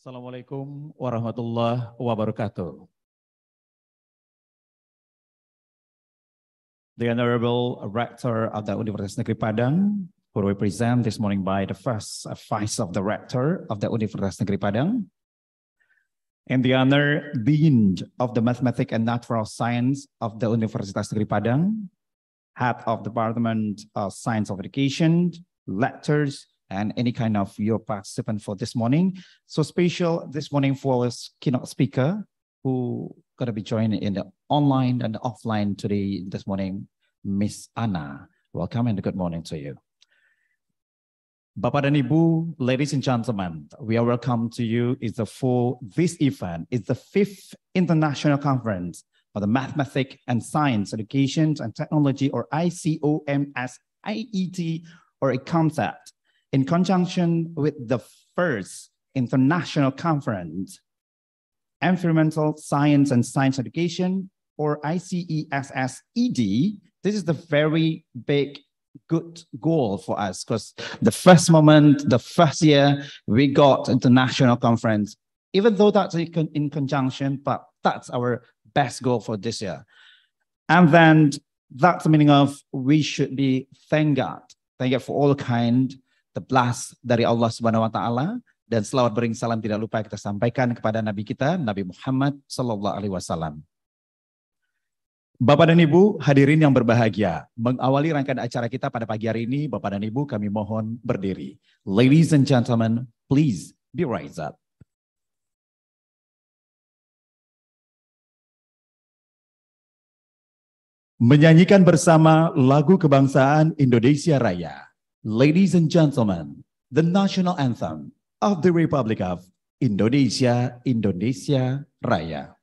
Assalamualaikum warahmatullahi wabarakatuh. The Honorable Rector of the Universitas Negeri Padang, who will present this morning by the first Vice of the Rector of the Universitas Negeri Padang, and the Honor Dean of the Mathematics and Natural Science of the Universitas Negeri Padang, Head of the Department of Science of Education, Lectures, and any kind of your participant for this morning. So special this morning for our keynote speaker who gonna be joining in the online and offline today this morning, Miss Anna. Welcome and good morning to you. Bapak dan Ibu, ladies and gentlemen, we are welcome to you is the for this event. It's the fifth international conference for the Mathematics and Science Education and Technology or ICOMS IET or a concept in conjunction with the first international conference, Environmental Science and Science Education, or ICESSED. This is the very big good goal for us because the first moment, the first year, we got international conference, even though that's in conjunction, but that's our best goal for this year. And then that's the meaning of we should be thank God, thank God for all kind the blast dari Allah Subhanahu wa taala dan selawat bering salam tidak lupa kita sampaikan kepada nabi kita Nabi Muhammad sallallahu alaihi wasallam. Bapak dan Ibu hadirin yang berbahagia, mengawali rangkaian acara kita pada pagi hari ini, Bapak dan Ibu kami mohon berdiri. Ladies and gentlemen, please be rise up. Menyanyikan bersama lagu kebangsaan Indonesia Raya. Ladies and gentlemen, the national anthem of the Republic of Indonesia, Indonesia Raya.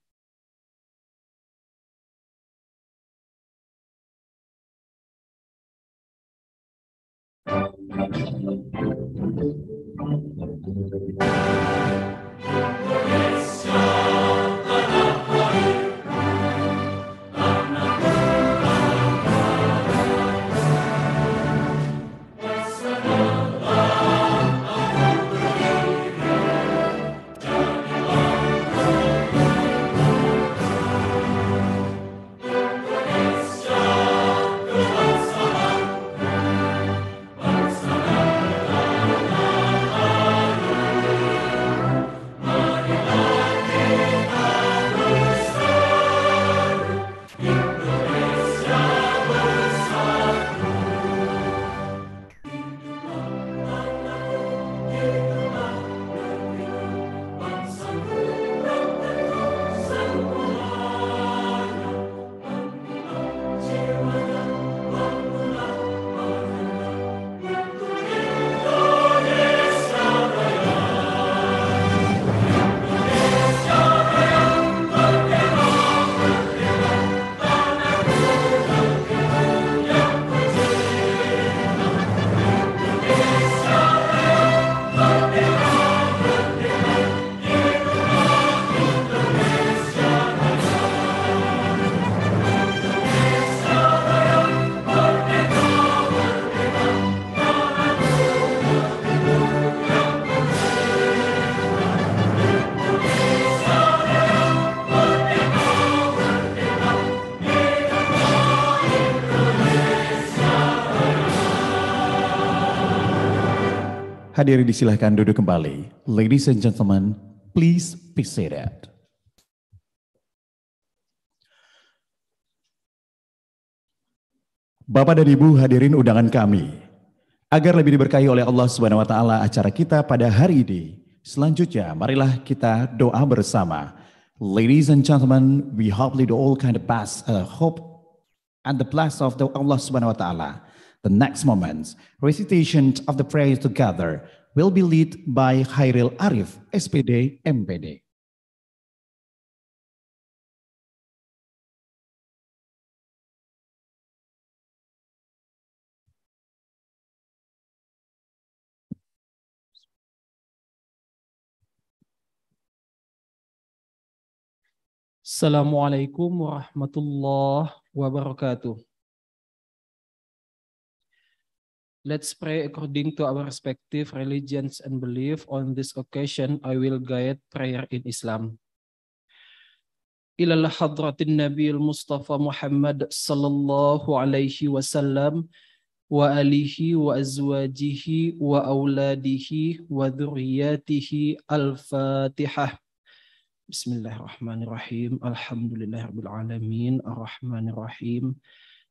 Hadirin disilahkan duduk kembali. Ladies and gentlemen, please be seated. Bapak dan Ibu hadirin undangan kami. Agar lebih diberkahi oleh Allah Subhanahu wa taala acara kita pada hari ini. Selanjutnya, marilah kita doa bersama. Ladies and gentlemen, we we do all kind of best, uh, hope and the bless of the Allah Subhanahu wa taala. The next moment, recitation of the prayers together will be led by Khairil Arif, SPD, MPD. Assalamualaikum warahmatullahi wabarakatuh. Let's pray according to our respective religions and belief. On this occasion, I will guide prayer in Islam. إلى حضرة النبي المصطفى محمد صلى الله عليه وسلم وآله وأزواجه وأولاده وذرياته الفاتحة بسم الله الرحمن الرحيم الحمد لله رب العالمين الرحمن الرحيم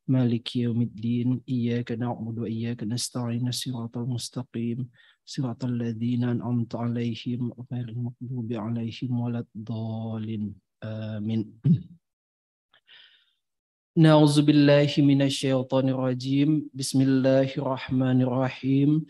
مالك يوم الدين إياك نعبد وإياك نستعين صراط المستقيم صراط الذين أنعمت عليهم غير المغضوب عليهم ولا الضالين آمين نعوذ بالله من الشيطان الرجيم بسم الله الرحمن الرحيم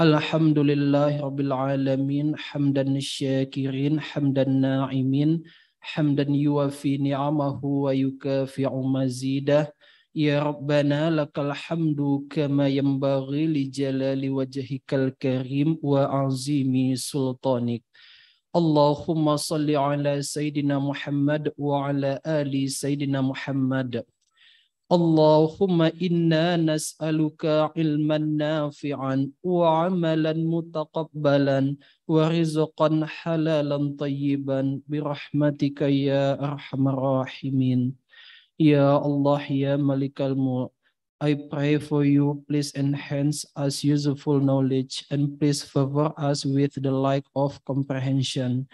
الحمد لله رب العالمين حمدا الشاكرين حمدا الناعمين حمدا يوفي نعمه ويكافئ مزيده Ya Rabbana lakal hamdu kama yanbaghi li jalali wajhikal karim wa azimi sultanik. Allahumma salli ala Sayyidina Muhammad wa ala ali Sayyidina Muhammad. Allahumma inna nas'aluka ilman nafi'an wa amalan mutaqabbalan wa rizqan halalan tayyiban birahmatika ya arhamar rahimin. Ya Allah, Ya Malikal Mu, I pray for you, please enhance us useful knowledge and please favor us with the like of comprehension.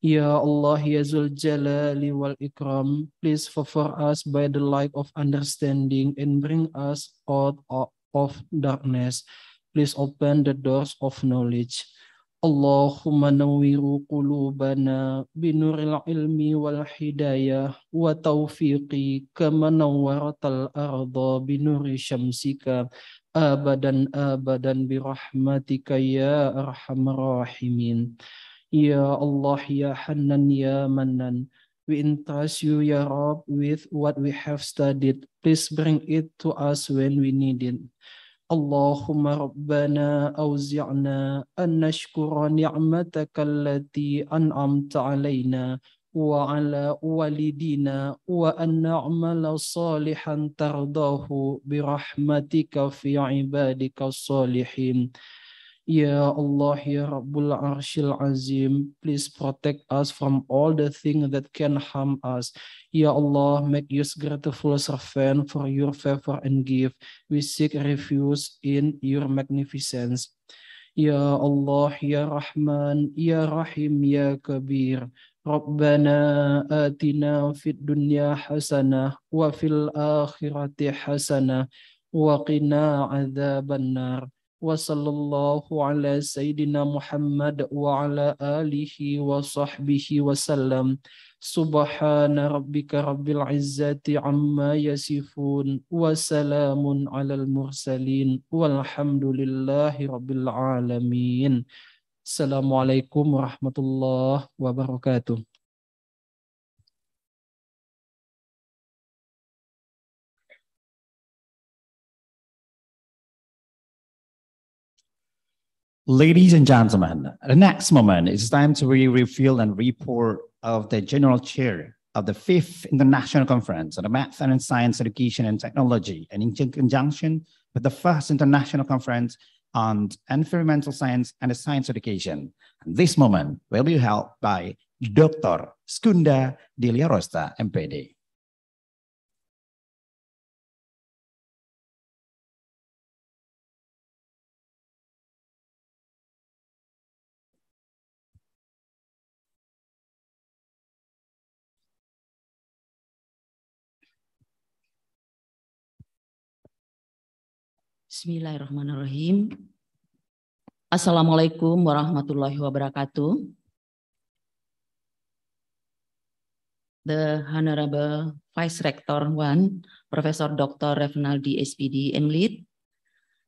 Ya Allah, Ya Zul Jalali wal Ikram, please favor us by the like of understanding and bring us out of darkness. Please open the doors of knowledge. Allahumma nawwiru qulubana bi nuril ilmi wal hidayah wa tawfiqi kama nawwartal arda bi nuri abadan abadan birahmati kaya ya ya Allah ya Hanan ya Mannan we entrust you ya Rob with what we have studied please bring it to us when we need it اللهم ربنا أوزعنا أن نشكر نعمتك التي أنعمت علينا وعلى والدينا وأن نعمل صالحا ترضاه برحمتك في عبادك الصالحين Ya Allah, Ya Rabbul Arshil Azim, please protect us from all the things that can harm us. Ya Allah, make us grateful servant for your favor and gift. We seek refuge in your magnificence. Ya Allah, Ya Rahman, Ya Rahim, Ya Kabir. Rabbana atina fid dunya hasanah wa fil akhirati hasanah wa qina adzabannar. وصلى الله على سيدنا محمد وعلى آله وصحبه وسلم سبحان ربك رب العزة عما يصفون وسلام على المرسلين والحمد لله رب العالمين السلام عليكم ورحمة الله وبركاته Ladies and gentlemen, the next moment it's time to reveal and report of the General Chair of the Fifth International Conference on the Math and Science Education and Technology, and in conjunction with the First International Conference on Environmental Science and Science Education. And this moment will be held by Dr. Skunda Diliarosta, MPD. Bismillahirrahmanirrahim. Assalamualaikum warahmatullahi wabarakatuh. The Honorable Vice Rector One, Professor Dr. Revnaldi SPD, MLIT.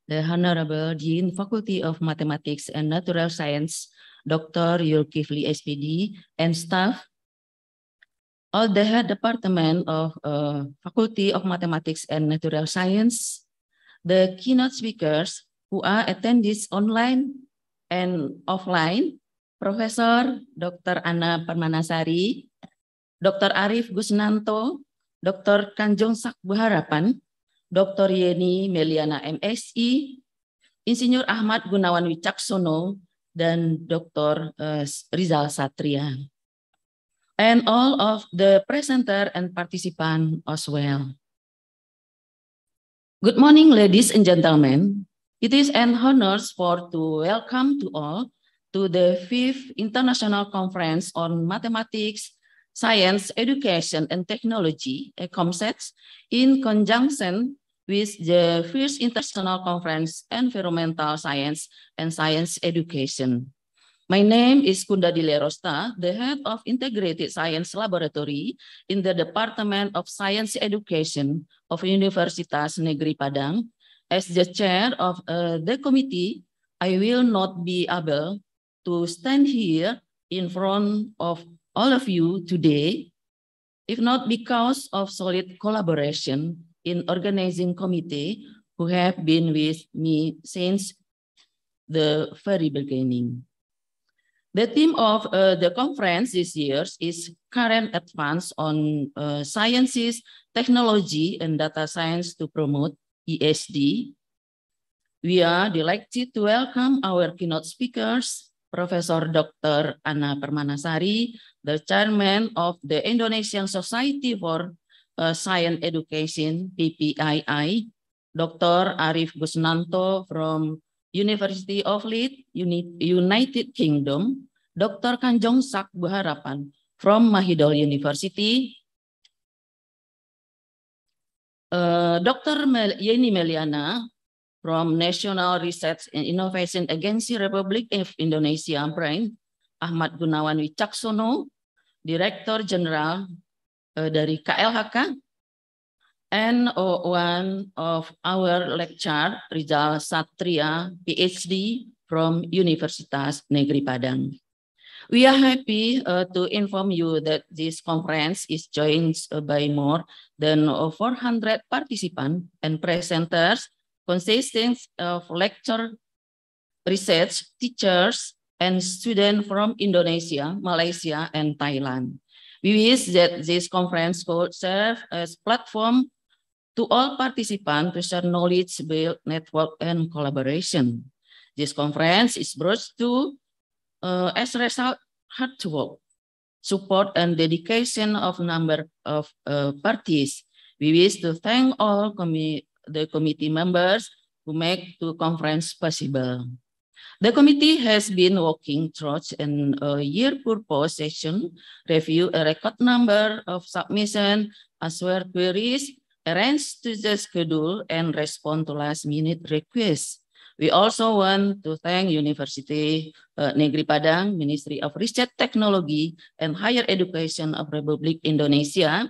The Honorable Dean, Faculty of Mathematics and Natural Science, Dr. Yulkifli SPD, and staff all the head department of uh, Faculty of Mathematics and Natural Science, the keynote speakers who are attendees online and offline, Professor Dr. Anna Permanasari, Dr. Arif Gusnanto, Dr. Kanjong Sakbuharapan, Harapan, Dr. Yeni Meliana MSI, Insinyur Ahmad Gunawan Wicaksono, dan Dr. Eh, Rizal Satria. And all of the presenter and participant as well. Good morning, ladies and gentlemen. It is an honor for to welcome to all to the fifth International Conference on Mathematics, Science, Education, and Technology, ECOMSET, in conjunction with the first International Conference Environmental Science and Science Education. My name is Kunda Dilerosta, the head of Integrated Science Laboratory in the Department of Science Education of Universitas Negeri Padang. As the chair of uh, the committee, I will not be able to stand here in front of all of you today, if not because of solid collaboration in organizing committee who have been with me since the very beginning. The theme of uh, the conference this year is current advance on uh, sciences, technology, and data science to promote ESD. We are delighted to welcome our keynote speakers, Professor Dr. Anna Permanasari, the chairman of the Indonesian Society for uh, Science Education, PPII, Dr. Arif Gusnanto from University of Leeds, United Kingdom, Dr. Kanjong Sak Buharapan from Mahidol University, uh, eh, Dr. Mel Yeni Meliana from National Research and Innovation Agency Republic of Indonesia, Brain, Ahmad Gunawan Wicaksono, Director General uh, dari KLHK, no one of our lecture, Rizal Satria, PhD from Universitas Negeri Padang. We are happy uh, to inform you that this conference is joined uh, by more than 400 uh, participants and presenters consisting of lecture, research, teachers, and students from Indonesia, Malaysia, and Thailand. We wish that this conference could serve as platform to all participants to share knowledge, build network, and collaboration. This conference is brought to uh, as a result hard work, support, and dedication of number of uh, parties. We wish to thank all commi the committee members who make the conference possible. The committee has been working through an uh, year purpose session, review a record number of submissions as well queries, arrange to the schedule and respond to last minute requests. We also want to thank University uh, Negeri Padang, Ministry of Research Technology and Higher Education of Republic Indonesia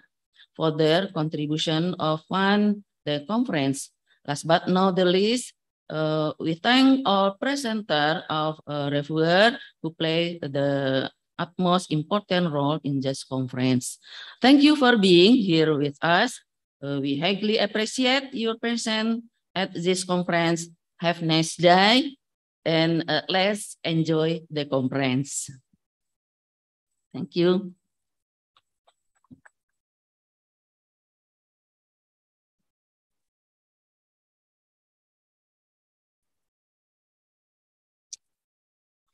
for their contribution of one the conference. Last but not the least, uh, we thank all presenter of uh, reviewer who play the utmost important role in this conference. Thank you for being here with us. Uh, we highly appreciate your presence at this conference. Have a nice day and uh, let's enjoy the conference. Thank you.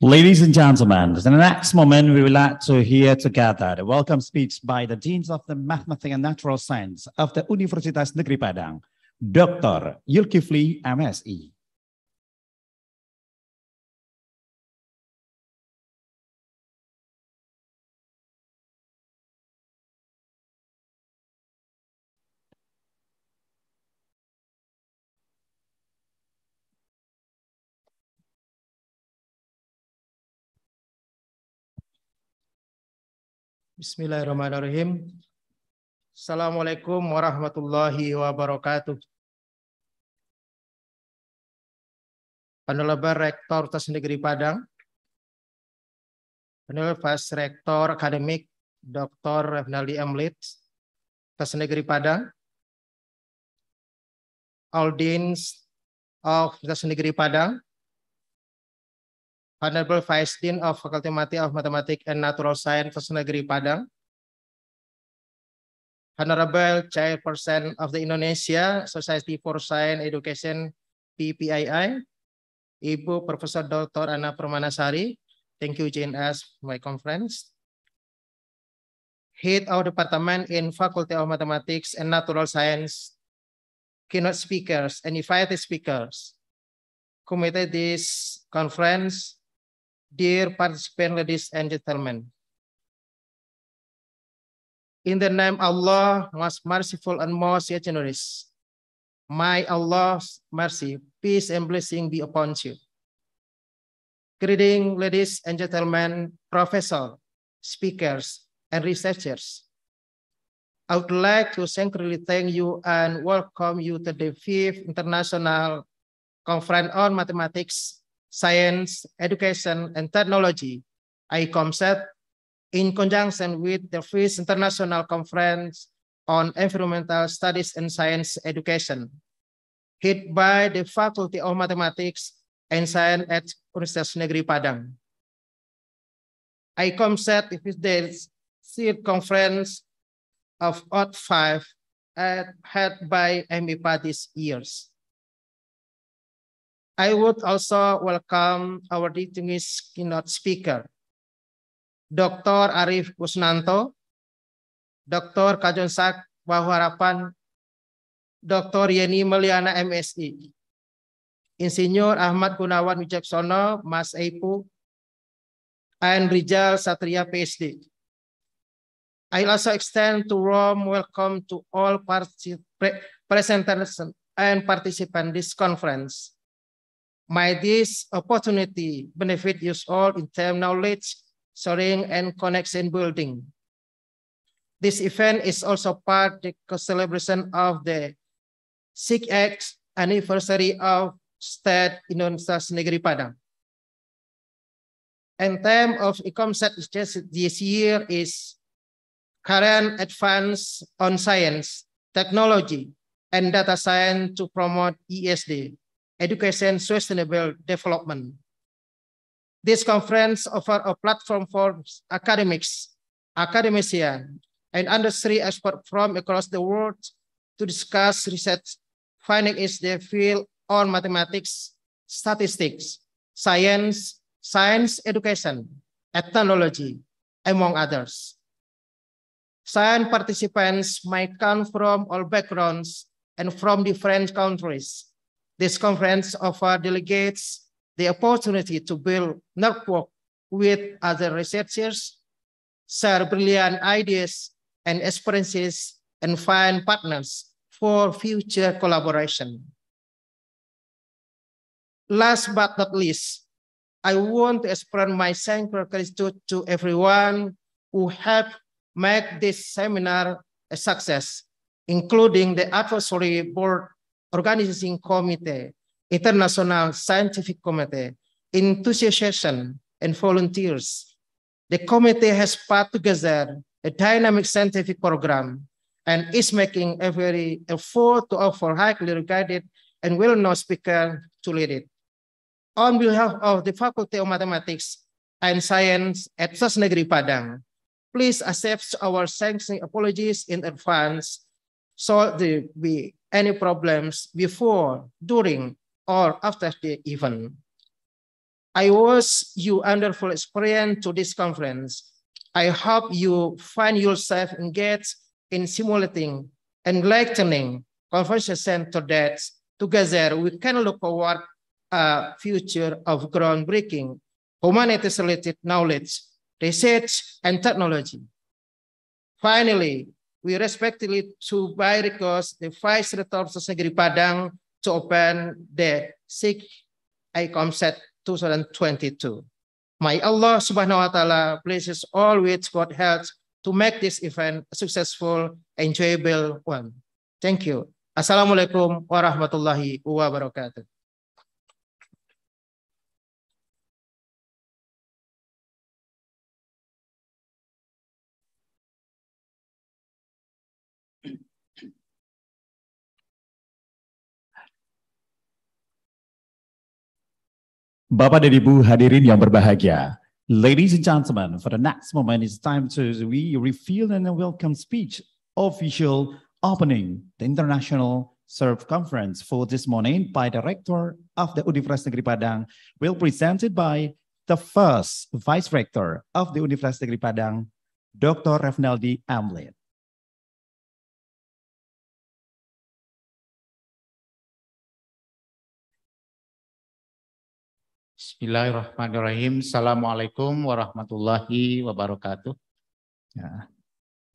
Ladies and gentlemen, in the next moment, we would like to hear together the welcome speech by the Deans of the Mathematics and Natural Science of the Universitas Negeri Padang, Dr. Yulkifli, MSE. Bismillahirrahmanirrahim. Assalamualaikum warahmatullahi wabarakatuh. Penelebar Rektor Tas Negeri Padang, Penelfas Rektor Akademik Dr. Revnali Emlit, Tas Negeri Padang, Aldins of Tas Negeri Padang, Honorable Vice Dean of Faculty of Mathematics and Natural Science, Negeri Padang. Honorable Chairperson of the Indonesia Society for Science Education, PPII. Ibu Profesor Dr. Anna Permanasari. Thank you, JNS, for my conference. Head of Department in Faculty of Mathematics and Natural Science, keynote speakers and invited speakers, committed this conference Dear participants, ladies and gentlemen, in the name of Allah, most merciful and most generous, my Allah's mercy, peace and blessing be upon you. Greeting, ladies and gentlemen, professors, speakers, and researchers. I would like to sincerely thank you and welcome you to the fifth International Conference on Mathematics science, education, and technology, ICOMSET, in conjunction with the first International Conference on Environmental Studies and Science Education, held by the Faculty of Mathematics and Science at Universitas Negeri Padang. ICOMSET is the third conference of Odd 5 held by MEPA this years. I would also welcome our distinguished keynote speaker, Dr. Arif Kusnanto, Dr. Kajon Sak Bahwarapan, Dr. Yeni Meliana MSI, Insinyur Ahmad Gunawan Wijaksono, Mas Eipu, and Rijal Satria PhD. I also extend to warm welcome to all presenters and participants this conference. May this opportunity benefit us all in terms of knowledge, sharing, and connection building. This event is also part of the celebration of the 6th anniversary of State Indonesia Negeri Padang. And theme of ECOMSET this year is current advance on science, technology, and data science to promote ESD. Education Sustainable Development. This conference offers a platform for academics, academia, and industry experts from across the world to discuss research finding is their field on mathematics, statistics, science, science education, ethnology, among others. Science participants might come from all backgrounds and from different countries, This conference offers delegates the opportunity to build network with other researchers, share brilliant ideas and experiences, and find partners for future collaboration. Last but not least, I want to express my sincere gratitude to everyone who helped make this seminar a success, including the advisory board Organizing Committee, International Scientific Committee, enthusiasm, and volunteers. The committee has put together a dynamic scientific program and is making every effort to offer highly regarded and well-known speaker to lead it. On behalf of the Faculty of Mathematics and Science at Sosnegri Padang, please accept our thanks and apologies in advance so that we any problems before, during, or after the event. I wish you wonderful experience to this conference. I hope you find yourself engaged in simulating and lightening conversation to that together we can look forward a future of groundbreaking humanities-related knowledge, research, and technology. Finally, we respectfully to by request the Vice Rector Rektor Sosegiri Padang to open the SIG ICOM set 2022. May Allah subhanahu wa ta'ala blesses all with God help to make this event a successful, enjoyable one. Thank you. Assalamualaikum warahmatullahi wabarakatuh. Bapak dan Ibu hadirin yang berbahagia. Ladies and gentlemen, for the next moment it's time to we reveal and welcome speech official opening the International Serve Conference for this morning by Director of the Universitas Negeri Padang will presented by the first Vice Rector of the Universitas Negeri Padang, Dr. Refnaldi Amlin. Bismillahirrahmanirrahim. Assalamualaikum warahmatullahi wabarakatuh. Ya.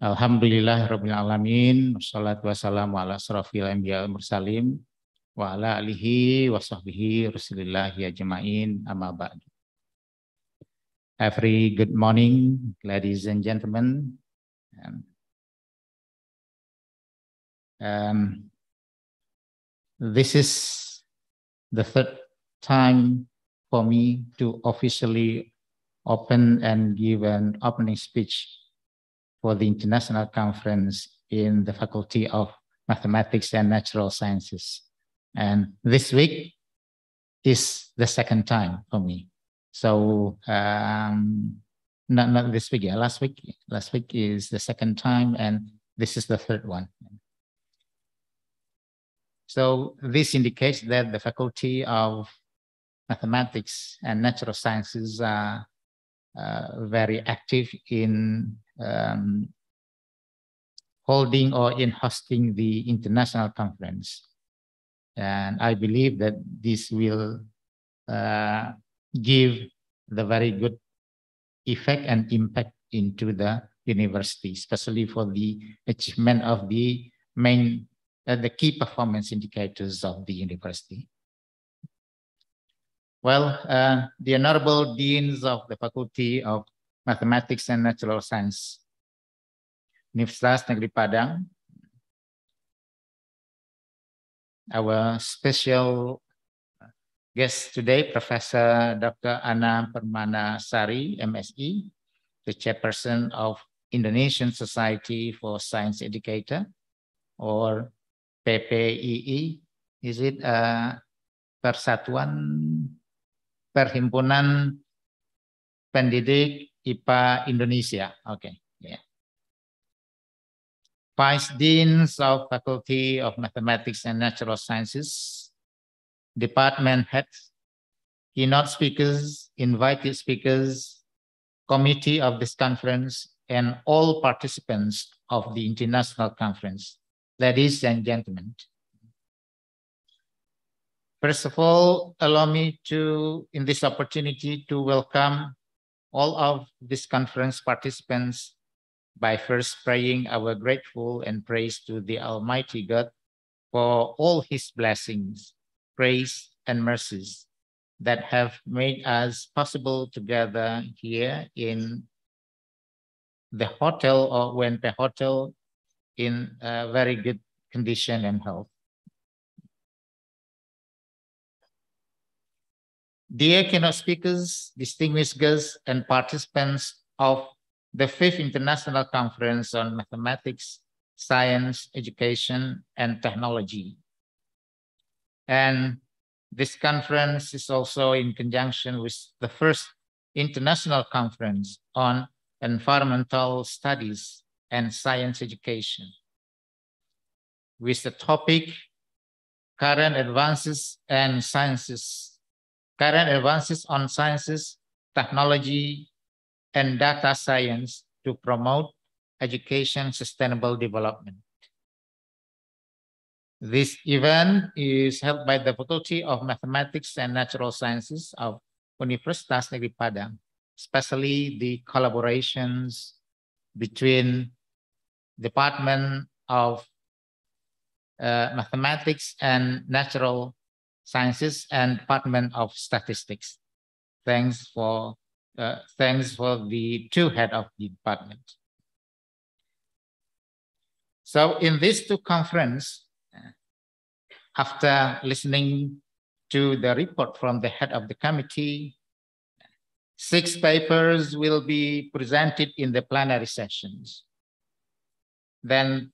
Alhamdulillah Rabbil Alamin. Wassalatu wassalamu ala asrafil anbiya mursalim. Wa ala alihi wa sahbihi ya jema'in amma ba'du. Every good morning, ladies and gentlemen. Um, um, this is the third time for me to officially open and give an opening speech for the international conference in the Faculty of Mathematics and Natural Sciences. And this week is the second time for me. So um, not, not this week, yeah, last week. Last week is the second time, and this is the third one. So this indicates that the Faculty of mathematics and natural sciences are uh, very active in um, holding or in hosting the international conference. And I believe that this will uh, give the very good effect and impact into the university, especially for the achievement of the main, uh, the key performance indicators of the university. Well, uh, the Honorable Deans of the Faculty of Mathematics and Natural Science, Nifslas Negeri Padang, our special guest today, Professor Dr. Anna Permana Sari, MSE, the chairperson of Indonesian Society for Science Educator, or PPII. Is it uh, persatuan Perhimpunan Pendidik IPA Indonesia. Oke. Okay. Ya. Yeah. Vice Dean of Faculty of Mathematics and Natural Sciences, Department Head, Keynote Speakers, Invited Speakers, Committee of this conference, and all participants of the international conference. Ladies and gentlemen, First of all, allow me to, in this opportunity, to welcome all of this conference participants by first praying our grateful and praise to the Almighty God for all his blessings, grace, and mercies that have made us possible to gather here in the hotel or the Hotel in a very good condition and health. Dear keynote speakers, distinguished guests, and participants of the fifth International Conference on Mathematics, Science, Education, and Technology. And this conference is also in conjunction with the first International Conference on Environmental Studies and Science Education, with the topic Current Advances and Sciences current advances on sciences, technology, and data science to promote education sustainable development. This event is held by the Faculty of Mathematics and Natural Sciences of Universitas Negeri Padang, especially the collaborations between Department of uh, Mathematics and Natural Sciences and Department of Statistics. Thanks for, uh, thanks for the two head of the department. So in these two conference, after listening to the report from the head of the committee, six papers will be presented in the plenary sessions. Then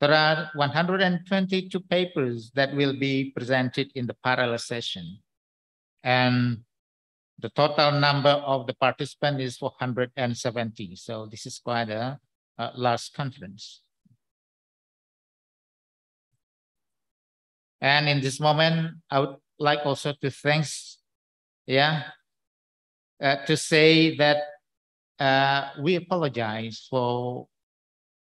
there are 122 papers that will be presented in the parallel session. And the total number of the participants is 470. So this is quite a, a large conference. And in this moment, I would like also to thanks, yeah, uh, to say that uh, we apologize for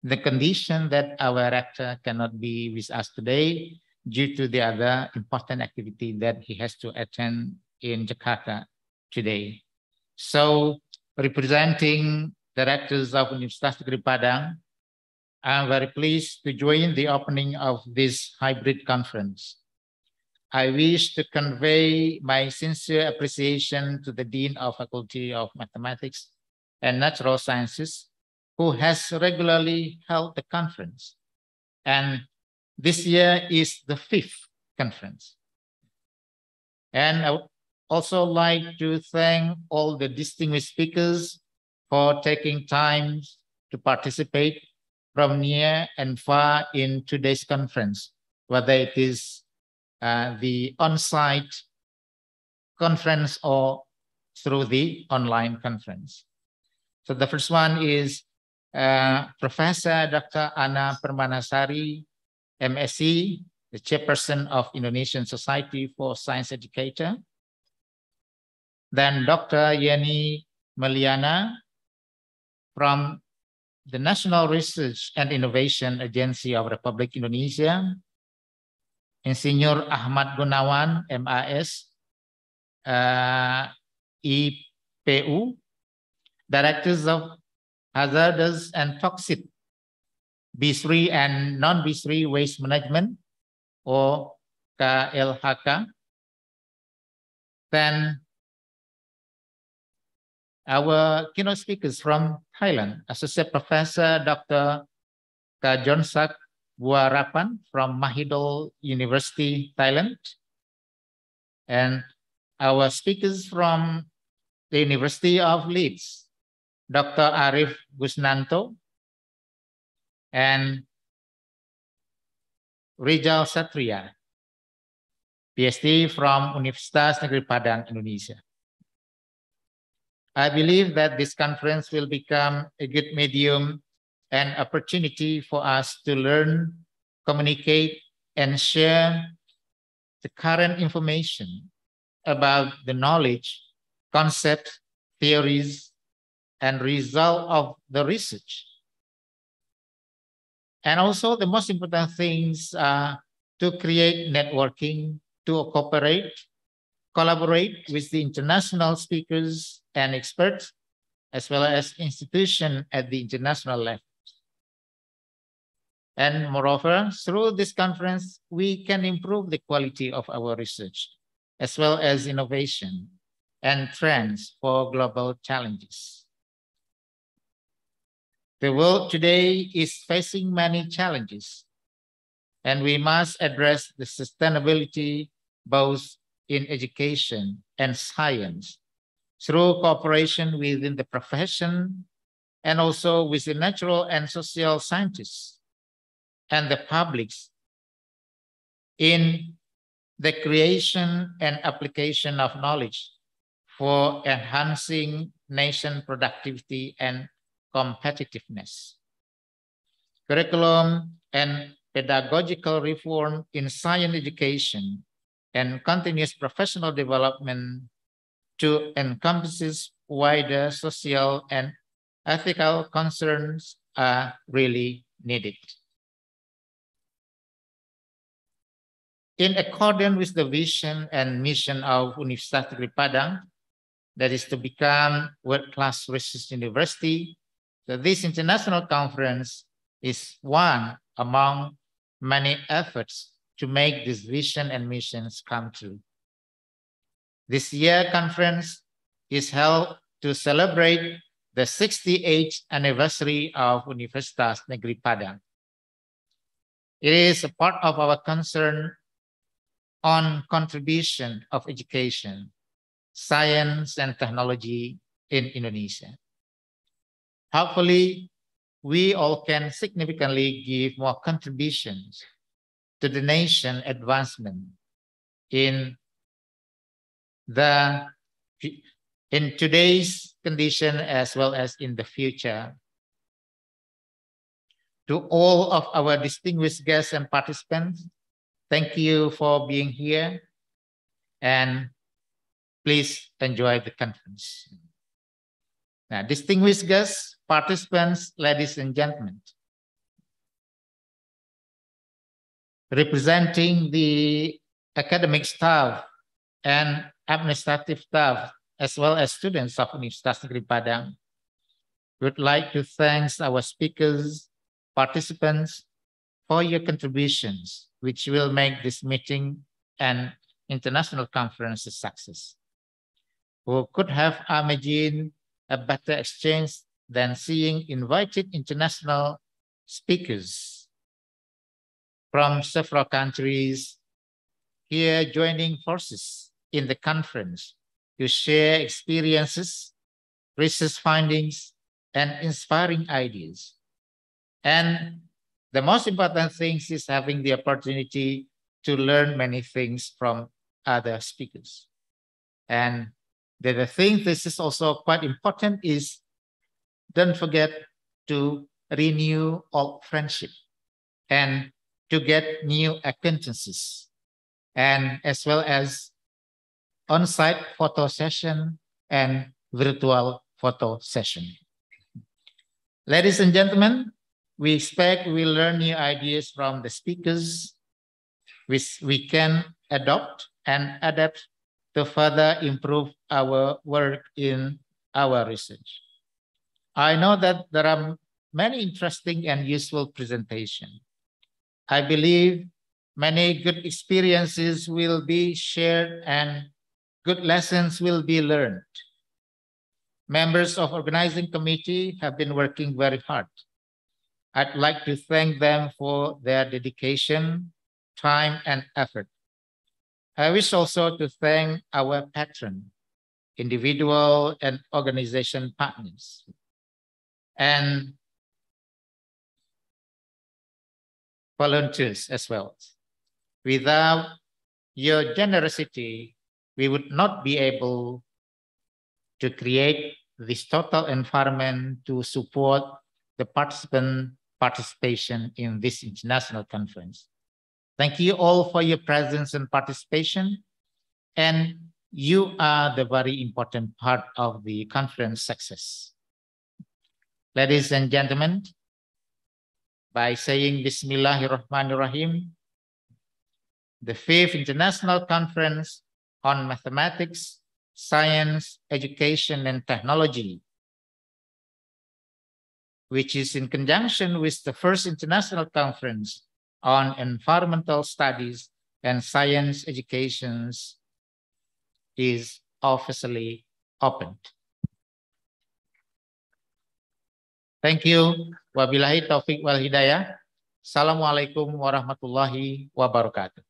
the condition that our rector cannot be with us today due to the other important activity that he has to attend in Jakarta today. So representing the rectors of Universitas Negeri Padang, I'm very pleased to join the opening of this hybrid conference. I wish to convey my sincere appreciation to the Dean of Faculty of Mathematics and Natural Sciences who has regularly held the conference. And this year is the fifth conference. And I would also like to thank all the distinguished speakers for taking time to participate from near and far in today's conference, whether it is uh, the on-site conference or through the online conference. So the first one is Eh, Profesor Dr. Anna Permanasari, MSc, the chairperson of Indonesian Society for Science Educator. Then Dr. Yeni Meliana from the National Research and Innovation Agency of Republic Indonesia, Insinyur Ahmad Gunawan, MIS, uh, eh, IPU, Directors of hazardous and toxic B3 and non-B3 waste management or KLHK. Then our keynote speakers from Thailand, Associate Professor Dr. Kajonsak Buarapan from Mahidol University, Thailand. And our speakers from the University of Leeds, Dr. Arif Gusnanto and Rijal Satria, PhD from Universitas Negeri Padang, Indonesia. I believe that this conference will become a good medium and opportunity for us to learn, communicate, and share the current information about the knowledge, concepts, theories, and result of the research. And also the most important things are to create networking, to cooperate, collaborate with the international speakers and experts, as well as institution at the international level. And moreover, through this conference, we can improve the quality of our research, as well as innovation and trends for global challenges. The world today is facing many challenges, and we must address the sustainability both in education and science through cooperation within the profession and also with the natural and social scientists and the publics in the creation and application of knowledge for enhancing nation productivity and competitiveness. Curriculum and pedagogical reform in science education and continuous professional development to encompass wider social and ethical concerns are really needed. In accordance with the vision and mission of Universitas Padang, that is to become world-class research university so this international conference is one among many efforts to make this vision and missions come true. This year conference is held to celebrate the 68th anniversary of Universitas Negeri Padang. It is a part of our concern on contribution of education, science, and technology in Indonesia. Hopefully, we all can significantly give more contributions to the nation advancement in the in today's condition as well as in the future. To all of our distinguished guests and participants, thank you for being here and please enjoy the conference. Now, distinguished guests, Participants, ladies and gentlemen, representing the academic staff and administrative staff, as well as students of Universitas Negeri Padang, we would like to thank our speakers, participants, for your contributions, which will make this meeting and international conference a success. We could have imagined a better exchange than seeing invited international speakers from several countries here joining forces in the conference to share experiences, research findings, and inspiring ideas. And the most important thing is having the opportunity to learn many things from other speakers. And the, the thing this is also quite important is don't forget to renew old friendship and to get new acquaintances and as well as on-site photo session and virtual photo session. Ladies and gentlemen, we expect we learn new ideas from the speakers, which we can adopt and adapt to further improve our work in our research. I know that there are many interesting and useful presentations. I believe many good experiences will be shared and good lessons will be learned. Members of organizing committee have been working very hard. I'd like to thank them for their dedication, time, and effort. I wish also to thank our patron, individual and organization partners and volunteers as well. Without your generosity, we would not be able to create this total environment to support the participant participation in this international conference. Thank you all for your presence and participation. And you are the very important part of the conference success. Ladies and gentlemen, by saying Bismillahirrahmanirrahim, the fifth International Conference on Mathematics, Science, Education, and Technology, which is in conjunction with the first International Conference on Environmental Studies and Science Educations, is officially opened. Thank you. Wabillahi taufik wal hidayah. Assalamualaikum warahmatullahi wabarakatuh.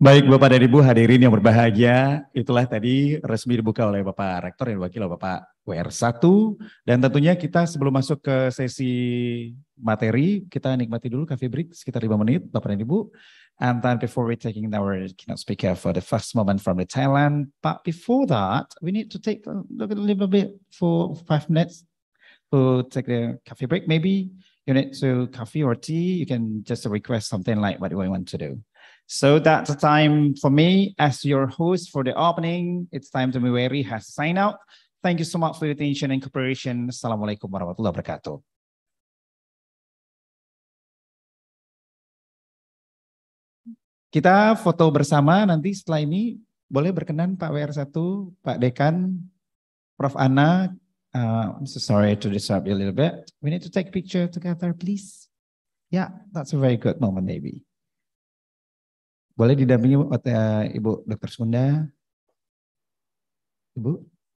Baik Bapak dan Ibu hadirin yang berbahagia, itulah tadi resmi dibuka oleh Bapak Rektor yang wakil Bapak WR1 dan tentunya kita sebelum masuk ke sesi materi, kita nikmati dulu cafe break sekitar 5 menit Bapak dan Ibu. And then before we taking our keynote speaker for the first moment from the Thailand, but before that, we need to take a look at a little bit for five minutes to take the coffee break. Maybe you need to coffee or tea, you can just request something like what you want to do. So that's the time for me as your host for the opening. It's time to Muweri has sign out. Thank you so much for your attention and cooperation. Assalamualaikum warahmatullahi wabarakatuh. Kita foto bersama nanti setelah ini boleh berkenan Pak WR1, Pak Dekan, Prof. Anna. Uh, I'm so sorry to disturb you a little bit. We need to take picture together, please. Yeah, that's a very good moment, maybe. Boleh didampingi oleh Ibu Dokter Sunda? Ibu,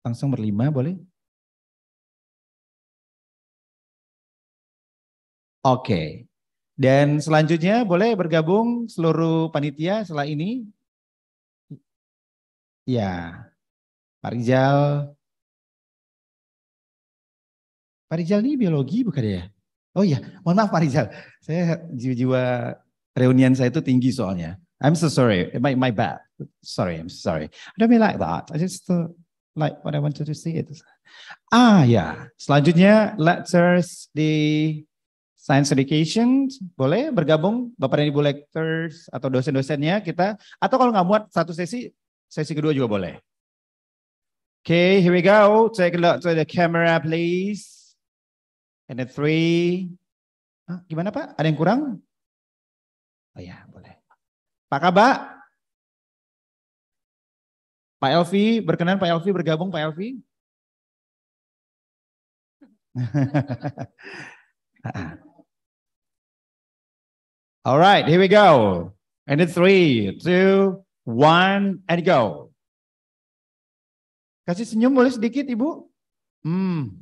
langsung berlima boleh? Oke. Okay. Dan selanjutnya boleh bergabung seluruh panitia setelah ini. Ya. Pak Rizal. Pak Rizal ini biologi bukan ya? Oh iya, mohon maaf Pak Rizal. Saya jiwa-jiwa reunian saya itu tinggi soalnya. I'm so sorry. My, my bad. Sorry, I'm sorry. I don't mean like that. I just thought like what I wanted to see it. Ah, ya. Selanjutnya, lectures di Science Education. Boleh bergabung Bapak dan Ibu lectures atau dosen-dosennya kita. Atau kalau nggak muat satu sesi, sesi kedua juga boleh. Okay, here we go. Take a look to the camera, please. And the three. Ah, gimana Pak? Ada yang kurang? Oh ya, boleh. Pak Kaba? Pak Elvi, berkenan Pak Elvi bergabung Pak Elvi? All right, here we go. And it's three, two, one, and go. Kasih senyum boleh sedikit, Ibu? Hmm.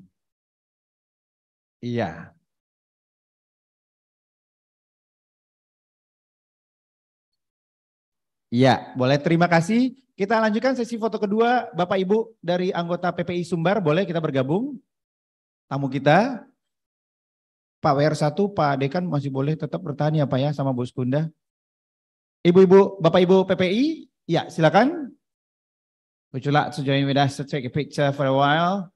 Iya. Iya, boleh terima kasih. Kita lanjutkan sesi foto kedua Bapak Ibu dari anggota PPI Sumbar. Boleh kita bergabung? Tamu kita. Pak WR1, Pak Dekan masih boleh tetap bertahan ya Pak ya sama Bos Kunda Ibu-ibu, Bapak Ibu PPI, ya silakan. Would you like to join with us to take a picture for a while?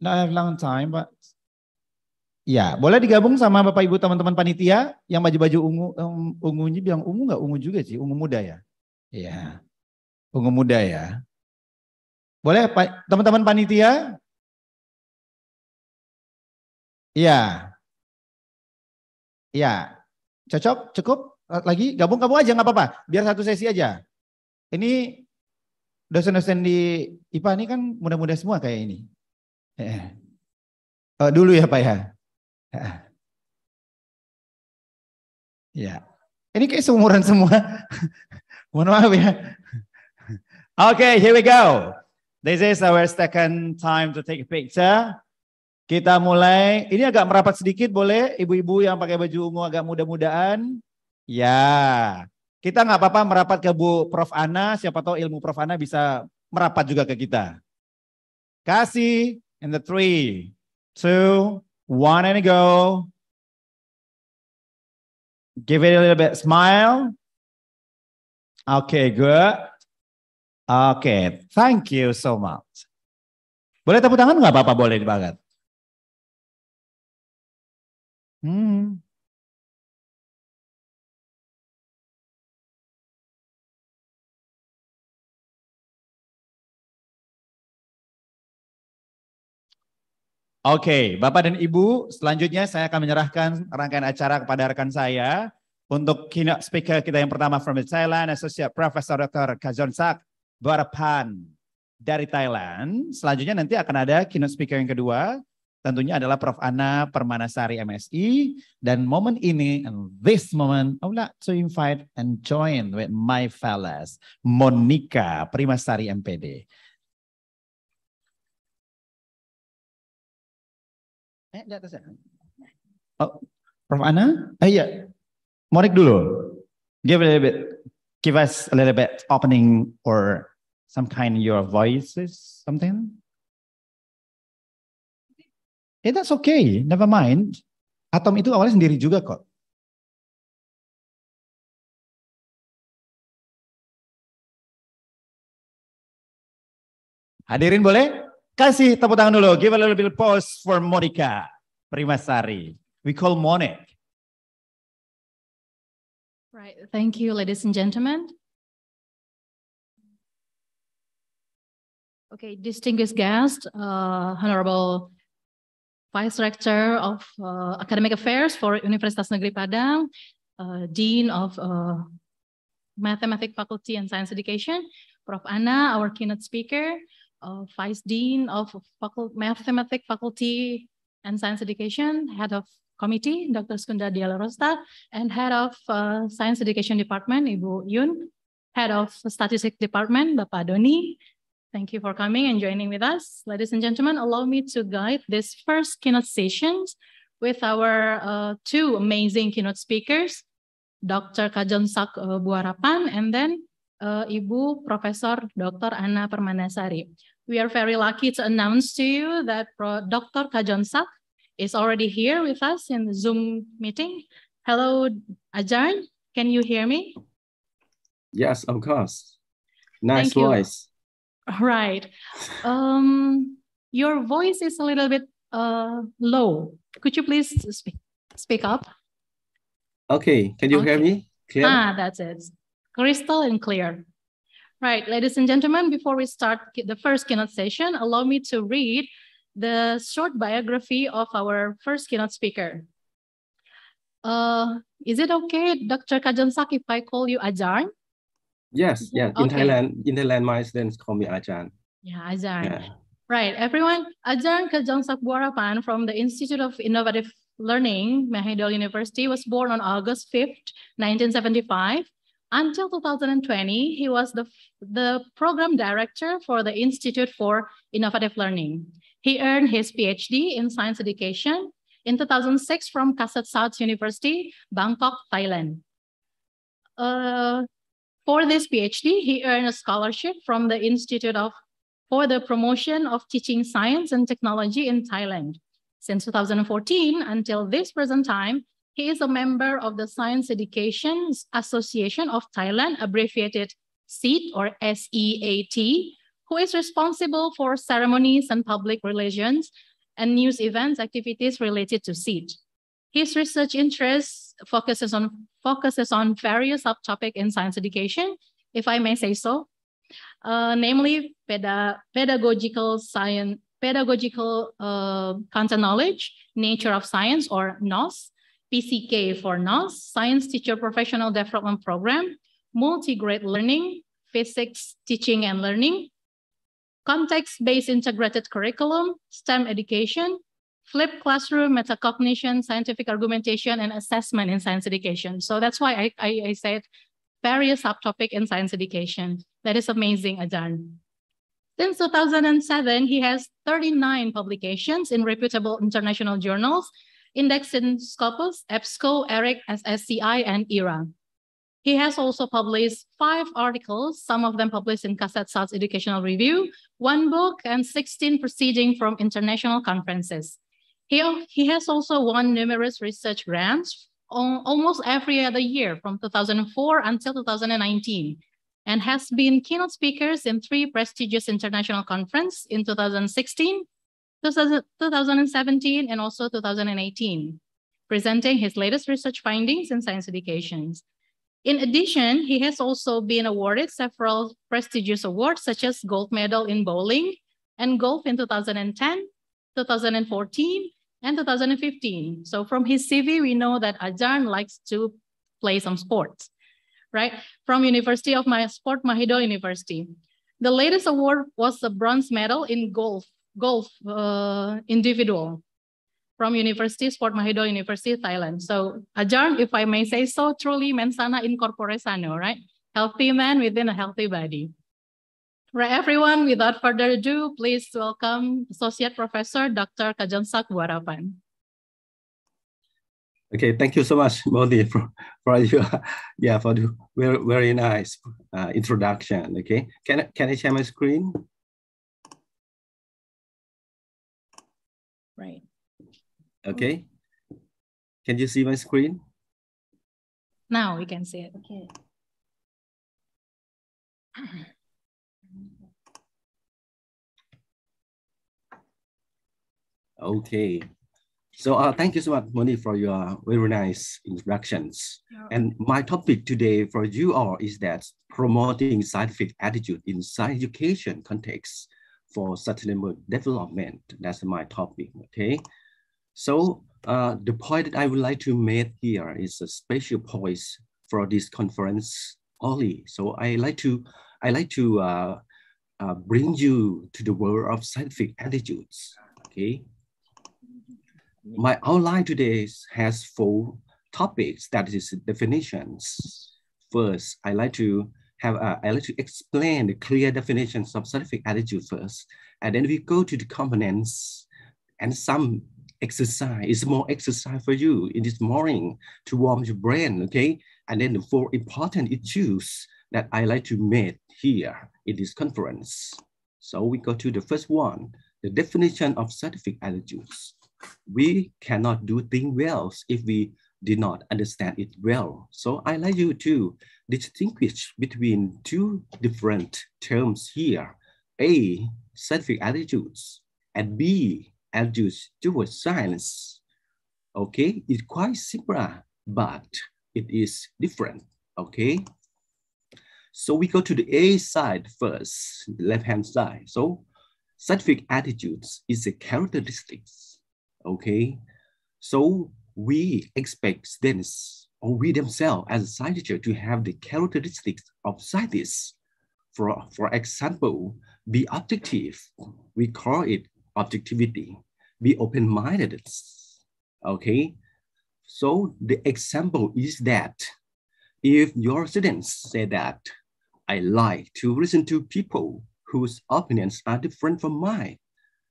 Not a long time, but Ya, boleh digabung sama Bapak Ibu teman-teman panitia yang baju-baju ungu um, ungunya bilang ungu nggak ungu juga sih, ungu muda ya. Iya. Ungu muda ya. Boleh teman-teman panitia? Iya. Iya. Cocok? Cukup? Eh, lagi? Gabung kamu aja nggak apa-apa. Biar satu sesi aja. Ini dosen-dosen di IPA ini kan muda-muda semua kayak ini. Eh. Uh, dulu ya Pak ya. Ya. Ini kayak seumuran semua. Mohon maaf ya. Okay, here we go. This is our second time to take a picture. Kita mulai. Ini agak merapat sedikit boleh? Ibu-ibu yang pakai baju ungu agak muda-mudaan. Ya. Kita nggak apa-apa merapat ke Bu Prof. Ana. Siapa tahu ilmu Prof. Ana bisa merapat juga ke kita. Kasih. And the three, two, One and go. Give it a little bit smile. Okay, good. Okay, thank you so much. Boleh tepuk tangan nggak Bapak boleh banget? Hmm. Oke, Bapak dan Ibu, selanjutnya saya akan menyerahkan rangkaian acara kepada rekan saya. Untuk keynote speaker kita yang pertama from Thailand, Associate Professor Dr. Kajon Sak Barapan dari Thailand. Selanjutnya nanti akan ada keynote speaker yang kedua, tentunya adalah Prof. Ana Permanasari MSI. Dan momen ini, and this moment, I would like to invite and join with my fellas, Monica Primasari MPD. Eh, di atas ya. Oh, Prof. ana Eh, iya. Monik dulu. Give a little bit. Give us a little bit opening or some kind of your voices, something. Eh, that's okay. Never mind. Atom itu awalnya sendiri juga kok. Hadirin boleh? Kasih tepuk tangan dulu. Give a little bit of pause for Monica Primasari. We call Monic. Right. Thank you, ladies and gentlemen. Okay, distinguished guests, uh, Honorable Vice Director of uh, Academic Affairs for Universitas Negeri Padang, uh, Dean of uh, Mathematics Faculty and Science Education, Prof. Anna, our keynote speaker, uh, vice dean of mathematics faculty and science education, head of committee, Dr. Skunda Dialarosta, and head of uh, science education department, Ibu Yun, head of statistics department, Bapak Doni. Thank you for coming and joining with us. Ladies and gentlemen, allow me to guide this first keynote session with our uh, two amazing keynote speakers, Dr. Kajon Sak uh, Buarapan and then uh, Ibu Professor Dr. Anna Permanasari. We are very lucky to announce to you that Pro Dr. Kajon is already here with us in the Zoom meeting. Hello, Ajarn. Can you hear me? Yes, of course. Nice Thank voice. You. Right. Um, your voice is a little bit uh, low. Could you please speak, speak up? Okay. Can you okay. hear me? Clear? Ah, that's it crystal and clear. Right, ladies and gentlemen, before we start the first keynote session, allow me to read the short biography of our first keynote speaker. Uh, is it okay, Dr. Kajansak, if I call you Ajarn? Yes, yeah. In okay. Thailand, in Thailand, my students call me Ajarn. Yeah, Ajahn. Yeah. Right, everyone. Ajarn Kajansak Buarapan from the Institute of Innovative Learning, Mahidol University, was born on August 5th, 1975 until 2020, he was the, the program director for the Institute for Innovative Learning. He earned his PhD in science education in 2006 from Kasat South University, Bangkok, Thailand. Uh, for this PhD, he earned a scholarship from the Institute of for the promotion of teaching science and technology in Thailand. Since 2014 until this present time, he is a member of the Science Education Association of Thailand, abbreviated SEAT or SEAT, who is responsible for ceremonies and public relations and news events activities related to SEAT. His research interests focuses on, focuses on various subtopics in science education, if I may say so, uh, namely peda pedagogical science, pedagogical uh, content knowledge, nature of science or NOS, PCK for NOS, Science Teacher Professional Development Program, Multi-Grade Learning, Physics Teaching and Learning, Context-Based Integrated Curriculum, STEM Education, Flip Classroom, Metacognition, Scientific Argumentation, and Assessment in Science Education. So that's why I, I, I said various subtopic in science education. That is amazing, Adan. Since 2007, he has 39 publications in reputable international journals indexed in Scopus, EBSCO, ERIC, SSCI, and ERA. He has also published five articles, some of them published in Cassette South Educational Review, one book, and 16 proceeding from international conferences. He, he has also won numerous research grants on, almost every other year from 2004 until 2019 and has been keynote speakers in three prestigious international conferences in 2016, 2017 and also 2018, presenting his latest research findings in science educations. In addition, he has also been awarded several prestigious awards such as gold medal in bowling and golf in 2010, 2014, and 2015. So from his CV, we know that Ajarn likes to play some sports, right? From University of my Sport Mahidol University. The latest award was the bronze medal in golf golf uh, individual from University Sport Mahidol University Thailand. So Ajarn, if I may say so, truly mensana in corpore sano, right? Healthy man within a healthy body. For everyone, without further ado, please welcome Associate Professor Dr. Kajansak Warapan. Okay, thank you so much, Modi, for, for your yeah for the very very nice uh, introduction. Okay, can can I share my screen? Right. Okay. Can you see my screen? Now we can see it. Okay. Okay. So uh, thank you so much, Moni, for your very nice introductions. Yeah. And my topic today for you all is that promoting scientific attitude in science education context for sustainable development. That's my topic, okay? So uh, the point that I would like to make here is a special point for this conference only. So I like to, I like to uh, uh, bring you to the world of scientific attitudes, okay? My outline today has four topics, that is definitions. First, I like to have uh, I like to explain the clear definitions of scientific attitude first, and then we go to the components and some exercise. It's more exercise for you in this morning to warm your brain, okay? And then the four important issues that I like to make here in this conference. So we go to the first one, the definition of scientific attitudes. We cannot do things well if we did not understand it well. So I like you to distinguish between two different terms here. A, scientific attitudes, and B, attitudes towards science. Okay, it's quite similar, but it is different, okay? So we go to the A side first, left-hand side. So scientific attitudes is a characteristics, okay? So we expect students or we themselves as a scientist to have the characteristics of scientists. For, for example, be objective. We call it objectivity. Be open-minded. Okay. So the example is that if your students say that I like to listen to people whose opinions are different from mine,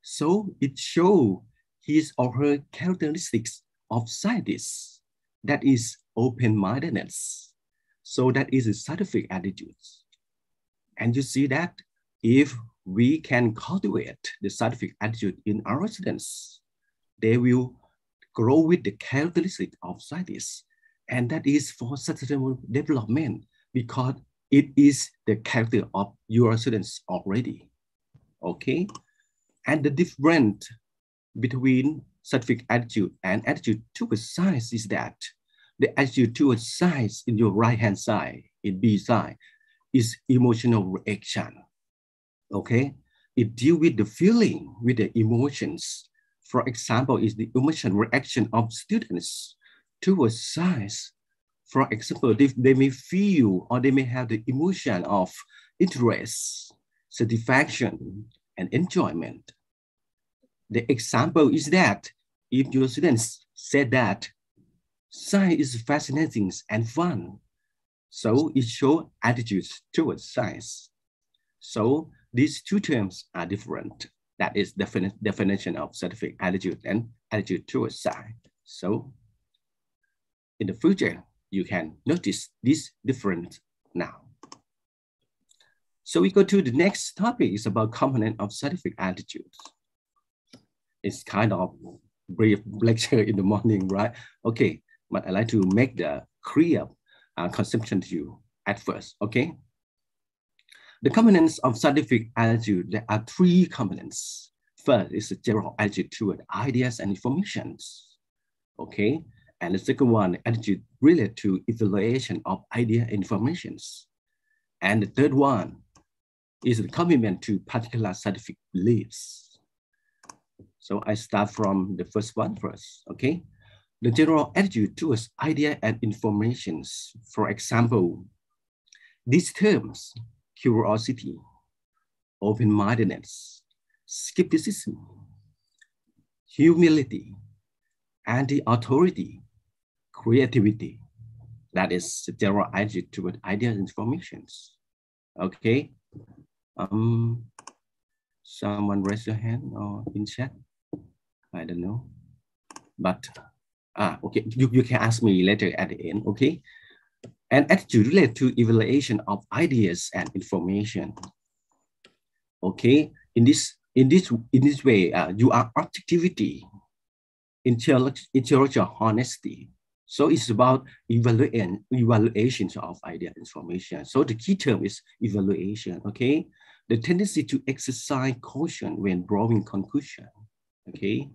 so it shows his or her characteristics of scientists. that is open-mindedness. So that is a scientific attitude. And you see that if we can cultivate the scientific attitude in our students, they will grow with the characteristic of scientists. And that is for sustainable development because it is the character of your students already. Okay. And the difference between scientific attitude and attitude towards science is that the attitude towards science in your right-hand side, in B side, is emotional reaction, okay? It deal with the feeling, with the emotions. For example, is the emotional reaction of students towards science. For example, they, they may feel or they may have the emotion of interest, satisfaction, and enjoyment the example is that if your students say that science is fascinating and fun, so it shows attitudes towards science. So these two terms are different. That is the defini definition of scientific attitude and attitude towards science. So in the future, you can notice this difference now. So we go to the next topic is about component of scientific attitudes it's kind of brief lecture in the morning, right? Okay, but I like to make the clear uh, conception to you at first, okay? The components of scientific attitude, there are three components. First is the general attitude toward ideas and informations, okay? And the second one, attitude related to evaluation of idea informations. And the third one is the commitment to particular scientific beliefs. So I start from the first one first, okay? The general attitude towards idea and informations. For example, these terms, curiosity, open-mindedness, skepticism, humility, anti-authority, creativity. That is the general attitude towards idea and informations. Okay. Um, someone raise your hand or in chat. I don't know. But ah, okay, you, you can ask me later at the end, okay? And attitude related to evaluation of ideas and information. Okay, in this in this in this way, uh, you are objectivity, intellectual honesty. So it's about evaluation evaluations of idea information. So the key term is evaluation. Okay, the tendency to exercise caution when drawing conclusion okay?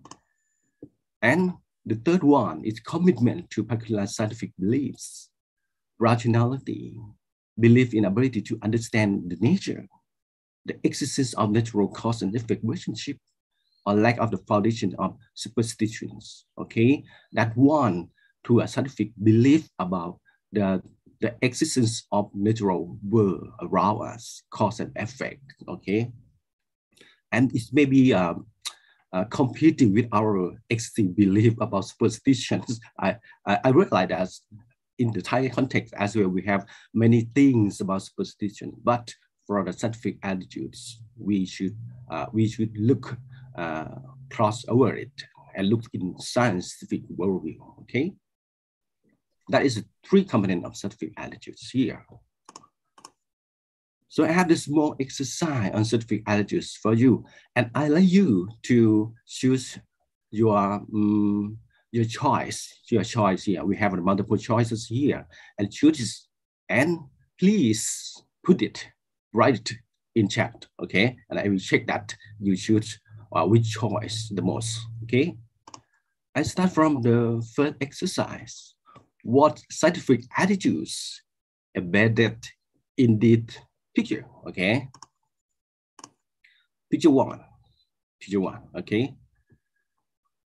And the third one is commitment to particular scientific beliefs, rationality, belief in ability to understand the nature, the existence of natural cause and effect relationship, or lack of the foundation of superstitions, okay? That one to a scientific belief about the, the existence of natural world around us, cause and effect, okay? And it may be um, uh, competing with our existing belief about superstitions. I, I, I realize that in the Thai context as well, we have many things about superstition, but for the scientific attitudes, we should, uh, we should look uh, cross over it and look in scientific worldview, okay? That is three component of scientific attitudes here. So I have this small exercise on scientific attitudes for you, and I let you to choose your um, your choice, your choice here. We have multiple choices here, and choose and please put it right in chat, okay? And I will check that you choose uh, which choice the most, okay? I start from the first exercise. What scientific attitudes embedded indeed picture, okay? Picture one, picture one, okay?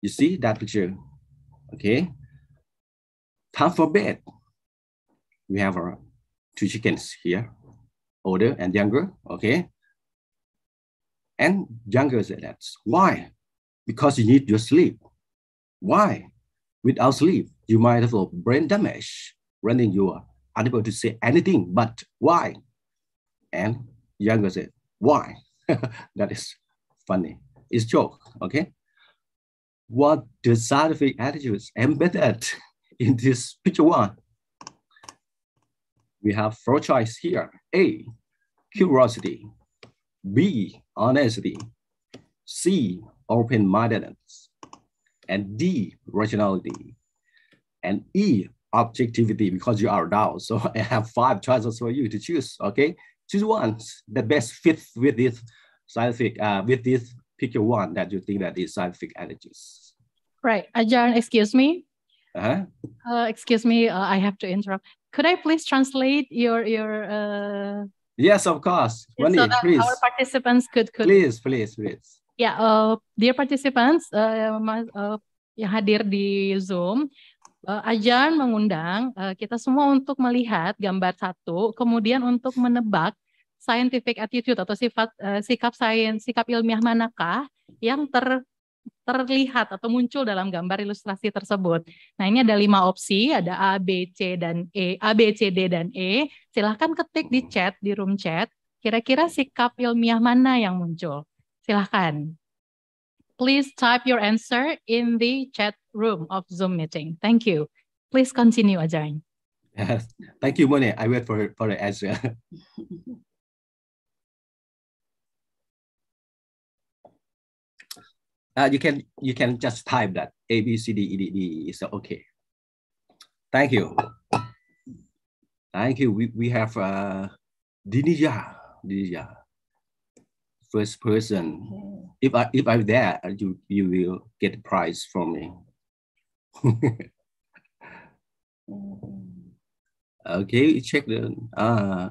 You see that picture, okay? Time for bed. We have our uh, two chickens here, older and younger, okay? And younger said that. Why? Because you need your sleep. Why? Without sleep, you might have brain damage, rendering you unable to say anything. But why? and younger said, why? that is funny. It's joke, okay? What the scientific attitudes embedded in this picture one? We have four choices here. A, curiosity. B, honesty. C, open-mindedness. And D, rationality. And E, objectivity because you are down. So I have five choices for you to choose, okay? She wants the best fit with this scientific, uh, with this picture one that you think that is scientific energies. Right, Ajahn, excuse me. Uh-huh. Uh, excuse me, uh, I have to interrupt. Could I please translate your your? Uh, yes, of course. Ronnie, so that please. our participants could, could. Please, please, please. yeah, uh, dear participants uh, uh yang hadir di Zoom, Eh, Ajan mengundang eh, kita semua untuk melihat gambar satu, kemudian untuk menebak scientific attitude atau sifat eh, sikap sains, sikap ilmiah manakah yang ter terlihat atau muncul dalam gambar ilustrasi tersebut. Nah ini ada lima opsi, ada A, B, C, dan E, A, B, C, D, dan E. Silahkan ketik di chat, di room chat, kira-kira sikap ilmiah mana yang muncul. Silahkan. please type your answer in the chat room of Zoom meeting. Thank you. Please continue, Ajahn. Yes. Thank you, Mone. I wait for for the answer. uh, you can you can just type that A B C D E D D is okay. Thank you. Thank you. We, we have uh, Dinija. Dinija first person. If I if I'm there, you you will get a prize from me. Mm-hmm. okay, check the ah. Uh,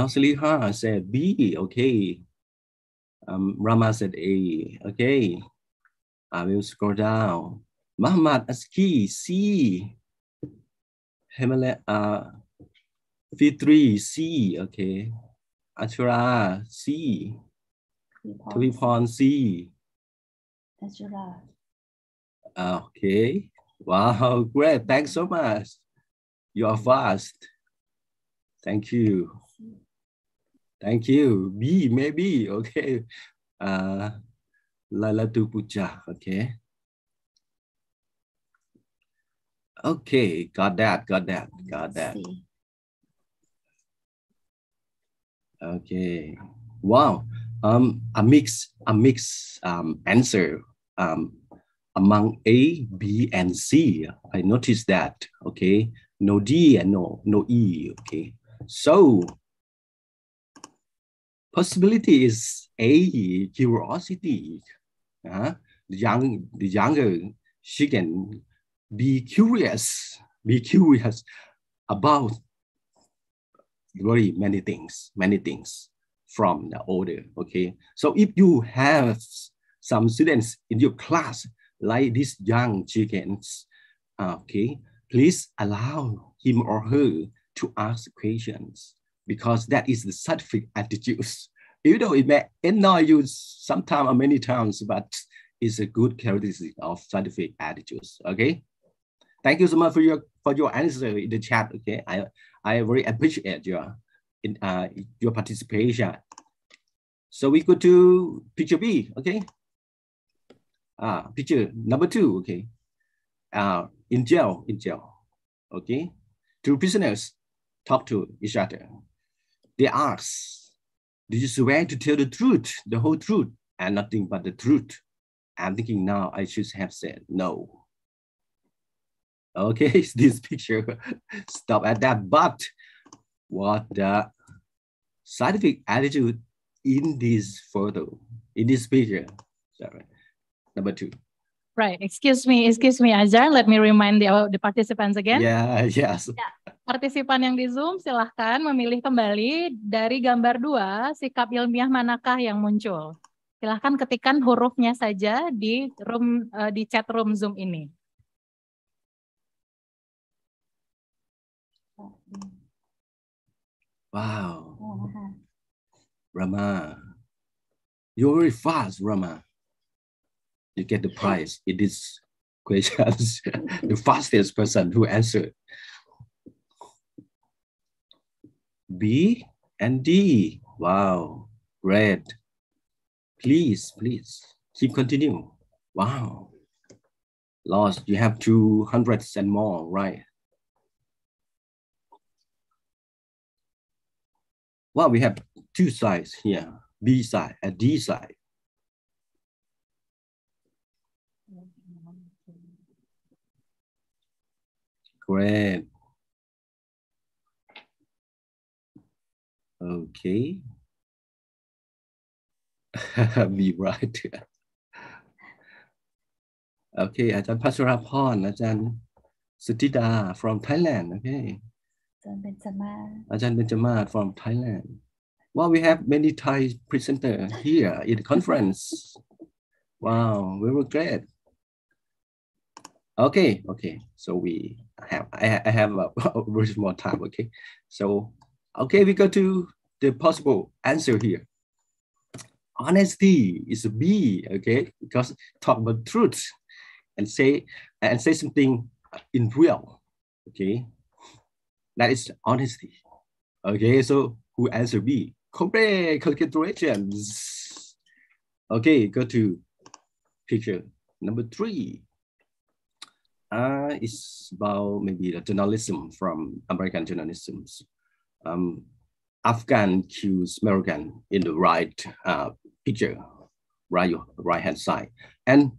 Ha said B, okay. Um, Rama said A, okay. I will scroll down. Muhammad Aski, C. Himala, uh, V3, C, okay. อัชราซีทวีพรซีอัชรา ah, Okay. Wow, great. Thanks so much. You are fast. Thank you. Thank you. B, maybe. Okay. Uh, Lalatu Puja. Okay. Okay. Got that. Got that. Got that. Okay. Wow. Um, a mix, a mix um, answer um, among A, B, and C. I noticed that. Okay. No D and no no E. Okay. So possibility is A, curiosity. Uh, the young, the younger she can be curious, be curious about very many things, many things from the order, okay? So if you have some students in your class like these young chickens, uh, okay, please allow him or her to ask questions because that is the scientific attitudes. Even though it may annoy you sometimes or many times, but it's a good characteristic of scientific attitudes, okay? Thank you so much for your for your answer in the chat. Okay, I I very appreciate your in, uh, your participation. So we go to picture B. Okay. Uh, picture number two. Okay. Uh, in jail, in jail. Okay. Two prisoners talk to each other. They ask, "Do you swear to tell the truth, the whole truth, and nothing but the truth?" I'm thinking now I should have said no. Okay, this picture stop at that. But what the scientific attitude in this photo, in this picture? Sorry. Number two. Right. Excuse me. Excuse me, Azhar. Let me remind the, the participants again. Yeah. Yes. Yeah. Partisipan yang di Zoom, silahkan memilih kembali dari gambar dua sikap ilmiah manakah yang muncul. Silahkan ketikkan hurufnya saja di room uh, di chat room Zoom ini. Wow. Uh-huh. Rama. You're very fast, Rama. You get the prize in this questions. the fastest person who answered. B and D. Wow. Great. Please, please keep continue. Wow. Lost. You have 200 and more, right? Well, we have two sides here, B side and D side. Great. Okay. Be right. โอเคอาจารย์พัชรพรอาจารย์สุติดา from Thailand Okay. Ajahn uh, from Thailand. Well, we have many Thai presenter here in the conference. wow, we were great. Okay, okay. So we have I, I have a, little more time. Okay, so okay, we go to the possible answer here. Honesty is a B. Okay, because talk about truth and say and say something in real. Okay, that is honesty. Okay, so who answer B? Complete congratulations. Okay, go to picture number three. Uh, it's about maybe the journalism from American journalism. Um, Afghan kills American in the right uh, picture, right, right hand side. And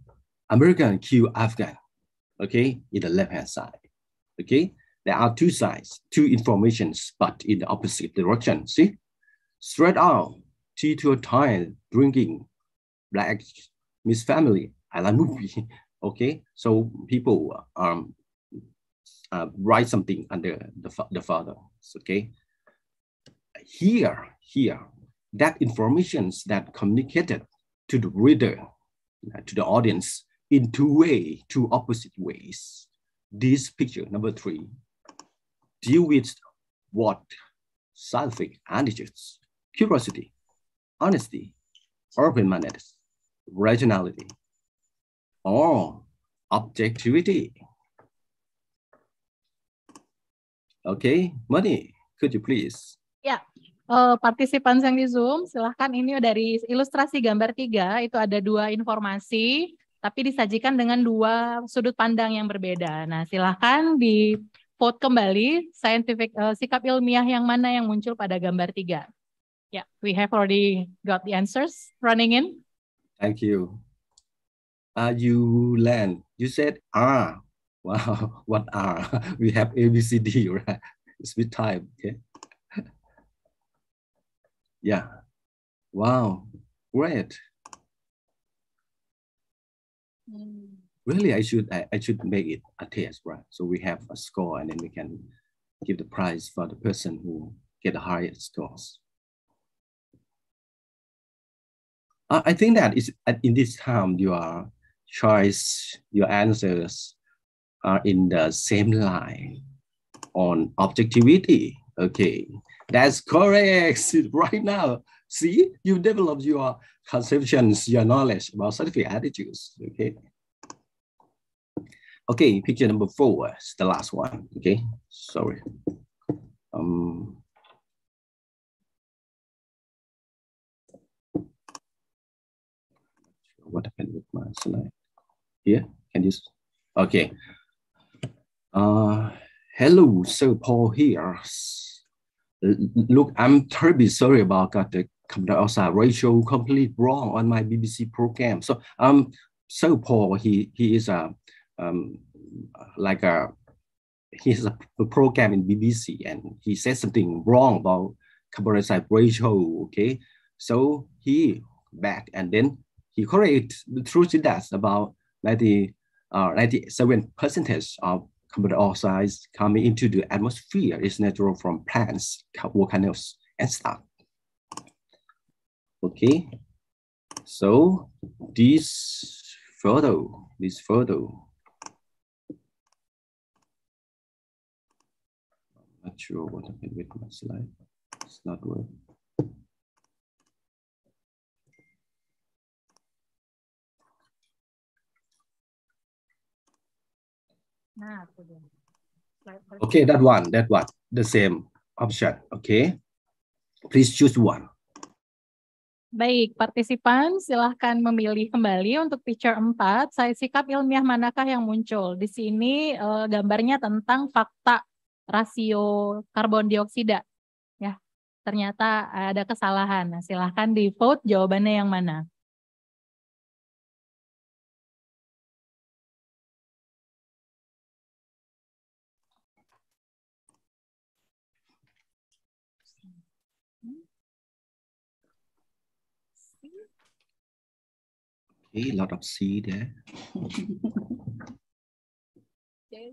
American kill Afghan, okay, in the left hand side, okay? There are two sides, two informations, but in the opposite direction. See, straight out, tea to a time, drinking, black, Miss Family, I like movie. Okay, so people um, uh, write something under the, the father. Okay, here, here, that informations that communicated to the reader, uh, to the audience in two way, two opposite ways. This picture number three deal with what? Scientific attitudes, curiosity, honesty, open-mindedness, rationality, or objectivity. Okay, money, could you please? yeah. Ya, uh, partisipan yang di Zoom, silahkan ini dari ilustrasi gambar tiga, itu ada dua informasi, tapi disajikan dengan dua sudut pandang yang berbeda. Nah, silahkan di quote kembali scientific uh, sikap ilmiah yang mana yang muncul pada gambar tiga. Ya, yeah, we have already got the answers running in. Thank you. Are you land. You said R. Ah. Wow, what R? Ah"? We have A, B, C, D, right? It's with time. Okay. Yeah. Wow. Great. Hmm. really I should I, I, should make it a test, right? So we have a score and then we can give the prize for the person who get the highest scores. Uh, I think that is in this time your choice, your answers are in the same line on objectivity. Okay, that's correct right now. See, you develop your conceptions, your knowledge about scientific attitudes. Okay. Okay, picture number four uh, is the last one. Okay, sorry. Um, what happened with my slide? Here, can you? Okay. Uh, hello, Sir Paul here. Look, I'm terribly sorry about got the carbon outside. ratio completely wrong on my BBC program. So um, Sir Paul, he he is a um, like a uh, he's a, a program in BBC and he said something wrong about carbon dioxide ratio. Okay, so he back and then he correct the truth that about 90, uh, 97 percentage of carbon dioxide coming into the atmosphere is natural from plants, volcanoes, and stuff. Okay, so this photo, this photo sure what happened with my slide. It's not working. Okay, that one, that one, the same option. Okay, please choose one. Baik, partisipan silahkan memilih kembali untuk picture 4. Saya sikap ilmiah manakah yang muncul. Di sini eh, gambarnya tentang fakta rasio karbon dioksida. Ya, ternyata ada kesalahan. Nah, silahkan di vote jawabannya yang mana. A lot of C there. okay.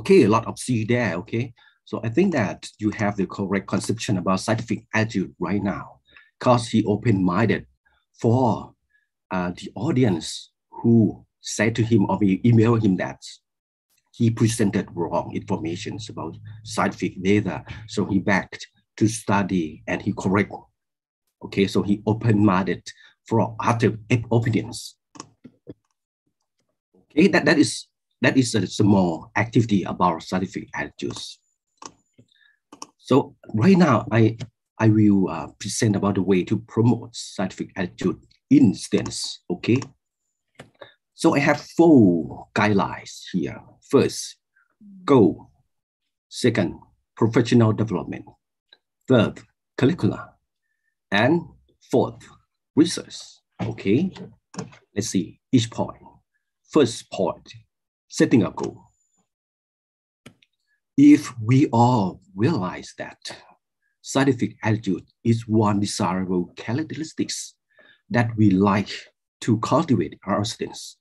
okay, a lot of C there, okay? So I think that you have the correct conception about scientific attitude right now, because he open-minded for uh, the audience who said to him or email him that he presented wrong information about scientific data. So he backed to study and he correct. Okay, so he open-minded for other opinions. Okay, that, that is that is a small activity about scientific attitudes. So right now, I, I will uh, present about the way to promote scientific attitude instance, okay? So I have four guidelines here. First, goal. Second, professional development. Third, curricula. And fourth, research. Okay, let's see each point. First point, setting a goal. If we all realize that scientific attitude is one desirable characteristics that we like to cultivate our students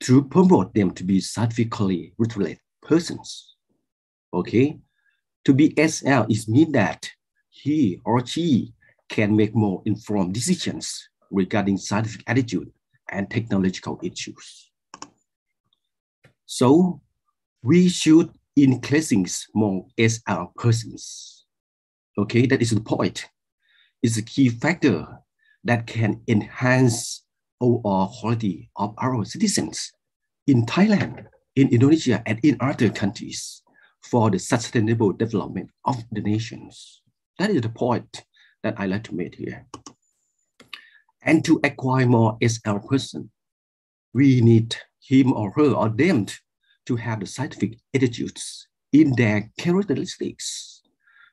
to promote them to be scientifically literate persons. Okay, to be SL is mean that he or she can make more informed decisions regarding scientific attitude and technological issues. So we should increasing more as our persons. Okay, that is the point. It's a key factor that can enhance overall quality of our citizens in Thailand, in Indonesia, and in other countries for the sustainable development of the nations. That is the point that I like to make here. And to acquire more as our person, we need him or her are damned to have the scientific attitudes in their characteristics.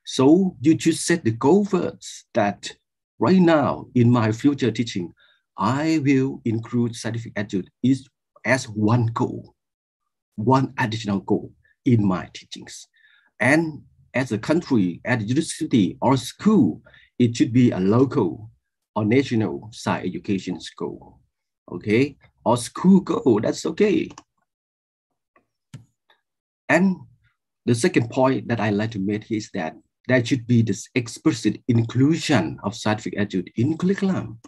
So you should set the goal first that right now in my future teaching, I will include scientific attitude is as one goal, one additional goal in my teachings. And as a country, at university or school, it should be a local or national science education school. Okay, or school go, that's okay. And the second point that I like to make is that there should be this explicit inclusion of scientific attitude in curriculum.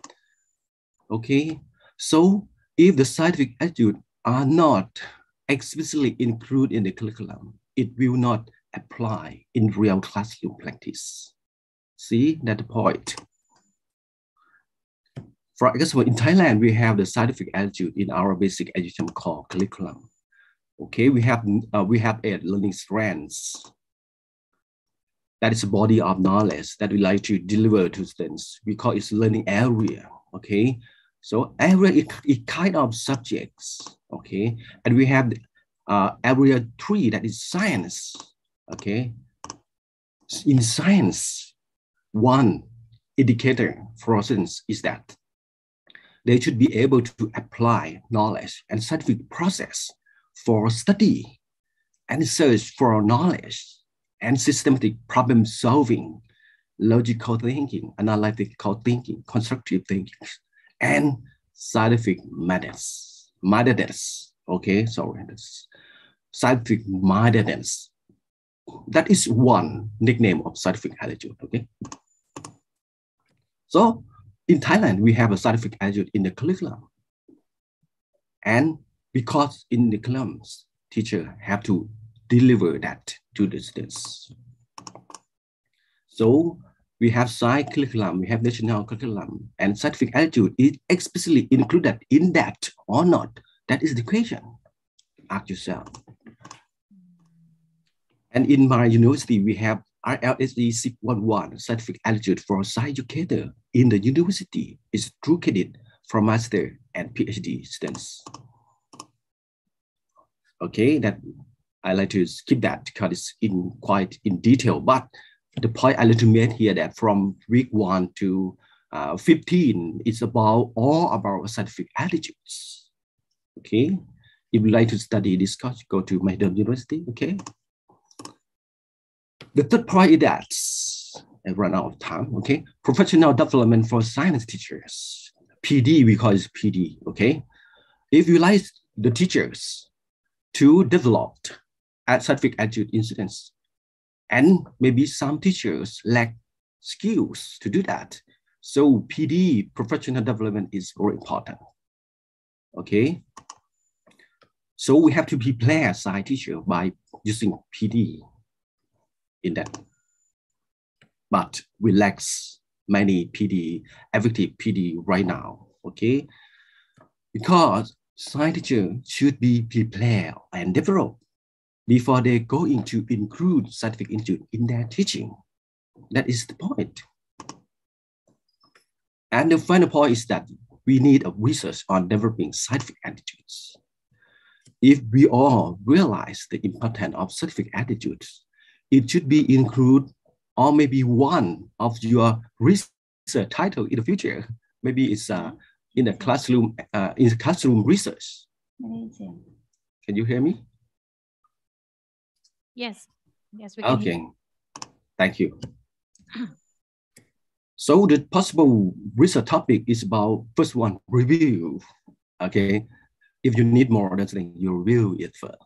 Okay, so if the scientific attitude are not explicitly included in the curriculum, it will not apply in real classroom practice. See that point for example, in Thailand, we have the scientific attitude in our basic education core curriculum. Okay, we have uh, we have a learning strands. That is a body of knowledge that we like to deliver to students. We call it learning area. Okay, so area is kind of subjects. Okay, and we have uh, area three that is science. Okay, in science, one indicator for students is that they should be able to apply knowledge and scientific process for study and search for knowledge and systematic problem solving, logical thinking, analytical thinking, constructive thinking, and scientific methods, mindedness. Okay, sorry, that's scientific mindedness. That is one nickname of scientific attitude. Okay. So in Thailand, we have a scientific attitude in the curriculum. And because in the curriculums, teacher have to deliver that to the students. So we have science curriculum, we have national curriculum, and scientific attitude is explicitly included in that or not. That is the question. Ask yourself. And in my university, we have RLSE 611 scientific attitude for science educator in the university is true credit for master and PhD students. Okay, that I like to skip that because it's in quite in detail, but the point I like to make here that from week one to uh, 15, it's about all about scientific attitudes. Okay, if you like to study this course, go to my university, okay? The third part is that I run out of time. Okay, professional development for science teachers, PD we call it PD. Okay, if you like the teachers to develop at scientific attitude incidents, and maybe some teachers lack skills to do that. So PD professional development is very important. Okay. So we have to prepare science teacher by using PD in that. But we lack many PD, effective PD right now, okay? Because scientists should be prepared and developed before they go into include scientific institute in their teaching. That is the point. And the final point is that we need a research on developing scientific attitudes. If we all realize the importance of scientific attitudes, it should be include or maybe one of your research title in the future. Maybe it's uh, in the classroom uh, in the classroom research. Can you hear me? Yes. Yes, we can. Okay. Thank you. So the possible research topic is about first one review. Okay, if you need more, then you review it first.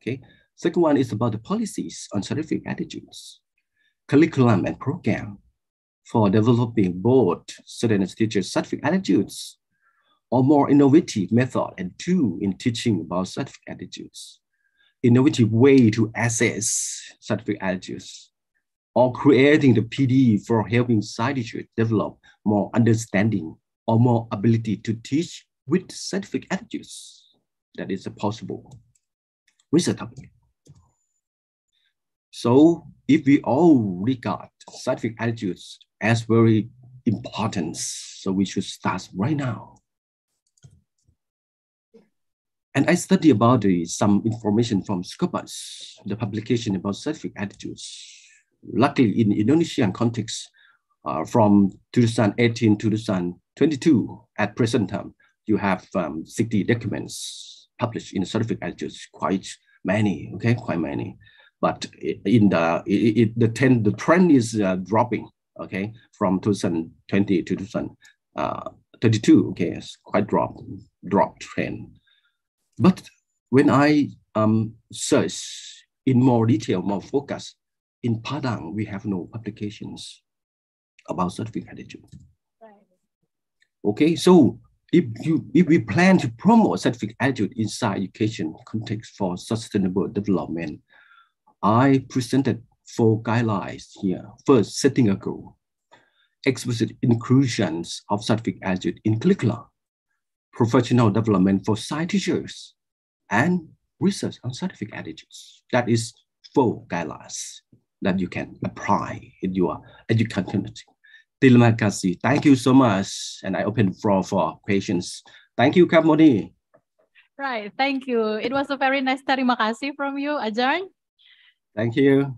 Okay, Second one is about the policies on scientific attitudes, curriculum and program for developing both students teachers' scientific attitudes or more innovative method and tool in teaching about scientific attitudes, innovative way to assess scientific attitudes, or creating the PD for helping scientists develop more understanding or more ability to teach with scientific attitudes that is possible. Research topic. So if we all regard scientific attitudes as very important, so we should start right now. And I study about the, some information from Scopus, the publication about scientific attitudes. Luckily, in Indonesian context, uh, from 2018 to 2022, at present time, you have um, 60 documents published in scientific attitudes, quite many, okay, quite many but in the it, it, the trend the trend is uh, dropping. Okay, from 2020 to 2032. Uh, okay, it's quite drop drop trend. But when I um, search in more detail, more focus, in Padang we have no publications about certificate attitude. Right. Okay, so if you if we plan to promote certificate attitude inside education context for sustainable development, I presented four guidelines here. First, setting a goal, explicit inclusions of scientific attitude in curriculum, professional development for science teachers, and research on scientific attitudes. That is four guidelines that you can apply in your education community. Terima kasih. Thank you so much. And I open floor for questions. Thank you, Kamoni. Right. Thank you. It was a very nice terima kasih from you, Ajahn. Thank you.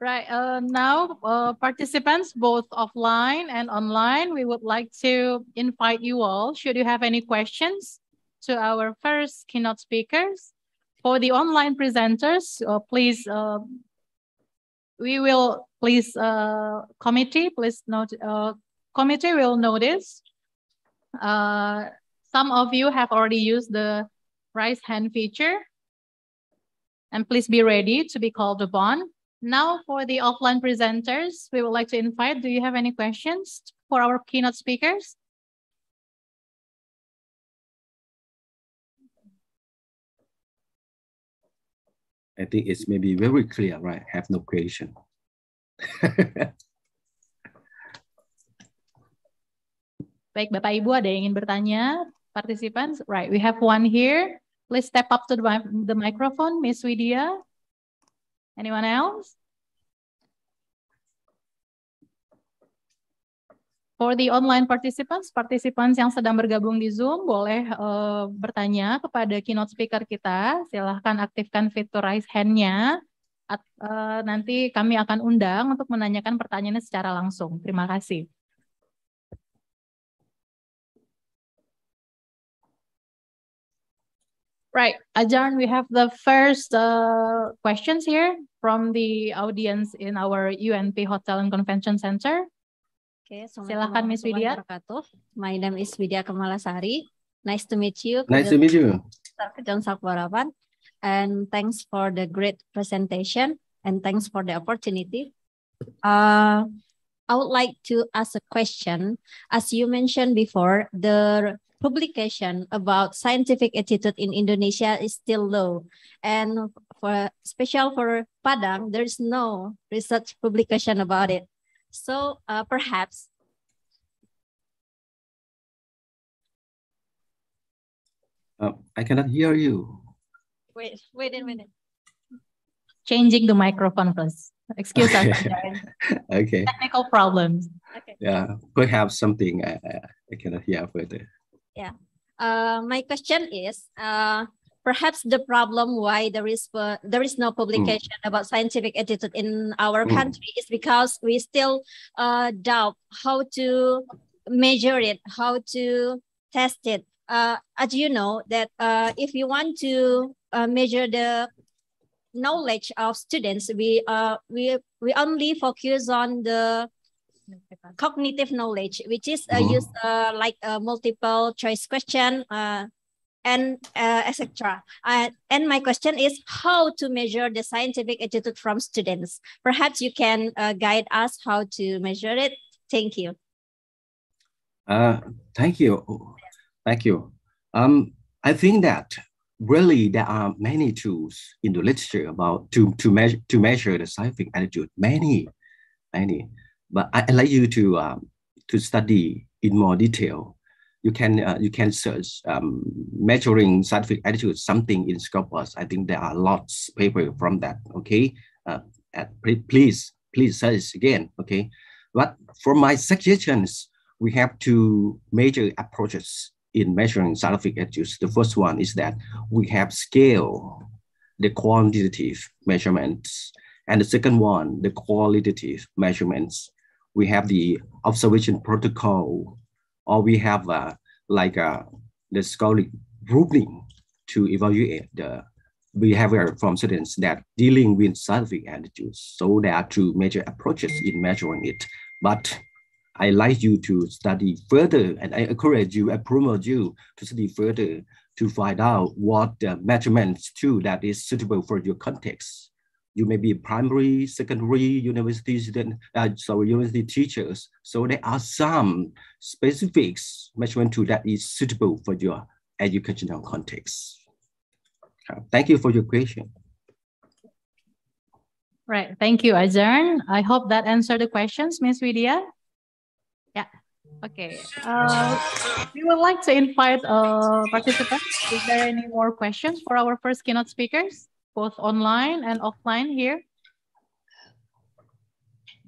Right, uh, now uh, participants, both offline and online, we would like to invite you all, should you have any questions, to our first keynote speakers. For the online presenters, uh, please, uh, we will, please, uh, committee, please note, uh, committee will notice. some of you have already used the raise hand feature. And please be ready to be called upon. Now for the offline presenters, we would like to invite, do you have any questions for our keynote speakers? I think it's maybe very clear, right? have no question. Baik, Bapak Ibu ada yang ingin bertanya? Participants, right, we have one here. Please step up to the, the microphone, Miss Widya. Anyone else? For the online participants, participants yang sedang bergabung di Zoom boleh uh, bertanya kepada keynote speaker kita. Silahkan aktifkan fitur raise hand-nya. Uh, nanti kami akan undang untuk menanyakan pertanyaannya secara langsung. Terima kasih. Right, Ajahn, we have the first uh, questions here from the audience in our UNP Hotel and Convention Center. Okay, silakan Miss Widya. My name is Widya Kamalasari. Nice to meet you. Nice to meet you. John Sakwarapan. And thanks for the great presentation and thanks for the opportunity. Uh, I would like to ask a question. As you mentioned before, the publication about scientific attitude in Indonesia is still low. And for special for Padang, there is no research publication about it. So uh, perhaps uh, I cannot hear you. Wait, wait a minute. Changing the microphone, please. Excuse okay. us. okay. Technical problems. Okay. Yeah, perhaps something I, I cannot hear further. Yeah. Uh, my question is, uh, perhaps the problem why there is there is no publication mm. about scientific attitude in our mm. country is because we still uh, doubt how to measure it, how to test it. Uh, as you know, that uh, if you want to measure the knowledge of students, we we we only focus on the cognitive knowledge, which is uh, mm-hmm. used uh, like a uh, multiple choice question uh, and uh, etc. Uh, and my question is how to measure the scientific attitude from students. Perhaps you can guide us how to measure it. Thank you. thank you. Thank you. Um, I think that really there are many tools in the literature about to, to measure to measure the scientific attitude. Many, many. But I, would like you to um, to study in more detail. You can uh, you can search um, measuring scientific attitude something in Scopus. I think there are lots paper from that. Okay, uh, please please search again. Okay, but for my suggestions, we have two major approaches in measuring scientific attitudes. The first one is that we have scale the quantitative measurements, and the second one, the qualitative measurements we have the observation protocol, or we have uh, like uh, the scoring grouping to evaluate the behavior from students that dealing with scientific attitudes. So there are two major approaches in measuring it. But I like you to study further, and I encourage you, I promote you to study further to find out what the uh, measurements to that is suitable for your context you may be primary, secondary university student, uh, sorry, university teachers. So there are some specifics measurement tool that is suitable for your educational context. Uh, thank you for your question. Right, thank you, Azern. I hope that answered the questions, Ms. Vidya. Yeah, okay. Uh, we would like to invite uh, participants. Is there any more questions for our first keynote speakers? both online and offline here?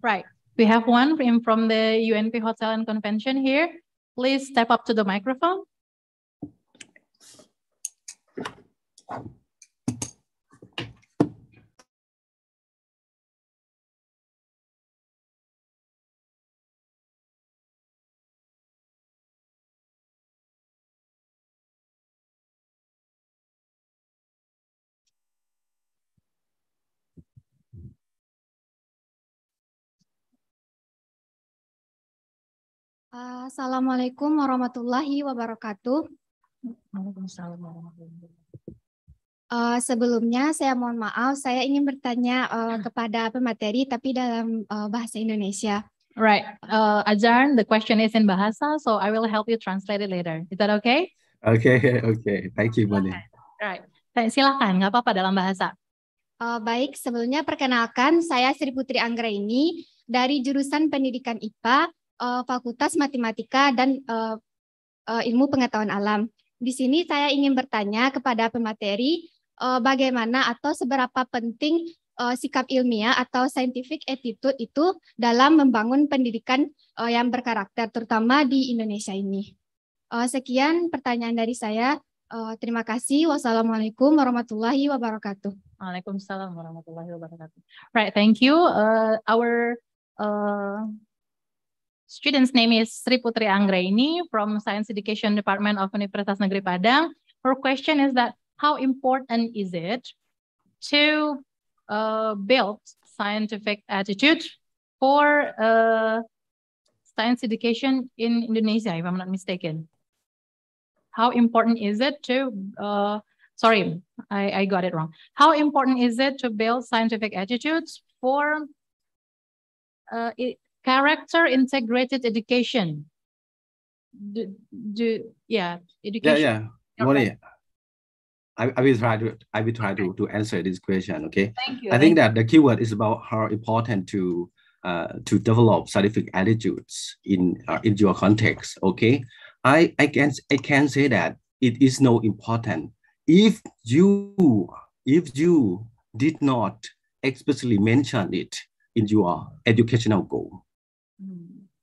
Right, we have one in, from the UNP Hotel and Convention here. Please step up to the microphone. Assalamualaikum warahmatullahi wabarakatuh. Waalaikumsalam eh, sebelumnya saya mohon maaf, saya ingin bertanya uh, kepada pemateri tapi dalam uh, bahasa Indonesia. Right, uh, Ajarn, the question is in bahasa, so I will help you translate it later. Is that okay? Okay, okay. Thank you, Boni. Right, silakan, Gak apa-apa dalam bahasa. Uh, baik, sebelumnya perkenalkan saya Sri Putri Anggra ini dari jurusan Pendidikan IPA uh, Fakultas Matematika dan uh, uh, Ilmu Pengetahuan Alam. Di sini saya ingin bertanya kepada pemateri uh, bagaimana atau seberapa penting uh, sikap ilmiah atau scientific attitude itu dalam membangun pendidikan uh, yang berkarakter terutama di Indonesia ini. Uh, sekian pertanyaan dari saya. Uh, terima kasih. Wassalamualaikum warahmatullahi wabarakatuh. Waalaikumsalam warahmatullahi wabarakatuh. Right, thank you. Uh, our uh, Student's name is Sri Putri Anggraini from Science Education Department of Universitas Negeri Padang. Her question is that how important is it to uh, build scientific attitude for uh, science education in Indonesia, if I'm not mistaken. How important is it to, uh, sorry, I, I got it wrong. How important is it to build scientific attitudes for uh, character integrated education. Do, do yeah, education. Yeah, yeah. What right. I, I will try to I will try to, to answer this question. Okay. Thank you. I think that the keyword is about how important to uh, to develop scientific attitudes in uh, in your context. Okay. I I can I can say that it is no important if you if you did not explicitly mention it in your educational goal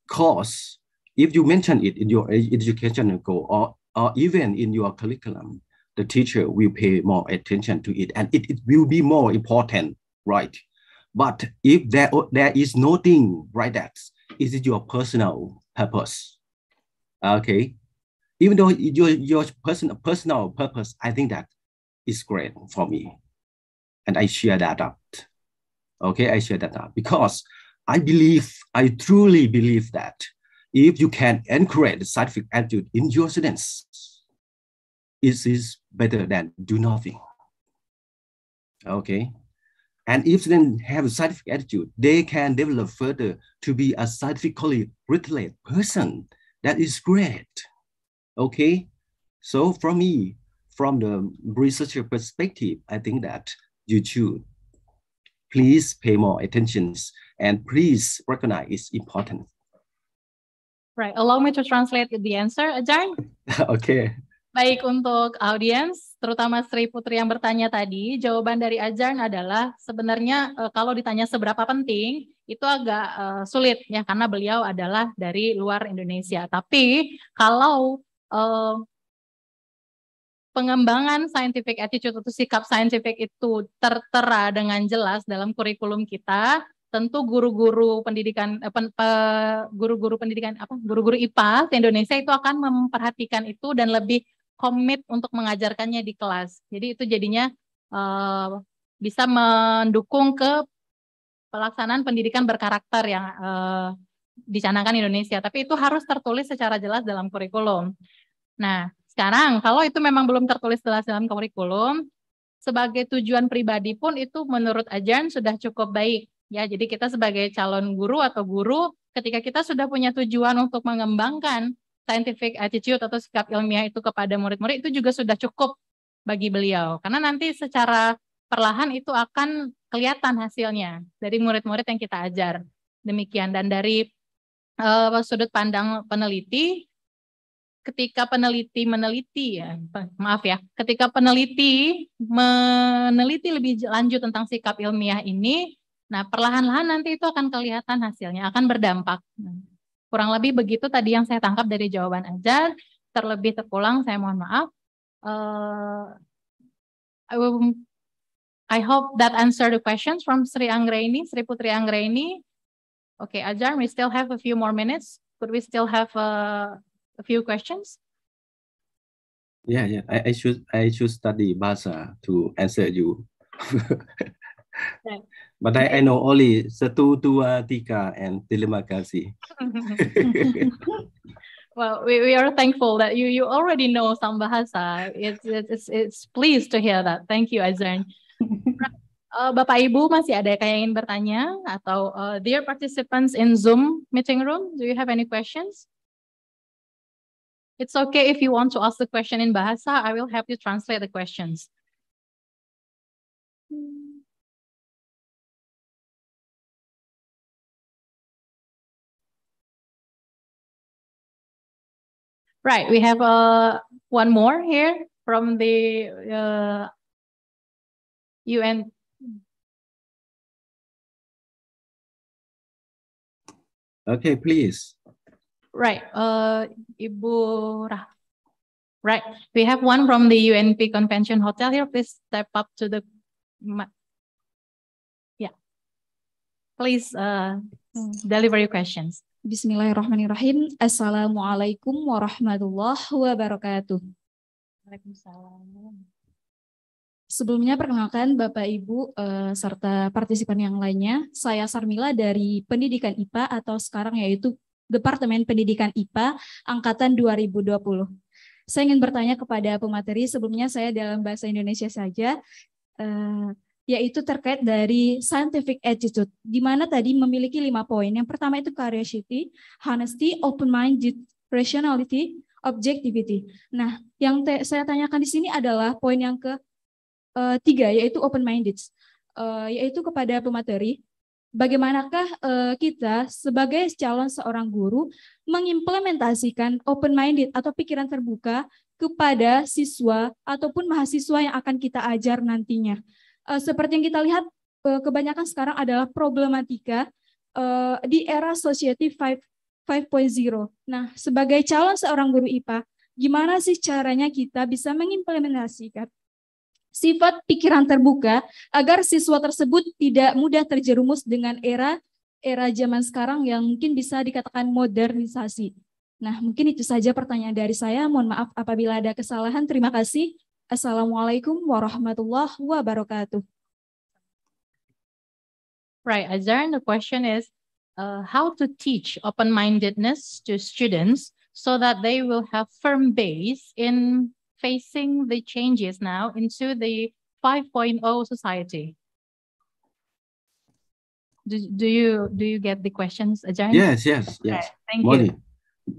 course, if you mention it in your educational goal or, or even in your curriculum, the teacher will pay more attention to it and it, it will be more important, right? But if there, there is nothing right? that, is it your personal purpose? Okay. Even though your, your personal, personal purpose, I think that is great for me. And I share that up. Okay, I share that up because I believe, I truly believe that if you can encourage the scientific attitude in your students, it is better than do nothing. Okay. And if students have a scientific attitude, they can develop further to be a scientifically related person. That is great. Okay. So for me, from the researcher perspective, I think that you should please pay more attention and please recognize its importance. Right, allow me to translate the answer, Ajay. okay. Baik untuk audiens, terutama Sri Putri yang bertanya tadi, jawaban dari Ajarn adalah sebenarnya eh, kalau ditanya seberapa penting, itu agak eh, sulit ya karena beliau adalah dari luar Indonesia. Tapi kalau uh, pengembangan scientific attitude atau sikap scientific itu tertera dengan jelas dalam kurikulum kita, tentu guru-guru pendidikan eh, guru-guru pendidikan apa guru-guru IPA Indonesia itu akan memperhatikan itu dan lebih komit untuk mengajarkannya di kelas. Jadi itu jadinya uh, bisa mendukung ke pelaksanaan pendidikan berkarakter yang uh, dicanangkan Indonesia. Tapi itu harus tertulis secara jelas dalam kurikulum. Nah, sekarang kalau itu memang belum tertulis jelas dalam kurikulum, sebagai tujuan pribadi pun itu menurut ajaran sudah cukup baik Ya, jadi kita sebagai calon guru atau guru ketika kita sudah punya tujuan untuk mengembangkan scientific attitude atau sikap ilmiah itu kepada murid-murid itu juga sudah cukup bagi beliau. Karena nanti secara perlahan itu akan kelihatan hasilnya dari murid-murid yang kita ajar. Demikian dan dari uh, sudut pandang peneliti ketika peneliti meneliti ya maaf ya ketika peneliti meneliti lebih lanjut tentang sikap ilmiah ini Nah, perlahan-lahan nanti itu akan kelihatan hasilnya, akan berdampak. Kurang lebih begitu tadi yang saya tangkap dari jawaban Ajar. Terlebih terpulang, saya mohon maaf. Uh, I, hope that answer the questions from Sri Anggraini, Sri Putri Anggraini. Okay, Ajar, we still have a few more minutes. Could we still have a, uh, a few questions? Yeah, yeah. I, I should I should study Bahasa to answer you. But I, I know only satu, dua, tiga, and terima kasih. well, we, we are thankful that you you already know some bahasa. It's it's it's pleased to hear that. Thank you, Azern. Uh, Bapak Ibu masih ada yang ingin bertanya atau uh, dear participants in Zoom meeting room, do you have any questions? It's okay if you want to ask the question in bahasa. I will help you translate the questions. Hmm. Right, we have uh, one more here from the uh, UN. Okay, please. Right, uh, Ibu Ra. Right, we have one from the UNP Convention Hotel here. Please step up to the, yeah. Please uh, deliver your questions. Bismillahirrahmanirrahim. Assalamualaikum warahmatullahi wabarakatuh. Waalaikumsalam. Sebelumnya perkenalkan Bapak Ibu eh, serta partisipan yang lainnya. Saya Sarmila dari Pendidikan IPA atau sekarang yaitu Departemen Pendidikan IPA angkatan 2020. Saya ingin bertanya kepada pemateri sebelumnya saya dalam bahasa Indonesia saja. Eh, yaitu terkait dari scientific attitude, di mana tadi memiliki lima poin. Yang pertama itu curiosity, honesty, open minded, rationality, objectivity. Nah, yang saya tanyakan di sini adalah poin yang ke uh, tiga, yaitu open minded, uh, eh, yaitu kepada pemateri. Bagaimanakah eh, kita sebagai calon seorang guru mengimplementasikan open minded atau pikiran terbuka kepada siswa ataupun mahasiswa yang akan kita ajar nantinya? uh, seperti yang kita lihat uh, kebanyakan sekarang adalah problematika uh, di era society 5.0. Nah, sebagai calon seorang guru IPA, gimana sih caranya kita bisa mengimplementasikan sifat pikiran terbuka agar siswa tersebut tidak mudah terjerumus dengan era era zaman sekarang yang mungkin bisa dikatakan modernisasi. Nah, mungkin itu saja pertanyaan dari saya. Mohon maaf apabila ada kesalahan. Terima kasih. Assalamualaikum warahmatullahi wabarakatuh. Right, Azar, the question is uh, how to teach open-mindedness to students so that they will have firm base in facing the changes now into the 5.0 society. Do, do you do you get the questions, Ajay? Yes, yes, yes. Okay, thank you.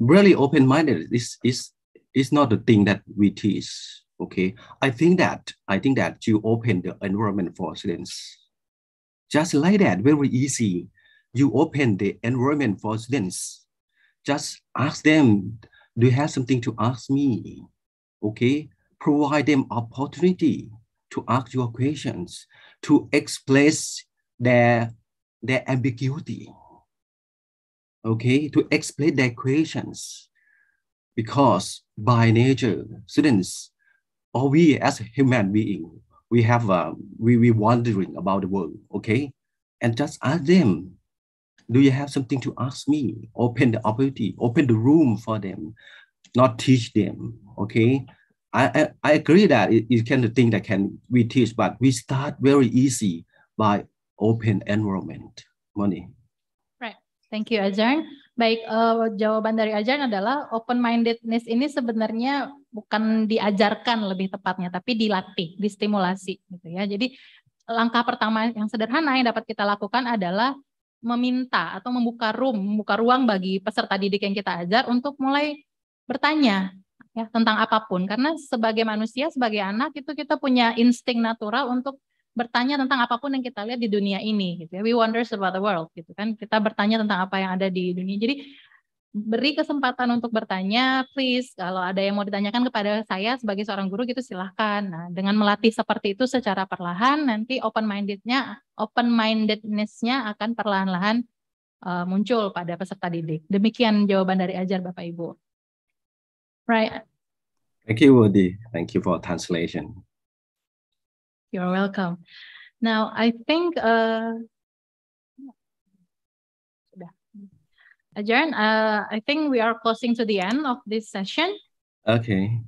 Really open-minded is is is not the thing that we teach. Okay, I think that I think that you open the environment for students. Just like that, very easy. You open the environment for students. Just ask them, do you have something to ask me? Okay, provide them opportunity to ask your questions, to express their, their ambiguity. Okay, to explain their questions. Because by nature, students or oh, we as human being, we have uh, we we wondering about the world, okay? And just ask them, do you have something to ask me? Open the opportunity, open the room for them, not teach them, okay? I, I, I agree that it, it can the thing that can we teach, but we start very easy by open enrollment money. Right. Thank you, Ajahn. Baik, uh, jawaban dari ajaran adalah open mindedness ini sebenarnya bukan diajarkan lebih tepatnya, tapi dilatih, distimulasi gitu ya. Jadi langkah pertama yang sederhana yang dapat kita lakukan adalah meminta atau membuka room, membuka ruang bagi peserta didik yang kita ajar untuk mulai bertanya ya tentang apapun karena sebagai manusia, sebagai anak itu kita punya insting natural untuk bertanya tentang apapun yang kita lihat di dunia ini gitu ya. We wonder about the world gitu kan. Kita bertanya tentang apa yang ada di dunia. Jadi beri kesempatan untuk bertanya, please. Kalau ada yang mau ditanyakan kepada saya sebagai seorang guru gitu silahkan. Nah, dengan melatih seperti itu secara perlahan, nanti open mindednya, open mindednessnya akan perlahan-lahan uh, muncul pada peserta didik. Demikian jawaban dari ajar Bapak Ibu. Right. Thank you, Woody. Thank you for translation. You're welcome. Now, I think, uh, Ajarn, uh, I think we are closing to the end of this session. Okay.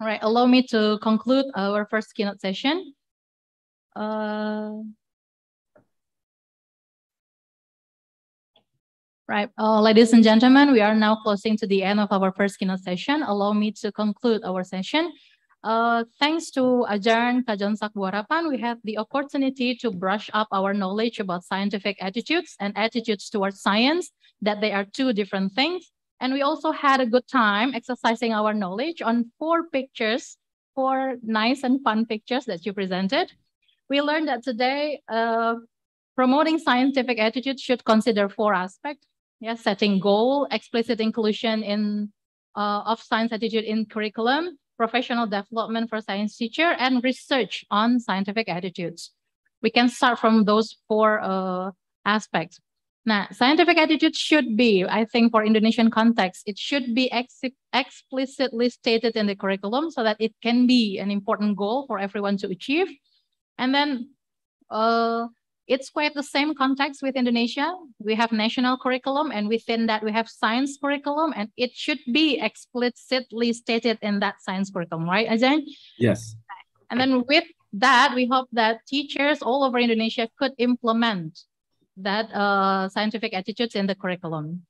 All right, allow me to conclude our first keynote session. Uh, right, uh, ladies and gentlemen, we are now closing to the end of our first keynote session. Allow me to conclude our session. Uh, thanks to Ajarn Kajansak Sakwarapan, we had the opportunity to brush up our knowledge about scientific attitudes and attitudes towards science, that they are two different things. And we also had a good time exercising our knowledge on four pictures, four nice and fun pictures that you presented. We learned that today, uh, promoting scientific attitudes should consider four aspects. Yes, setting goal, explicit inclusion in uh, of science attitude in curriculum, professional development for science teacher, and research on scientific attitudes. We can start from those four uh, aspects. Now, scientific attitude should be, I think for Indonesian context, it should be ex explicitly stated in the curriculum so that it can be an important goal for everyone to achieve. And then uh, it's quite the same context with Indonesia. We have national curriculum and within that we have science curriculum and it should be explicitly stated in that science curriculum, right, Ajahn? Yes. And then with that, we hope that teachers all over Indonesia could implement that uh, scientific attitudes in the curriculum.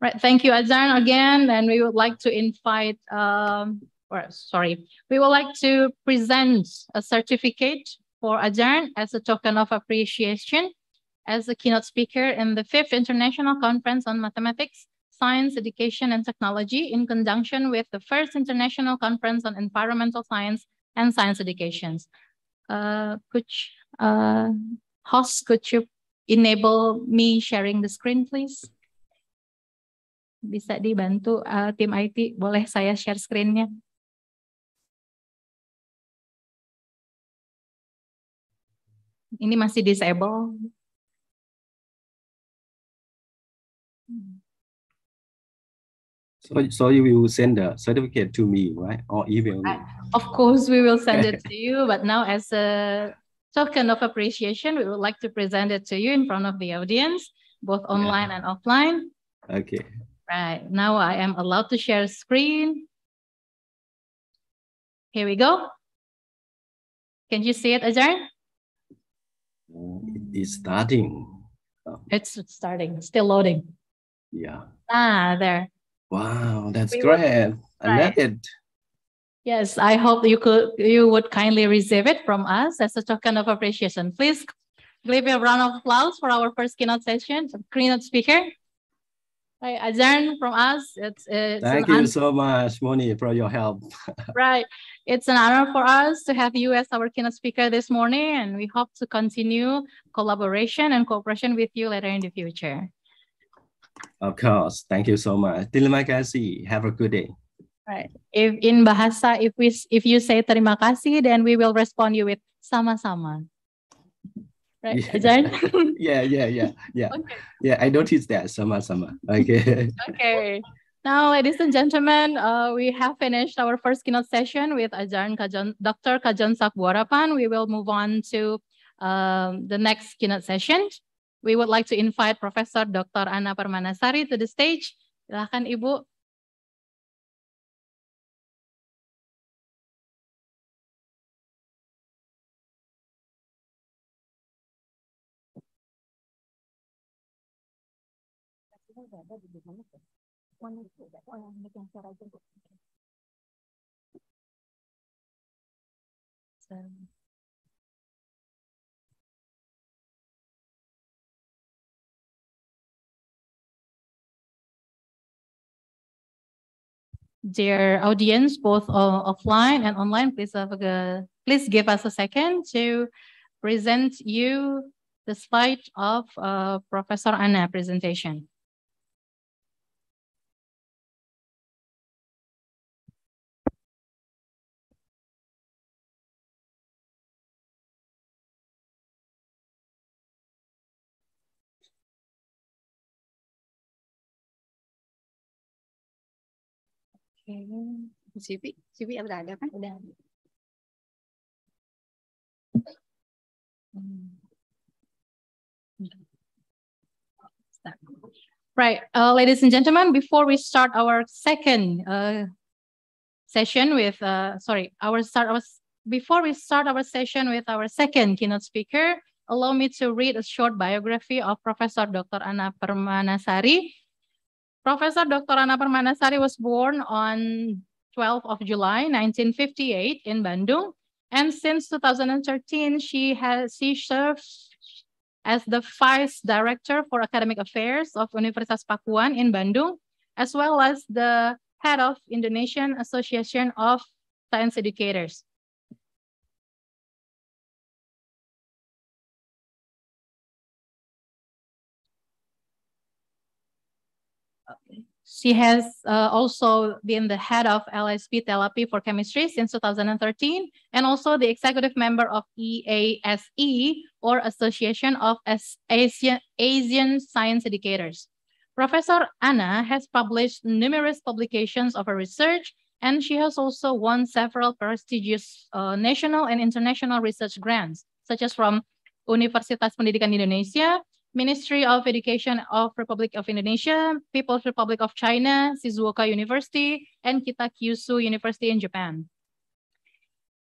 Right, thank you, Azan, again. And we would like to invite, um, or sorry, we would like to present a certificate for adjourn as a token of appreciation as a keynote speaker in the fifth International Conference on Mathematics, Science, Education, and Technology in conjunction with the first International Conference on Environmental Science and Science Educations. Uh, could uh, host, could you enable me sharing the screen, please? Bisa dibantu uh, tim IT, boleh saya share screen-nya? ini masih disable. So, so you will send the certificate to me, right? Or email me? Of course, we will send it to you. But now, as a token of appreciation, we would like to present it to you in front of the audience, both online yeah. and offline. Okay. Right. Now I am allowed to share screen. Here we go. Can you see it, Ajahn? It is starting. It's starting, still loading. Yeah. Ah, there. Wow, that's we great. I love it. Yes, I hope you could you would kindly receive it from us as a token of appreciation. Please give a round of applause for our first keynote session, keynote speaker right, adjourn from us. It's, it's Thank you so much, Moni, for your help. right. It's an honor for us to have you as our keynote speaker this morning, and we hope to continue collaboration and cooperation with you later in the future. Of course. Thank you so much. Terima kasih. Have a good day. Right. If in Bahasa, if we if you say terima kasih, then we will respond you with sama-sama right? Yeah, yeah, yeah, yeah, yeah. okay. Yeah, I noticed that. Sama, sama. Okay. okay. Now, ladies and gentlemen, uh, we have finished our first keynote session with Ajarn Kajan, Dr. Kajan Sakborapan. We will move on to um, the next keynote session. We would like to invite Professor Dr. Anna Permanasari to the stage. Silahkan Ibu ada di cara dear audience, both uh, offline and online, please have a, please give us a second to present you the slide of uh, Professor Anna presentation. Okay. CV, CV udah ada kan? Udah. Right, uh, ladies and gentlemen, before we start our second uh, session with, uh, sorry, our start our, before we start our session with our second keynote speaker, allow me to read a short biography of Professor Dr. Anna Permanasari, Professor Dr. Anna Permanasari was born on 12 of July 1958 in Bandung, and since 2013 she has she serves as the Vice Director for Academic Affairs of Universitas Pakuan in Bandung, as well as the Head of Indonesian Association of Science Educators. She has uh, also been the head of LSP Therapy for chemistry since 2013, and also the executive member of EASE, or Association of Asian, Asian Science Educators. Professor Anna has published numerous publications of her research, and she has also won several prestigious uh, national and international research grants, such as from Universitas Pendidikan Indonesia, Ministry of Education of Republic of Indonesia, People's Republic of China, Shizuoka University, and Kitakyushu University in Japan.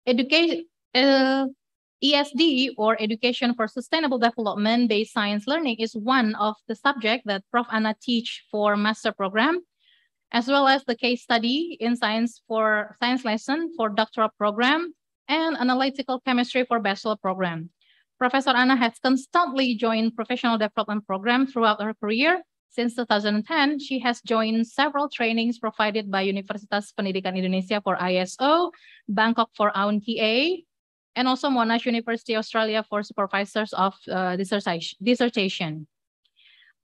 Education, uh, ESD or Education for Sustainable Development Based Science Learning is one of the subjects that Prof. Anna teach for master program, as well as the case study in science for science lesson for doctoral program and analytical chemistry for bachelor program. Professor Anna has constantly joined professional development programs throughout her career. Since 2010, she has joined several trainings provided by Universitas Pendidikan Indonesia for ISO, Bangkok for AUNTA, and also Monash University Australia for supervisors of uh, dissertation.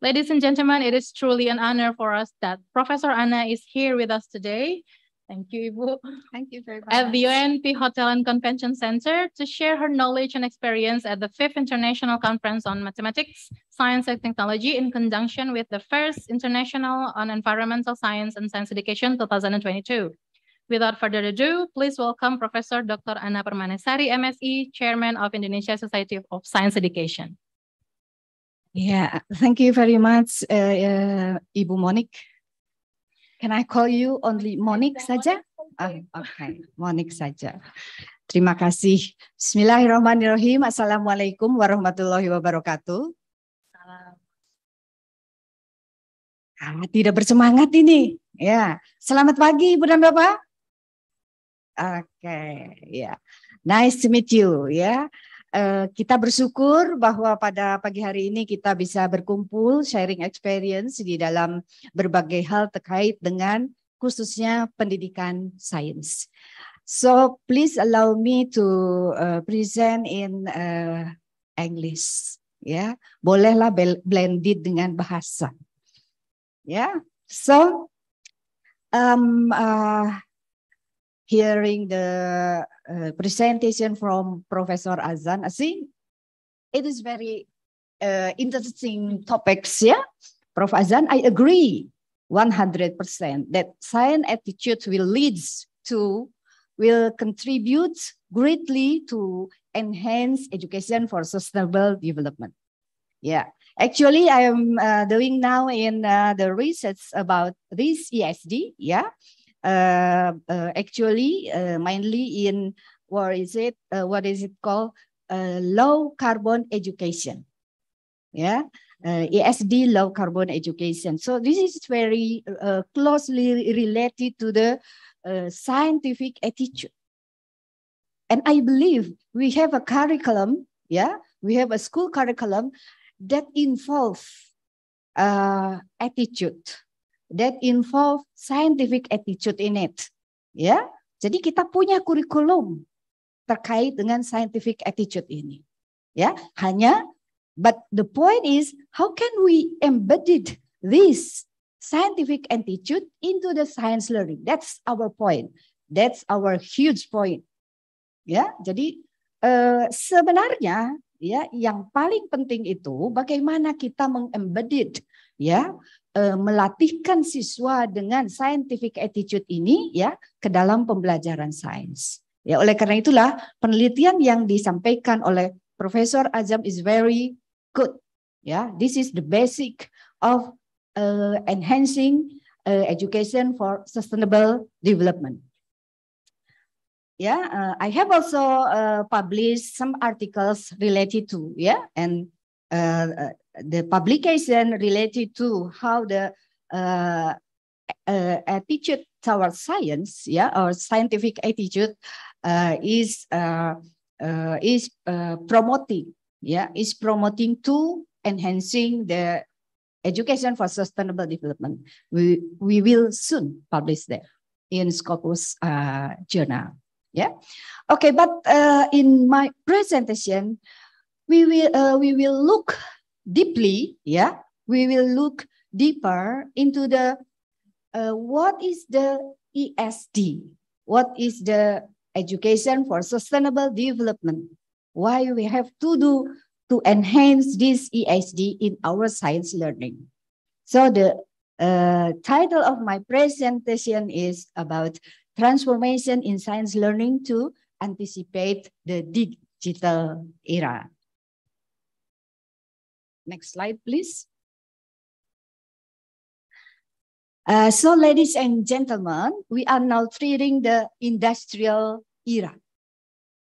Ladies and gentlemen, it is truly an honor for us that Professor Anna is here with us today Thank you, Ibu. Thank you very much. At the UNP Hotel and Convention Center to share her knowledge and experience at the fifth International Conference on Mathematics, Science and Technology in conjunction with the first International on Environmental Science and Science Education 2022. Without further ado, please welcome Professor Dr. Anna Permanesari, MSE, Chairman of Indonesia Society of Science Education. Yeah, thank you very much, uh, uh, Ibu Monique. Can I call you only Monique saja? Ah, oh, oke, okay. Monique saja. Terima kasih. Bismillahirrahmanirrahim. Assalamualaikum warahmatullahi wabarakatuh. Salam. Ah, tidak bersemangat ini. Ya, selamat pagi Ibu dan Bapak. Oke, okay, ya. Yeah. Nice to meet you, ya. Yeah. Eh, kita bersyukur bahwa pada pagi hari ini kita bisa berkumpul sharing experience di dalam berbagai hal terkait dengan khususnya pendidikan sains. So please allow me to uh, present in uh, English. Ya, yeah. bolehlah blended dengan bahasa. Ya, yeah. so um, uh, hearing the uh, presentation from Professor Azan. I think it is very uh, interesting topics, yeah? Prof. Azan, I agree 100% that science attitude will lead to, will contribute greatly to enhance education for sustainable development. Yeah, actually I am uh, doing now in uh, the research about this ESD, yeah, uh, uh, actually uh, mainly in what is it what is it called low carbon education yeah uh, ESD low carbon education. So this is very uh, closely related to the uh, scientific attitude. And I believe we have a curriculum, yeah, we have a school curriculum that involves attitude that involve scientific attitude in it. Ya, jadi kita punya kurikulum terkait dengan scientific attitude ini. Ya, hanya but the point is how can we embedded this scientific attitude into the science learning? That's our point. That's our huge point. Ya, jadi uh, sebenarnya ya yang paling penting itu bagaimana kita mengembedded ya Eh, melatihkan siswa dengan scientific attitude ini ya ke dalam pembelajaran sains. Ya oleh karena itulah penelitian yang disampaikan oleh Profesor Azam is very good. Ya, this is the basic of uh, enhancing uh, education for sustainable development. Yeah, ya, uh, I have also uh, published some articles related to yeah, and Uh, uh, the publication related to how the uh, attitude towards science, yeah, or scientific attitude is is promoting, yeah, is promoting to enhancing the education for sustainable development. We we will soon publish that in Scopus uh, journal. Yeah. Okay, but uh, in my presentation, we will uh, we will look deeply yeah we will look deeper into the uh, what is the ESD what is the education for sustainable development why we have to do to enhance this ESD in our science learning so the uh, title of my presentation is about transformation in science learning to anticipate the digital era Next slide, please. Uh, so, ladies and gentlemen, we are now treating the industrial era.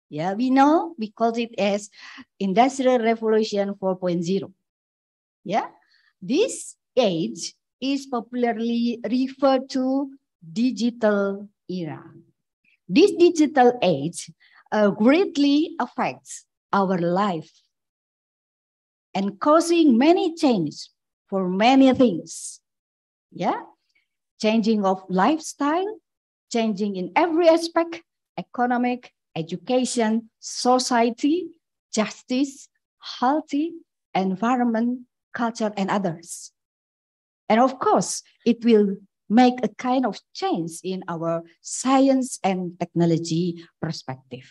Yeah, we know we called it as Industrial Revolution 4.0. Yeah, this age is popularly referred to digital era. This digital age uh, greatly affects our life and causing many changes for many things. Yeah, changing of lifestyle, changing in every aspect, economic, education, society, justice, healthy, environment, culture, and others. And of course, it will make a kind of change in our science and technology perspective.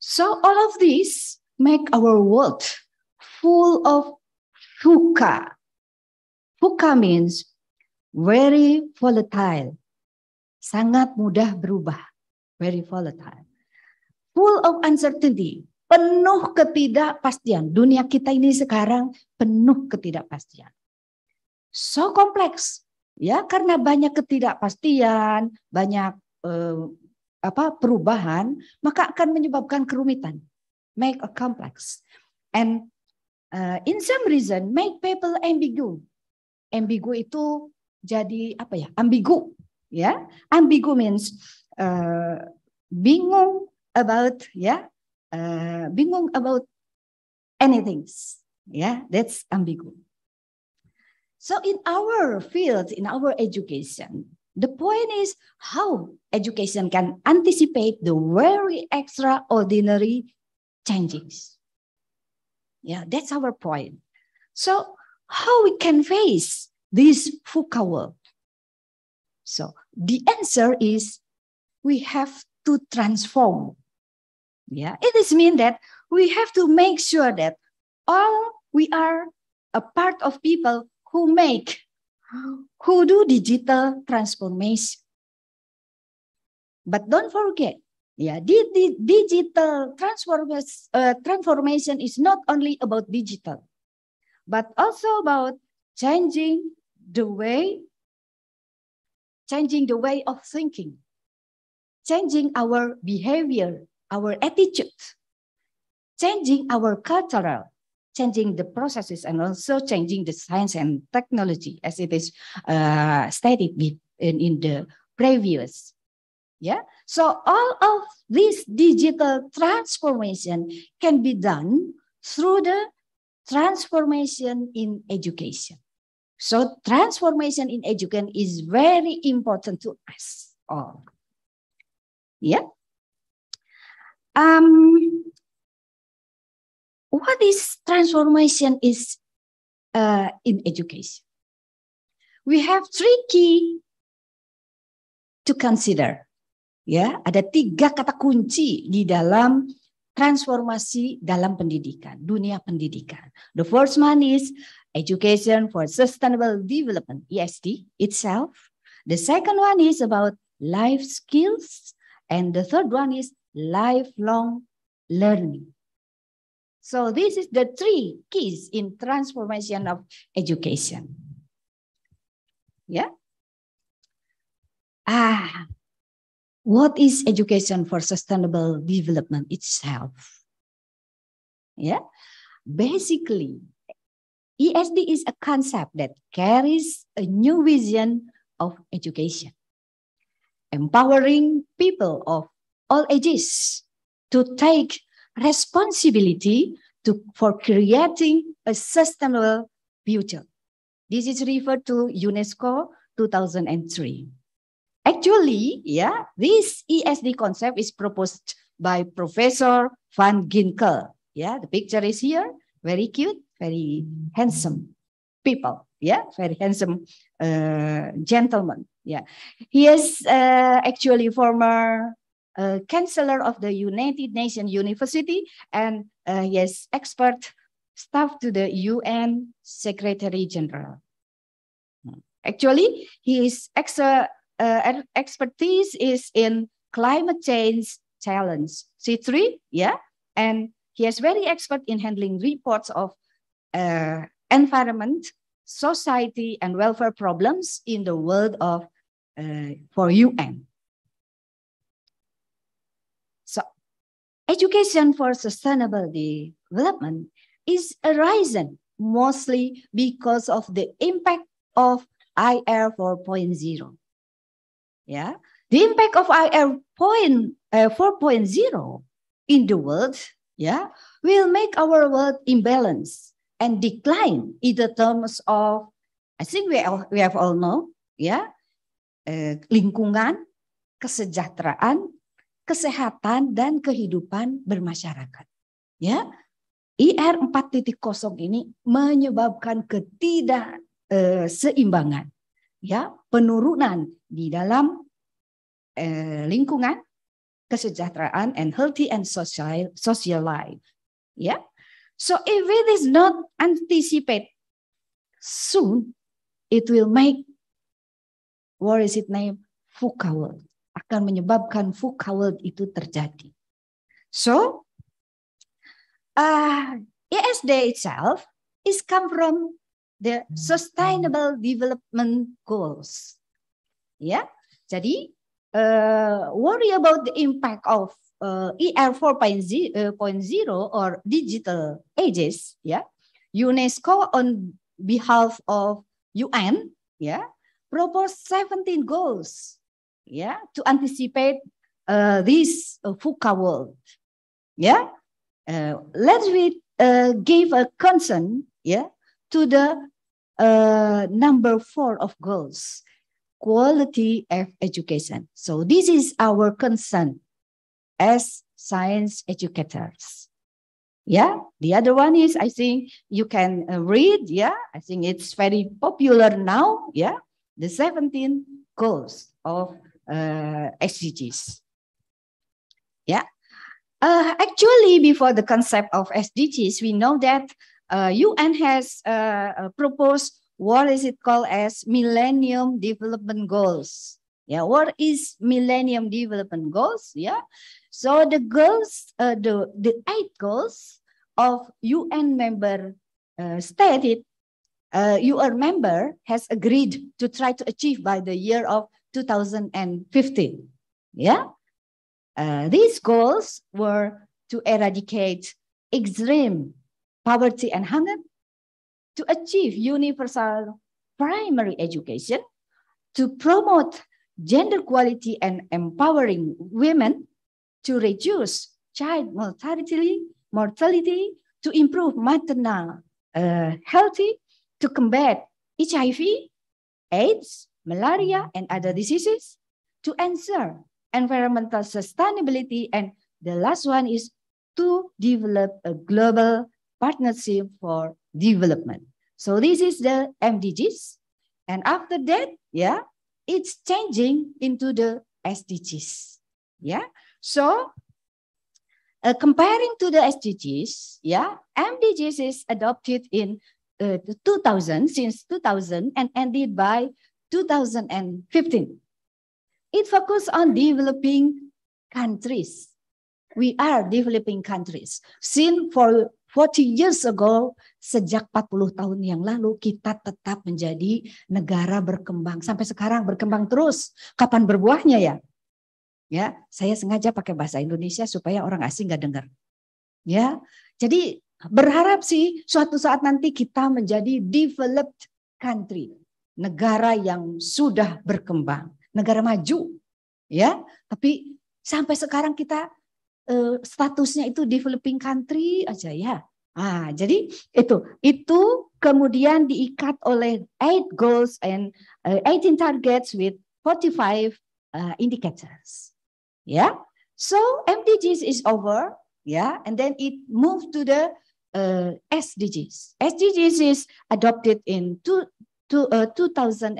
So all of these make our world full of fuka. Fuka means very volatile, sangat mudah berubah, very volatile. Full of uncertainty, penuh ketidakpastian. Dunia kita ini sekarang penuh ketidakpastian. So kompleks, ya karena banyak ketidakpastian, banyak eh, apa perubahan, maka akan menyebabkan kerumitan. make a complex. And uh, in some reason, make people ambigu. Ambigu itu jadi apa ya? Ambigu, ya. Yeah? Ambigu means uh, bingung about, ya, yeah? uh, bingung about anything, ya. Yeah? That's ambigu. So in our field, in our education, the point is how education can anticipate the very extraordinary changes. Yeah, that's our point. So how we can face this VUCA world? So the answer is we have to transform. Yeah, it is mean that we have to make sure that all we are a part of people who make, who do digital transformation. But don't forget, yeah, digital transformation, uh, transformation is not only about digital, but also about changing the way, changing the way of thinking, changing our behavior, our attitude, changing our cultural, changing the processes, and also changing the science and technology, as it is uh, stated in, in the previous yeah. So all of this digital transformation can be done through the transformation in education. So transformation in education is very important to us all. Yeah. Um, what is transformation is uh, in education? We have three key to consider ya ada tiga kata kunci di dalam transformasi dalam pendidikan dunia pendidikan the first one is education for sustainable development ESD itself the second one is about life skills and the third one is lifelong learning so this is the three keys in transformation of education ya yeah? ah what is education for sustainable development itself? Yeah, basically, ESD is a concept that carries a new vision of education, empowering people of all ages to take responsibility to, for creating a sustainable future. This is referred to UNESCO 2003. Actually, yeah, this ESD concept is proposed by Professor Van Ginkel. Yeah, the picture is here. Very cute, very handsome people. Yeah, very handsome uh, gentleman. Yeah, he is uh, actually former uh, chancellor of the United Nations University and uh, he is expert staff to the UN Secretary General. Actually, he is ex uh, expertise is in climate change challenge. C3, yeah, and he is very expert in handling reports of uh, environment, society, and welfare problems in the world of uh, for UN. So, education for sustainable development is arising mostly because of the impact of IR 4.0. Ya, the impact of IR point, uh, eh, 4.0 in the world, ya, will make our world imbalance and decline in the terms of, I think we all, we have all know, ya, uh, lingkungan, kesejahteraan, kesehatan dan kehidupan bermasyarakat. Ya. IR 4.0 ini menyebabkan ketidakseimbangan. Eh, ya penurunan di dalam eh, lingkungan kesejahteraan and healthy and social social life. Ya. So if it is not anticipated soon, it will make what is it name fuka world akan menyebabkan fuka world itu terjadi. So, uh, ah, ESD itself is come from the Sustainable Development Goals. yeah. jadi uh, worry about the impact of uh, ER 4.0 uh, or digital ages. yeah. UNESCO on behalf of UN, yeah, proposed 17 goals. yeah, to anticipate uh, this uh, FUCA world. Yeah, uh, let's we uh, give a concern yeah, to the uh, number four of goals, quality of education. So this is our concern as science educators. Yeah, the other one is I think you can uh, read. Yeah, I think it's very popular now. Yeah, the 17 goals of uh, SDGs. Yeah, uh, actually, before the concept of SDGs, we know that UN uh, has uh, uh, proposed what is it called as Millennium Development Goals. Yeah, what is Millennium Development Goals? Yeah, so the goals, the the eight goals of UN member stated uh, your member has agreed to try to achieve by the year of 2015. Yeah, uh, these goals were to eradicate extreme poverty and hunger, to achieve universal primary education, to promote gender equality and empowering women, to reduce child mortality, mortality to improve maternal uh, healthy, to combat HIV, AIDS, malaria, and other diseases, to ensure environmental sustainability, and the last one is to develop a global partnership for development. So this is the MDGs. And after that, yeah, it's changing into the SDGs. Yeah. So uh, comparing to the SDGs, yeah, MDGs is adopted in uh, 2000, since 2000 and ended by 2015. It focuses on developing countries. We are developing countries. Since for 40 years ago, sejak 40 tahun yang lalu kita tetap menjadi negara berkembang. Sampai sekarang berkembang terus. Kapan berbuahnya ya? Ya, saya sengaja pakai bahasa Indonesia supaya orang asing nggak dengar. Ya, jadi berharap sih suatu saat nanti kita menjadi developed country, negara yang sudah berkembang, negara maju. Ya, tapi sampai sekarang kita Eh, statusnya itu developing country aja ya. Ah, jadi itu itu kemudian diikat oleh eight goals and uh, eh, 18 targets with 45 uh, eh, indicators. Ya. Yeah? So MDGs is over, ya, yeah? and then it moved to the uh, SDGs. SDGs is adopted in two, two, uh, 2015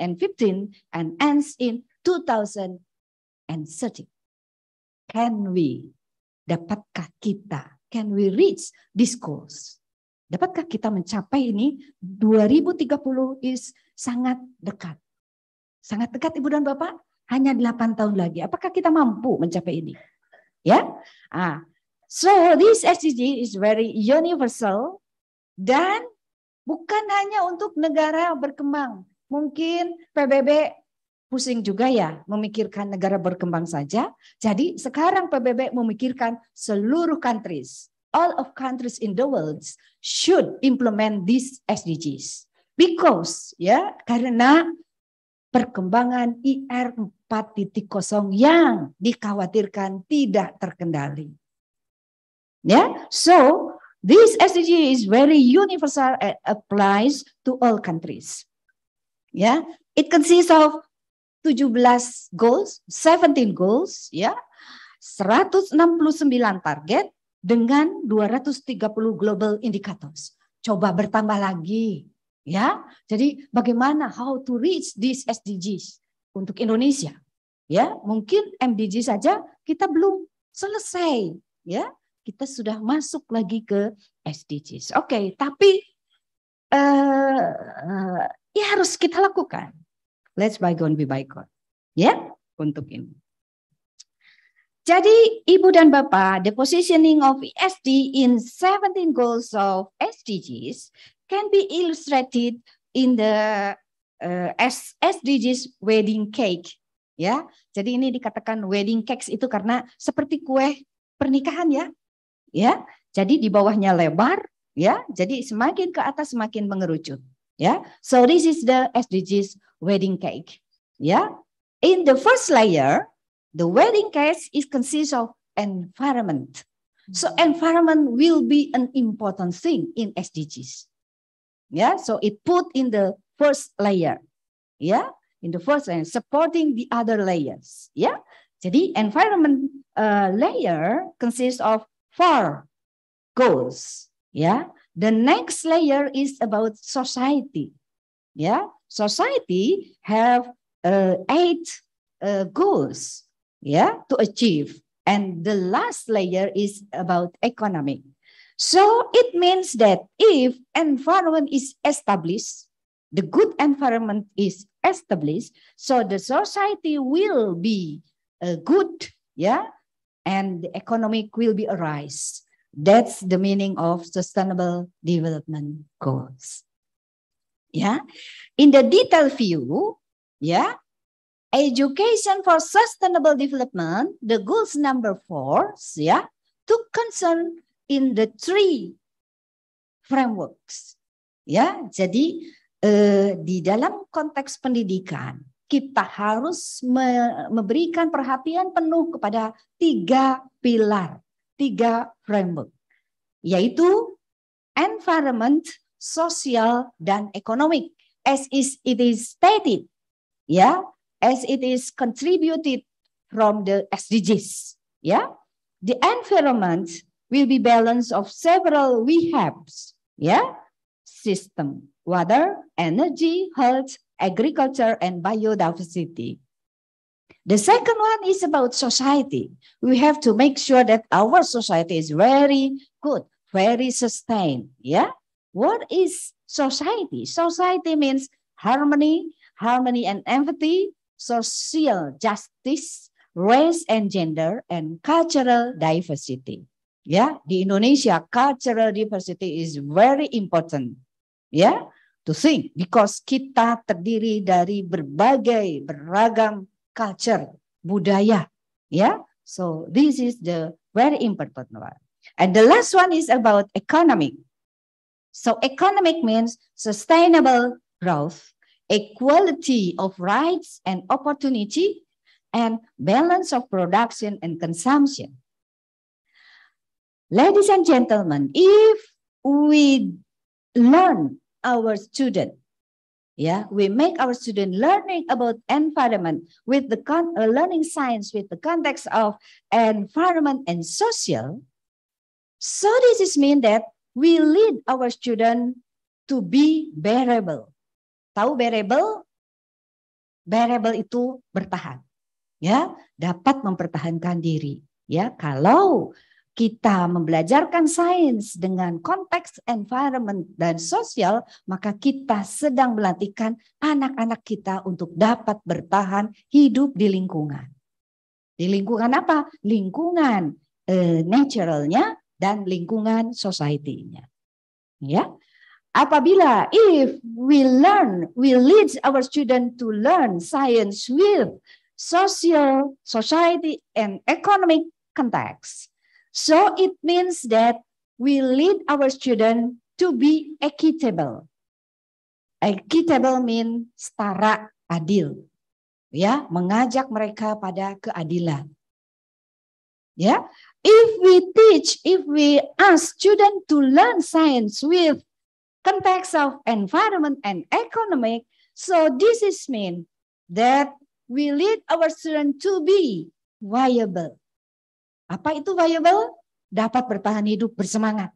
and ends in 2030. Can we Dapatkah kita? Can we reach this goals? Dapatkah kita mencapai ini? 2030 is sangat dekat. Sangat dekat Ibu dan Bapak. Hanya 8 tahun lagi. Apakah kita mampu mencapai ini? Ya. Ah. So this SDG is very universal dan bukan hanya untuk negara berkembang. Mungkin PBB pusing juga ya memikirkan negara berkembang saja. Jadi sekarang PBB memikirkan seluruh countries, all of countries in the world should implement these SDGs. Because ya karena perkembangan IR 4.0 yang dikhawatirkan tidak terkendali. Ya, yeah? so this SDG is very universal and applies to all countries. Ya, yeah? it consists of 17 goals, 17 goals ya. 169 target dengan 230 global indicators. Coba bertambah lagi ya. Jadi bagaimana how to reach these SDGs untuk Indonesia? Ya, mungkin MDG saja kita belum selesai ya. Kita sudah masuk lagi ke SDGs. Oke, okay, tapi uh, uh, ya harus kita lakukan Let's bygone be bygone. Ya, yeah? untuk ini. Jadi Ibu dan Bapak, the positioning of ESG in 17 goals of SDGs can be illustrated in the uh, eh, SDGs wedding cake. Ya, jadi ini dikatakan wedding cakes itu karena seperti kue pernikahan ya. Ya, jadi di bawahnya lebar, ya. Jadi semakin ke atas semakin mengerucut, ya. So this is the SDGs wedding cake. Yeah. In the first layer, the wedding cake is consists of environment. So mm-hmm. environment will be an important thing in SDGs. Yeah, so it put in the first layer. Yeah, in the first layer, supporting the other layers. Yeah, So the environment uh, layer consists of four goals. Yeah, the next layer is about society. Yeah, society have uh, eight uh, goals yeah to achieve and the last layer is about economic so it means that if environment is established the good environment is established so the society will be uh, good yeah and the economic will be a rise that's the meaning of sustainable development goals ya in the detail view ya education for sustainable development the goals number four ya to concern in the three frameworks ya jadi eh, di dalam konteks pendidikan kita harus me memberikan perhatian penuh kepada tiga pilar tiga framework yaitu environment sosial, dan economic, as is it is stated, yeah, as it is contributed from the SDGs, yeah. The environment will be balance of several we have, yeah, system, water, energy, health, agriculture, and biodiversity. The second one is about society. We have to make sure that our society is very good, very sustained. Yeah. What is society? Society means harmony, harmony and empathy, social justice, race and gender, and cultural diversity. Yeah, di Indonesia cultural diversity is very important. Yeah, to think because kita terdiri dari berbagai beragam culture, budaya, Yeah, So this is the very important one. And the last one is about economic. So economic means sustainable growth, equality of rights and opportunity, and balance of production and consumption. Ladies and gentlemen, if we learn our student, yeah, we make our student learning about environment with the con- uh, learning science with the context of environment and social. So this is mean that we lead our student to be bearable. Tahu bearable? Bearable itu bertahan. Ya, dapat mempertahankan diri. Ya, kalau kita membelajarkan sains dengan konteks environment dan sosial, maka kita sedang melatihkan anak-anak kita untuk dapat bertahan hidup di lingkungan. Di lingkungan apa? Lingkungan eh, naturalnya dan lingkungan society-nya. Ya. Apabila if we learn, we lead our student to learn science with social, society and economic context. So it means that we lead our student to be equitable. Equitable mean setara, adil. Ya, mengajak mereka pada keadilan. Ya, If we teach, if we ask students to learn science with context of environment and economic, so this is mean that we lead our student to be viable. Apa itu viable? Dapat bertahan hidup bersemangat.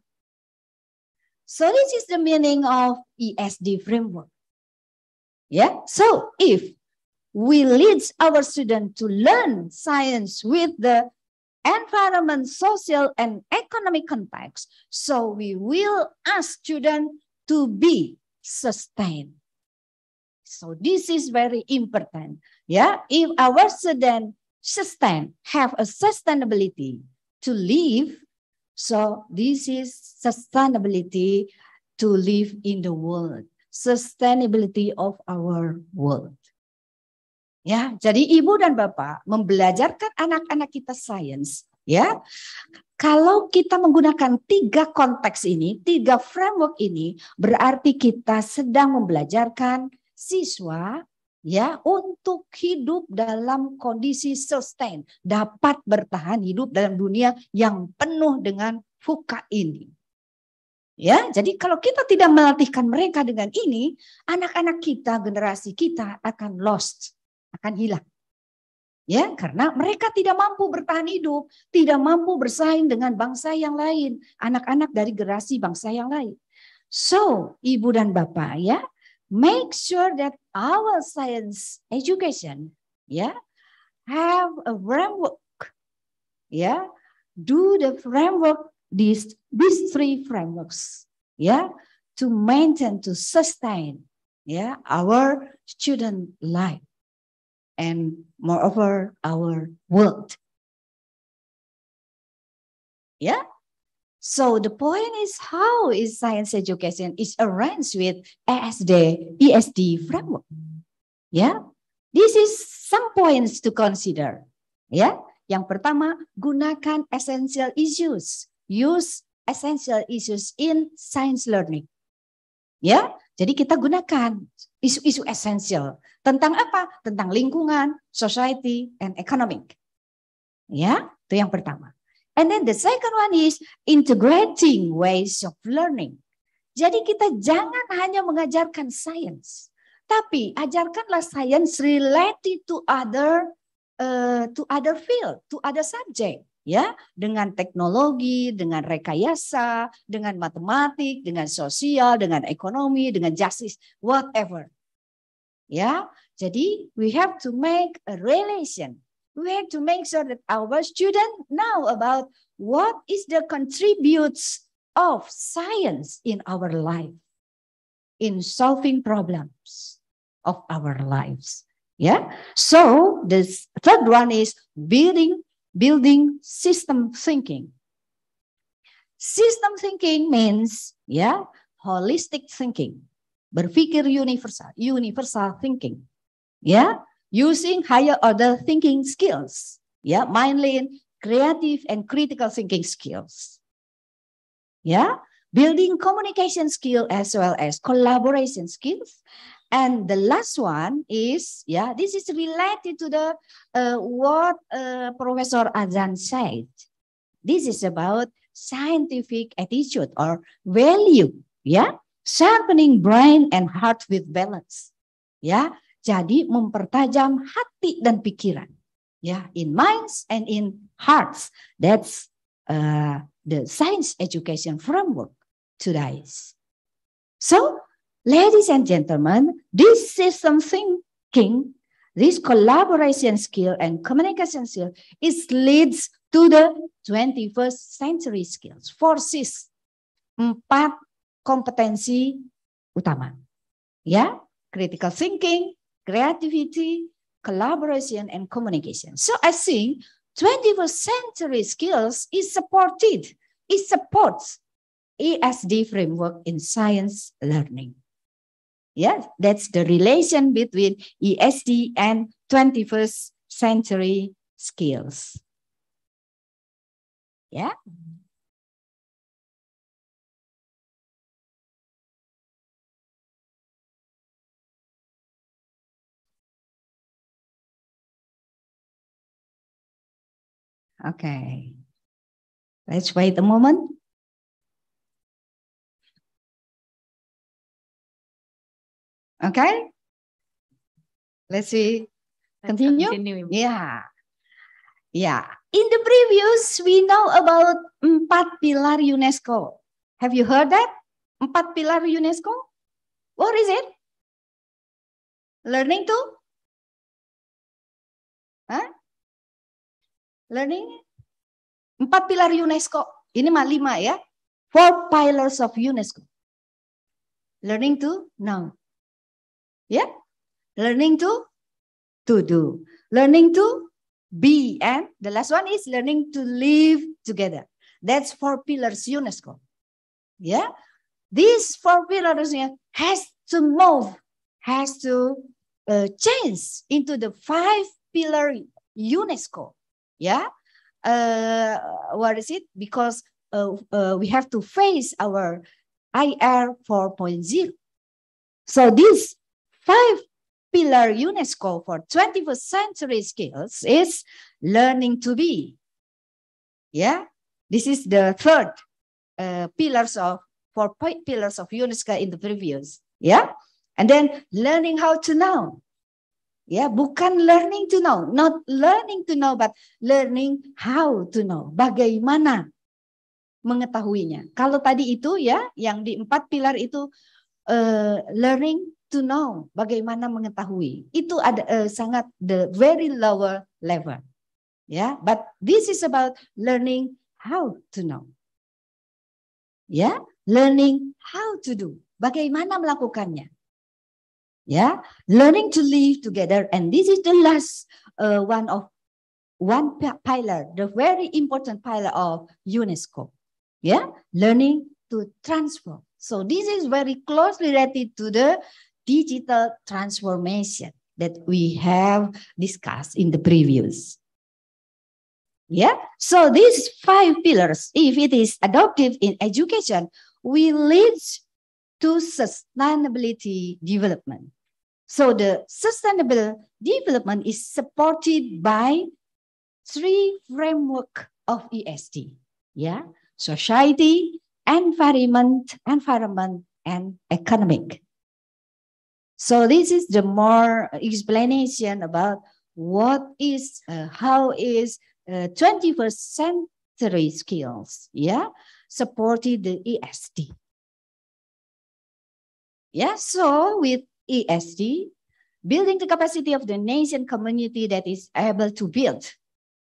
So this is the meaning of ESD framework. Yeah. So if we lead our student to learn science with the environment, social, and economic context. So we will ask students to be sustained. So this is very important. Yeah, if our student sustain, have a sustainability to live, so this is sustainability to live in the world, sustainability of our world. Ya, jadi ibu dan bapak membelajarkan anak-anak kita sains, ya. Kalau kita menggunakan tiga konteks ini, tiga framework ini, berarti kita sedang membelajarkan siswa ya untuk hidup dalam kondisi sustain, dapat bertahan hidup dalam dunia yang penuh dengan fuka ini. Ya, jadi kalau kita tidak melatihkan mereka dengan ini, anak-anak kita, generasi kita akan lost akan hilang. Ya, karena mereka tidak mampu bertahan hidup, tidak mampu bersaing dengan bangsa yang lain, anak-anak dari generasi bangsa yang lain. So, ibu dan bapak ya, make sure that our science education ya have a framework. Ya, do the framework these these three frameworks ya to maintain to sustain ya our student life and moreover our world. Yeah. So the point is how is science education is arranged with ASD ESD framework. Yeah. This is some points to consider. Yeah. Yang pertama, gunakan essential issues. Use essential issues in science learning. Ya, jadi kita gunakan isu-isu esensial tentang apa? Tentang lingkungan, society, and economic. Ya, itu yang pertama. And then the second one is integrating ways of learning. Jadi kita jangan hanya mengajarkan science, tapi ajarkanlah science related to other uh, to other field, to other subject ya dengan teknologi, dengan rekayasa, dengan matematik, dengan sosial, dengan ekonomi, dengan justice, whatever. Ya, jadi we have to make a relation. We have to make sure that our student know about what is the contributes of science in our life, in solving problems of our lives. Yeah. So the third one is building building system thinking. System thinking means, yeah, holistic thinking. Berpikir universal, universal thinking. Yeah, using higher order thinking skills. Yeah, mainly creative and critical thinking skills. Yeah, building communication skill as well as collaboration skills And the last one is, yeah, this is related to the uh, what uh, Professor Azan said. This is about scientific attitude or value, yeah, sharpening brain and heart with balance, yeah. Jadi mempertajam hati dan pikiran, yeah, in minds and in hearts. That's uh, the science education framework today. So Ladies and gentlemen, this system thinking, this collaboration skill and communication skill is leads to the 21st century skills. Four Cs, empat kompetensi utama. Ya, critical thinking, creativity, collaboration, and communication. So I think 21st century skills is supported, it supports ESD framework in science learning. Yes, that's the relation between ESD and 21st century skills. Yeah. Okay. Let's wait a moment. Okay? Let's see. Continue. continue. Yeah. Yeah. In the previous, we know about empat pilar UNESCO. Have you heard that? Empat pilar UNESCO? What is it? Learning to? Huh? Learning? Empat pilar UNESCO. Ini mah lima ya. Four pillars of UNESCO. Learning to now. Yeah. Learning to to do. Learning to be. And the last one is learning to live together. That's four pillars UNESCO. Yeah. These four pillars has to move, has to uh, change into the five pillar UNESCO. Yeah. Uh, what is it? Because uh, uh, we have to face our IR 4.0. So this five pillar UNESCO for 21st century skills is learning to be. Yeah, this is the third uh, pillars of four point pillars of UNESCO in the previous. Yeah, and then learning how to know. yeah. bukan learning to know, not learning to know, but learning how to know. Bagaimana mengetahuinya? Kalau tadi itu ya, yang di empat pilar itu uh, learning to know, bagaimana mengetahui. Itu ada uh, sangat the very lower level. Ya, yeah? but this is about learning how to know. Ya, yeah? learning how to do. Bagaimana melakukannya? Ya, yeah? learning to live together and this is the last uh, one of one pillar, the very important pillar of UNESCO. Yeah, learning to transform. So this is very closely related to the digital transformation that we have discussed in the previous. Yeah, so these five pillars, if it is adopted in education, will lead to sustainability development. So the sustainable development is supported by three framework of ESD. Yeah, society, environment, environment, and economic. So this is the more explanation about what is, uh, how is uh, 21st century skills, yeah, supported the ESD. Yeah, so with ESD, building the capacity of the nation community that is able to build,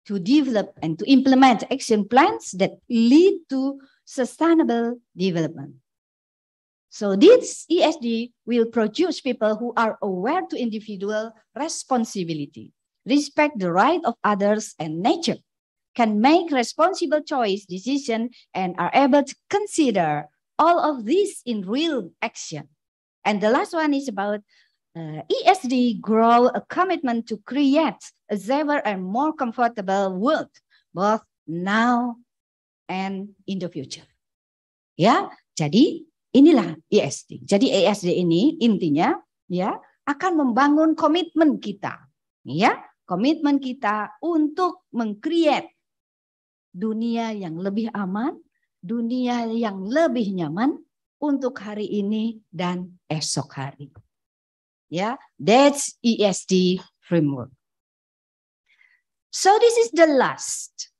to develop and to implement action plans that lead to sustainable development. So this ESD will produce people who are aware to individual responsibility, respect the right of others and nature, can make responsible choice decision and are able to consider all of this in real action. And the last one is about uh, ESD grow a commitment to create a safer and more comfortable world, both now and in the future. Yeah, jadi Inilah ISD. E Jadi ESD ini intinya ya akan membangun komitmen kita, ya komitmen kita untuk mengcreate dunia yang lebih aman, dunia yang lebih nyaman untuk hari ini dan esok hari. Ya, that's ESD framework. So this is the last,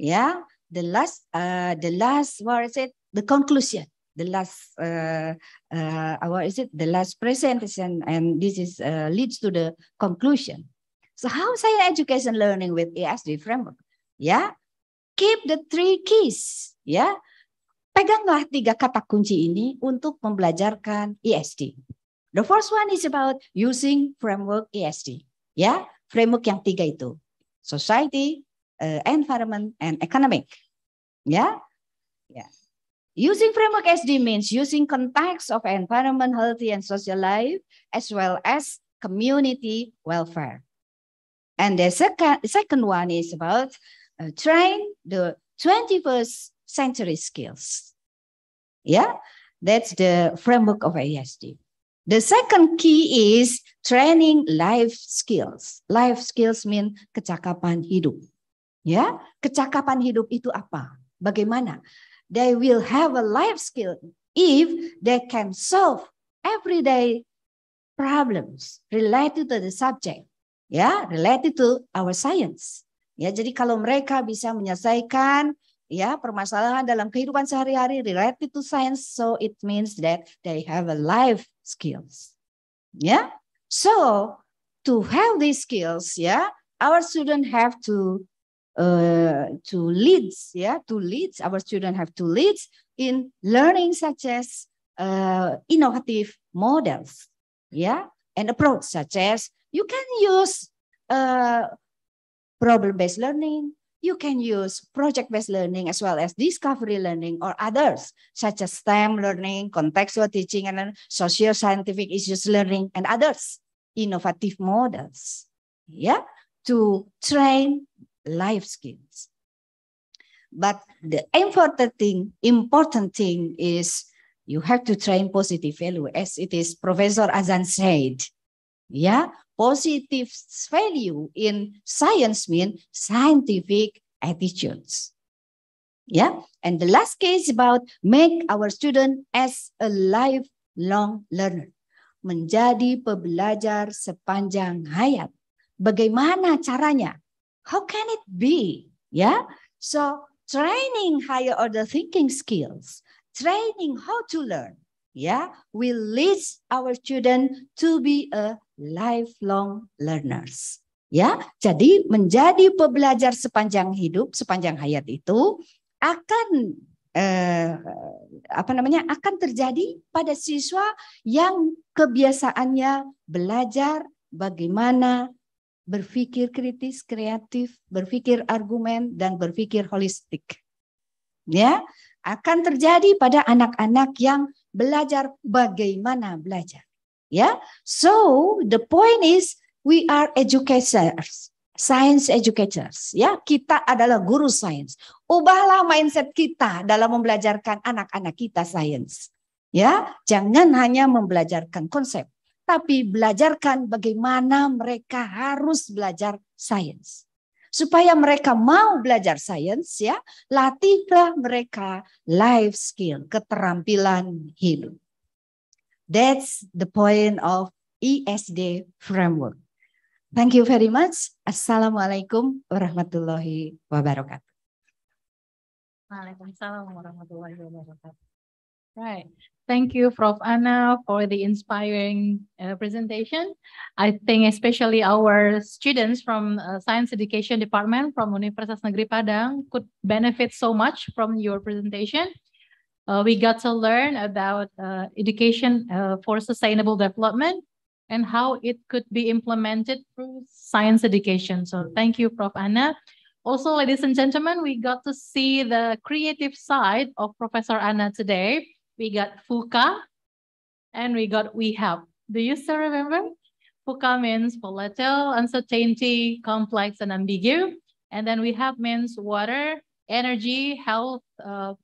ya, yeah, the last, uh, the last what is it? The conclusion the last uh, uh, what is it the last presentation and this is uh, leads to the conclusion so how science education learning with ESD framework yeah? keep the three keys yeah? peganglah tiga kata kunci ini untuk membelajarkan ESD the first one is about using framework ESD yeah? framework yang tiga itu society uh, environment and economic yeah? yeah. Using framework SD means using context of environment, healthy and social life, as well as community welfare. And the second, second one is about uh, train the 21st century skills. Yeah, that's the framework of ASD. The second key is training life skills. Life skills mean kecakapan hidup. Ya, kecakapan hidup itu apa? Bagaimana? they will have a life skill if they can solve everyday problems related to the subject, ya, related to our science. Ya, jadi kalau mereka bisa menyelesaikan ya permasalahan dalam kehidupan sehari-hari related to science, so it means that they have a life skills. Ya. So, to have these skills, ya, our student have to uh, to leads, yeah, to leads. Our students have to leads in learning such as uh, innovative models, yeah, and approach such as you can use uh, problem-based learning, you can use project-based learning as well as discovery learning or others, such as STEM learning, contextual teaching, and socio-scientific issues learning, and others, innovative models, yeah, to train life skills. But the important thing, important thing is you have to train positive value as it is Professor Azan said. Yeah, positive value in science means scientific attitudes. Yeah, and the last case about make our student as a lifelong learner. Menjadi pebelajar sepanjang hayat. Bagaimana caranya? How can it be? Yeah. So training higher order thinking skills, training how to learn, yeah, will lead our student to be a lifelong learners. Ya, jadi menjadi pebelajar sepanjang hidup, sepanjang hayat itu akan eh, apa namanya akan terjadi pada siswa yang kebiasaannya belajar bagaimana berpikir kritis, kreatif, berpikir argumen, dan berpikir holistik. Ya, akan terjadi pada anak-anak yang belajar bagaimana belajar. Ya, so the point is we are educators, science educators. Ya, kita adalah guru sains. Ubahlah mindset kita dalam membelajarkan anak-anak kita sains. Ya, jangan hanya membelajarkan konsep, tapi belajarkan bagaimana mereka harus belajar sains. Supaya mereka mau belajar sains ya, latihlah mereka life skill, keterampilan hidup. That's the point of ESD framework. Thank you very much. Assalamualaikum warahmatullahi wabarakatuh. Waalaikumsalam warahmatullahi wabarakatuh. Right. Thank you, Prof. Anna, for the inspiring uh, presentation. I think especially our students from uh, Science Education Department from Universitas Negeri Padang could benefit so much from your presentation. Uh, we got to learn about uh, education uh, for sustainable development and how it could be implemented through science education. So thank you, Prof. Anna. Also, ladies and gentlemen, we got to see the creative side of Professor Anna today we got Fuka, and we got we have. Do you still remember? Fuka means volatile, uncertainty, complex, and ambiguous. And then we have means water, energy, health, uh,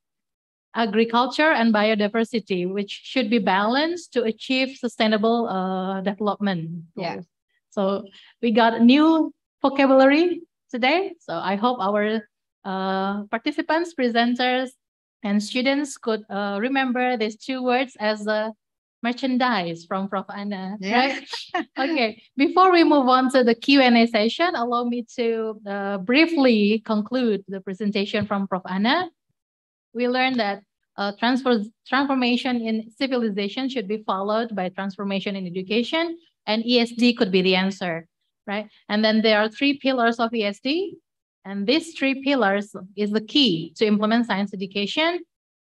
agriculture, and biodiversity, which should be balanced to achieve sustainable uh, development. Yeah. So we got new vocabulary today. So I hope our uh, participants, presenters, and students could uh, remember these two words as a uh, merchandise from Prof. Anna, yeah. right? okay, before we move on to the Q&A session, allow me to uh, briefly conclude the presentation from Prof. Anna. We learned that uh, transfer transformation in civilization should be followed by transformation in education, and ESD could be the answer, right? And then there are three pillars of ESD, and these three pillars is the key to implement science education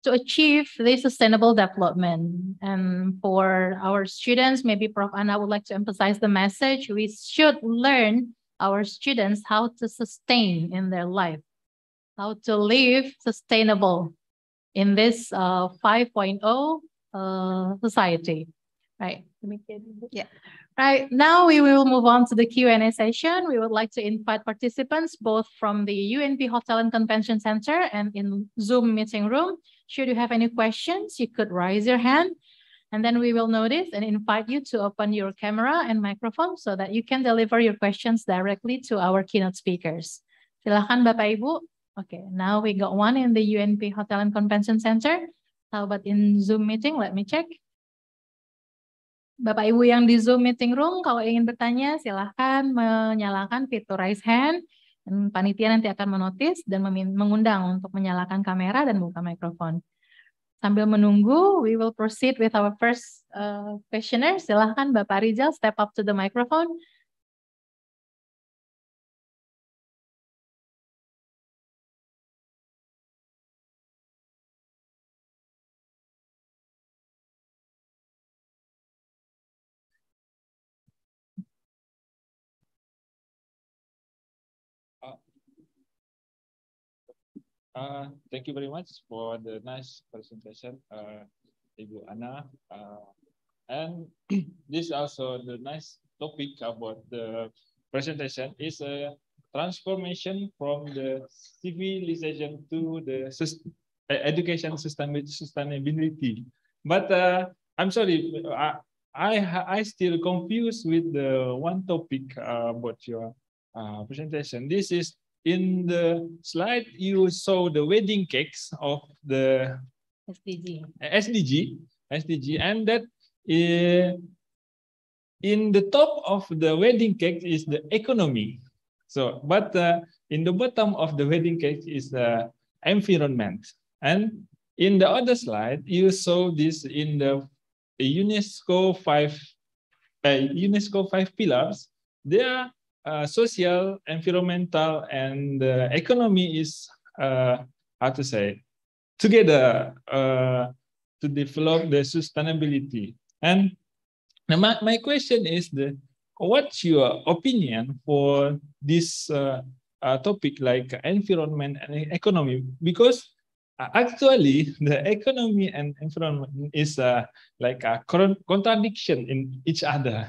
to achieve the sustainable development. And for our students, maybe Prof. Anna would like to emphasize the message, we should learn our students how to sustain in their life, how to live sustainable in this uh, 5.0 uh, society, right? Yeah. Right, now we will move on to the Q&A session. We would like to invite participants both from the UNP Hotel and Convention Center and in Zoom meeting room. Should you have any questions, you could raise your hand and then we will notice and invite you to open your camera and microphone so that you can deliver your questions directly to our keynote speakers. Silakan Bapak Ibu. Okay, now we got one in the UNP Hotel and Convention Center. How about in Zoom meeting? Let me check. Bapak Ibu yang di Zoom meeting room, kalau ingin bertanya silahkan menyalakan fitur raise hand. Dan panitia nanti akan menotis dan mengundang untuk menyalakan kamera dan buka mikrofon. Sambil menunggu, we will proceed with our first uh, questioner. Silahkan Bapak Rizal step up to the microphone Uh, thank you very much for the nice presentation, uh, Ibu Anna. Uh, and this also the nice topic about the presentation is a transformation from the civilization to the education system sustainability. But uh, I'm sorry, I, I, I still confused with the one topic uh, about your uh, presentation. This is in the slide, you saw the wedding cakes of the SDG, SDG, SDG and that uh, in the top of the wedding cake is the economy. So, but uh, in the bottom of the wedding cake is the eh, environment. And in the other slide, you saw this in the UNESCO five, uh, UNESCO five pillars. There uh, social, environmental, and uh, economy is uh, how to say together uh, to develop the sustainability. And my, my question is the what's your opinion for this uh, topic like environment and economy? Because actually the economy and environment is like a contradiction in each other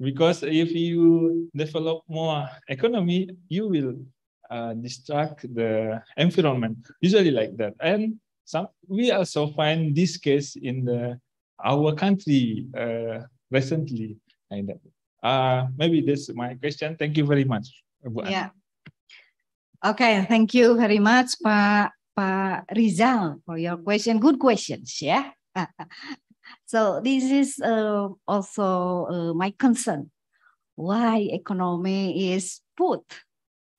because if you develop more economy, you will uh, distract the environment, usually like that. And some we also find this case in the our country uh, recently like that. Uh, maybe that's my question. Thank you very much. Yeah. Okay, thank you very much, Pak Pa Rizal, for your question. Good questions, yeah. So this is uh, also uh, my concern. Why economy is put,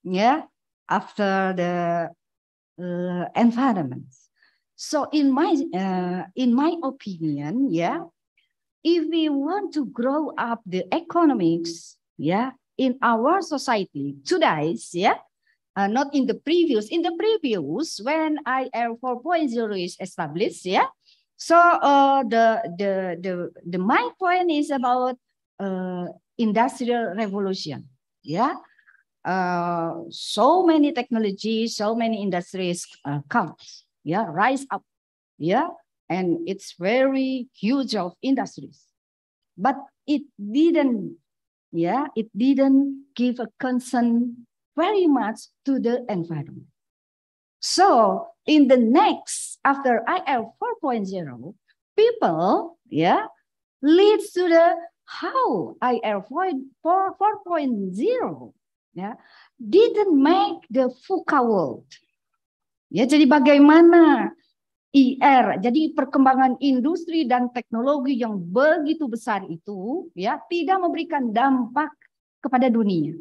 yeah, after the uh, environment. So in my uh, in my opinion, yeah, if we want to grow up the economics, yeah, in our society today, yeah, uh, not in the previous. In the previous, when IL 4.0 is established, yeah, so uh, the, the, the, the main point is about uh, industrial revolution. Yeah. Uh, so many technologies, so many industries uh, come, yeah, rise up, yeah, and it's very huge of industries, but it didn't, yeah, it didn't give a concern very much to the environment. So in the next after IL 4.0, people yeah leads to the how IL 4.0 yeah didn't make the VUCA world. Ya, jadi bagaimana IR, e jadi perkembangan industri dan teknologi yang begitu besar itu ya tidak memberikan dampak kepada dunia.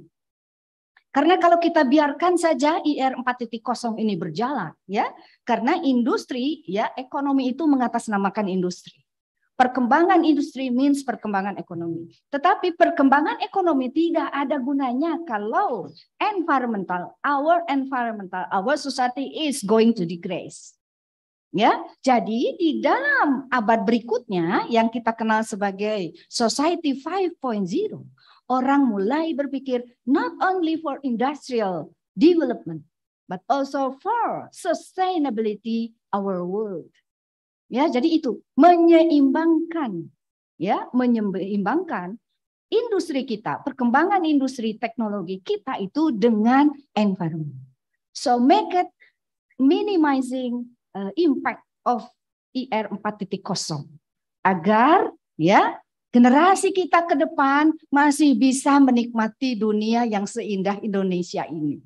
Karena kalau kita biarkan saja IR 4.0 ini berjalan, ya, karena industri, ya, ekonomi itu mengatasnamakan industri. Perkembangan industri means perkembangan ekonomi. Tetapi perkembangan ekonomi tidak ada gunanya kalau environmental, our environmental, our society is going to degrade. Ya, jadi di dalam abad berikutnya yang kita kenal sebagai society 5.0, orang mulai berpikir not only for industrial development, but also for sustainability our world. Ya, jadi itu menyeimbangkan, ya, menyeimbangkan industri kita, perkembangan industri teknologi kita itu dengan environment. So make it minimizing uh, impact of IR e 4.0 agar ya generasi kita ke depan masih bisa menikmati dunia yang seindah Indonesia ini.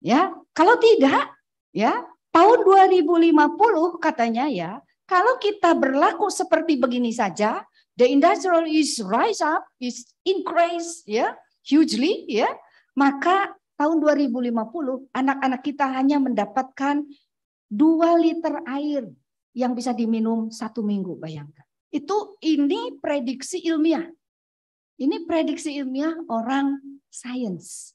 Ya, kalau tidak, ya, tahun 2050 katanya ya, kalau kita berlaku seperti begini saja, the industrial is rise up, is increase ya, hugely ya, maka tahun 2050 anak-anak kita hanya mendapatkan 2 liter air yang bisa diminum satu minggu, bayangkan. Itu ini prediksi ilmiah. Ini prediksi ilmiah orang sains.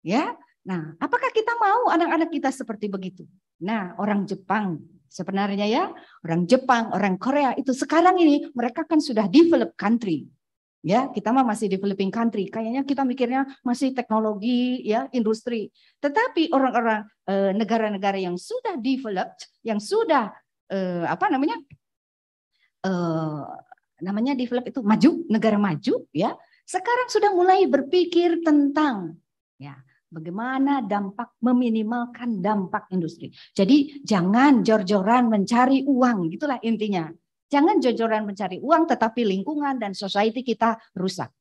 Ya. Nah, apakah kita mau anak-anak kita seperti begitu? Nah, orang Jepang sebenarnya ya, orang Jepang, orang Korea itu sekarang ini mereka kan sudah develop country. Ya, kita mah masih developing country. Kayaknya kita mikirnya masih teknologi, ya, industri. Tetapi orang-orang eh, negara-negara yang sudah developed, yang sudah eh, apa namanya Eh, namanya develop itu maju, negara maju ya. Sekarang sudah mulai berpikir tentang ya bagaimana dampak meminimalkan dampak industri. Jadi jangan jor-joran mencari uang, gitulah intinya. Jangan jor-joran mencari uang tetapi lingkungan dan society kita rusak.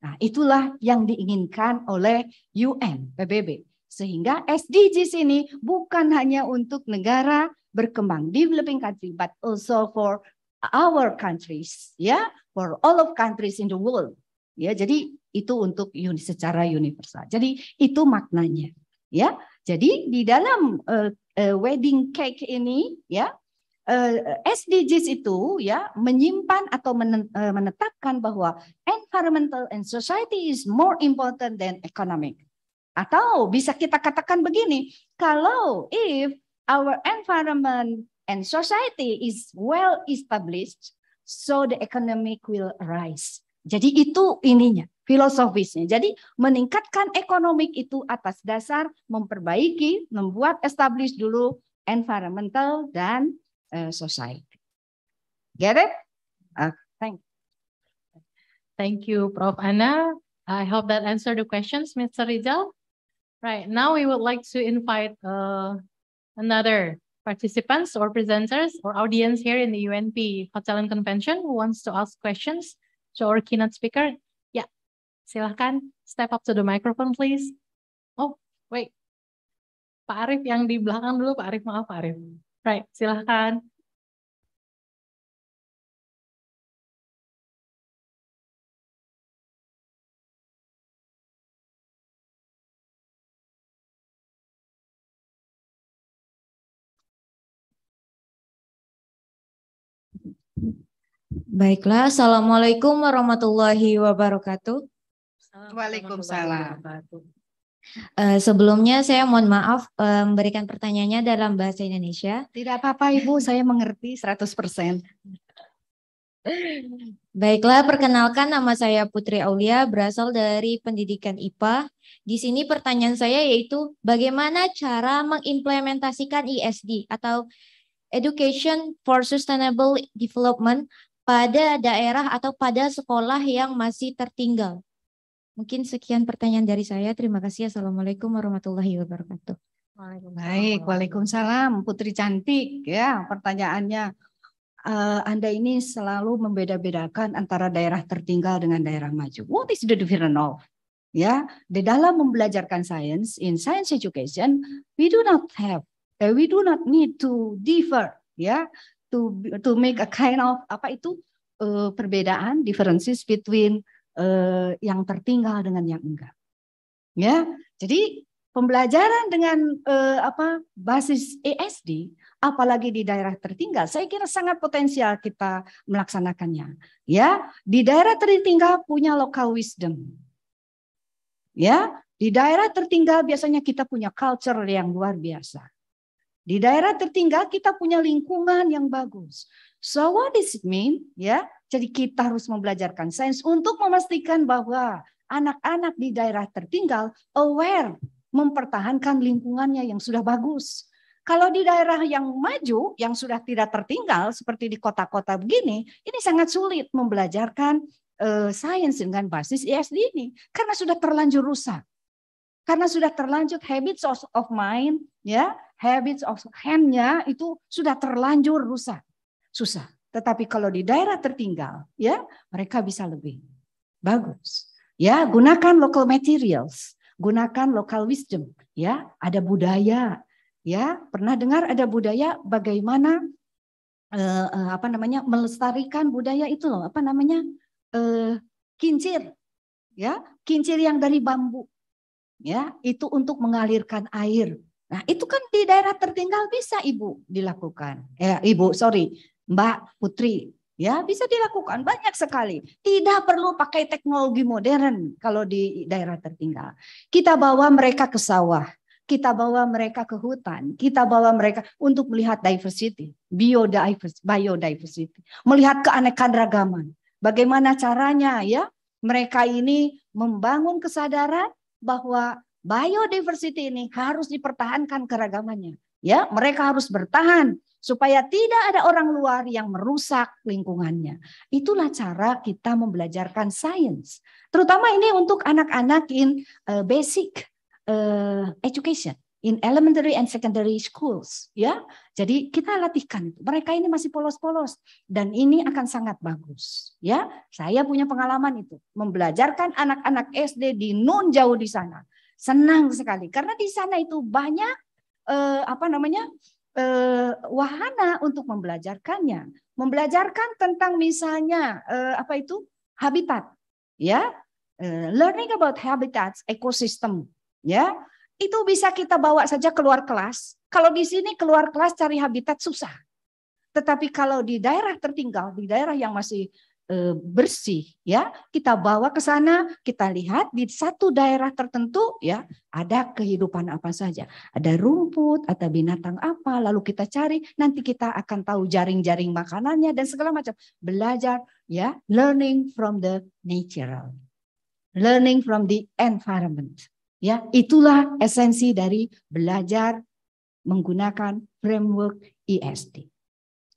Nah, itulah yang diinginkan oleh UN PBB. Sehingga SDGs ini bukan hanya untuk negara berkembang developing country but also for our countries, ya, yeah, for all of countries in the world. Ya, jadi itu untuk uni secara universal. Jadi itu maknanya, ya. Jadi di dalam uh, uh, wedding cake ini, ya, uh, eh, SDGs itu ya menyimpan atau menetapkan bahwa environmental and society is more important than economic. Atau bisa kita katakan begini, kalau if our environment and society is well established, so the economic will rise. Jadi itu ininya, filosofisnya. Jadi meningkatkan ekonomik itu atas dasar memperbaiki, membuat establish dulu environmental dan uh, society. Get it? Uh, thank you. Thank you, Prof. Anna. I hope that answered the questions, Mr. Rizal. Right, now we would like to invite uh, another participants or presenters or audience here in the UNP Hotel and Convention who wants to ask questions to our keynote speaker. Yeah, silahkan step up to the microphone please. Oh, wait. Pak Arif yang di belakang dulu, Pak Arif, maaf Pak Arif. Right, silahkan. Baiklah, Assalamualaikum warahmatullahi wabarakatuh. Waalaikumsalam. Uh, sebelumnya saya mohon maaf uh, memberikan pertanyaannya dalam bahasa Indonesia. Tidak apa-apa Ibu, saya mengerti 100%. Baiklah, perkenalkan nama saya Putri Aulia, berasal dari pendidikan IPA. Di sini pertanyaan saya yaitu bagaimana cara mengimplementasikan ISD atau Education for Sustainable Development pada daerah atau pada sekolah yang masih tertinggal. Mungkin sekian pertanyaan dari saya. Terima kasih. Assalamualaikum warahmatullahi wabarakatuh. Baik, Waalaikumsalam Putri Cantik ya pertanyaannya. Eh, Anda ini selalu membeda-bedakan antara daerah tertinggal dengan daerah maju. What is the difference of? Ya, di dalam membelajarkan science in science education, we do not have And we do not need to differ, ya, yeah, to to make a kind of apa itu uh, perbedaan, differences between uh, yang tertinggal dengan yang enggak. Ya, jadi pembelajaran dengan uh, apa basis ESD apalagi di daerah tertinggal saya kira sangat potensial kita melaksanakannya ya di daerah tertinggal punya local wisdom ya di daerah tertinggal biasanya kita punya culture yang luar biasa di daerah tertinggal kita punya lingkungan yang bagus. So what does it mean? Ya, jadi kita harus membelajarkan sains untuk memastikan bahwa anak-anak di daerah tertinggal aware mempertahankan lingkungannya yang sudah bagus. Kalau di daerah yang maju, yang sudah tidak tertinggal seperti di kota-kota begini, ini sangat sulit membelajarkan uh, sains dengan basis ESD ini karena sudah terlanjur rusak karena sudah terlanjur habits of mind ya habits of handnya itu sudah terlanjur rusak, susah. Tetapi kalau di daerah tertinggal, ya mereka bisa lebih bagus. Ya gunakan local materials, gunakan local wisdom. Ya ada budaya, ya pernah dengar ada budaya bagaimana eh, eh apa namanya melestarikan budaya itu loh apa namanya eh, kincir, ya kincir yang dari bambu, ya itu untuk mengalirkan air Nah, itu kan di daerah tertinggal bisa Ibu dilakukan. Eh, Ibu, sorry, Mbak Putri, ya bisa dilakukan banyak sekali. Tidak perlu pakai teknologi modern kalau di daerah tertinggal. Kita bawa mereka ke sawah, kita bawa mereka ke hutan, kita bawa mereka untuk melihat diversity, biodiversity, biodiversity, melihat keanekaragaman. Bagaimana caranya ya mereka ini membangun kesadaran bahwa biodiversity ini harus dipertahankan keragamannya. Ya, mereka harus bertahan supaya tidak ada orang luar yang merusak lingkungannya. Itulah cara kita membelajarkan sains. Terutama ini untuk anak-anak in uh, basic uh, education in elementary and secondary schools ya. Jadi kita latihkan itu. Mereka ini masih polos-polos dan ini akan sangat bagus ya. Saya punya pengalaman itu membelajarkan anak-anak SD di non jauh di sana senang sekali karena di sana itu banyak eh, apa namanya eh, wahana untuk membelajarkannya, membelajarkan tentang misalnya eh, apa itu habitat, ya, eh, learning about habitats, ekosistem, ya, itu bisa kita bawa saja keluar kelas. Kalau di sini keluar kelas cari habitat susah, tetapi kalau di daerah tertinggal, di daerah yang masih e, bersih ya kita bawa ke sana kita lihat di satu daerah tertentu ya ada kehidupan apa saja ada rumput atau binatang apa lalu kita cari nanti kita akan tahu jaring-jaring makanannya dan segala macam belajar ya learning from the natural learning from the environment ya itulah esensi dari belajar menggunakan framework ISD e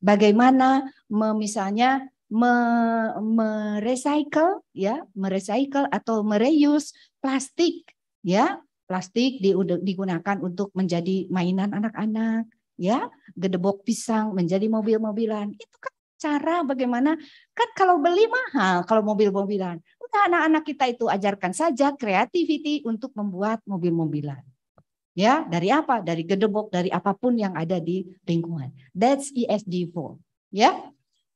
bagaimana misalnya merecycle ya merecycle atau mereuse plastik ya plastik digunakan untuk menjadi mainan anak-anak ya gedebok pisang menjadi mobil-mobilan itu kan cara bagaimana kan kalau beli mahal kalau mobil-mobilan udah anak-anak kita itu ajarkan saja kreativiti untuk membuat mobil-mobilan ya dari apa dari gedebok dari apapun yang ada di lingkungan that's ESG4 ya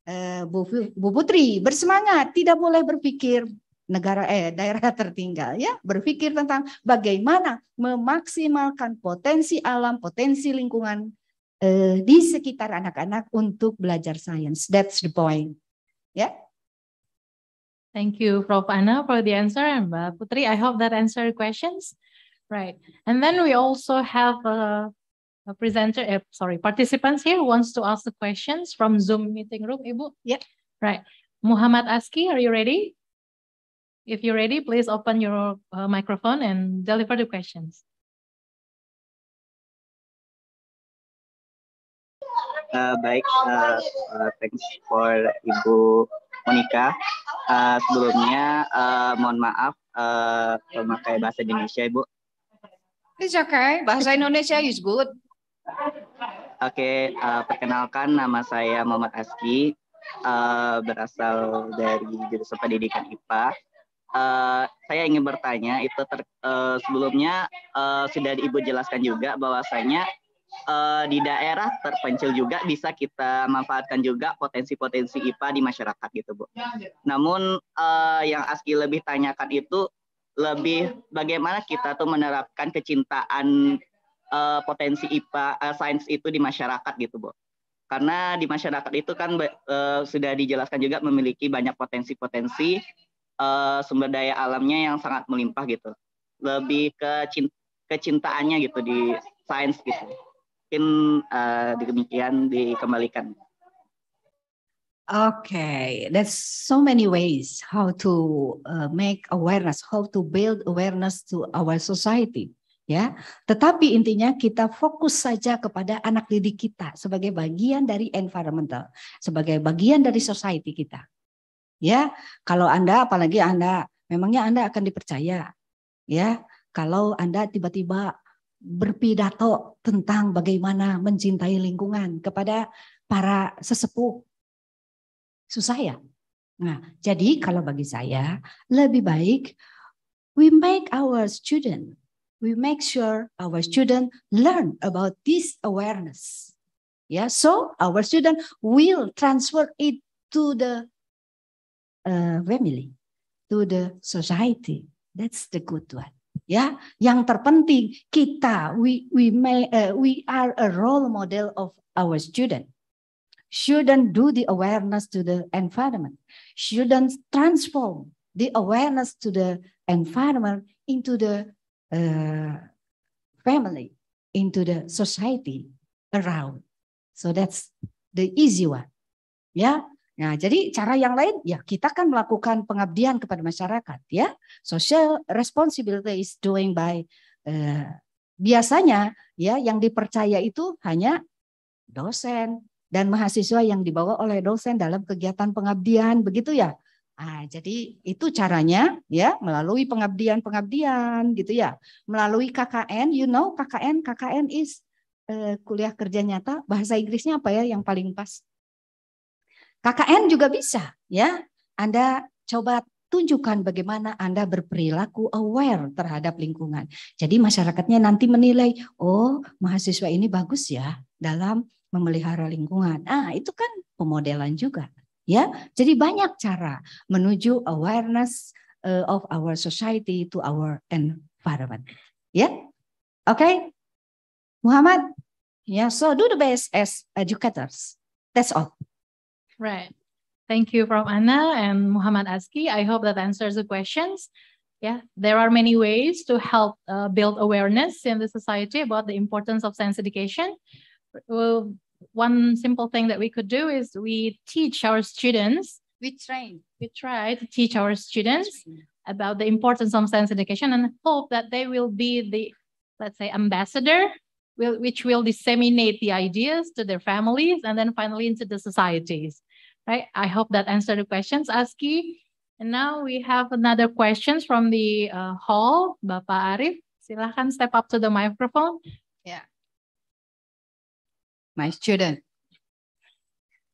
Eh, Bu, Putri bersemangat, tidak boleh berpikir negara eh daerah tertinggal ya, berpikir tentang bagaimana memaksimalkan potensi alam, potensi lingkungan eh, di sekitar anak-anak untuk belajar sains. That's the point. Ya. Thank you Prof Anna for the answer and Mbak uh, Putri I hope that your questions. Right. And then we also have a uh, A uh, presenter, eh, sorry, participants here wants to ask the questions from Zoom meeting room. Ibu, yeah, right. Muhammad Aski, are you ready? If you're ready, please open your uh, microphone and deliver the questions. Uh, baik, uh, uh, thanks for Ibu Monica. Uh, sebelumnya, uh, mohon maaf uh, memakai bahasa Indonesia, Ibu. It's okay. Bahasa Indonesia is good. Oke, okay, uh, eh, perkenalkan nama saya Muhammad Aski, uh, berasal dari jurusan pendidikan IPA. Uh, eh, saya ingin bertanya, itu ter, uh, sebelumnya uh, sudah Ibu jelaskan juga bahwasanya uh, di daerah terpencil juga bisa kita manfaatkan juga potensi-potensi IPA di masyarakat gitu, Bu. Namun uh, yang Aski lebih tanyakan itu lebih bagaimana kita tuh menerapkan kecintaan uh, potensi IPA uh, eh, sains itu di masyarakat gitu, Bu. Karena di masyarakat itu kan uh, sudah dijelaskan juga memiliki banyak potensi-potensi uh, sumber daya alamnya yang sangat melimpah gitu. Lebih ke kecintaannya gitu di sains gitu. Mungkin uh, demikian dikembalikan. Okay, there's so many ways how to uh, make awareness, how to build awareness to our society ya. Tetapi intinya kita fokus saja kepada anak didik kita sebagai bagian dari environmental, sebagai bagian dari society kita. Ya, kalau Anda apalagi Anda memangnya Anda akan dipercaya ya kalau Anda tiba-tiba berpidato tentang bagaimana mencintai lingkungan kepada para sesepuh. Susah ya? Nah, jadi kalau bagi saya lebih baik we make our student we make sure our students learn about this awareness. Yeah, so our student will transfer it to the uh, family, to the society. That's the good one. yeah. yang terpenting kita we we may uh, we are a role model of our student. Shouldn't do the awareness to the environment. Shouldn't transform the awareness to the environment into the uh, family into the society around. So that's the easy one. Ya. Nah, jadi cara yang lain ya kita kan melakukan pengabdian kepada masyarakat ya. Social responsibility is doing by uh, biasanya ya yang dipercaya itu hanya dosen dan mahasiswa yang dibawa oleh dosen dalam kegiatan pengabdian begitu ya. Nah, jadi itu caranya ya melalui pengabdian-pengabdian gitu ya. Melalui KKN, you know KKN, KKN is uh, kuliah kerja nyata bahasa Inggrisnya apa ya yang paling pas? KKN juga bisa ya. Anda coba tunjukkan bagaimana Anda berperilaku aware terhadap lingkungan. Jadi masyarakatnya nanti menilai, oh mahasiswa ini bagus ya dalam memelihara lingkungan. Nah itu kan pemodelan juga ya. Jadi banyak cara menuju awareness eh, of our society to our environment. Ya. Yeah? Oke. Okay? Muhammad. Ya, yeah, so do the best as educators. That's all. Right. Thank you from Anna and Muhammad Aski. I hope that answers the questions. Yeah, there are many ways to help uh, build awareness in the society about the importance of science education. Well, one simple thing that we could do is we teach our students. We train. We try to teach our students about the importance of science education and hope that they will be the, let's say, ambassador, will, which will disseminate the ideas to their families and then finally into the societies. Right. I hope that answered the questions, Aski. And now we have another questions from the uh, hall, Bapak Arif. Silahkan step up to the microphone my student.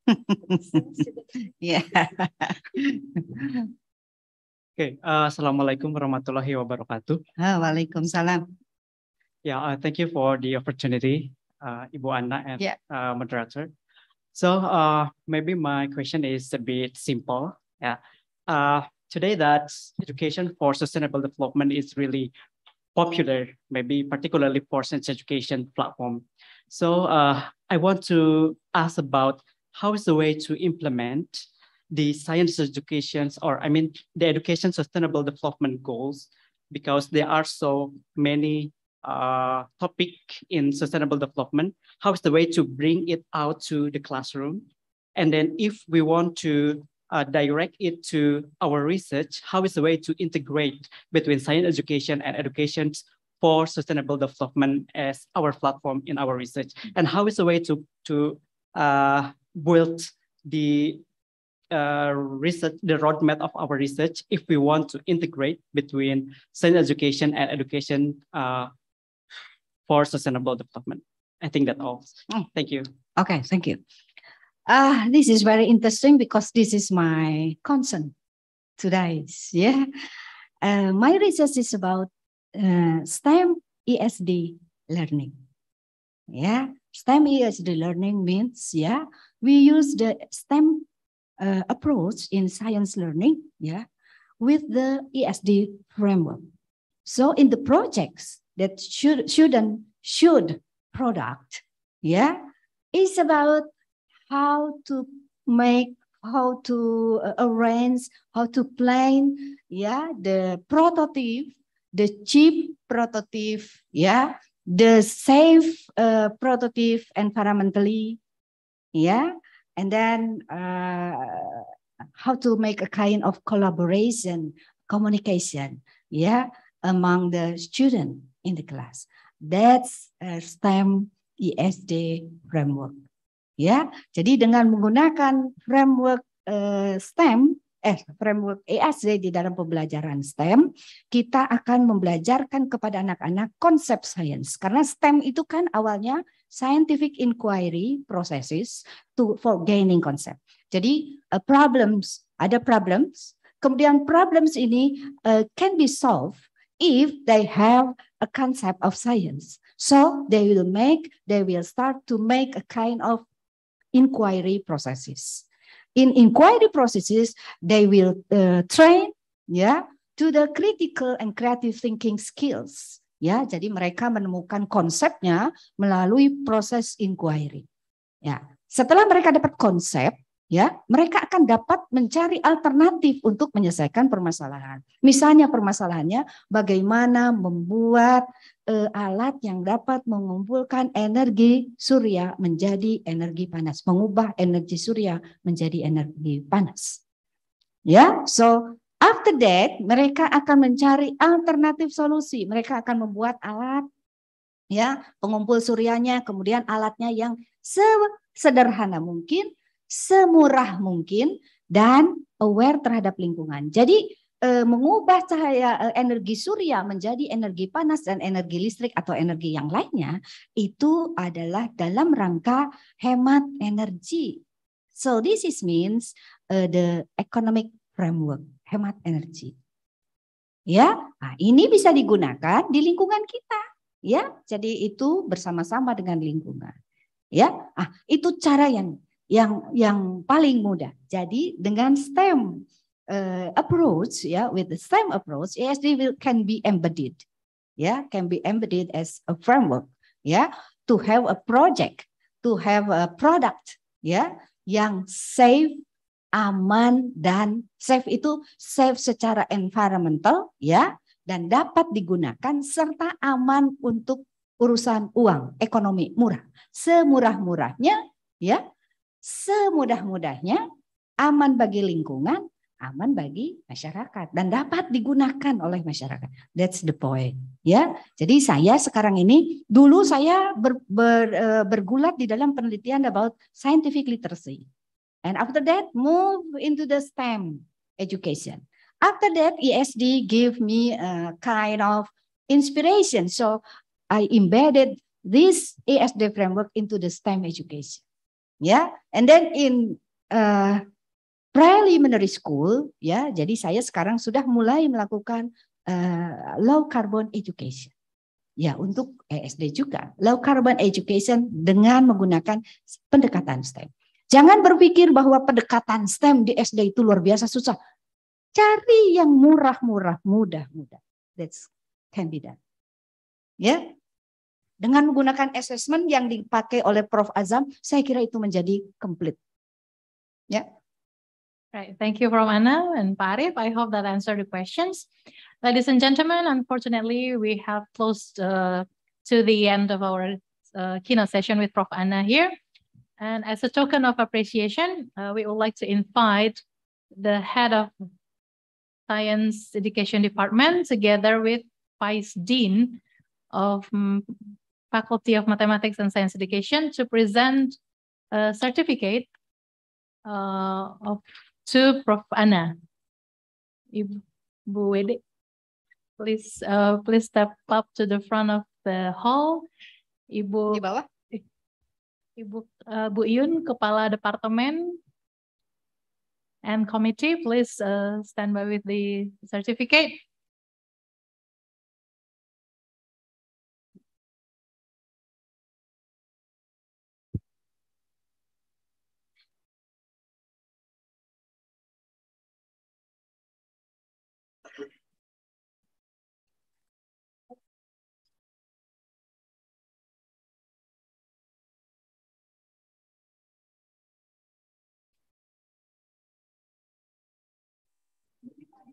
yeah. Okay. Uh, Assalamualaikum warahmatullahi wabarakatuh. Ah, waalaikumsalam. Yeah. Uh, thank you for the opportunity, uh, Ibu Anna and yeah. uh, moderator. So uh, maybe my question is a bit simple. Yeah. Uh, today that education for sustainable development is really popular, maybe particularly for science education platform. So uh, I want to ask about how is the way to implement the science educations, or I mean, the education sustainable development goals, because there are so many uh, topic in sustainable development. How is the way to bring it out to the classroom? And then if we want to uh, direct it to our research, how is the way to integrate between science education and educations for sustainable development as our platform in our research? And how is the way to, to uh, build the uh, research, the roadmap of our research if we want to integrate between science education and education uh, for sustainable development. I think that all. Mm, thank you. Okay, thank you. Uh, this is very interesting because this is my concern today. Yeah. Uh, my research is about uh, STEM ESD learning. Yeah, STEM ESD learning means, yeah, we use the STEM uh, approach in science learning, yeah, with the ESD framework. So in the projects that should, shouldn't, should product, yeah, is about how to make, how to eh, arrange, how to plan, yeah, the prototype the cheap prototype, ya, the safe uh, prototype environmentally, ya, and then uh, how to make a kind of collaboration, communication, ya, among the student in the class. That's a STEM ESD framework. Ya, jadi dengan menggunakan framework uh, STEM eh framework ESD di dalam pembelajaran STEM, kita akan membelajarkan kepada anak-anak konsep sains. Karena STEM itu kan awalnya scientific inquiry processes to for gaining concept. Jadi uh, problems, ada problems, kemudian problems ini uh, can be solved if they have a concept of science. So they will make, they will start to make a kind of inquiry processes in inquiry processes, they will uh, train ya yeah, to the critical and creative thinking skills. Ya, yeah, jadi mereka menemukan konsepnya melalui proses inquiry. Ya, yeah. setelah mereka dapat konsep, ya mereka akan dapat mencari alternatif untuk menyelesaikan permasalahan. Misalnya permasalahannya bagaimana membuat e, alat yang dapat mengumpulkan energi surya menjadi energi panas, mengubah energi surya menjadi energi panas. Ya, so after that mereka akan mencari alternatif solusi. Mereka akan membuat alat ya pengumpul suryanya, kemudian alatnya yang sederhana mungkin semurah mungkin dan aware terhadap lingkungan. Jadi eh, mengubah cahaya eh, energi surya menjadi energi panas dan energi listrik atau energi yang lainnya itu adalah dalam rangka hemat energi. So this is means uh, the economic framework hemat energi. Ya, nah, ini bisa digunakan di lingkungan kita. Ya, jadi itu bersama-sama dengan lingkungan. Ya, ah itu cara yang yang yang paling mudah. Jadi dengan STEM uh, approach ya yeah, with the STEM approach ESG will, can be embedded ya yeah, can be embedded as a framework ya yeah, to have a project to have a product ya yang safe aman dan safe itu safe secara environmental ya dan dapat digunakan serta aman untuk urusan uang ekonomi murah semurah-murahnya ya semudah-mudahnya, aman bagi lingkungan, aman bagi masyarakat dan dapat digunakan oleh masyarakat. That's the point, ya. Jadi saya sekarang ini dulu saya ber, ber, e, bergulat di dalam penelitian about scientific literacy. And after that move into the STEM education. After that ESD give me a kind of inspiration. So I embedded this ESD framework into the STEM education ya. And then in uh, preliminary school, ya. Jadi saya sekarang sudah mulai melakukan uh, low carbon education. Ya, untuk ESD juga. Low carbon education dengan menggunakan pendekatan STEM. Jangan berpikir bahwa pendekatan STEM di SD itu luar biasa susah. Cari yang murah-murah, mudah-mudah. That's can be done. Ya, dengan menggunakan assessment yang dipakai oleh Prof. Azam, saya kira itu menjadi komplit. Ya. Yeah. Right. Thank you, from Anna and Pak Arif. I hope that answer the questions. Ladies and gentlemen, unfortunately, we have closed uh, to the end of our uh, keynote session with Prof. Anna here. And as a token of appreciation, uh, we would like to invite the head of Science Education Department together with Vice Dean of Faculty of Mathematics and Science Education to present a certificate uh, of to Prof. Anna. Ibu Wede, please uh, please step up to the front of the hall. Ibu di bawah. Ibu uh, Bu Yun, Kepala Departemen and Committee, please uh, stand by with the certificate.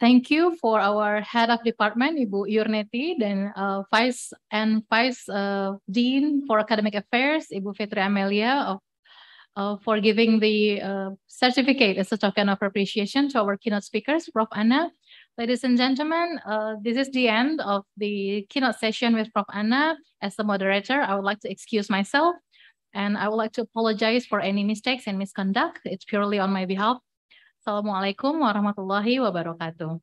thank you for our head of department, Ibu Yurneti, then uh, Vice and Vice uh, Dean for Academic Affairs, Ibu Fitri Amelia, uh, for giving the uh, certificate as a token of appreciation to our keynote speakers, Prof. Anna. Ladies and gentlemen, uh, this is the end of the keynote session with Prof. Anna. As the moderator, I would like to excuse myself and I would like to apologize for any mistakes and misconduct. It's purely on my behalf. Assalamualaikum warahmatullahi wabarakatuh.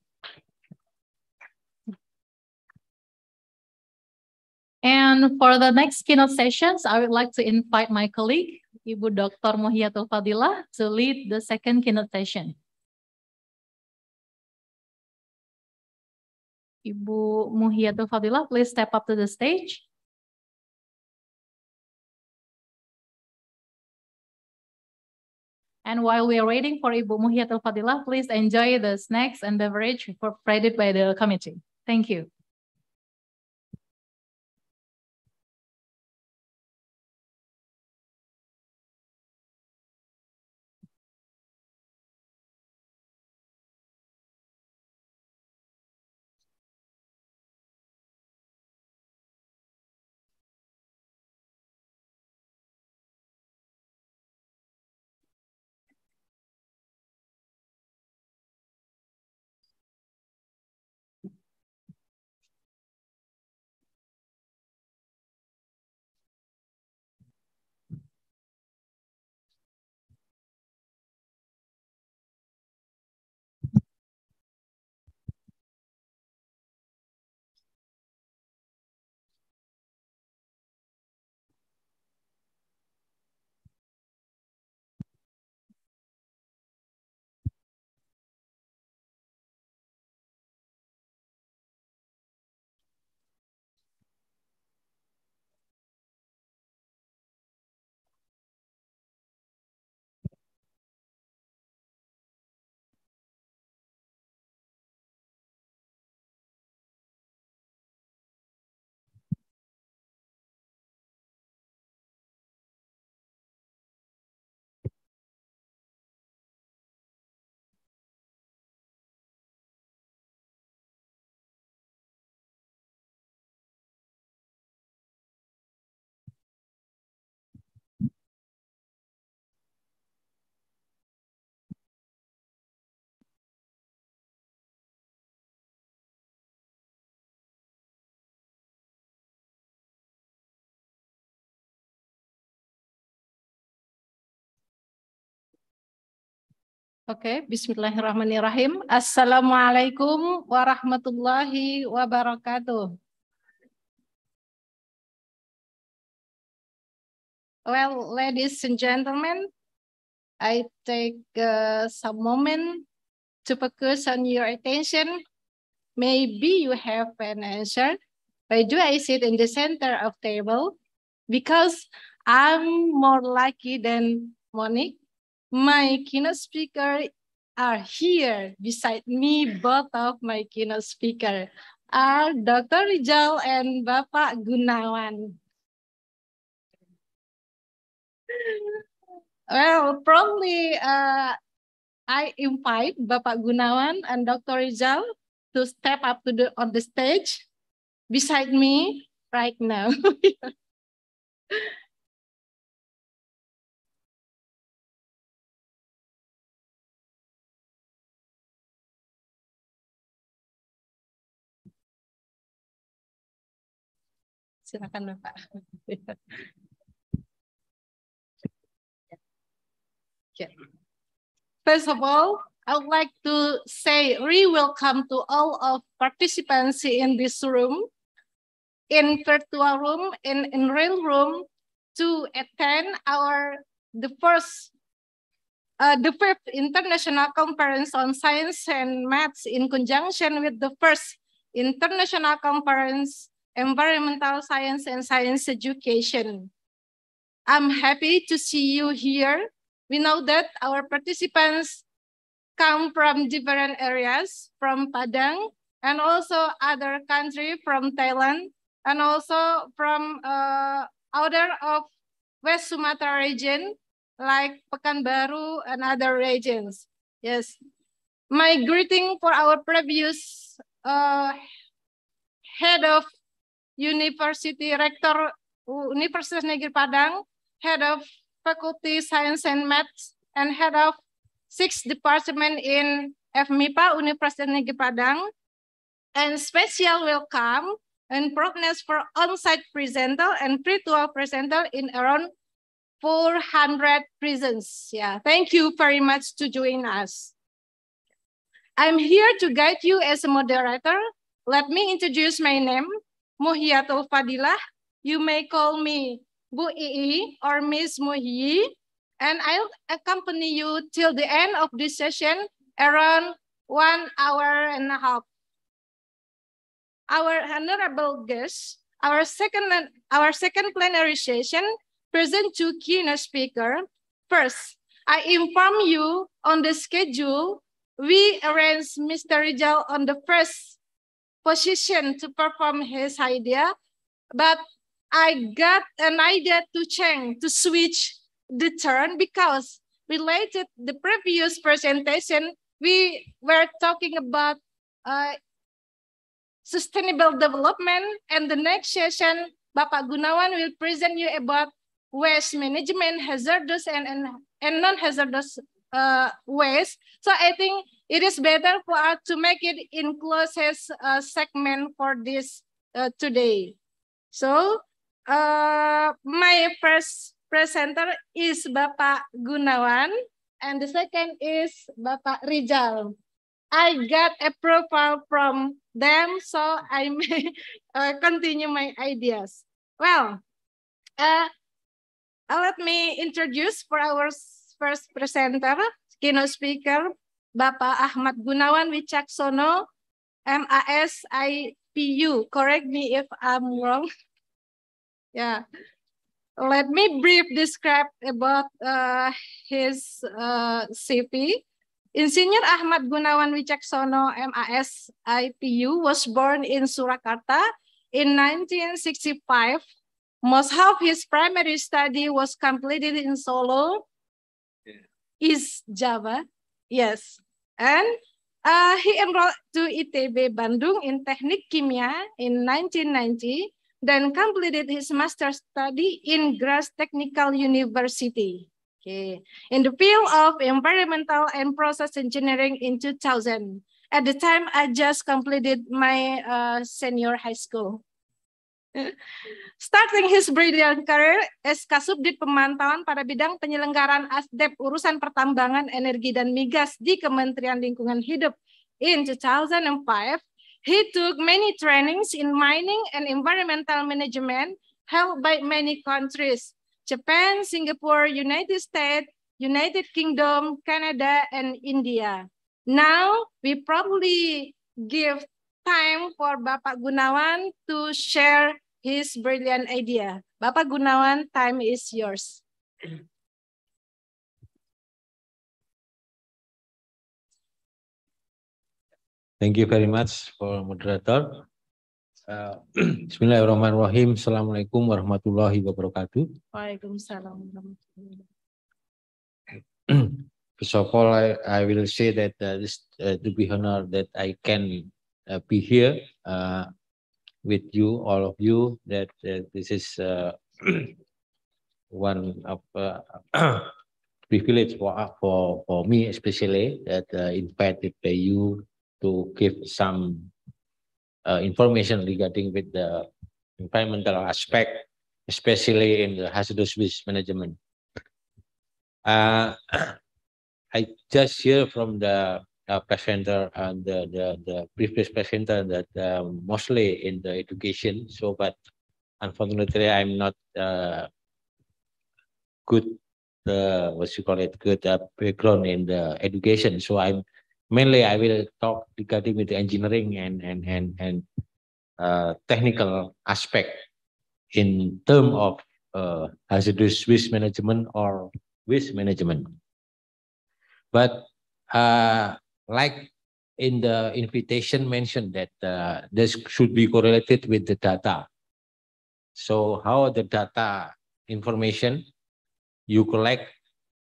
And for the next keynote sessions, I would like to invite my colleague, Ibu Dr. Muhyiatul Fadilah, to lead the second keynote session. Ibu Muhyiatul Fadilah, please step up to the stage. And while we are waiting for Ibu Muhyiddin Fadilah, please enjoy the snacks and beverage provided by the committee. Thank you. Oke, okay. bismillahirrahmanirrahim. Assalamualaikum warahmatullahi wabarakatuh. Well, ladies and gentlemen, I take uh, some moment to focus on your attention. Maybe you have an answer. Why do I sit in the center of table? Because I'm more lucky than Monique My keynote speaker are here beside me. Both of my keynote speaker are Dr. Rizal and Bapak Gunawan. Well, probably uh, I invite Bapak Gunawan and Dr. Rizal to step up to the on the stage beside me right now. Silakan Bapak. First of all, I would like to say re welcome to all of participants in this room, in virtual room, in, in real room, to attend our the first uh, the fifth international conference on science and maths in conjunction with the first international conference environmental science and science education. I'm happy to see you here. We know that our participants come from different areas, from Padang, and also other country from Thailand, and also from uh, of West Sumatra region, like Pekanbaru and other regions. Yes. My greeting for our previous uh, head of University Rector Universitas Negeri Padang, Head of Faculty Science and Maths, and Head of Six Department in FMIPA Universitas Negeri Padang, and special welcome and progress for on-site presenter and virtual presenter in around 400 prisons. Yeah, thank you very much to join us. I'm here to guide you as a moderator. Let me introduce my name. Muhiyatul Fadilah. You may call me Bu Ii or Miss Muhi, and I'll accompany you till the end of this session around one hour and a half. Our honorable guests, our second, our second plenary session present two keynote speakers. First, I inform you on the schedule. We arranged Mr. Rizal on the first position to perform his idea, but I got an idea to change, to switch the turn because related the previous presentation, we were talking about uh, sustainable development and the next session, Bapak Gunawan will present you about waste management, hazardous and, and, and non-hazardous uh, waste. So I think it is better for us to make it in closest uh, segment for this uh, today. So uh, my first presenter is Bapak Gunawan and the second is Bapak Rizal. I got approval from them, so I may uh, continue my ideas. Well, uh, uh let me introduce for our first presenter, keynote speaker, Bapak Ahmad Gunawan Wicaksono, MASIPU. Correct me if I'm wrong. yeah. Let me brief describe about uh, his uh, CP. Insinyur Ahmad Gunawan Wicaksono, MAS IPU, was born in Surakarta in 1965. Most of his primary study was completed in Solo, yeah. East Java. Yes. And uh, he enrolled to ITB Bandung in Teknik Kimia in 1990, then completed his master's study in Graz Technical University. Okay. In the field of environmental and process engineering in 2000. At the time, I just completed my uh, senior high school. Starting his brilliant career as Kasubdit Pemantauan pada bidang penyelenggaraan ASDEP urusan pertambangan, energi, dan migas di Kementerian Lingkungan Hidup in 2005, he took many trainings in mining and environmental management held by many countries, Japan, Singapore, United States, United Kingdom, Canada, and India. Now, we probably give time for Bapak Gunawan to share his brilliant idea. Bapak Gunawan, time is yours. Thank you very much for moderator. Uh, Bismillahirrahmanirrahim. Assalamualaikum warahmatullahi wabarakatuh. Waalaikumsalam. First of all, I, I will say that uh, this, uh, to be honored that I can Uh, be here uh, with you, all of you, that this is uh, one of privilege for for for me especially that invited by you to give some information regarding with the environmental aspect, especially in the hazardous waste management. Uh, I just hear from the uh, presenter uh, and the, the, the previous presenter uh, that um, mostly in the education. So, but unfortunately, I'm not uh, good, uh, what you call it, good uh, background in the education. So I'm mainly I will talk regarding with the engineering and and and and uh, technical aspect in term of uh, hazardous waste management or waste management. But uh, like in the invitation mentioned that uh, this should be correlated with the data. So how the data information you collect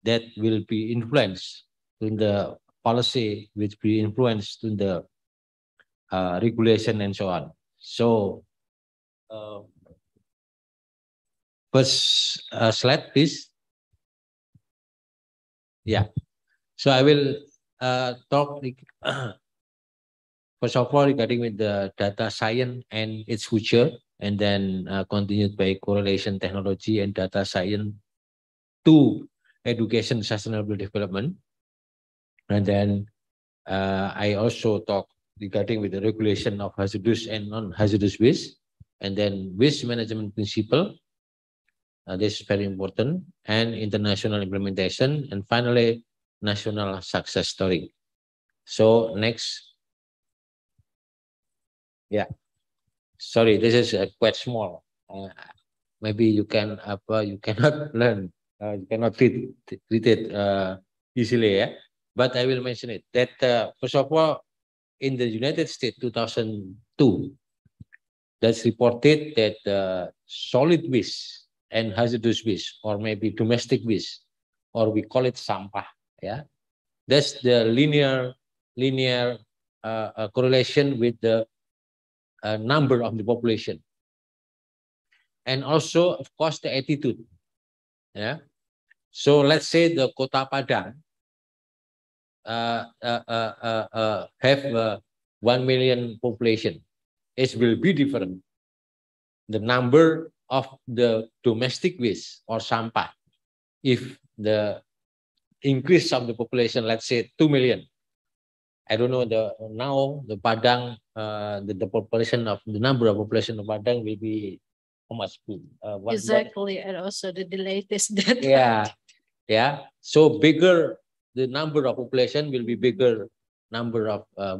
that will be influenced in the policy which be influenced in the uh, regulation and so on. So uh, first uh, slide please. Yeah. So I will uh, talk first of all regarding with the data science and its future, and then uh, continued by correlation technology and data science to education sustainable development. And then uh, I also talk regarding with the regulation of hazardous and non-hazardous waste, and then waste management principle. Uh, this is very important, and international implementation. And finally, national success story. So next. Yeah. Sorry, this is uh, quite small. Uh, maybe you can apa you cannot learn uh, you cannot read, read it uh, easily yeah but i will mention it that uh, first of all in the united states 2002 that's reported that uh, solid waste and hazardous waste or maybe domestic waste or we call it sampah yeah, that's the linear linear uh, uh, correlation with the uh, number of the population, and also of course the attitude. Yeah, so let's say the Kota Padang uh, uh, uh have one million population. It will be different. The number of the domestic waste or sampah if the increase of the population, let's say 2 million. I don't know the now the Padang, uh, the, the population of the number of population of Padang will be how much? Uh, what, exactly, what? and also the, delay latest data. Yeah, yeah. So bigger the number of population will be bigger number of uh,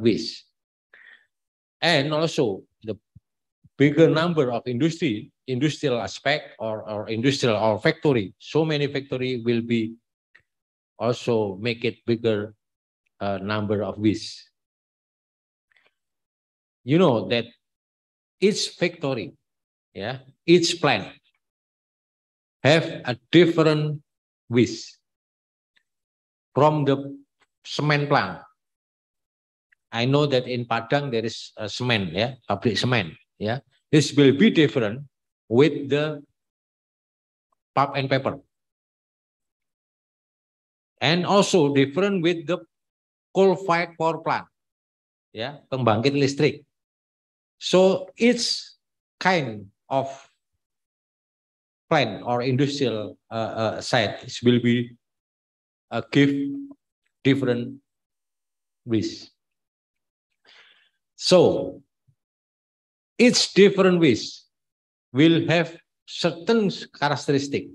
And also the bigger number of industry, industrial aspect or, or industrial or factory. So many factory will be also make it bigger uh, number of bees. You know that each factory, yeah, each plant have a different wish. From the cement plant, I know that in Padang there is a cement, yeah, public cement, yeah. This will be different with the pulp and paper And also different with the coal fired power plant. Ya, pembangkit listrik. So it's kind of plant or industrial uh, uh, site it will be uh, give different risk. So each different risk will have certain characteristic.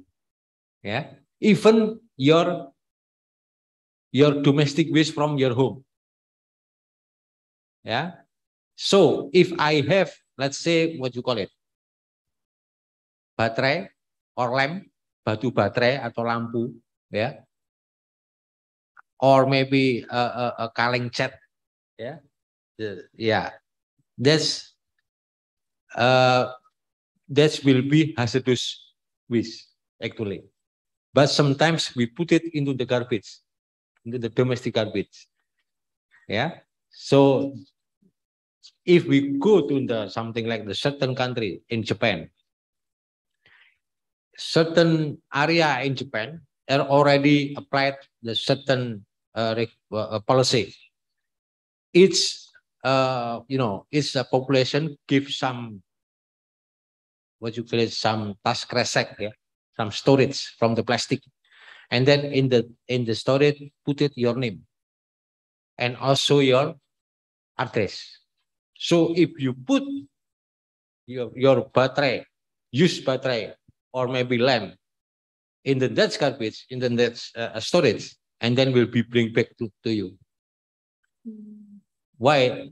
Yeah, even your your domestic waste from your home. Yeah. So if I have, let's say what you call it, baterai or lamp, batu baterai atau lampu, ya, yeah. or maybe a, a, a kaleng cat, ya, yeah. yeah, that's uh, that will be hazardous waste actually. But sometimes we put it into the garbage. the domestic garbage. Yeah. So if we go to the something like the certain country in Japan, certain area in Japan are already applied the certain uh, uh, uh policy. It's uh, you know, it's a population give some what you call it, some task resek, yeah, some storage from the plastic and then in the in the storage put it your name and also your address so if you put your your battery, used battery, or maybe lamp in the dead garbage in the dead uh, uh storage and then will be bring back to, to you hmm. why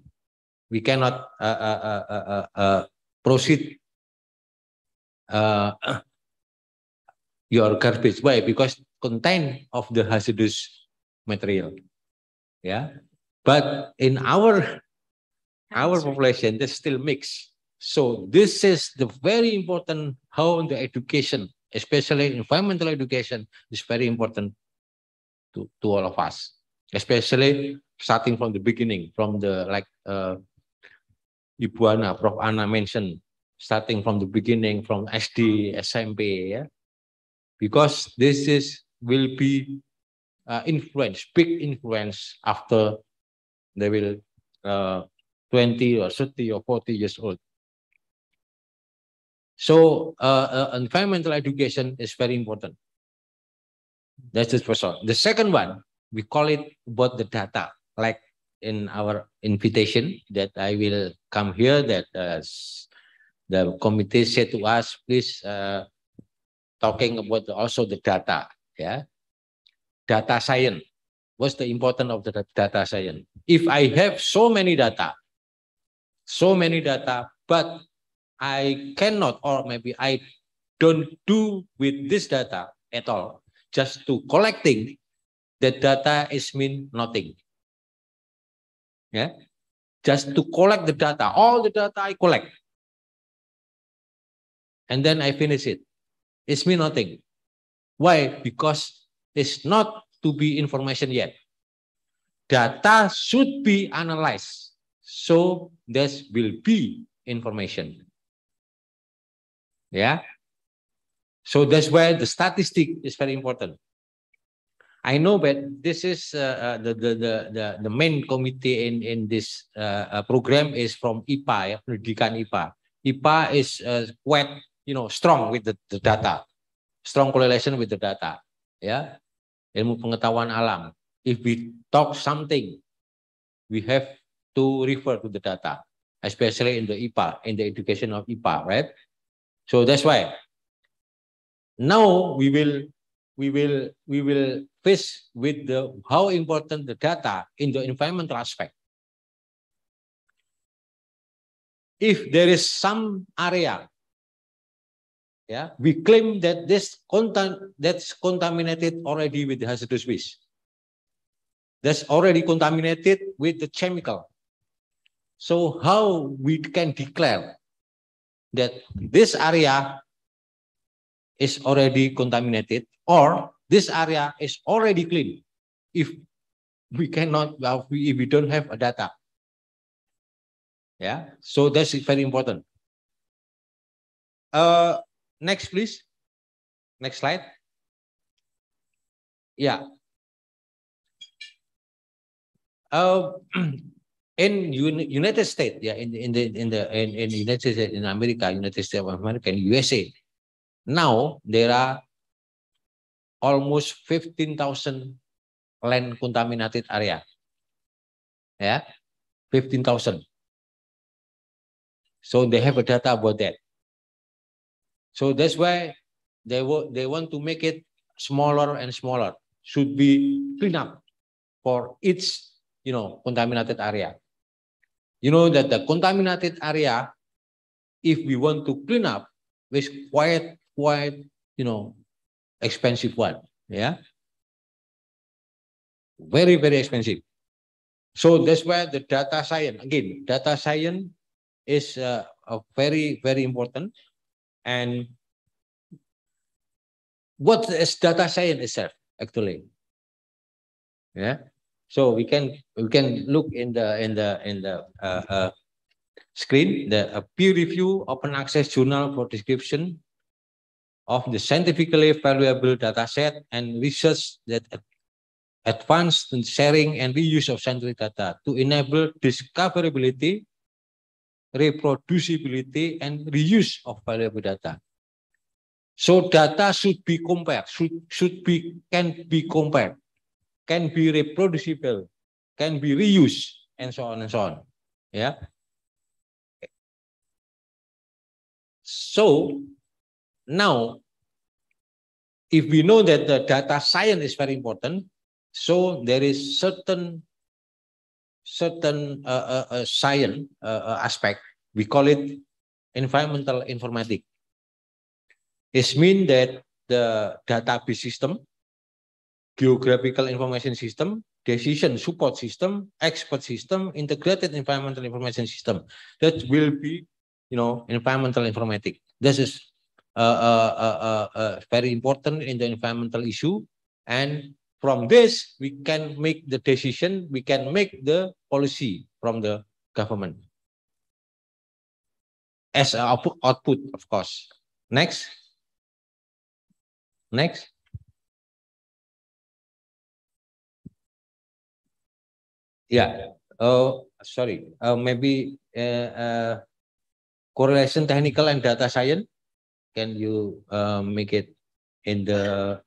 we cannot uh, uh, uh, uh, uh proceed your garbage. Why? Because content of the hazardous material. Yeah, but in our our population, they still mix. So this is the very important how the education, especially environmental education, is very important to, to all of us, especially starting from the beginning, from the like uh, Ibu Ana, Prof. Ana mentioned, starting from the beginning, from SD, SMP, yeah? because this is will be uh, big influence after they will uh, 20 or 30 or 40 years old. So uh, uh, environmental education is very important. That's the first one. The second one, we call it about the data, like in our invitation that I will come here that uh, the committee said to us, please uh, talking about also the data. ya data science what's the important of the data science if i have so many data so many data but i cannot or maybe i don't do with this data at all just to collecting the data is mean nothing yeah just to collect the data all the data i collect and then i finish it it's mean nothing Why? Because it's not to be information yet. Data should be analyzed. So this will be information. Yeah. So that's why the statistic is very important. I know that this is uh, uh the, the, the, the, main committee in, in this uh, uh program is from IPA, yeah, Pendidikan IPA. IPA is uh, quite you know, strong with the, the data. strong correlation with the data. Ya, ilmu pengetahuan alam. If we talk something, we have to refer to the data, especially in the IPA, in the education of IPA, right? So that's why now we will we will we will face with the how important the data in the environmental aspect. If there is some area yeah, we claim that this content that's contaminated already with hazardous waste. That's already contaminated with the chemical. So how we can declare that this area is already contaminated or this area is already clean if we cannot if uh, we, if we don't have a data yeah so that's very important uh Next please. Next slide. Yeah. Ya. Um, uh, in United States, yeah, in, the in the in the in, in United States in America, United States of America, in USA, now there are almost 15,000 land contaminated area. Ya, Yeah, 15,000. So they have a data about that. So that's why they, they want to make it smaller and smaller. Should be clean up for each, you know, contaminated area. You know that the contaminated area, if we want to clean up, is quite, quite, you know, expensive one. Yeah. Very, very expensive. So that's why the data science, again, data science is uh, very, very important and what is data science itself, actually? Yeah. So we can we can look in the in the in the uh, uh, screen the peer review open access journal for description of the scientifically valuable data set and research that advanced sharing and reuse of scientific data to enable discoverability reproducibility, and reuse of valuable data. So data should be compared, should, should be, can be compared, can be reproducible, can be reused, and so on and so on. Yeah. So now, if we know that the data science is very important, so there is certain certain uh, uh, uh science uh, uh, aspect. We call it environmental informatics. It means that the database system, geographical information system, decision support system, expert system, integrated environmental information system. That will be, you know, environmental informatics. This is uh, uh, uh, uh, very important in the environmental issue and from this, we can make the decision, we can make the policy from the government as output, output of course. Next. Next. Yeah. Oh, sorry. Uh, maybe uh, uh, correlation technical and data science. Can you uh, make it in the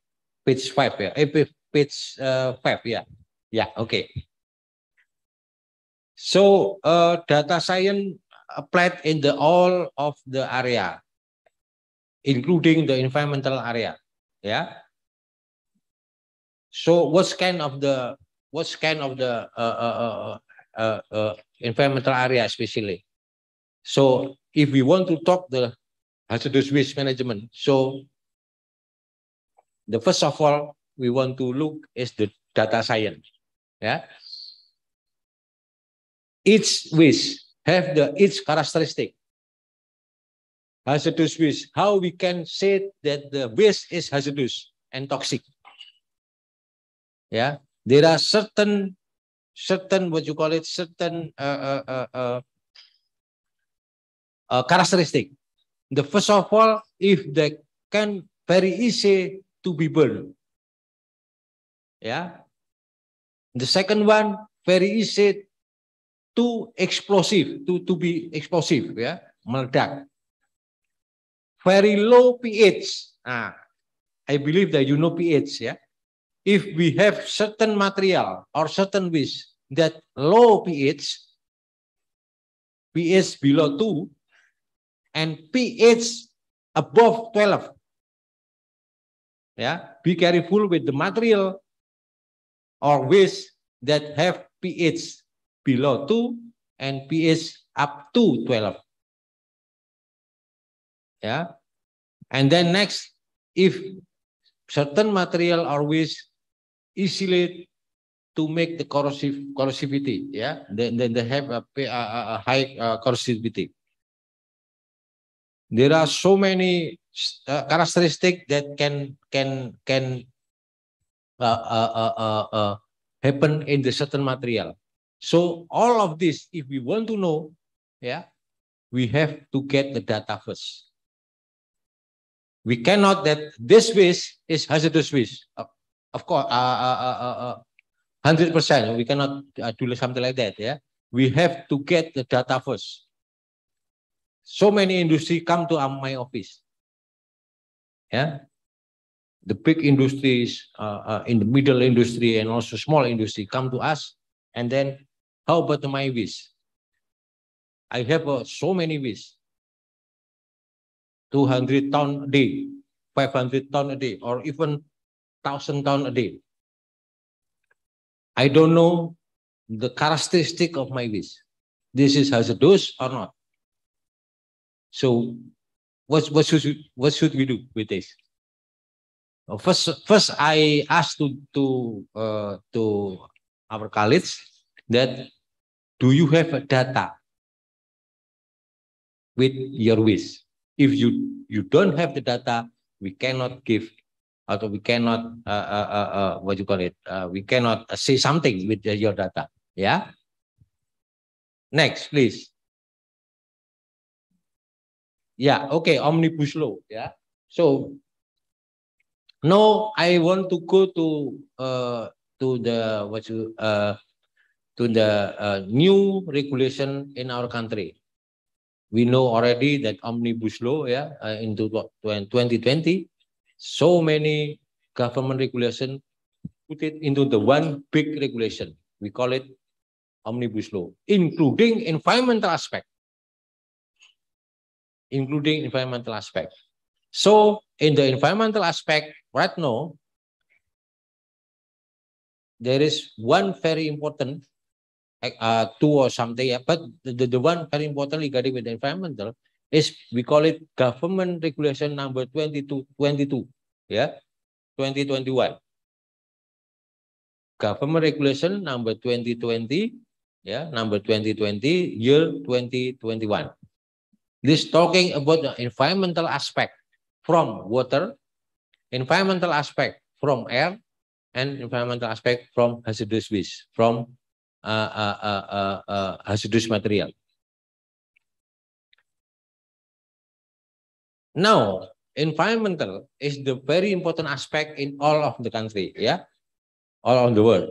page five? Yeah, eh, page uh, five ya. Ya, yeah, oke. Okay. So, uh, data science applied in the all of the area including the environmental area. Yeah. So what kind of the what kind of the uh, uh, uh, uh, uh, environmental area especially? So if we want to talk the hazardous waste management, so the first of all we want to look is the data science. Yeah. Each wish have the each characteristic. Hazardous wish. How we can say that the waste is hazardous and toxic? Yeah, there are certain, certain what you call it, certain uh, uh, uh, uh, characteristic. The first of all, if they can very easy to be burned, Yeah. The second one very easy to explosive, to to be explosive, ya, yeah. meledak. Very low pH. Nah, I believe that you know pH, ya. Yeah. If we have certain material or certain waste that low pH, pH below 2, and pH above 12. Ya, yeah. be careful with the material or waste that have pH below 2 and pH up to 12. Yeah. And then next, if certain material or waste easily to make the corrosive corrosivity, yeah, then, then they have a, a, a high uh, corrosivity. There are so many uh, characteristics that can can can Uh, uh, uh, uh, uh, happen in the certain material. So all of this, if we want to know, yeah, we have to get the data first. We cannot that this waste is hazardous waste. Uh, of course, uh, uh, hundred uh, percent. Uh, we cannot do something like that. Yeah, we have to get the data first. So many industry come to my office. Yeah, the big industries uh, uh, in the middle industry and also small industry come to us and then how about my wish i have uh, so many wish 200 ton a day 500 ton a day or even 1000 ton a day i don't know the characteristic of my wish this is hazardous or not so what, what, should, what should we do with this Oh, first, first I asked to to uh, to our colleagues that do you have data with your wish? If you you don't have the data, we cannot give or we cannot uh, uh, uh, uh what you call it? Uh, we cannot say something with your data. Yeah. Next, please. Yeah. Okay. Omnibus law. Yeah. So no, I want to go to uh, to the what you uh, to the uh, new regulation in our country. We know already that omnibus law, yeah, uh, into 2020, so many government regulation put it into the one big regulation. We call it omnibus law, including environmental aspect, including environmental aspect. So in the environmental aspect, Right now, there is one very important uh, two or something, yeah, but the, the one very important regarding with the environmental is we call it government regulation number 22, 22 yeah, 2021. Government regulation number 2020, yeah, number 2020, year 2021. This talking about the environmental aspect from water environmental aspect from air and environmental aspect from hazardous waste, from uh, uh, uh, uh, uh, hazardous material. Now, environmental is the very important aspect in all of the country, yeah, all of the world.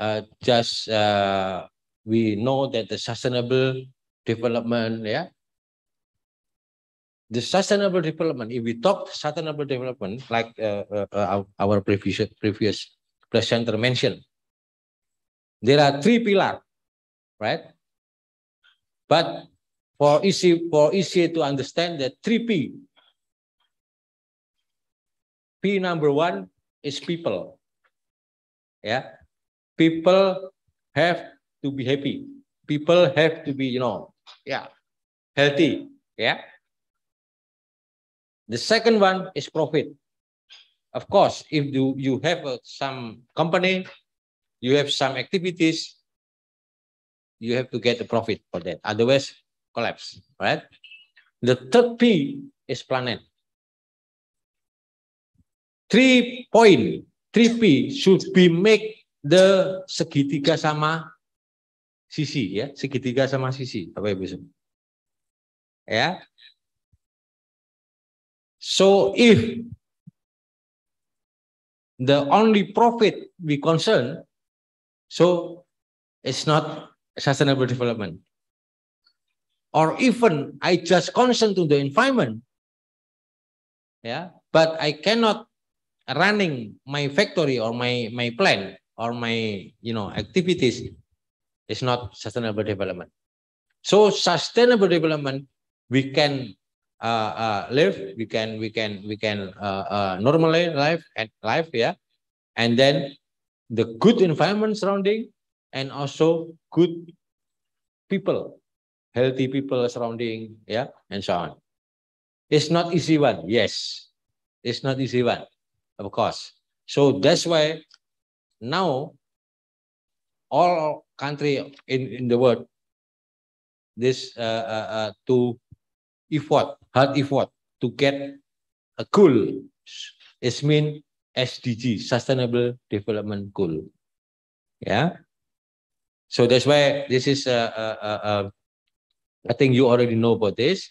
Uh, just uh, we know that the sustainable development, yeah, the sustainable development, if we talk sustainable development, like uh, uh, uh our previous, previous presenter mentioned, there are three pillars, right? But for easy for easier to understand the three P. P number one is people. Yeah, people have to be happy. People have to be, you know, yeah, healthy. Yeah, The second one is profit. Of course, if you, you have uh, some company, you have some activities, you have to get the profit for that. Otherwise, collapse, right? The third P is planet. Three point, three P should be make the segitiga sama sisi ya, segitiga sama sisi, apa ya Ya, So if the only profit we concern, so it's not sustainable development. Or even I just concern to the environment, yeah, but I cannot running my factory or my, my plant or my you know activities is not sustainable development. So sustainable development, we can uh, uh, live. We can we can we can uh, normally life and life. Yeah, and then the good environment surrounding and also good people, healthy people surrounding. Yeah, and so on. It's not easy one. Yes, it's not easy one, of course. So that's why now all country in, in the world this uh, uh, to effort hard effort to get a goal. It's mean SDG, Sustainable Development Goal. Yeah. So that's why this is, uh, uh, uh, uh, I think you already know about this.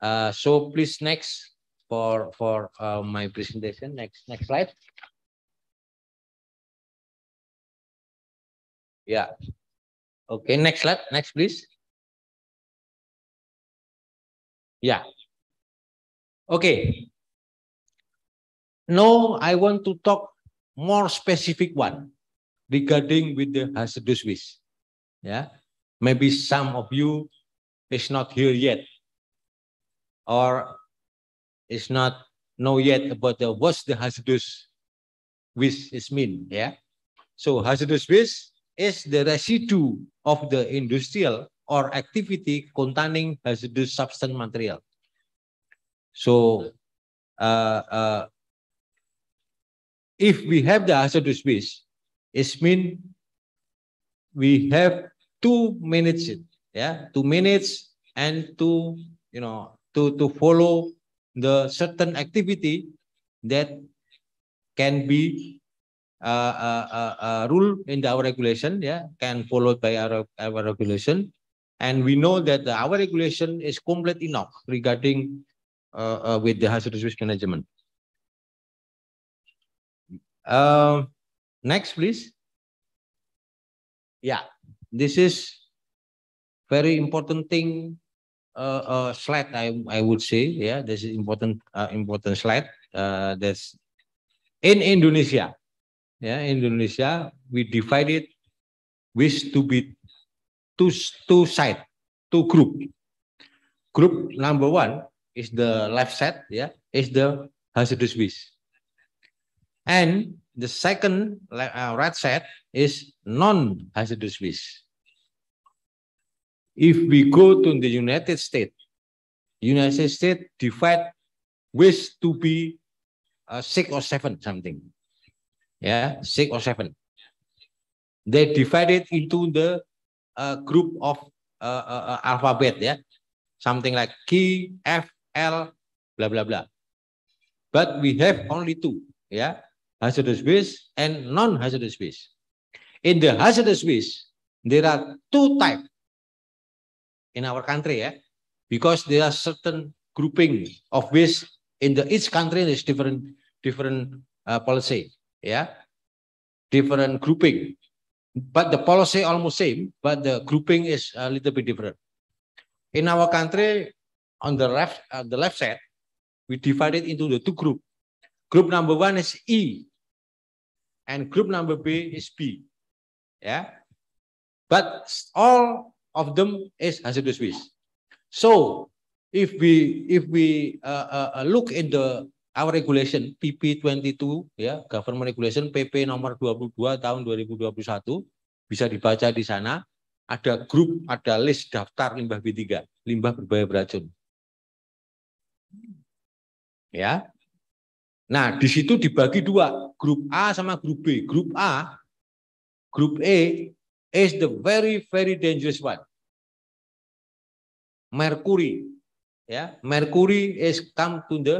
Uh, so please next for for uh, my presentation. Next next slide. Yeah. Okay. Next slide. Next please. Yeah. Okay. Now I want to talk more specific one regarding with the hazardous waste. Yeah. Maybe some of you is not here yet or is not know yet about the, what's the hazardous waste is mean. Yeah. So hazardous waste is the residue of the industrial or activity containing hazardous substance material. So uh, uh, if we have the answer to space, it means we have to manage it. Yeah, to manage and to you know to to follow the certain activity that can be uh, uh, uh, uh, rule in our regulation, yeah, can followed by our, our regulation. And we know that our regulation is complete enough regarding uh, uh, with the hazardous waste management. Uh, next, please. Yeah, this is very important thing uh, uh, slide. I I would say yeah, this is important uh, important slide. Uh, that's in Indonesia. Yeah, Indonesia we divide it with to be two two side two group. Group number one is the left set yeah, is the hazardous waste. And the second uh, right set is non-hazardous waste. If we go to the United States, United States divide waste to be uh, six or seven something. Yeah, six or seven. They divide it into the uh, group of uh, uh, uh alphabet, yeah, something like K, F, L bla bla bla. But we have only two, ya, hazardous waste and non-hazardous waste. In the hazardous waste, there are two type in our country, ya, because there are certain grouping of waste in the each country is different different uh, policy, ya, different grouping. But the policy almost same, but the grouping is a little bit different. In our country, on the left uh, the left side, we divide it into the two group. Group number one is E, and group number B is B. Yeah, but all of them is hazardous waste. So if we if we uh, uh, uh look in the our regulation PP 22 ya government regulation PP nomor 22 tahun 2021 bisa dibaca di sana ada grup ada list daftar limbah B3 limbah berbahaya beracun ya. Nah, di situ dibagi dua, grup A sama grup B. Grup A, grup E is the very very dangerous one. Merkuri, ya, Merkuri is come to the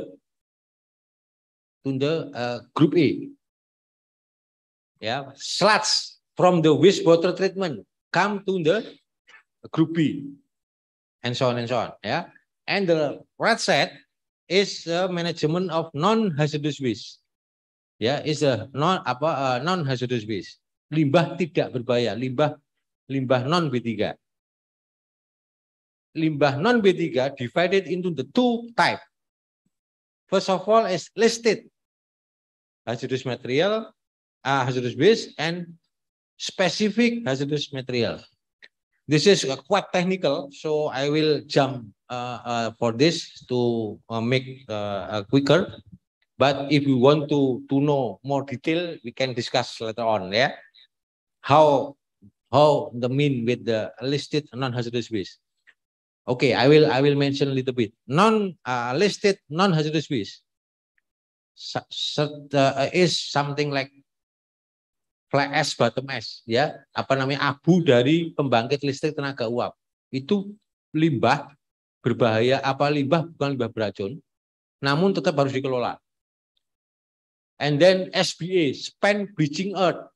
to the uh, group E. Ya, sludge from the wastewater treatment come to the group B and so on and so on. Ya, and the red set is a management of non hazardous waste. Ya, is a non apa uh, eh, non hazardous waste. Limbah tidak berbahaya, limbah limbah non B3. Limbah non B3 divided into the two type. First of all is listed hazardous material, uh, hazardous waste and specific hazardous material. This is quite technical, so I will jump uh, uh, for this to uh, make quicker. But if you want to, to know more detail, we can discuss later on, yeah? How how the mean with the listed non-hazardous waste. Okay, I will I will mention a little bit. Non uh, listed non-hazardous waste such, uh, is something like flash ash bottom ash ya apa namanya abu dari pembangkit listrik tenaga uap itu limbah berbahaya apa limbah bukan limbah beracun namun tetap harus dikelola and then SBA spend bleaching earth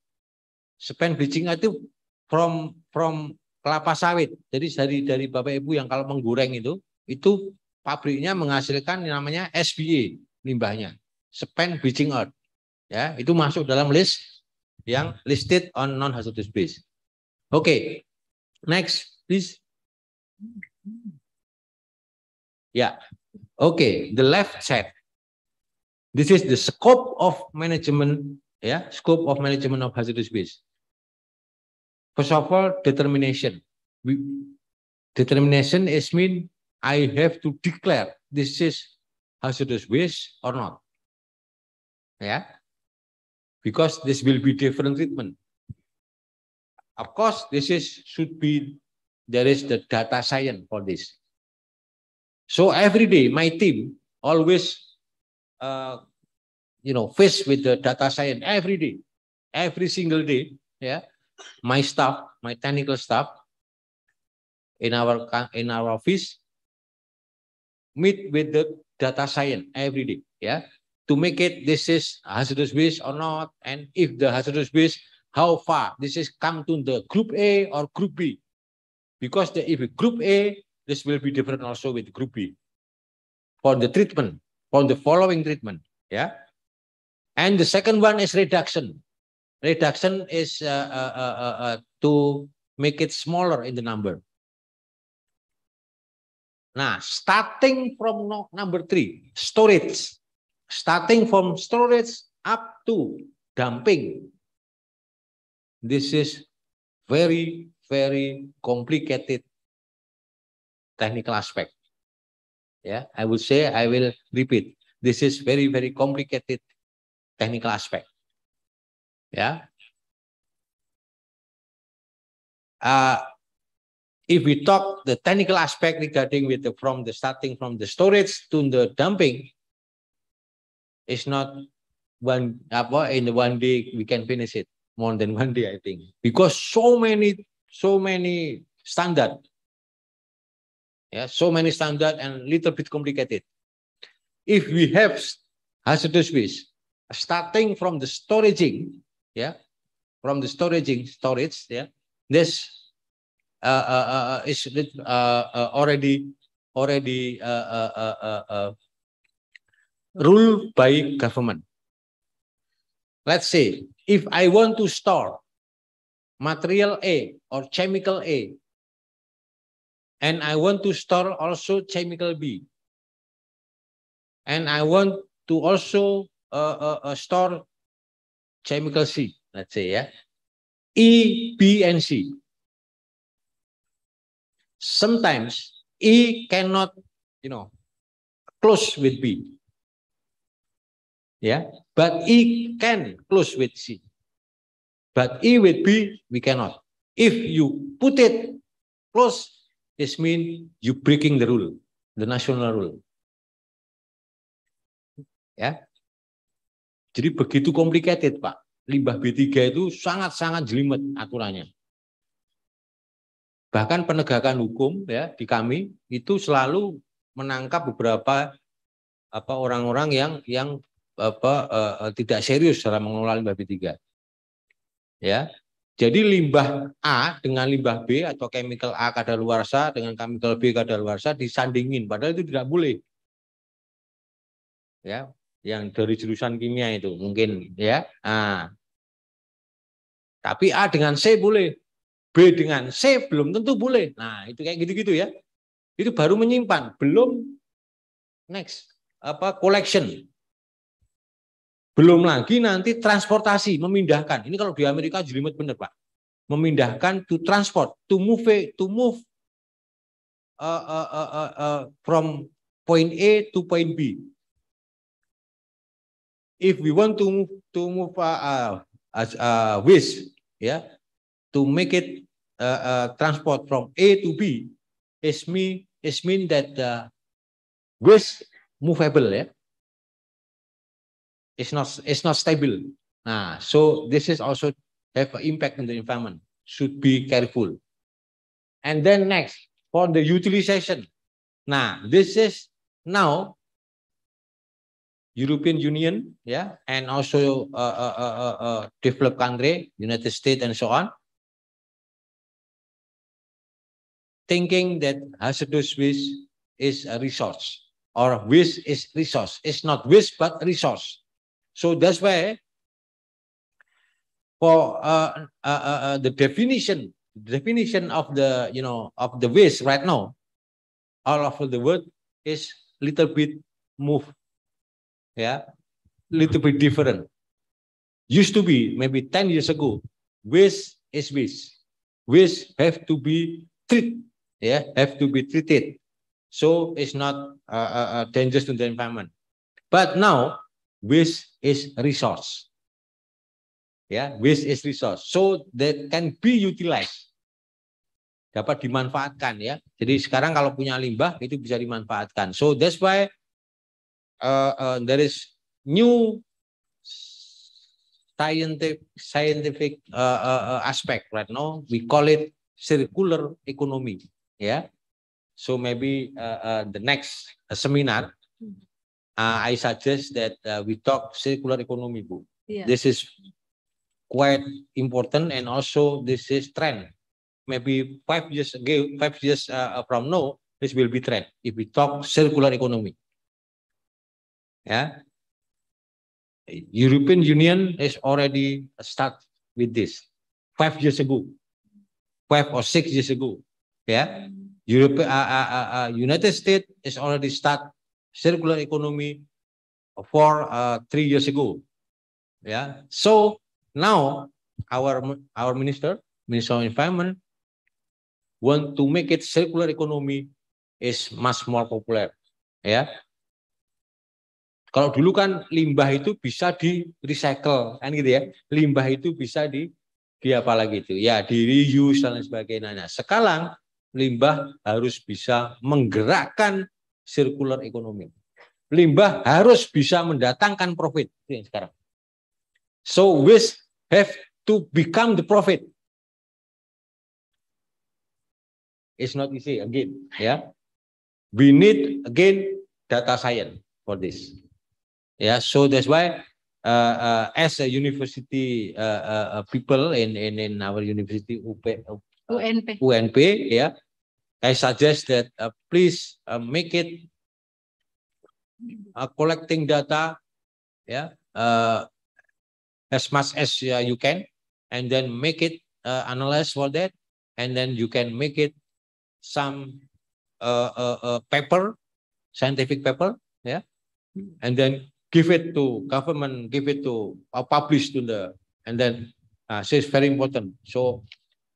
spend bleaching earth itu from from kelapa sawit jadi dari dari bapak ibu yang kalau menggoreng itu itu pabriknya menghasilkan yang namanya SBA limbahnya spend bleaching earth ya itu masuk dalam list yang listed on non-hazardous waste. Oke, okay. next please. Ya, yeah. oke, okay. the left side. This is the scope of management, ya, yeah. scope of management of hazardous waste. First of all, determination. We, determination is mean I have to declare this is hazardous waste or not. Ya, yeah because this will be different treatment. Of course, this is should be there is the data science for this. So every day, my team always, uh, you know, face with the data science every day, every single day. Yeah, my staff, my technical staff, in our in our office, meet with the data science every day. Yeah, to make it this is hazardous waste or not, and if the hazardous waste, how far this is come to the group A or group B. Because the, if group A, this will be different also with group B for the treatment, for the following treatment. Yeah. And the second one is reduction. Reduction is uh, uh, uh, uh, uh to make it smaller in the number. Now, starting from no, number three, storage starting from storage up to dumping. This is very, very complicated technical aspect. Yeah, I would say, I will repeat. This is very, very complicated technical aspect. Yeah. Uh, if we talk the technical aspect regarding with the, from the starting from the storage to the dumping, it's not one apa in one day we can finish it more than one day I think because so many so many standard yeah so many standard and little bit complicated if we have hazardous waste starting from the storaging yeah from the storaging storage yeah this uh, uh, uh, is uh, uh, already already uh, uh, uh, uh, uh rule by government. Let's say, if I want to store material A or chemical A, and I want to store also chemical B, and I want to also uh, uh, uh store chemical C, let's say ya, E, B, and C. Sometimes E cannot, you know, close with B. Ya, but he can close with C. But E with B, we cannot. If you put it close, this mean you breaking the rule, the national rule. Ya. Jadi begitu complicated, Pak. Limbah B3 itu sangat-sangat jelimet aturannya. Bahkan penegakan hukum ya di kami itu selalu menangkap beberapa apa orang-orang yang yang apa uh, tidak serius dalam mengelola limbah B3. Ya. Jadi limbah A dengan limbah B atau chemical A kadaluarsa dengan chemical B kadaluarsa disandingin padahal itu tidak boleh. Ya, yang dari jurusan kimia itu mungkin ya. Ah. Tapi A dengan C boleh. B dengan C belum tentu boleh. Nah, itu kayak gitu-gitu ya. Itu baru menyimpan, belum next apa collection belum lagi nanti transportasi, memindahkan. Ini kalau di Amerika jelimet benar Pak. Memindahkan to transport, to move, to move uh, uh, uh, uh, from point A to point B. If we want to move, to move uh, uh, uh, waste, ya, yeah, to make it uh, uh, transport from A to B, is mean is mean that uh, waste movable, ya. Yeah. it's not it's not stable. Ah, so this is also have an impact on the environment. Should be careful. And then next for the utilization. Now this is now European Union, yeah, and also uh, uh, uh, uh, developed country, United States and so on, thinking that hazardous waste is a resource or waste is resource. It's not waste but resource. So that's why for uh, uh, uh, uh, the definition definition of the you know of the waste right now all over the world is little bit move yeah little bit different used to be maybe 10 years ago waste is waste waste have to be treated yeah have to be treated so it's not uh, uh, uh dangerous to the environment but now waste is resource. Ya, waste is resource. So that can be utilized. Dapat dimanfaatkan ya. Jadi sekarang kalau punya limbah itu bisa dimanfaatkan. So that's why uh, uh, there is new scientific scientific uh, uh, uh aspect right now. We call it circular economy. Ya. Yeah. So maybe uh, uh, the next seminar uh, I suggest that uh, we talk circular economy, Bu. Yeah. This is quite important, and also this is trend. Maybe five years ago, five years uh, uh from now, this will be trend if we talk circular economy. Yeah. European Union is already start with this five years ago, five or six years ago. Yeah. Europe, uh, uh, uh, uh United States is already start circular economy for uh, three years ago. Yeah. So now our our minister, Minister of Environment, want to make it circular economy is much more popular. Yeah. Kalau dulu kan limbah itu bisa di recycle kan gitu ya. Limbah itu bisa di di apa lagi itu? Ya di reuse dan lain sebagainya. Nah, sekarang limbah harus bisa menggerakkan circular economy. Limbah harus bisa mendatangkan profit Ini sekarang. So waste have to become the profit. It's not easy again, ya. Yeah. We need again data science for this. Ya, yeah, so that's why uh, uh, as a university uh, uh, uh people in in in our university UP, UNP UNP ya, yeah, I suggest that uh, please uh, make it uh, collecting data, yeah, uh, as much as you can, and then make it uh, analyze for that, and then you can make it some uh, paper, scientific paper, yeah, and then give it to government, give it to publish to the, and then uh, is it's very important. So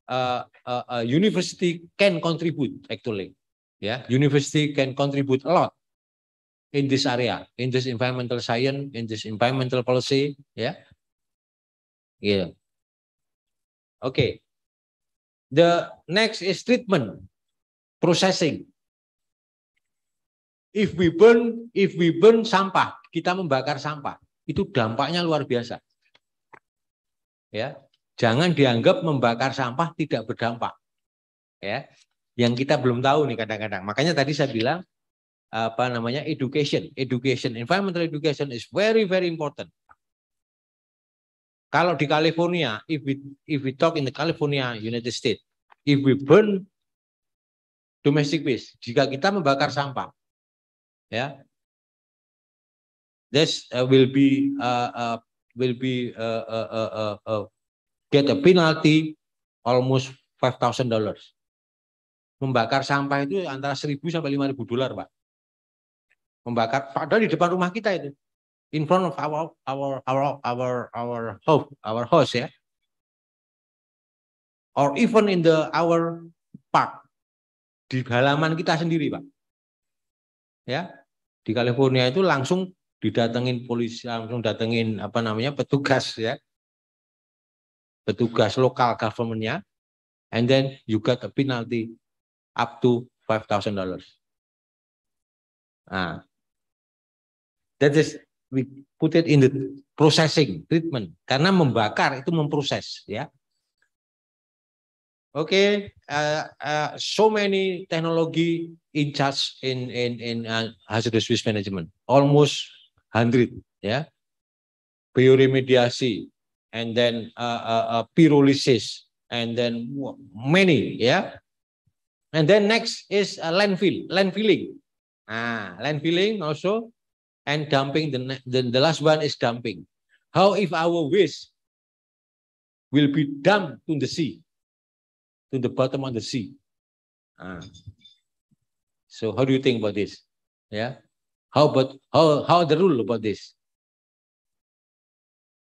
Uh, uh, uh, university can contribute actually. Yeah, university can contribute a lot in this area, in this environmental science, in this environmental policy. Yeah. Yeah. Okay. The next is treatment, processing. If we burn, if we burn sampah, kita membakar sampah, itu dampaknya luar biasa. Ya, Jangan dianggap membakar sampah tidak berdampak. Ya, yang kita belum tahu nih kadang-kadang. Makanya tadi saya bilang apa namanya education, education, environmental education is very very important. Kalau di California, if we if we talk in the California United States, if we burn domestic waste, jika kita membakar sampah, ya, this uh, will be uh, uh, will be uh, uh, uh, uh, uh get a penalty almost 5,000 dollars. Membakar sampah itu antara 1.000 sampai 5.000 dolar, Pak. Membakar padahal di depan rumah kita itu. In front of our our our our our house, our house ya. Or even in the our park di halaman kita sendiri, Pak. Ya, di California itu langsung didatengin polisi, langsung datengin apa namanya petugas ya petugas lokal governmentnya, and then you got a penalty up to five thousand dollars. Nah, that is we put it in the processing treatment karena membakar itu memproses ya. Oke, okay, uh, uh, so many technology in charge in in in uh, hazardous waste management, almost 100 ya. Yeah. Bioremediasi, and then uh, uh, uh, pyrolysis, and then many, yeah. And then next is uh, landfill, landfilling. Ah, landfilling also, and dumping. The, the, the last one is dumping. How if our waste will be dumped to the sea, to the bottom of the sea? Ah. So how do you think about this? Yeah. How about how how the rule about this?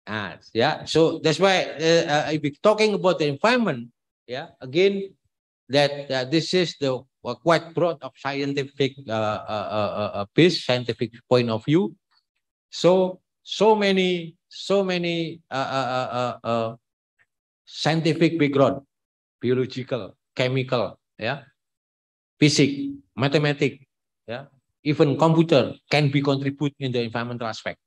Ah, yeah. So that's why uh, uh if we're talking about the environment, yeah, again, that uh, this is the uh, quite broad of scientific uh uh, uh, uh, piece, scientific point of view. So so many so many scientific background, biological, chemical, yeah, physics, mathematics, yeah, even computer can be contribute in the environmental aspect.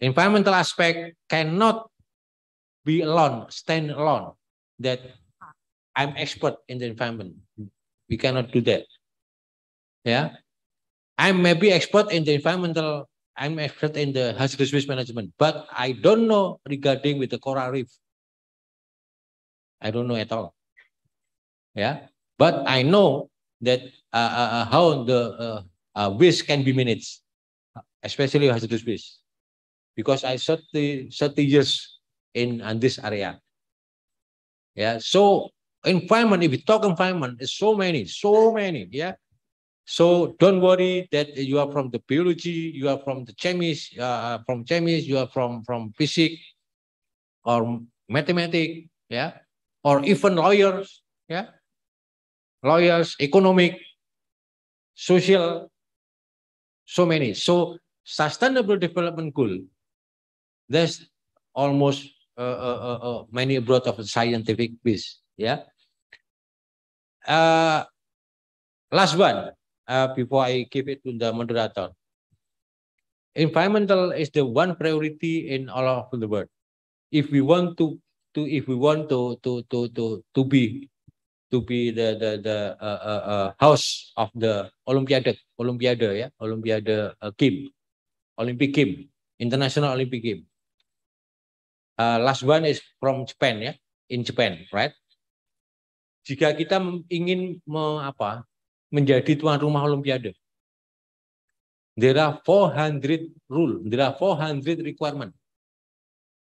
Environmental aspect cannot be alone, stand alone. That I'm expert in the environment. We cannot do that. Yeah, I'm maybe expert in the environmental. I'm expert in the hazardous waste management, but I don't know regarding with the coral reef. I don't know at all. Yeah, but I know that uh, uh, uh how the uh, uh, waste can be managed, especially hazardous waste. because I 30, 30 years in, in this area. Yeah, so environment, if you talk environment, it's so many, so many, yeah. So don't worry that you are from the biology, you are from the chemist, uh, from chemist, you are from, from physics or mathematics, yeah, or even lawyers, yeah, lawyers, economic, social, so many. So sustainable development goal There's almost uh, uh, uh, uh, many abroad of scientific piece. Yeah. Uh, last one uh, before I give it to the moderator. Environmental is the one priority in all of the world. If we want to to if we want to to to to to be to be the the the uh, uh, uh, house of the Olympiad Olympiade yeah ya, Olympiade uh, Kim Olympic Kim International Olympic game Uh, last one is from Japan ya, in Japan, right? Jika kita ingin me, apa, menjadi tuan rumah Olimpiade, there are 400 rule, there are 400 requirement,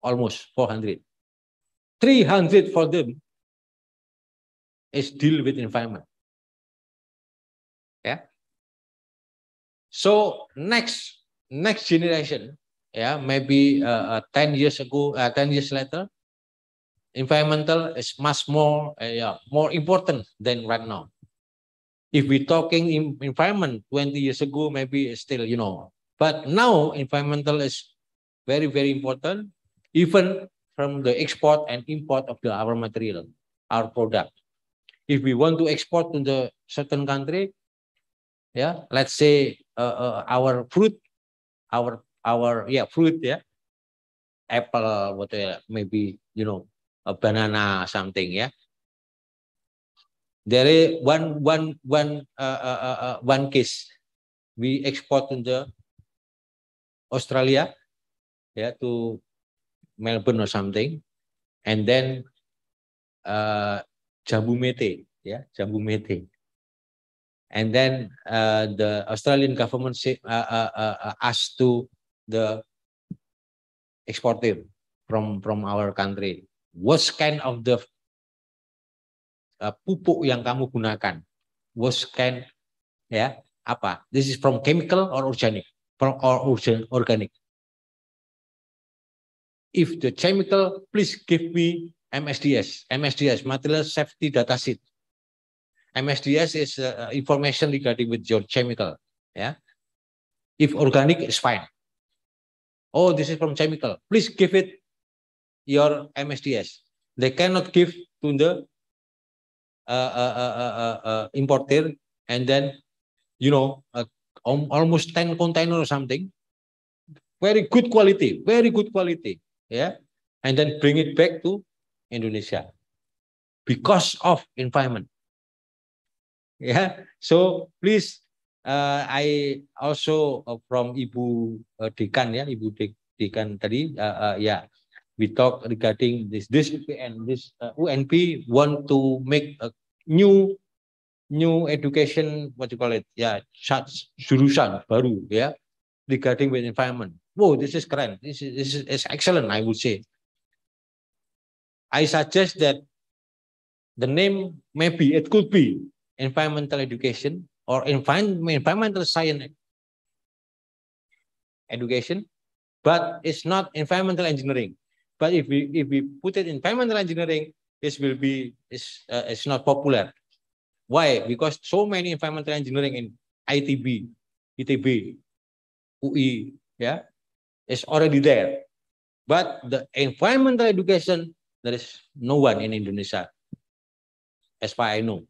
almost 400. 300 for them is deal with environment. Yeah. So next next generation yeah maybe uh, uh, 10 years ago uh, 10 years later environmental is much more uh, yeah, more important than right now if we're talking in environment 20 years ago maybe it's still you know but now environmental is very very important even from the export and import of the our material our product if we want to export to the certain country yeah let's say uh, uh, our fruit our our yeah fruit ya yeah. apple what yeah, uh, maybe you know a banana something ya yeah. there is one one one uh, uh, uh, uh one case we export to the Australia ya yeah, to Melbourne or something and then uh, jambu mete ya yeah, jambu mete and then uh, the Australian government say, uh, uh, uh, uh asked to the exporter from from our country? What kind of the uh, pupuk yang kamu gunakan? What kind ya yeah, apa? This is from chemical or organic? From or organic? If the chemical, please give me MSDS. MSDS Material Safety Data Sheet. MSDS is uh, information regarding with your chemical. yeah. if organic is fine. Oh, this is from chemical. Please give it your MSDS. They cannot give to the uh, uh, uh, importer and then, you know, almost 10 container or something. Very good quality, very good quality. Yeah. And then bring it back to Indonesia because of environment. Yeah. So please uh, I also uh, from Ibu uh, Dekan ya, Ibu Dekan tadi uh, uh, ya yeah, we talk regarding this this UPN this uh, UNP want to make a new new education what you call it ya yeah, such jurusan baru ya yeah, regarding with environment. Wow, this is keren. This is, this is excellent I would say. I suggest that the name maybe it could be environmental education or environmental science education, but it's not environmental engineering. But if we if we put it in environmental engineering, this will be is uh, it's not popular. Why? Because so many environmental engineering in ITB, ITB, UI, yeah, is already there. But the environmental education, there is no one in Indonesia, as far I know.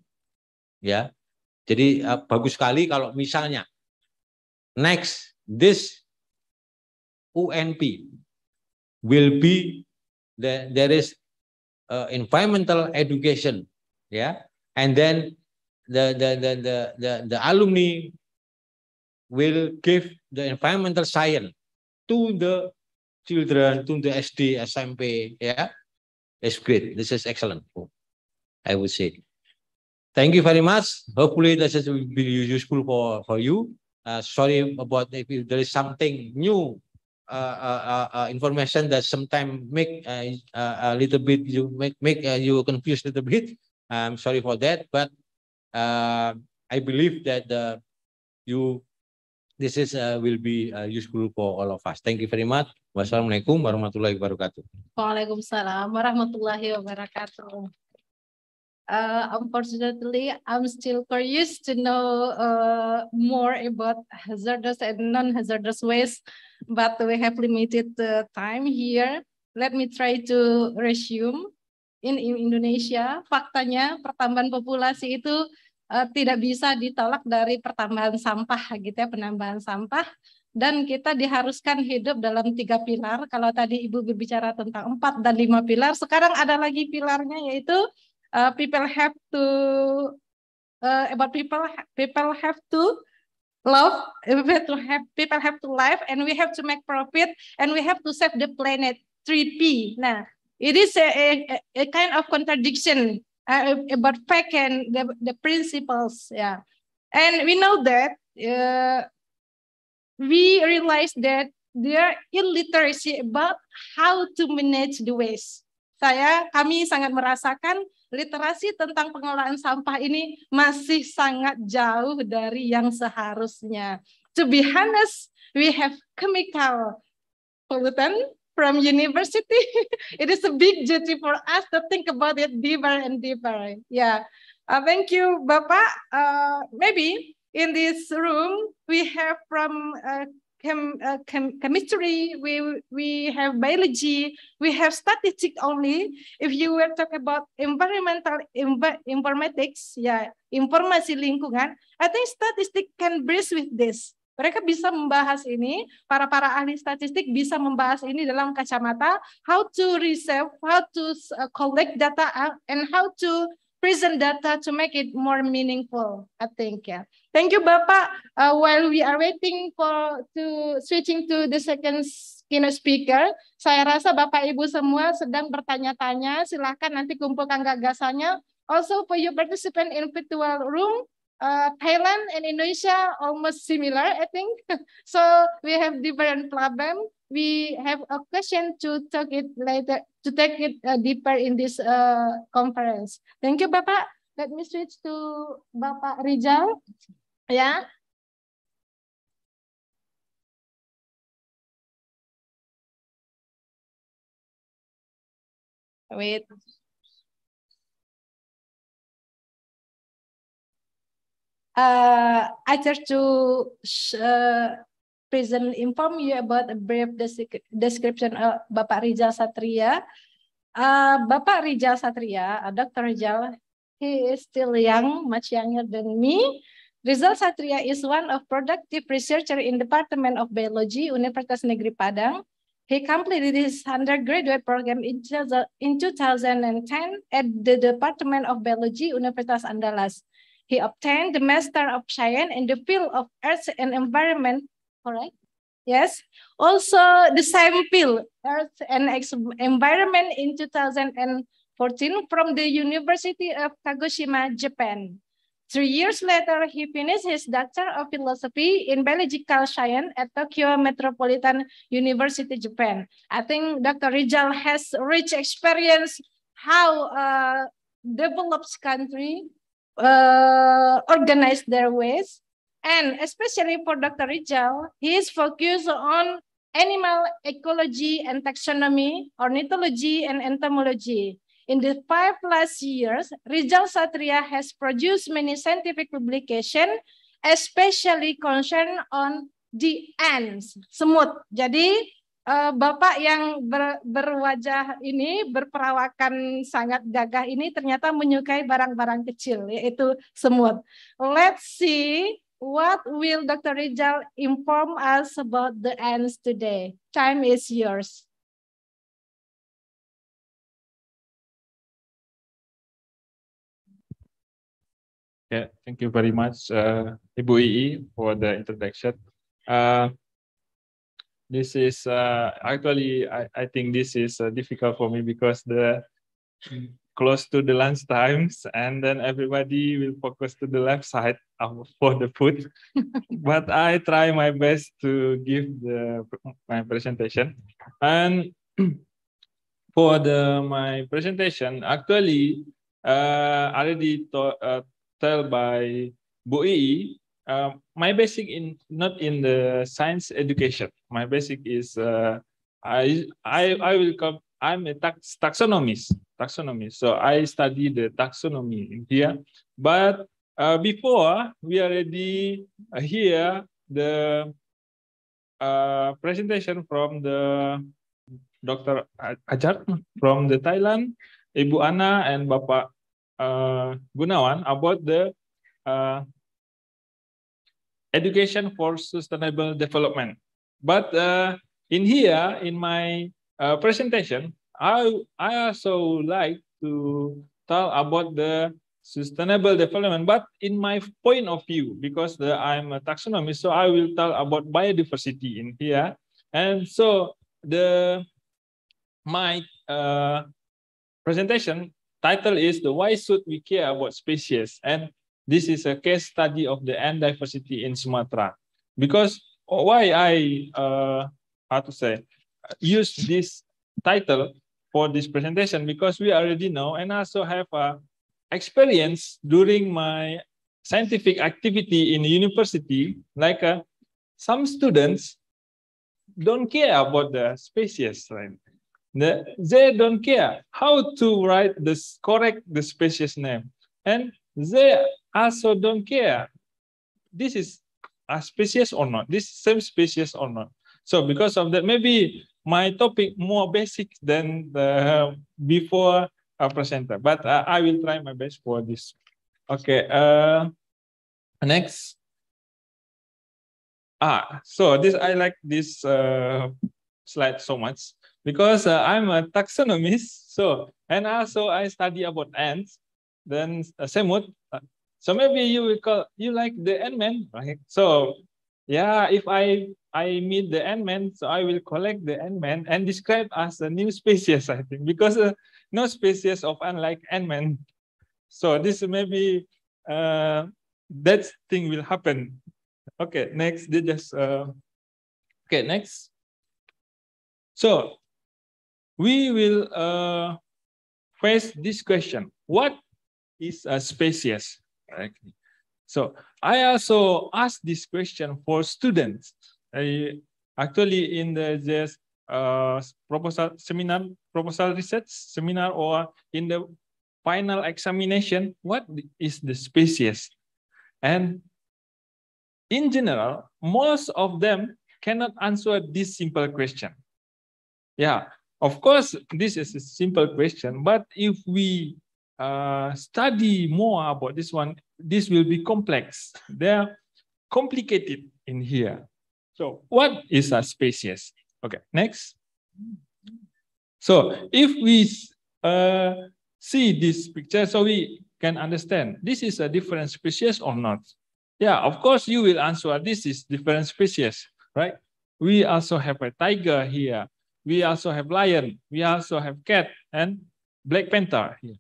Yeah, jadi eh, bagus sekali kalau misalnya next this UNP will be the, there is uh, environmental education yeah and then the the the the the, the alumni will give the environmental science to the children, to the SD, SMP, yeah. It's great. This is excellent. I would say. Thank you very much. Hopefully, this will be useful for, for you. Uh, sorry about if, there is something new uh, uh, uh, uh information that sometimes make uh, a little bit you make make you confused a little bit. I'm sorry for that, but I believe that the, you this is will be useful for all of us. Thank you very much. Wassalamualaikum warahmatullahi wabarakatuh. Waalaikumsalam warahmatullahi wabarakatuh. Uh, unfortunately, I'm still curious to know uh, more about hazardous and non-hazardous waste, but we have limited uh, time here. Let me try to resume. In, in Indonesia, faktanya pertambahan populasi itu uh, tidak bisa ditolak dari pertambahan sampah, gitu ya, penambahan sampah. Dan kita diharuskan hidup dalam tiga pilar. Kalau tadi Ibu berbicara tentang empat dan lima pilar, sekarang ada lagi pilarnya yaitu uh, people have to uh, about people people have to love we have to have people have to live and we have to make profit and we have to save the planet 3p nah it is a, a, a kind of contradiction uh, about fact and the, the principles yeah and we know that uh, we realize that there illiteracy about how to manage the waste saya kami sangat merasakan literasi tentang pengelolaan sampah ini masih sangat jauh dari yang seharusnya. To be honest, we have chemical pollutant from university. it is a big duty for us to think about it deeper and deeper. Yeah. Uh, thank you, Bapak. Uh, maybe in this room, we have from uh, chem, uh, chem, chemistry, we, we have biology, we have statistics only. If you were talk about environmental inv informatics, ya informasi lingkungan, I think statistic can bridge with this. Mereka bisa membahas ini, para para ahli statistik bisa membahas ini dalam kacamata how to reserve, how to uh, collect data uh, and how to present data to make it more meaningful, I think. Yeah. Thank you, Bapak. Uh, while we are waiting for to switching to the second keynote speaker, saya rasa Bapak Ibu semua sedang bertanya-tanya. Silahkan nanti kumpulkan gagasannya. Also for you participant in virtual room, uh, Thailand and Indonesia almost similar, I think. so we have different problem. We have a question to talk it later to take it uh, deeper in this uh, conference. Thank you, Bapak. Let me switch to Bapak Rizal. Yeah. Wait. Uh, I try to uh, prison inform you about a brief description of uh, Bapak Rizal Satria. Uh, Bapak Rizal Satria, uh, Dr. Rizal, he is still young, much younger than me. Rizal Satria is one of productive researcher in Department of Biology, Universitas Negeri Padang. He completed his undergraduate program in, in 2010 at the Department of Biology, Universitas Andalas. He obtained the Master of Science in the field of Earth and Environment All right. Yes. Also, the same pill, Earth and Environment in 2014 from the University of Kagoshima, Japan. Three years later, he finished his Doctor of Philosophy in Biological Science at Tokyo Metropolitan University, Japan. I think Dr. Rizal has rich experience how uh, developed country uh, organize their ways And especially for Dr. Rizal, he is focused on animal ecology and taxonomy, ornithology and entomology. In the five plus years, Rizal Satria has produced many scientific publications, especially concerned on the ants, semut. Jadi uh, Bapak yang ber, berwajah ini, berperawakan sangat gagah ini ternyata menyukai barang-barang kecil, yaitu semut. Let's see What will Dr. Rizal inform us about the ants today? Time is yours. Yeah, thank you very much, uh, Ibu Ii, for the introduction. Uh, this is uh, actually, I, I think this is uh, difficult for me because the close to the lunch times and then everybody will focus to the left side for the food but i try my best to give the my presentation and for the my presentation actually uh, already to, uh, tell by Bu uh, my basic in not in the science education my basic is uh, I I I will come I'm a tax taxonomist. Taxonomist. So I study the taxonomy here. But uh, before we already hear the uh, presentation from the Dr. Ajar from the Thailand, Ibu Ana and Bapak uh, Gunawan about the uh, education for sustainable development. But uh, in here, in my uh, presentation, I, I also like to talk about the sustainable development, but in my point of view, because the, I'm a taxonomist, so I will talk about biodiversity in here. And so the my uh, presentation title is the why should we care about species and this is a case study of the end diversity in Sumatra because why I uh, how to say use this title for this presentation because we already know and also have uh, experience during my scientific activity in university, like uh, some students don't care about the species, right? The, they don't care how to write this correct the species name. And they also don't care. This is a species or not, this same species or not. So because of that, maybe my topic more basic than the before uh, presenter, but I will try my best for this. Okay, uh, next. Ah, so this I like this uh, slide so much because uh, I'm a taxonomist. So and also I study about ants, then uh, semut. Uh, so maybe you will call you like the ant man, right? So yeah, if I I meet the Ant-Man, so I will collect the Ant-Man and describe as a new species, I think, because uh, no species of unlike Ant-Man. So this maybe uh, that thing will happen. Okay, next, they just, uh, okay, next. So we will uh, face this question. What is a species? Okay. So I also ask this question for students. I, actually, in the this uh, proposal seminar, proposal research seminar, or in the final examination, what is the species? And in general, most of them cannot answer this simple question. Yeah, of course, this is a simple question, but if we uh, study more about this one, this will be complex. They're complicated in here. So what is a species? Okay, next. So if we uh, see this picture, so we can understand this is a different species or not. Yeah, of course you will answer this is different species, right? We also have a tiger here. We also have lion. We also have cat and black panther here.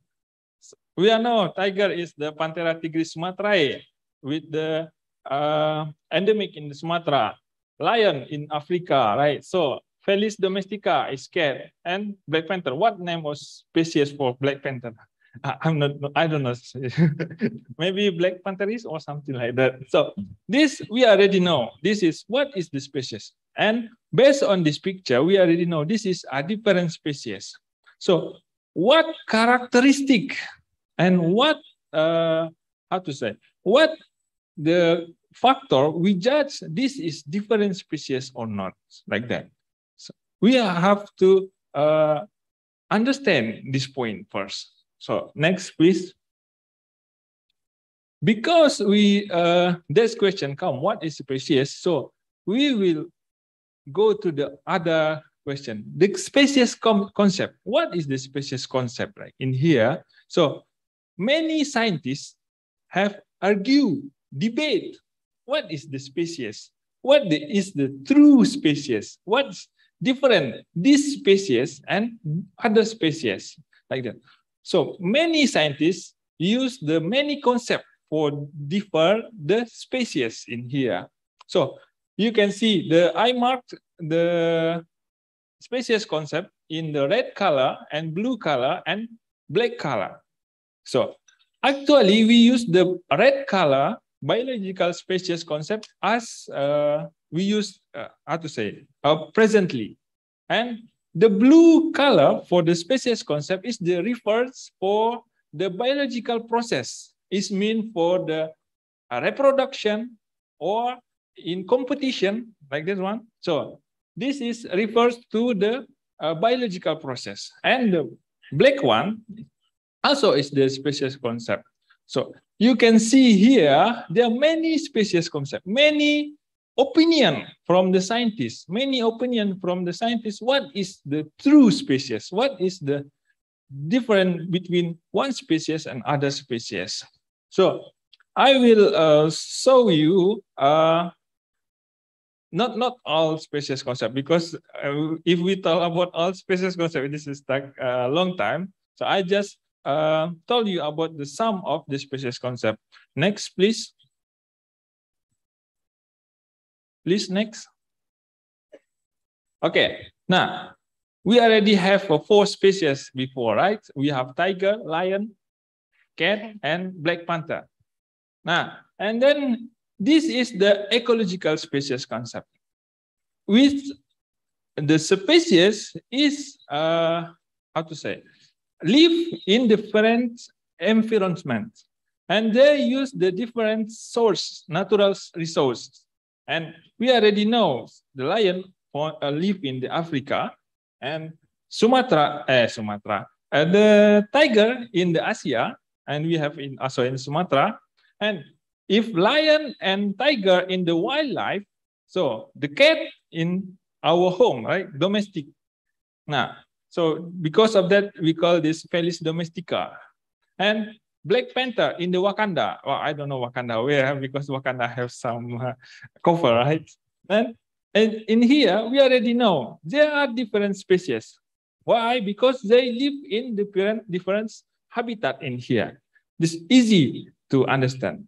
We are know tiger is the Panthera tigris sumatrae eh? with the uh, endemic in Sumatra, lion in Africa, right? So Felis domestica is cat and black panther. What name was species for black panther? I'm not, I don't know. Maybe black panther is or something like that. So this we already know. This is what is the species. And based on this picture, we already know this is a different species. So what characteristic and what, uh, how to say, what the factor we judge this is different species or not, like that. So we have to uh, understand this point first. So next, please. Because we uh, this question come, what is species? So we will go to the other question. The species concept. What is the species concept like in here? So many scientists have argued, debate, what is the species? What is the, the true species? What's different this species and other species like that? So many scientists use the many concept for differ the species in here. So you can see the I marked the species concept in the red color and blue color and black color. So actually we use the red color biological species concept as uh, we use, uh, how to say, uh, presently. And the blue color for the species concept is the refers for the biological process. It's mean for the reproduction or in competition, like this one. So this is refers to the uh, biological process. And the black one also is the species concept. So you can see here, there are many species concept, many opinion from the scientists, many opinion from the scientists, what is the true species? What is the difference between one species and other species? So I will uh, show you uh, not not all species concept because uh, if we talk about all species concept, this is like a uh, long time. So I just uh, told you about the sum of the species concept. Next, please. Please, next. Okay, now we already have uh, four species before, right? We have tiger, lion, cat, and black panther. Now, and then this is the ecological species concept. With the species is, uh, how to say, live in different environments and they use the different source, natural resources. And we already know the lion uh, live in the Africa and Sumatra, eh, Sumatra, and the tiger in the Asia, and we have in also in Sumatra. And if lion and tiger in the wildlife, so the cat in our home, right? Domestic. Now, so because of that, we call this Felis domestica. And Black Panther in the Wakanda. Well, I don't know Wakanda where because Wakanda have some uh, cover, right? And, and in here, we already know there are different species. Why? Because they live in different, different habitat in here. This is easy to understand.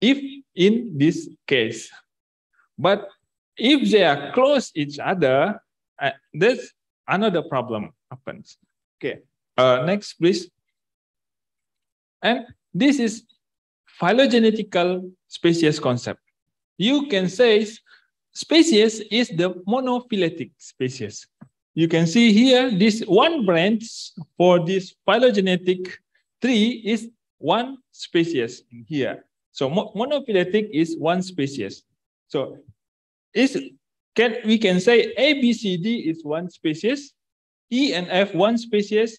If in this case, but if they are close each other, uh, this another problem happens. Okay, uh, next please. And this is phylogenetical species concept. You can say species is the monophyletic species. You can see here, this one branch for this phylogenetic tree is one species in here. So monophyletic is one species. So it's can, we can say A, B, C, D is one species, E and F one species,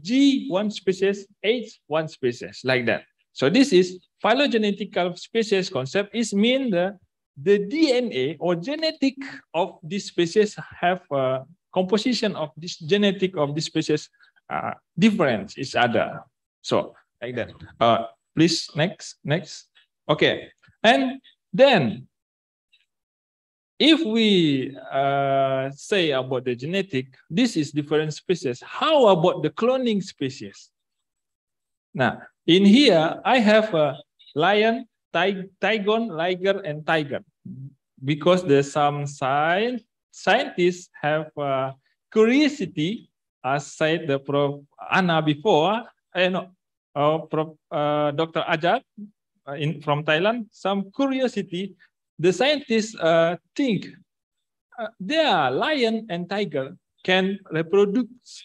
G one species, H one species, like that. So this is phylogenetical species concept is mean the, the DNA or genetic of this species have a composition of this genetic of this species uh, different each other. So like that. Uh, please next, next. Okay, and then if we uh, say about the genetic, this is different species. How about the cloning species? Now, in here, I have a lion, tig tigon, liger, and tiger, because there's some science, scientists have uh, curiosity, as said the Prof. Anna before, and uh, uh, Prof. Uh, Dr. Ajat uh, in, from Thailand, some curiosity the scientists uh, think uh, are lion and tiger can reproduce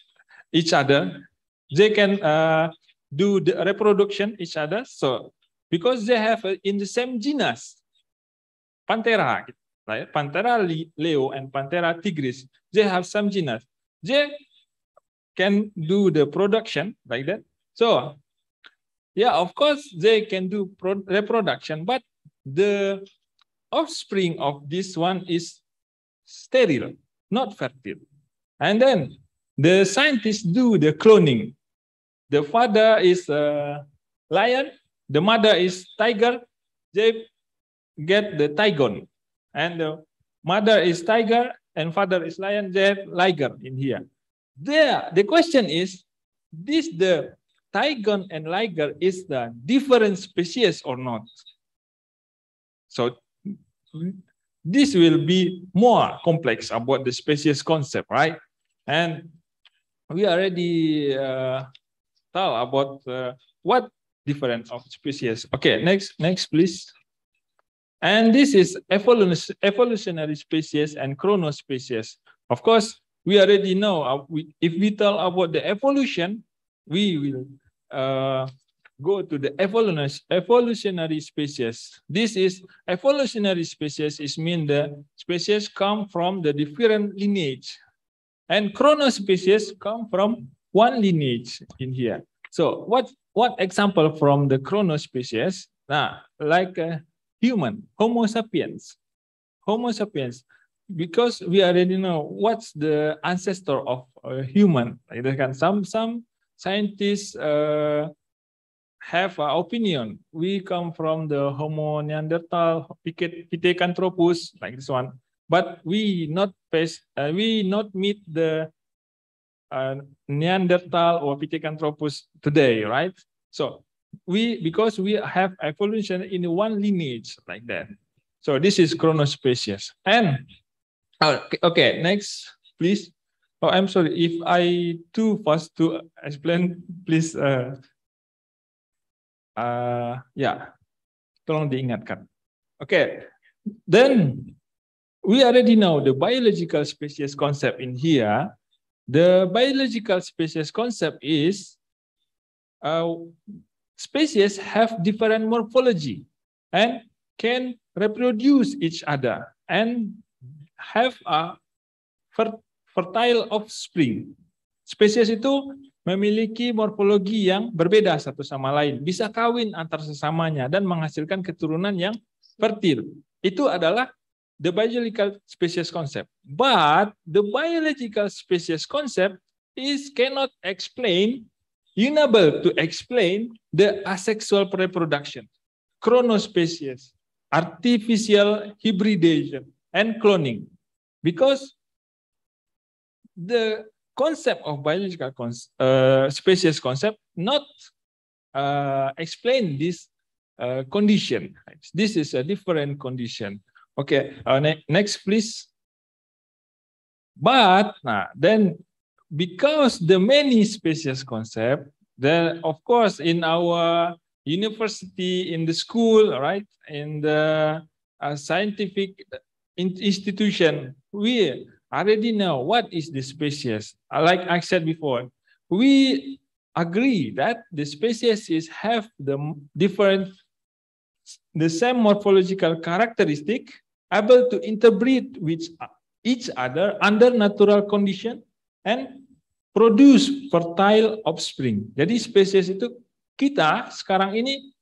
each other. They can uh, do the reproduction each other. So because they have uh, in the same genus, Panthera, right? Panthera leo and Panthera tigris, they have some genus. They can do the production like that. So yeah, of course they can do reproduction, but the offspring of this one is sterile, not fertile. And then the scientists do the cloning. The father is a lion, the mother is tiger. They get the tigon, and the mother is tiger and father is lion. They have liger in here. There, the question is, this the tigon and liger is the different species or not? So this will be more complex about the species concept, right? And we already uh, tell about uh, what difference of species. Okay, next, next, please. And this is evolution, evolutionary species and chronospecies. Of course, we already know uh, we, if we tell about the evolution, we will uh, go to the evolutionary species. This is evolutionary species is mean the species come from the different lineage. And chrono species come from one lineage in here. So what, what example from the chrono species? Nah, like a human, Homo sapiens. Homo sapiens, because we already know what's the ancestor of a human. Like can, some, some scientists uh, have an opinion. We come from the Homo Neanderthal, Pithecanthropus, like this one, but we not face, uh, we not meet the uh, Neanderthal or Pithecanthropus today, right? So we because we have evolution in one lineage like that. So this is chronospecies. And oh, okay, next, please. Oh, I'm sorry. If I too fast to explain, please uh, Uh, ya, tolong diingatkan. Oke, okay. then we already know the biological species concept in here. The biological species concept is uh, species have different morphology and can reproduce each other and have a fertile offspring. Species itu memiliki morfologi yang berbeda satu sama lain, bisa kawin antar sesamanya dan menghasilkan keturunan yang fertil. Itu adalah the biological species concept. But the biological species concept is cannot explain, unable to explain the asexual reproduction, chronospecies, artificial hybridization, and cloning. Because the concept of biological con uh, species concept not uh, explain this uh, condition. This is a different condition. Okay, uh, ne next please. But uh, then because the many species concept, then of course in our university, in the school, right, in the uh, scientific institution, we already know what is the species. Like I said before, we agree that the species is have the different, the same morphological characteristic, able to interbreed with uh, each other under natural condition and produce fertile offspring. Jadi spesies itu kita sekarang ini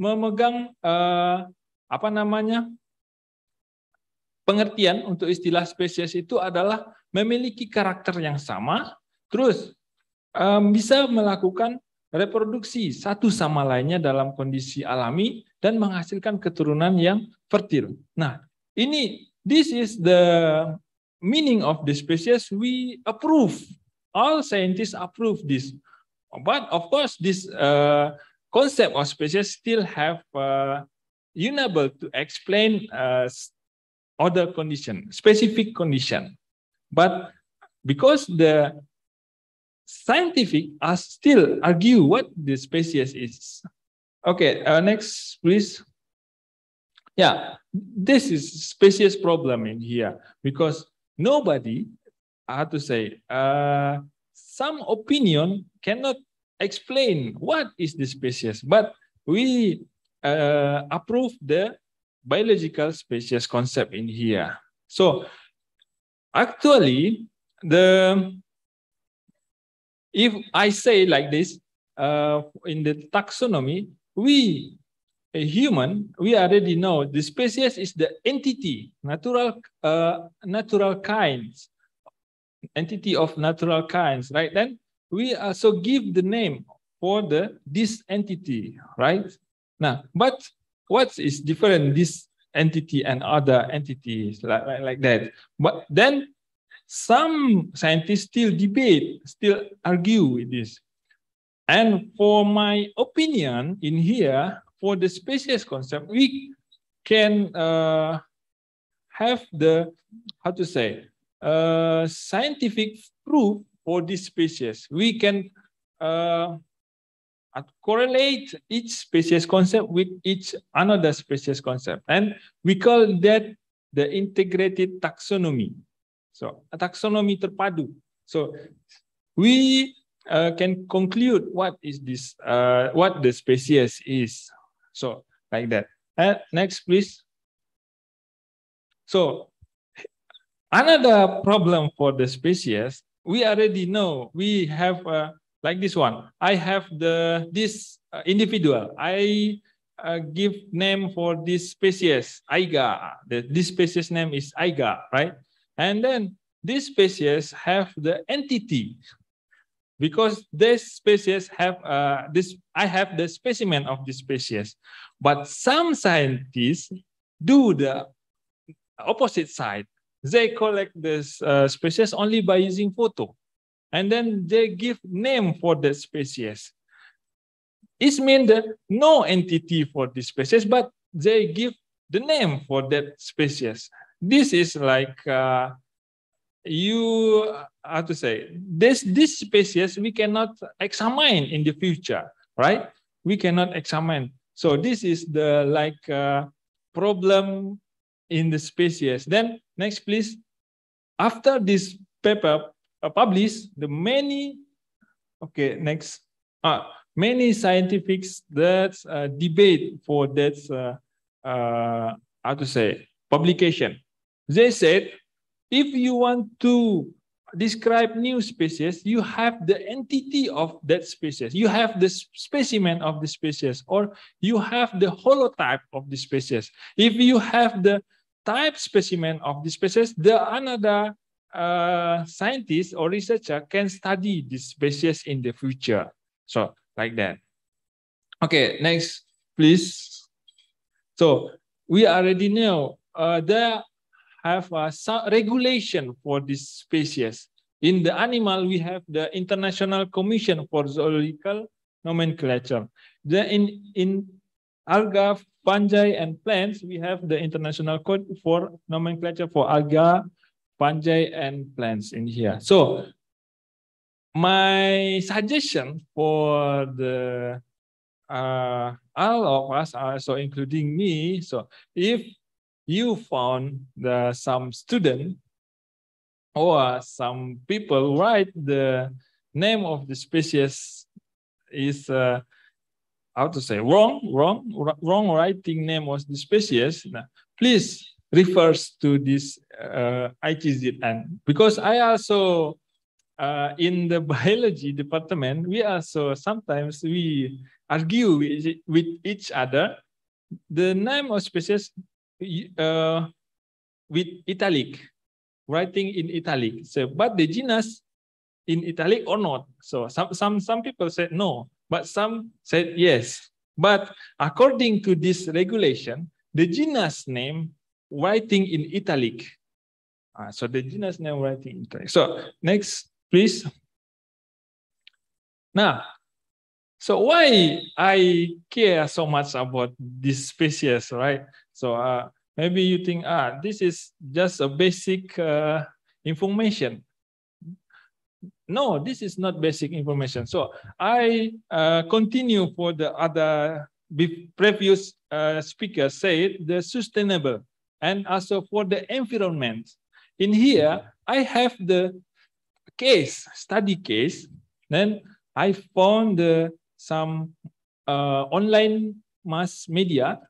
memegang uh, apa namanya pengertian untuk istilah spesies itu adalah memiliki karakter yang sama, terus bisa melakukan reproduksi satu sama lainnya dalam kondisi alami dan menghasilkan keturunan yang fertil. Nah, ini this is the meaning of the species we approve. All scientists approve this. But of course, this uh, concept of species still have uh, unable to explain uh, other condition, specific condition. But because the scientific are still argue what the species is. Okay, uh, next, please. Yeah, this is species problem in here because nobody, I have to say, uh, some opinion cannot explain what is the species, but we uh, approve the biological species concept in here. So actually, the if I say like this, uh, in the taxonomy, we a human, we already know the species is the entity, natural, uh, natural kinds, entity of natural kinds, right? Then we also give the name for the this entity, right? Now, but what is different this entity and other entities like, like, like that. But then some scientists still debate, still argue with this. And for my opinion in here, for the species concept, we can uh, have the, how to say, uh, scientific proof for this species. We can uh, correlate each species concept with each another species concept. And we call that the integrated taxonomy. So a taxonomy terpadu. So we uh, can conclude what is this, uh, what the species is. So like that. And next, please. So another problem for the species, we already know we have a like this one. I have the this uh, individual. I uh, give name for this species, Aiga. The, this species name is Aiga, right? And then this species have the entity because this species have uh, this. I have the specimen of this species, but some scientists do the opposite side. They collect this uh, species only by using photo and then they give name for the species. It means that no entity for this species, but they give the name for that species. This is like uh, you have uh, to say this this species we cannot examine in the future, right? We cannot examine. So this is the like uh, problem in the species. Then next, please. After this paper, uh, published the many, okay, next, uh, many scientifics that uh, debate for that, uh, how to say, publication. They said, if you want to describe new species, you have the entity of that species. You have the specimen of the species, or you have the holotype of the species. If you have the type specimen of the species, the another uh, scientists or researcher can study these species in the future. So like that. Okay, next, please. So we already know uh, there have a some regulation for this species. In the animal, we have the International Commission for Zoological Nomenclature. Then in, in alga, fungi, and plants, we have the International Code for Nomenclature for Alga, fungi and plants in here. So my suggestion for the uh, all of us, also including me, so if you found the, some student or some people write the name of the species is uh, how to say wrong, wrong, wrong writing name of the species. please refers to this uh, ITZN because I also uh, in the biology department we also sometimes we argue with, with each other the name of species uh, with italic writing in italic so but the genus in italic or not so some some some people said no but some said yes but according to this regulation the genus name writing in italic. Uh, so the genus name writing in italic. So next, please. Now, so why I care so much about this species, right? So uh, maybe you think, ah, this is just a basic uh, information. No, this is not basic information. So I uh, continue for the other previous uh, speaker said the sustainable and also for the environment. In here, I have the case, study case. Then I found the, uh, some uh, online mass media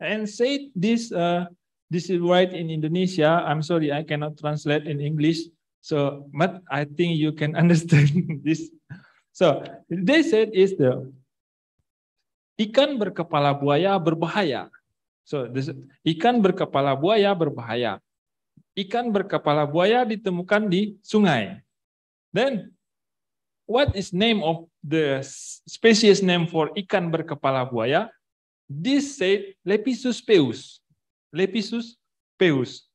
and said this, uh, this is right in Indonesia. I'm sorry, I cannot translate in English. So, but I think you can understand this. So, they said is the ikan berkepala buaya berbahaya. So, this, ikan berkepala buaya berbahaya. Ikan berkepala buaya ditemukan di sungai. Then, what is name of the species name for ikan berkepala buaya? This said Lepisus peus. Lepisus peus.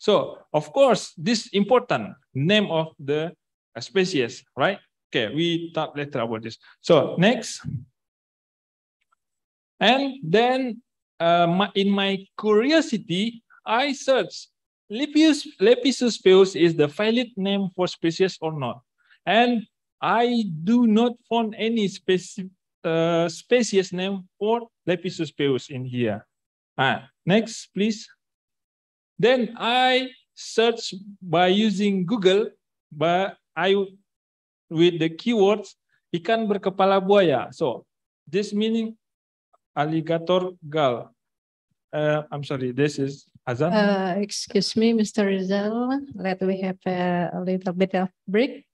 So, of course, this important name of the species, right? Okay, we talk later about this. So, next. And then Uh, my, in my curiosity, I searched Lepus, Lepisus is the valid name for species or not. And I do not find any speci uh, species name for Lepisus peus in here. Ah, next, please. Then I search by using Google, but I with the keywords ikan berkepala buaya. So this meaning alligator gal. Uh, I'm sorry, this is Azan. Uh, excuse me, Mr. Rizal, let we have a, a little bit of break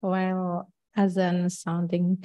while Azan sounding.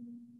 Mm-hmm.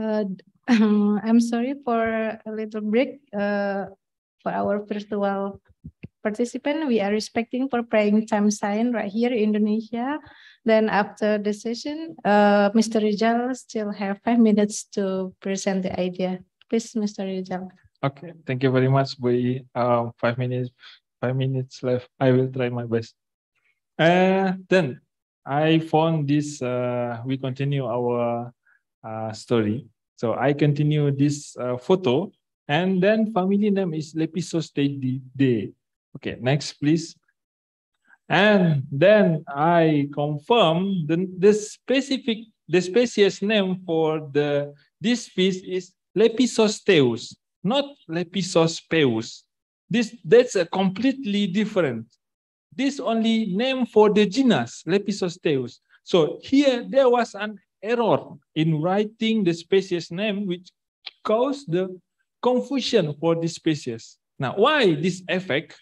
Uh, I'm sorry for a little break uh, for our virtual participant. We are respecting for praying time sign right here in Indonesia. Then after the session, uh, Mr. Rizal still have five minutes to present the idea. Please, Mr. Rizal. Okay, thank you very much. We uh, um, five minutes, five minutes left. I will try my best. Uh, then I found this. Uh, we continue our uh, story. So I continue this uh, photo and then family name is Lepisos Day. Okay, next please. And then I confirm the, the specific, the species name for the this fish is Lepisosteus, not Lepisospeus. This that's a completely different. This only name for the genus Lepisosteus. So here there was an error in writing the species name, which caused the confusion for the species. Now, why this effect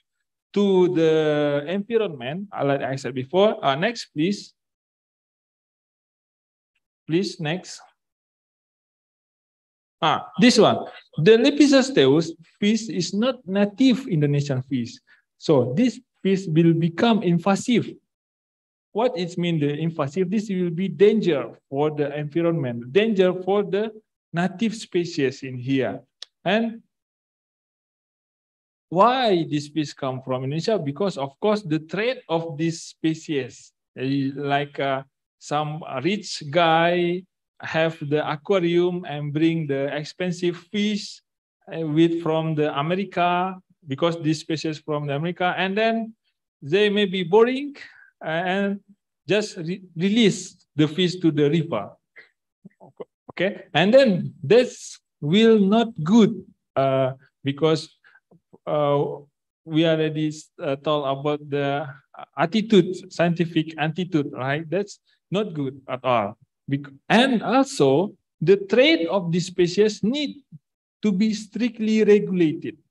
to the environment? Uh, like I said before. Uh, next, please. Please, next. Ah, this one. The Lepisosteus fish is not native Indonesian fish. So this fish will become invasive what it means the invasive, this will be danger for the environment, danger for the native species in here. And why this fish come from Indonesia? Because of course the trade of this species, eh, like uh, some rich guy have the aquarium and bring the expensive fish eh, with from the America because this species from the America, and then they may be boring uh, and just re release the fish to the river. Okay, and then this will not good uh, because uh, we already uh, about the attitude, scientific attitude, right? That's not good at all. And also, the trade of these species need to be strictly regulated.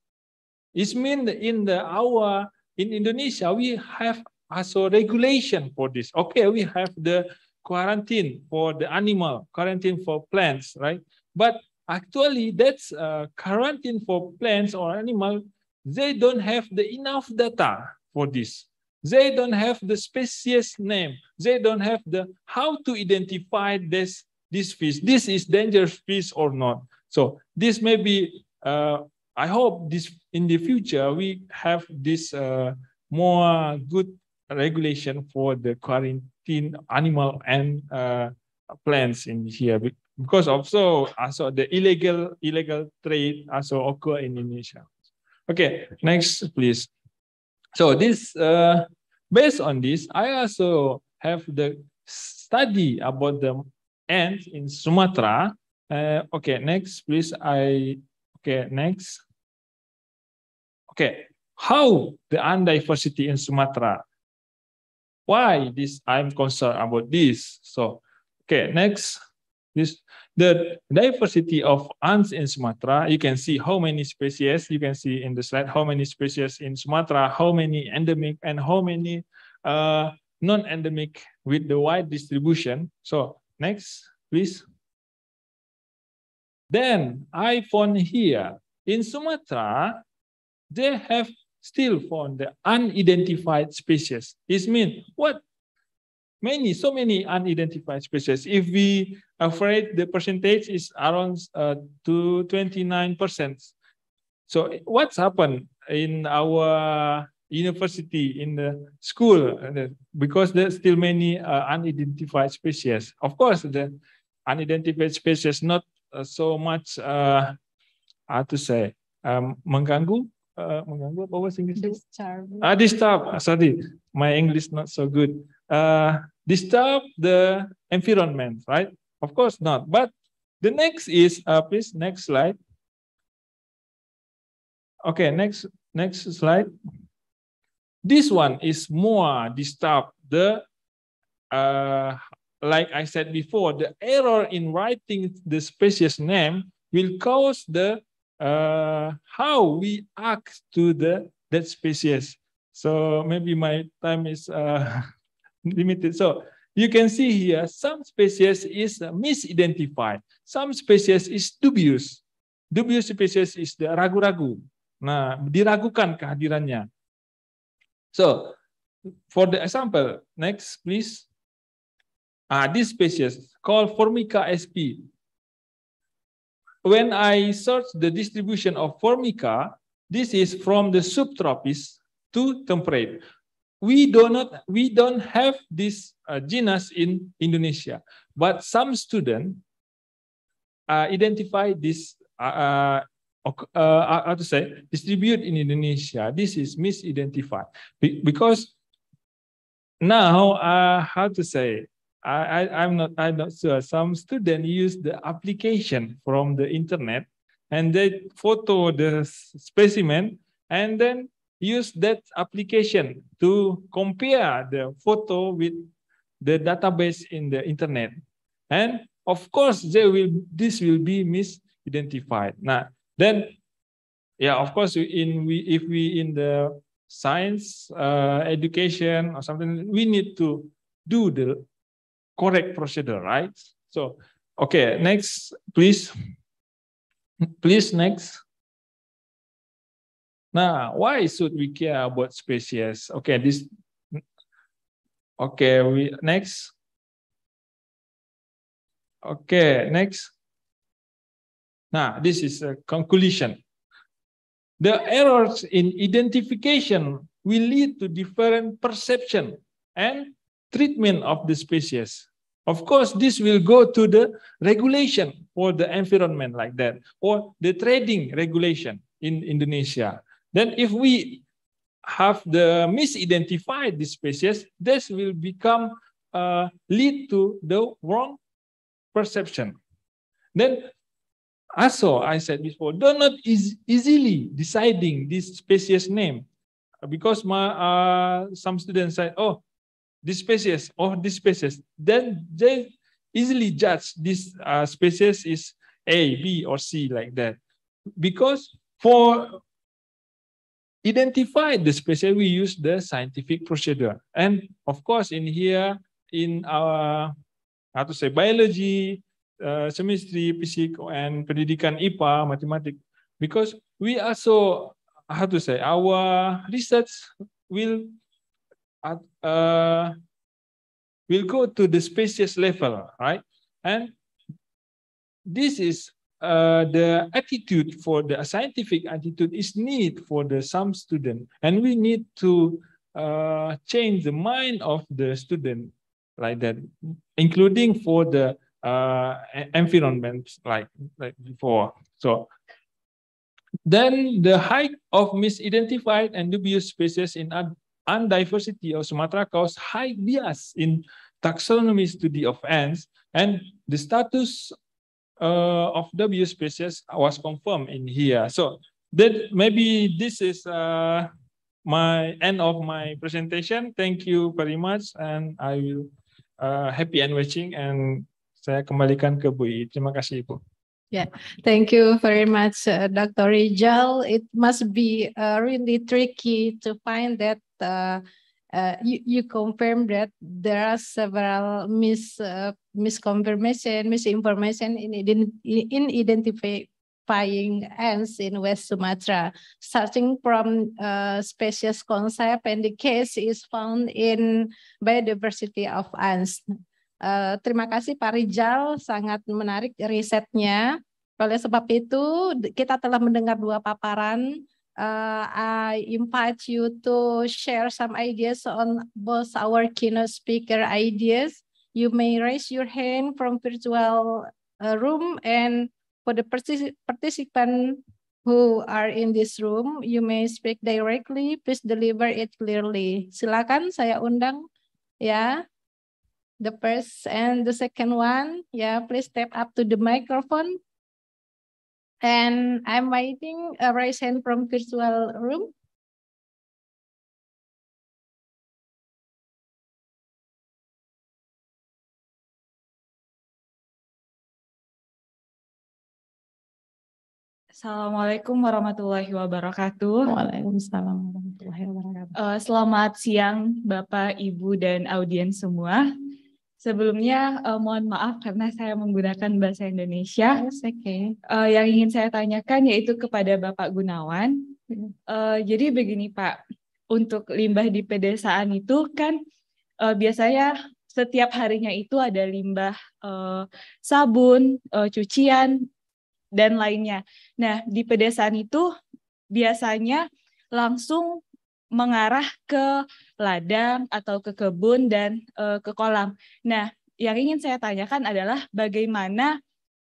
It means in the our in Indonesia we have also ah, regulation for this. Okay, we have the quarantine for the animal, quarantine for plants, right? But actually, that's uh, quarantine for plants or animal. They don't have the enough data for this. They don't have the species name. They don't have the how to identify this this fish. This is dangerous fish or not. So this may be. Uh, I hope this in the future we have this uh, more good regulation for the quarantine animal and uh, plants in here because also also the illegal illegal trade also occur in Indonesia. Okay, next please. So this uh, based on this, I also have the study about the ants in Sumatra. Uh, okay, next please. I okay next. Okay, how the ant diversity in Sumatra why this I'm concerned about this. So, okay, next, this the diversity of ants in Sumatra. You can see how many species. You can see in the slide how many species in Sumatra, how many endemic, and how many uh, non-endemic with the wide distribution. So next, please. Then I found here in Sumatra, they have still found the unidentified species. This means what? Many, so many unidentified species. If we afraid the percentage is around uh, to 29%. So what's happened in our university, in the school, uh, because there's still many uh, unidentified species. Of course, the unidentified species not uh, so much, uh, how to say, um, mengganggu uh, mengganggu apa bahasa Disturb. Ah, disturb. Ah, sorry, my English not so good. Uh, disturb the environment, right? Of course not. But the next is, uh, please, next slide. Okay, next next slide. This one is more disturb the, uh, like I said before, the error in writing the species name will cause the uh, how we act to the that species. So maybe my time is uh, limited. So you can see here some species is misidentified. Some species is dubious. Dubious species is the ragu-ragu. Nah, diragukan kehadirannya. So, for the example, next please. Ah, this species called Formica sp when I search the distribution of Formica, this is from the subtropics to temperate. We do not, we don't have this uh, genus in Indonesia, but some student uh, identify this, uh, uh, uh, uh how to say, distribute in Indonesia. This is misidentified because now, uh, how to say, I, I, am not, I'm not sure. Some student use the application from the internet and they photo the specimen and then use that application to compare the photo with the database in the internet. And of course, they will, this will be misidentified. Now, then, yeah, of course, in we, if we in the science uh, education or something, we need to do the correct procedure, right? So, okay, next, please. Please, next. Now, why should we care about species? Okay, this, okay, we, next. Okay, next. Now, this is a conclusion. The errors in identification will lead to different perception and treatment of the species. Of course, this will go to the regulation for the environment like that, or the trading regulation in Indonesia. Then if we have the misidentified the species, this will become uh, lead to the wrong perception. Then also, I said before, do not is easily deciding this species name because my uh, some students said, oh, this species or this species, then they easily judge this uh, species is A, B, or C like that. Because for identify the species, we use the scientific procedure. And of course, in here, in our, how to say, biology, uh, chemistry, physics, and pendidikan IPA, mathematics, because we also, how to say, our research will uh, will go to the species level, right? And this is uh, the attitude for the scientific attitude is need for the some student, and we need to uh, change the mind of the student like that, including for the uh, environment like like before. So then the height of misidentified and dubious species in undiversity of Sumatra caused high bias in taxonomy study of ants, and the status uh, of W species was confirmed in here. So that maybe this is uh, my end of my presentation. Thank you very much, and I will uh, happy and watching and saya kembalikan ke Bu Terima kasih Ibu. Yeah, thank you very much, uh, Dr. Rijal. It must be uh, really tricky to find that uh, uh, you, you confirm that there are several mis uh, misconfirmation, misinformation in, ident in identifying ants in West Sumatra, starting from uh, eh, species concept, and the case is found in biodiversity of ants. Uh, terima kasih Pak Rijal, sangat menarik risetnya. Oleh sebab itu, kita telah mendengar dua paparan Uh, I invite you to share some ideas on both our keynote speaker ideas. You may raise your hand from virtual uh, room and for the partic participant who are in this room, you may speak directly. Please deliver it clearly. Silakan saya undang Yeah. The first and the second one, yeah, please step up to the microphone and I'm waiting a raise hand from virtual room. Assalamualaikum warahmatullahi wabarakatuh. Waalaikumsalam warahmatullahi wabarakatuh. Uh, selamat siang Bapak, Ibu, dan audiens semua. Sebelumnya uh, mohon maaf karena saya menggunakan bahasa Indonesia. Yes, okay. uh, yang ingin saya tanyakan yaitu kepada Bapak Gunawan. Uh, jadi begini Pak, untuk limbah di pedesaan itu kan uh, biasanya setiap harinya itu ada limbah uh, sabun, uh, cucian dan lainnya. Nah di pedesaan itu biasanya langsung mengarah ke ladang atau ke kebun dan uh, ke kolam. Nah, yang ingin saya tanyakan adalah bagaimana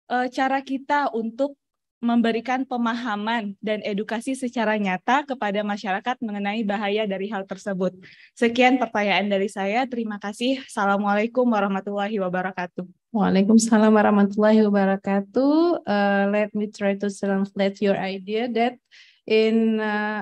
uh, cara kita untuk memberikan pemahaman dan edukasi secara nyata kepada masyarakat mengenai bahaya dari hal tersebut. Sekian pertanyaan dari saya. Terima kasih. Assalamualaikum warahmatullahi wabarakatuh. Waalaikumsalam warahmatullahi wabarakatuh. Uh, let me try to translate your idea that in uh,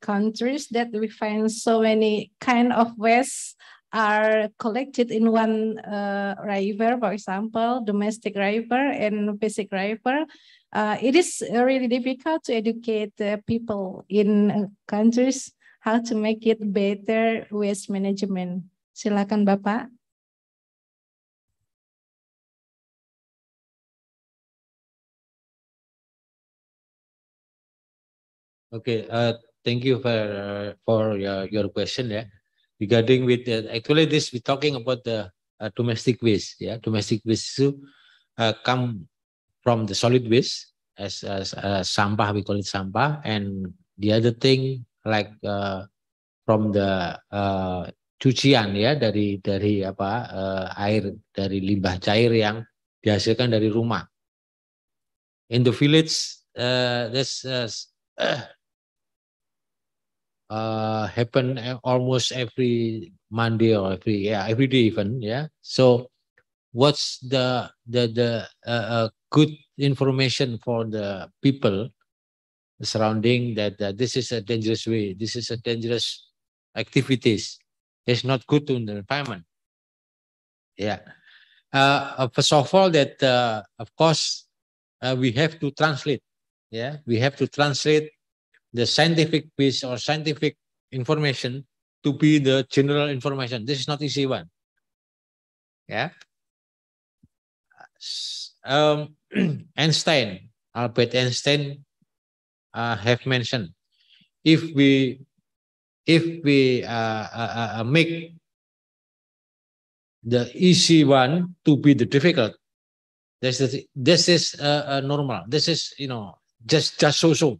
countries that we find so many kind of waste are collected in one uh, river, for example, domestic river and basic river. Uh, it is really difficult to educate uh, people in countries how to make it better waste management. Silakan Bapak. Okay, uh, thank you for uh, for your, your question. Yeah, regarding with uh, actually this we talking about the uh, domestic waste. Yeah, domestic waste so, uh, come from the solid waste as as uh, sampah we call it sampah, and the other thing like uh, from the uh, cucian ya dari dari apa uh, air dari limbah cair yang dihasilkan dari rumah. In the village, uh, this uh, uh, happen almost every Monday or every yeah every day even yeah. So what's the the the uh, uh good information for the people surrounding that uh, this is a dangerous way, this is a dangerous activities. It's not good to the environment. Yeah. Uh, uh first of all, that uh, of course uh, we have to translate. Yeah, we have to translate the scientific piece or scientific information to be the general information. This is not easy one. Yeah. Um, Einstein, Albert Einstein uh, have mentioned, if we if we uh, uh, uh, make the easy one to be the difficult, this is this is uh, uh, normal. This is you know just just so so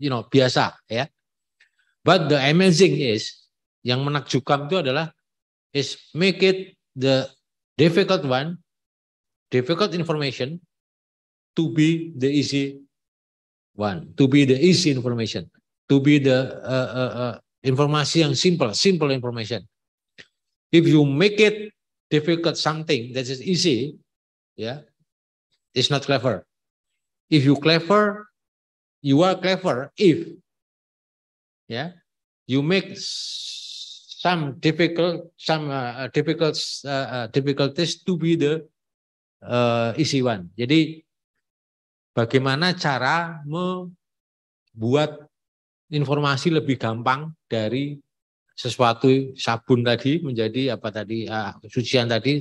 you know biasa ya. But the amazing is yang menakjubkan itu adalah is make it the difficult one, difficult information to be the easy one, to be the easy information, to be the uh, uh, uh, informasi yang simple, simple information. If you make it difficult something that is easy, yeah, it's not clever. If you clever, you are clever if yeah you make some difficult some uh, uh difficult uh, uh, difficulties to be the uh, easy one. Jadi bagaimana cara membuat informasi lebih gampang dari sesuatu sabun tadi menjadi apa tadi uh, tadi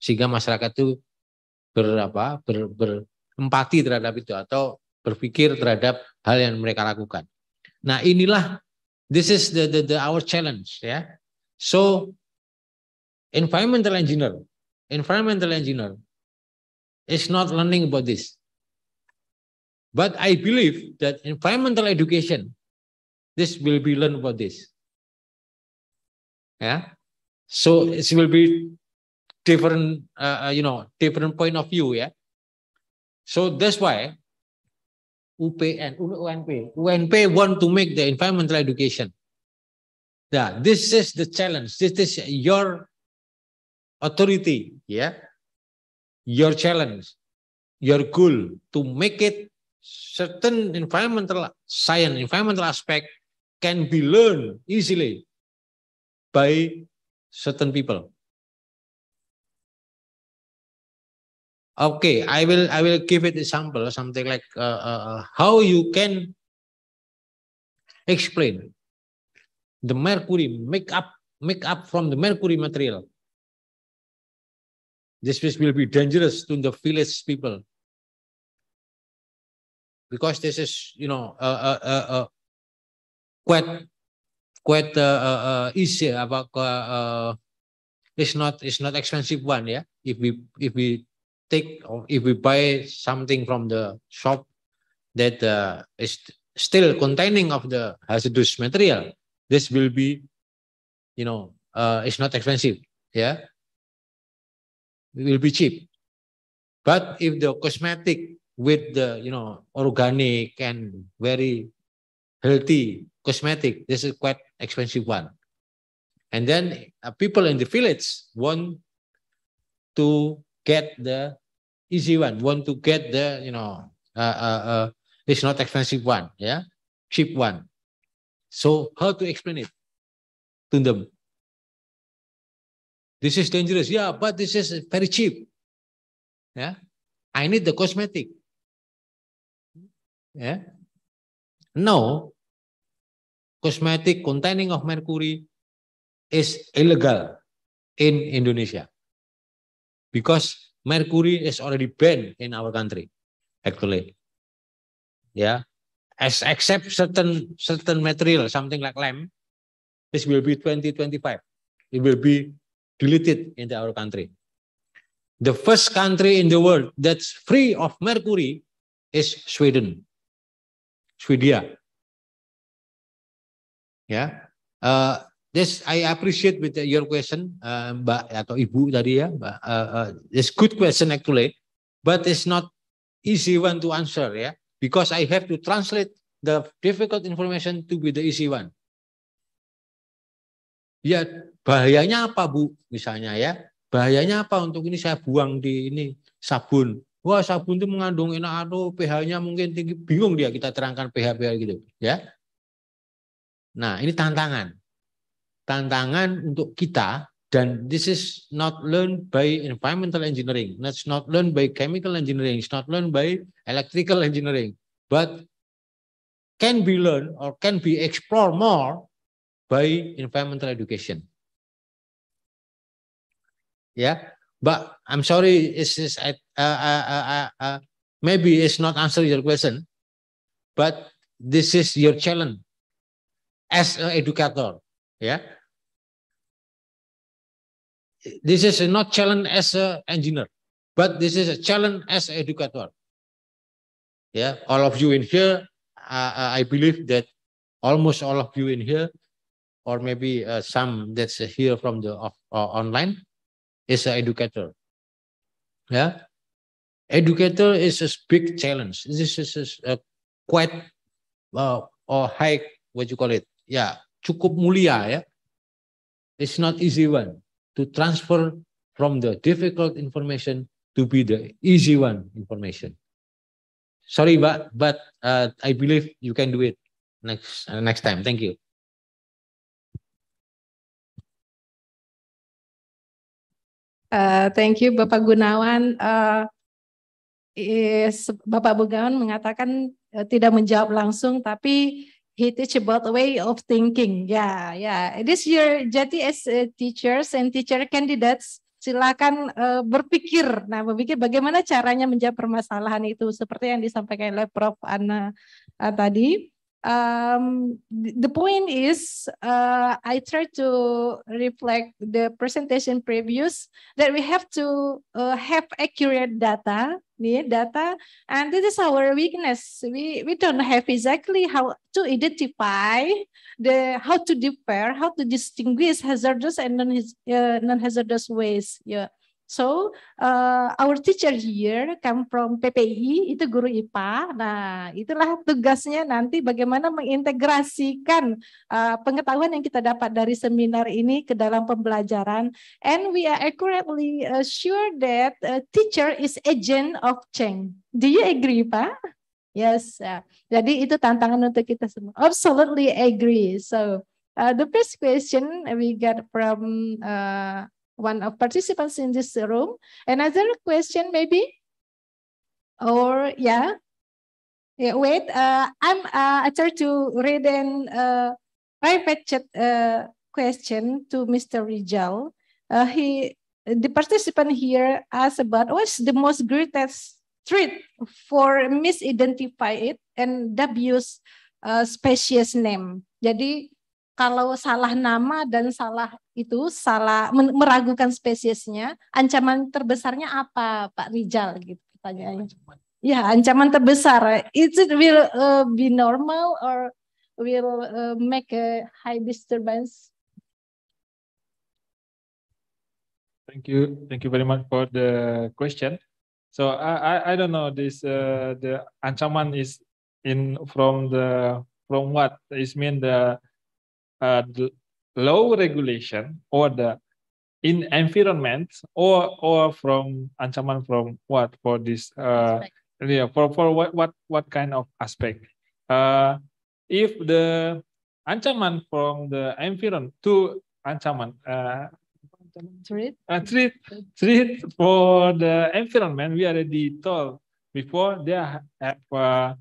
sehingga masyarakat itu berapa ber, berempati terhadap itu atau berpikir iya. terhadap hal yang mereka lakukan. Nah, inilah this is the the, the our challenge ya. Yeah. So environmental engineer, environmental engineer is not learning about this. But I believe that environmental education this will be learned about this. Yeah. So it will be different, uh, uh you know, different point of view. Yeah. So that's why UPN, UNP. UNP want to make the environmental education. Yeah, this is the challenge. This is your authority. Yeah, your challenge, your goal to make it certain environmental science, environmental aspect can be learned easily by certain people. okay i will i will give it example something like uh, uh, uh, how you can explain the mercury make up make up from the mercury material this will be dangerous to the village people because this is you know uh, uh, uh quite quite easy about it's not it's not expensive one yeah if we if we take or if we buy something from the shop that uh, is still containing of the hazardous material, this will be, you know, uh, it's not expensive. Yeah, it will be cheap. But if the cosmetic with the you know organic and very healthy cosmetic, this is quite expensive one. And then uh, people in the village want to get the easy one, want to get the, you know, uh, uh, uh, it's not expensive one, yeah, cheap one. So how to explain it to them? This is dangerous, yeah, but this is very cheap. Yeah, I need the cosmetic. Yeah, no, cosmetic containing of mercury is illegal in Indonesia because mercury is already banned in our country actually. Yeah. As except certain certain material, something like lamp, this will be 2025. It will be deleted in our country. The first country in the world that's free of mercury is Sweden. Swedia. Ya. Yeah. Uh, This I appreciate with your question, uh, Mbak atau Ibu tadi ya. Mbak, uh, uh, it's good question actually, but it's not easy one to answer ya, yeah? because I have to translate the difficult information to be the easy one. Ya bahayanya apa Bu misalnya ya? Bahayanya apa untuk ini saya buang di ini sabun. Wah sabun itu mengandung enak aduh pH-nya mungkin tinggi. Bingung dia kita terangkan pH-pH gitu ya. Nah ini tantangan tantangan untuk kita dan this is not learned by environmental engineering, that's not learned by chemical engineering, it's not learned by electrical engineering, but can be learned or can be explored more by environmental education. Yeah, but I'm sorry, it's, it's uh, uh, uh, maybe it's not answer your question, but this is your challenge as an educator. Yeah this is not challenge as an engineer, but this is a challenge as an educator. Yeah, all of you in here, uh, I believe that almost all of you in here, or maybe uh, some that's here from the off, uh, online, is an educator. Yeah, educator is a big challenge. This is a uh, quite uh, or high what you call it? Yeah, cukup mulia. Yeah, it's not easy one. to transfer from the difficult information to be the easy one information. Sorry, but but uh, I believe you can do it next uh, next time. Thank you. Uh, thank you, Bapak Gunawan. Uh, is, Bapak Gunawan mengatakan uh, tidak menjawab langsung, tapi he teach about way of thinking. Yeah, yeah. This year, jadi as uh, teachers and teacher candidates, silakan uh, berpikir. Nah, berpikir bagaimana caranya menjawab permasalahan itu seperti yang disampaikan oleh Prof. Anna uh, tadi. Um, the point is, uh, I try to reflect the presentation previous that we have to uh, have accurate data need data. And this is our weakness. We, we don't have exactly how to identify the how to differ, how to distinguish hazardous and uh, non-hazardous uh, non waste. Yeah. So uh, our teacher here come from PPI, itu guru IPA. Nah, itulah tugasnya nanti bagaimana mengintegrasikan uh, pengetahuan yang kita dapat dari seminar ini ke dalam pembelajaran. And we are accurately uh, sure that uh, teacher is agent of change. Do you agree, Pak? Yes. Uh, jadi itu tantangan untuk kita semua. Absolutely agree. So uh, the first question we got from uh, one of participants in this room. Another question maybe? Or yeah? yeah wait, uh, I'm uh, I try to read in uh, private chat uh, question to Mr. Rijal. Uh, he, the participant here asked about what's the most greatest threat for misidentify it and abuse uh, species name. Jadi kalau salah nama dan salah itu salah meragukan spesiesnya, ancaman terbesarnya apa, Pak Rijal? Gitu pertanyaannya. Ya, ancaman terbesar. itu it will uh, be normal or will uh, make a high disturbance? Thank you, thank you very much for the question. So I I, I don't know this uh, the ancaman is in from the from what is mean the uh, low regulation or the in environment or or from ancaman from what for this uh yeah for for what what what kind of aspect uh if the ancaman from the environment to ancaman uh treat uh, treat treat for the environment we already told before they have uh,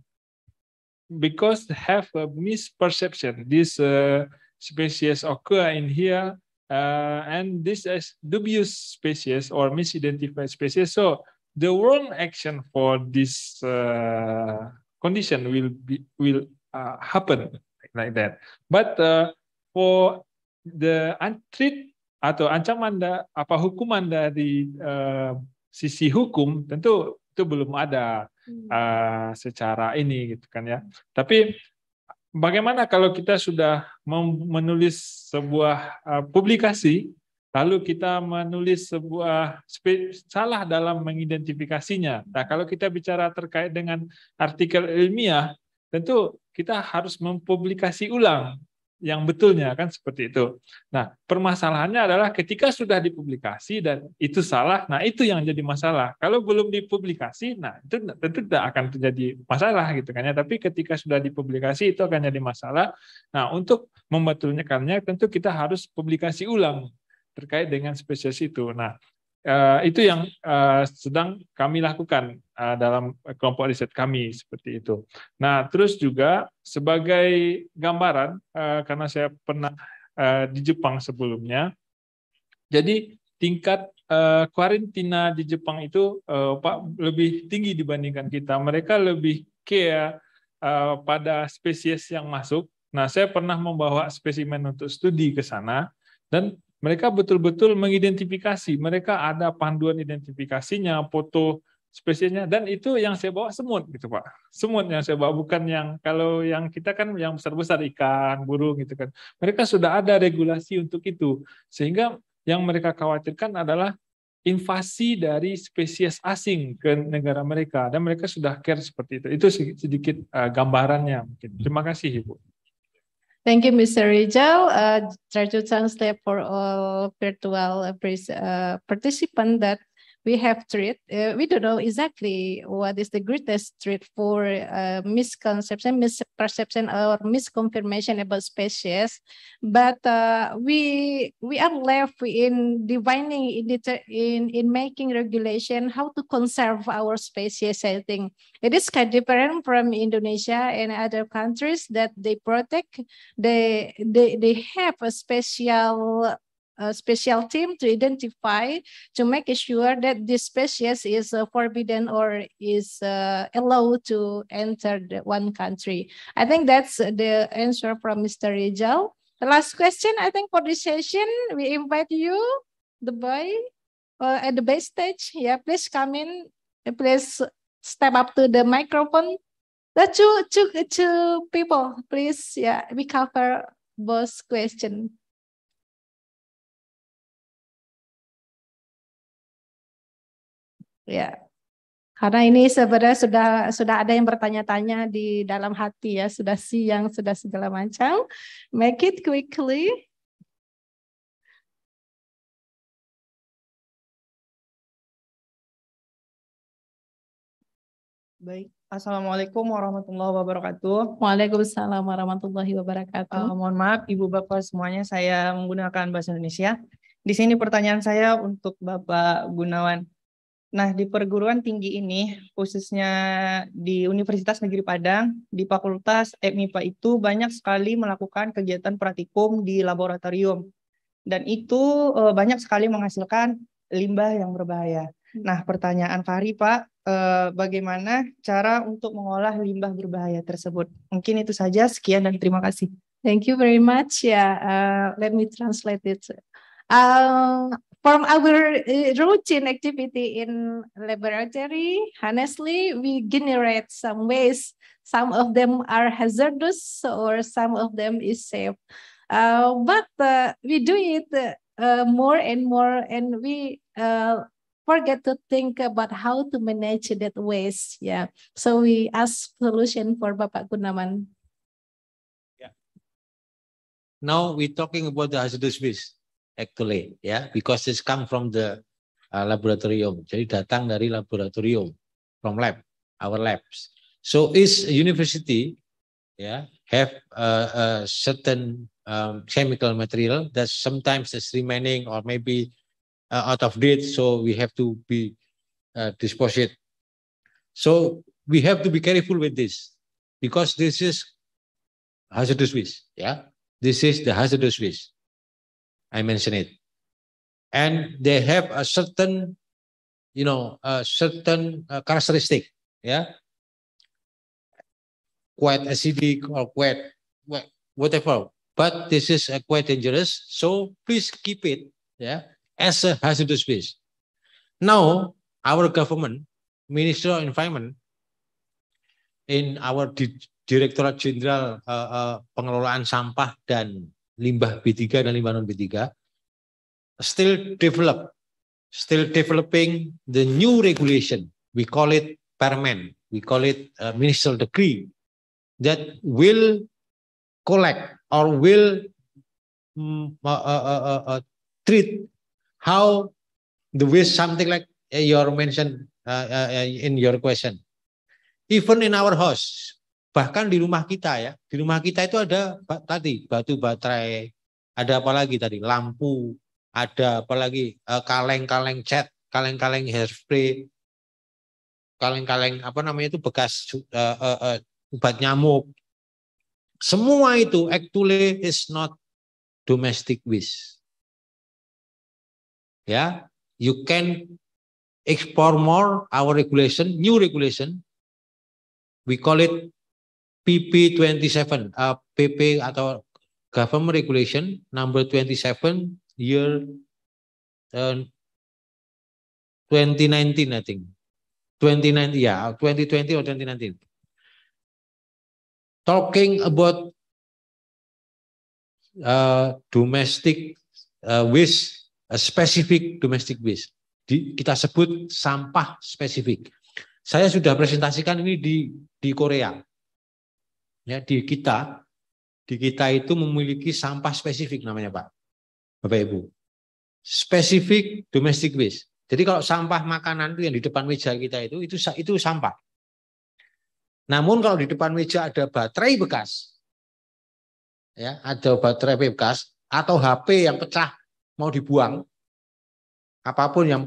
because have a misperception this uh, species occur in here, uh, and this is dubious species or misidentified species. So the wrong action for this uh, condition will be will uh, happen like that. But uh, for the untreat atau ancaman da, apa hukuman dari uh, sisi hukum tentu itu belum ada hmm. uh, secara ini gitu kan ya. Tapi bagaimana kalau kita sudah menulis sebuah uh, publikasi, lalu kita menulis sebuah salah dalam mengidentifikasinya. Nah, kalau kita bicara terkait dengan artikel ilmiah, tentu kita harus mempublikasi ulang yang betulnya kan seperti itu. Nah, permasalahannya adalah ketika sudah dipublikasi dan itu salah, nah itu yang jadi masalah. Kalau belum dipublikasi, nah itu tentu tidak akan terjadi masalah gitu kan ya. Tapi ketika sudah dipublikasi itu akan jadi masalah. Nah, untuk membetulkannya tentu kita harus publikasi ulang terkait dengan spesies itu. Nah, Eh, itu yang eh, sedang kami lakukan eh, dalam kelompok riset kami seperti itu. Nah, terus juga sebagai gambaran karena saya pernah di Jepang sebelumnya, jadi tingkat karantina di Jepang itu Pak lebih tinggi dibandingkan kita. Mereka lebih care pada spesies yang masuk. Nah, saya pernah membawa spesimen untuk studi ke sana dan mereka betul-betul mengidentifikasi, mereka ada panduan identifikasinya, foto spesiesnya dan itu yang saya bawa semut gitu pak semut yang saya bawa bukan yang kalau yang kita kan yang besar besar ikan burung gitu kan mereka sudah ada regulasi untuk itu sehingga yang mereka khawatirkan adalah invasi dari spesies asing ke negara mereka dan mereka sudah care seperti itu itu sedikit eh, gambarannya mungkin terima kasih ibu Thank you, Mr. Rizal. Uh, to translate for all virtual uh, participants that we have treat. Uh, we don't know exactly what is the greatest threat for uh, misconception, misperception, or misconfirmation about species, but uh, we we are left in defining in, in in making regulation how to conserve our species. I think it is kind of different from Indonesia and other countries that they protect. They they they have a special a special team to identify to make sure that this species is uh, forbidden or is uh, allowed to enter the one country. I think that's uh, the answer from Mr. Rijal. The last question, I think for this session, we invite you, the boy, uh, at the base stage. Yeah, please come in. Please step up to the microphone. The two, two, two people, please. Yeah, we cover both questions. Ya. Karena ini sebenarnya sudah sudah ada yang bertanya-tanya di dalam hati ya, sudah siang, sudah segala macam. Make it quickly. Baik, Assalamualaikum warahmatullahi wabarakatuh. Waalaikumsalam warahmatullahi wabarakatuh. Uh, mohon maaf, Ibu Bapak semuanya, saya menggunakan bahasa Indonesia. Di sini pertanyaan saya untuk Bapak Gunawan. Nah, di perguruan tinggi ini, khususnya di Universitas Negeri Padang, di Fakultas EMIPA itu banyak sekali melakukan kegiatan praktikum di laboratorium. Dan itu eh, banyak sekali menghasilkan limbah yang berbahaya. Hmm. Nah, pertanyaan Fahri, Pak, eh, bagaimana cara untuk mengolah limbah berbahaya tersebut? Mungkin itu saja. Sekian dan terima kasih. Thank you very much. yeah, ya, uh, let me translate it. Uh, from our uh, routine activity in laboratory, honestly, we generate some waste. Some of them are hazardous or some of them is safe. Uh, but uh, we do it uh, more and more and we uh, forget to think about how to manage that waste. Yeah. So we ask solution for Bapak Gunaman. Yeah. Now we're talking about the hazardous waste. actually ya because this come from the uh, laboratorium jadi datang dari laboratorium from lab our labs so is university ya yeah, have a, a certain um, chemical material that sometimes is remaining or maybe uh, out of date so we have to be uh, dispose so we have to be careful with this because this is hazardous waste. Yeah, this is the hazardous waste. I mention it. And they have a certain, you know, a certain uh, characteristic, yeah. Quite acidic or quite, whatever. But this is uh, quite dangerous, so please keep it, yeah, as a hazardous waste. Now, our government, Minister of Environment, in our Directorate Jenderal uh, uh, Pengelolaan Sampah dan limbah B3 dan limbah non B3 still develop still developing the new regulation we call it permen we call it a uh, ministerial decree that will collect or will um, uh, uh, uh, treat how the waste something like your mention in your question even in our house bahkan di rumah kita ya di rumah kita itu ada tadi batu baterai ada apa lagi tadi lampu ada apa lagi eh, kaleng-kaleng cat kaleng-kaleng hairspray kaleng-kaleng apa namanya itu bekas eh, eh, obat nyamuk semua itu actually is not domestic waste ya you can explore more our regulation new regulation we call it PP27 uh, PP atau Government Regulation number 27 year uh, 2019 I think. 2019 yeah, 2020 or 2019. Talking about uh, domestic uh, waste, a specific domestic waste. Di, kita sebut sampah spesifik. Saya sudah presentasikan ini di di Korea ya di kita di kita itu memiliki sampah spesifik namanya Pak. Bapak Ibu. Spesifik domestic waste. Jadi kalau sampah makanan itu yang di depan meja kita itu itu itu sampah. Namun kalau di depan meja ada baterai bekas, ya ada baterai bekas atau HP yang pecah mau dibuang, apapun yang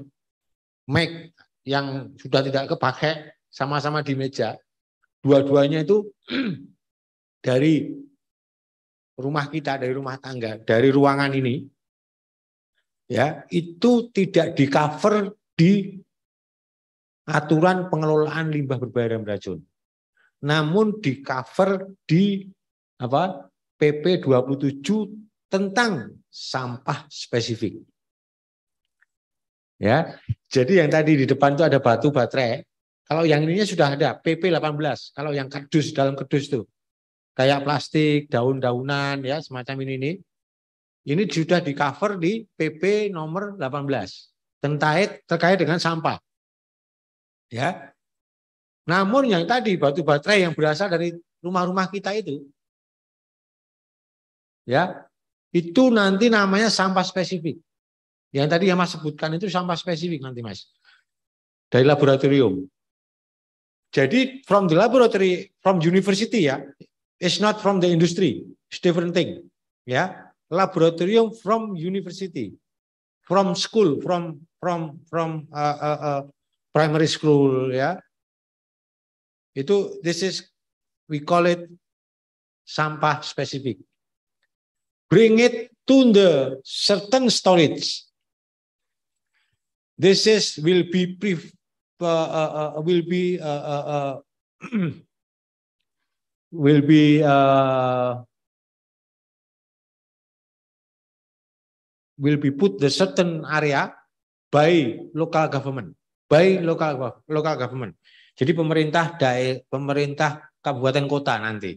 make yang sudah tidak kepakai sama-sama di meja, dua-duanya itu dari rumah kita, dari rumah tangga, dari ruangan ini, ya itu tidak di cover di aturan pengelolaan limbah berbahaya dan beracun. Namun di cover di apa PP 27 tentang sampah spesifik. Ya, jadi yang tadi di depan itu ada batu baterai. Kalau yang ininya sudah ada PP 18. Kalau yang kardus dalam kardus itu kayak plastik, daun-daunan ya semacam ini ini. Ini sudah di cover di PP nomor 18 terkait terkait dengan sampah. Ya. Namun yang tadi batu baterai yang berasal dari rumah-rumah kita itu ya, itu nanti namanya sampah spesifik. Yang tadi yang Mas sebutkan itu sampah spesifik nanti Mas. Dari laboratorium. Jadi from the laboratory, from university ya, It's not from the industry. It's different thing. yeah. laboratorium from university, from school, from from from uh, uh, uh, primary school. Ya, itu this is we call it sampah spesifik. Bring it to the certain storage. This is will be pre, uh, uh, uh, will be uh, uh, uh, will be uh, will be put the certain area by local government, by local local government. Jadi pemerintah daerah, pemerintah kabupaten kota nanti.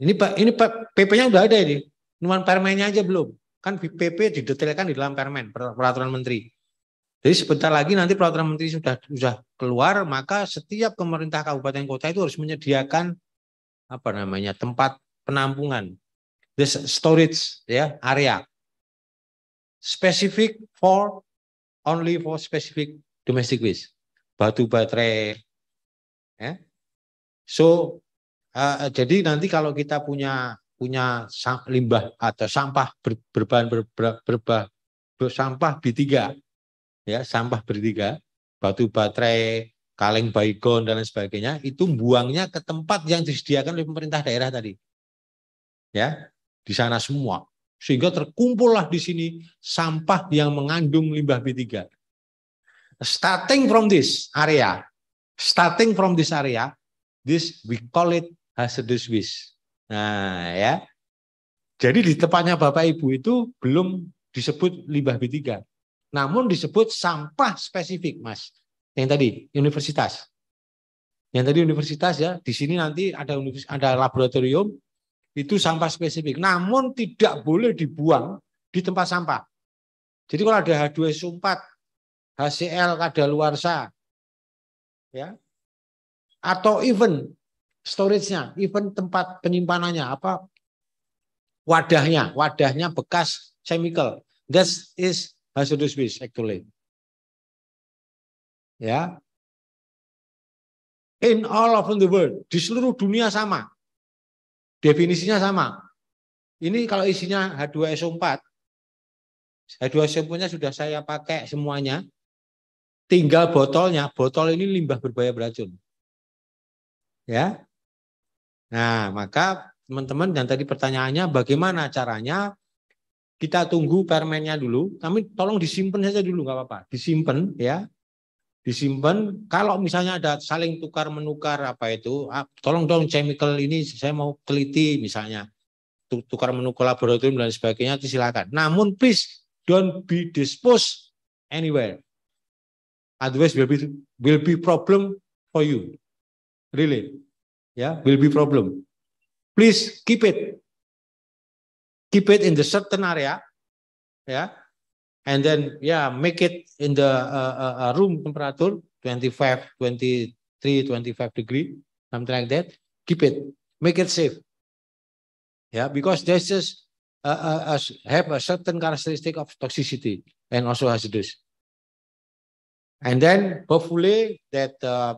Ini pak, ini pak PP-nya udah ada ini, cuma permennya aja belum. Kan PP didetailkan di dalam permen peraturan menteri. Jadi sebentar lagi nanti peraturan menteri sudah sudah keluar, maka setiap pemerintah kabupaten kota itu harus menyediakan apa namanya tempat penampungan, the storage ya area, specific for only for specific domestic waste, batu baterai, ya. So uh, jadi nanti kalau kita punya punya limbah atau sampah ber, berbahan ber, ber, berbah, sampah B3 ya sampah B3 batu baterai kaleng baygon dan lain sebagainya, itu buangnya ke tempat yang disediakan oleh pemerintah daerah tadi. Ya, di sana semua. Sehingga terkumpullah di sini sampah yang mengandung limbah B3. Starting from this area, starting from this area, this we call it hazardous waste. Nah, ya. Jadi di tempatnya Bapak Ibu itu belum disebut limbah B3. Namun disebut sampah spesifik, Mas. Yang tadi universitas. Yang tadi universitas ya, di sini nanti ada ada laboratorium itu sampah spesifik. Namun tidak boleh dibuang di tempat sampah. Jadi kalau ada H2S4, HCl luar sa, ya. Atau even storage-nya, even tempat penyimpanannya apa wadahnya, wadahnya bekas chemical. That is hazardous waste actually ya in all of the world di seluruh dunia sama definisinya sama ini kalau isinya H2SO4 H2SO4-nya sudah saya pakai semuanya tinggal botolnya botol ini limbah berbahaya beracun ya nah maka teman-teman dan tadi pertanyaannya bagaimana caranya kita tunggu permennya dulu. Kami tolong disimpan saja dulu, nggak apa-apa. Disimpan ya disimpan kalau misalnya ada saling tukar menukar apa itu ah, tolong dong chemical ini saya mau teliti misalnya tukar menukar laboratorium dan sebagainya itu silakan namun please don't be disposed anywhere otherwise will be will be problem for you really ya yeah, will be problem please keep it keep it in the certain area ya yeah and then yeah make it in the uh, uh, uh, room temperature 25 23 25 degree something like that keep it make it safe yeah because this is uh, uh have a certain characteristic of toxicity and also hazardous and then hopefully that uh,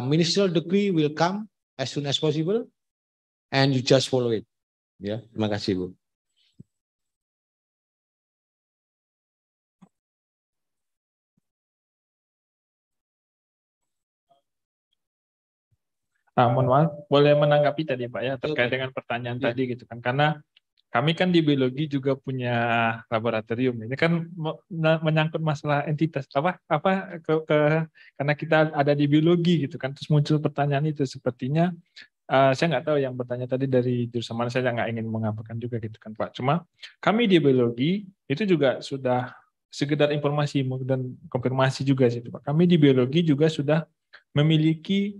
ministerial decree will come as soon as possible and you just follow it yeah. terima kasih bu Nah, mohon maaf, boleh menanggapi tadi Pak ya terkait iya. dengan pertanyaan ya. tadi gitu kan. Karena kami kan di biologi juga punya laboratorium. Ini kan menyangkut masalah entitas apa apa ke, ke karena kita ada di biologi gitu kan. Terus muncul pertanyaan itu sepertinya uh, saya nggak tahu yang bertanya tadi dari jurusan mana saya nggak ingin mengabarkan juga gitu kan Pak. Cuma kami di biologi itu juga sudah sekedar informasi dan konfirmasi juga sih Pak. Kami di biologi juga sudah memiliki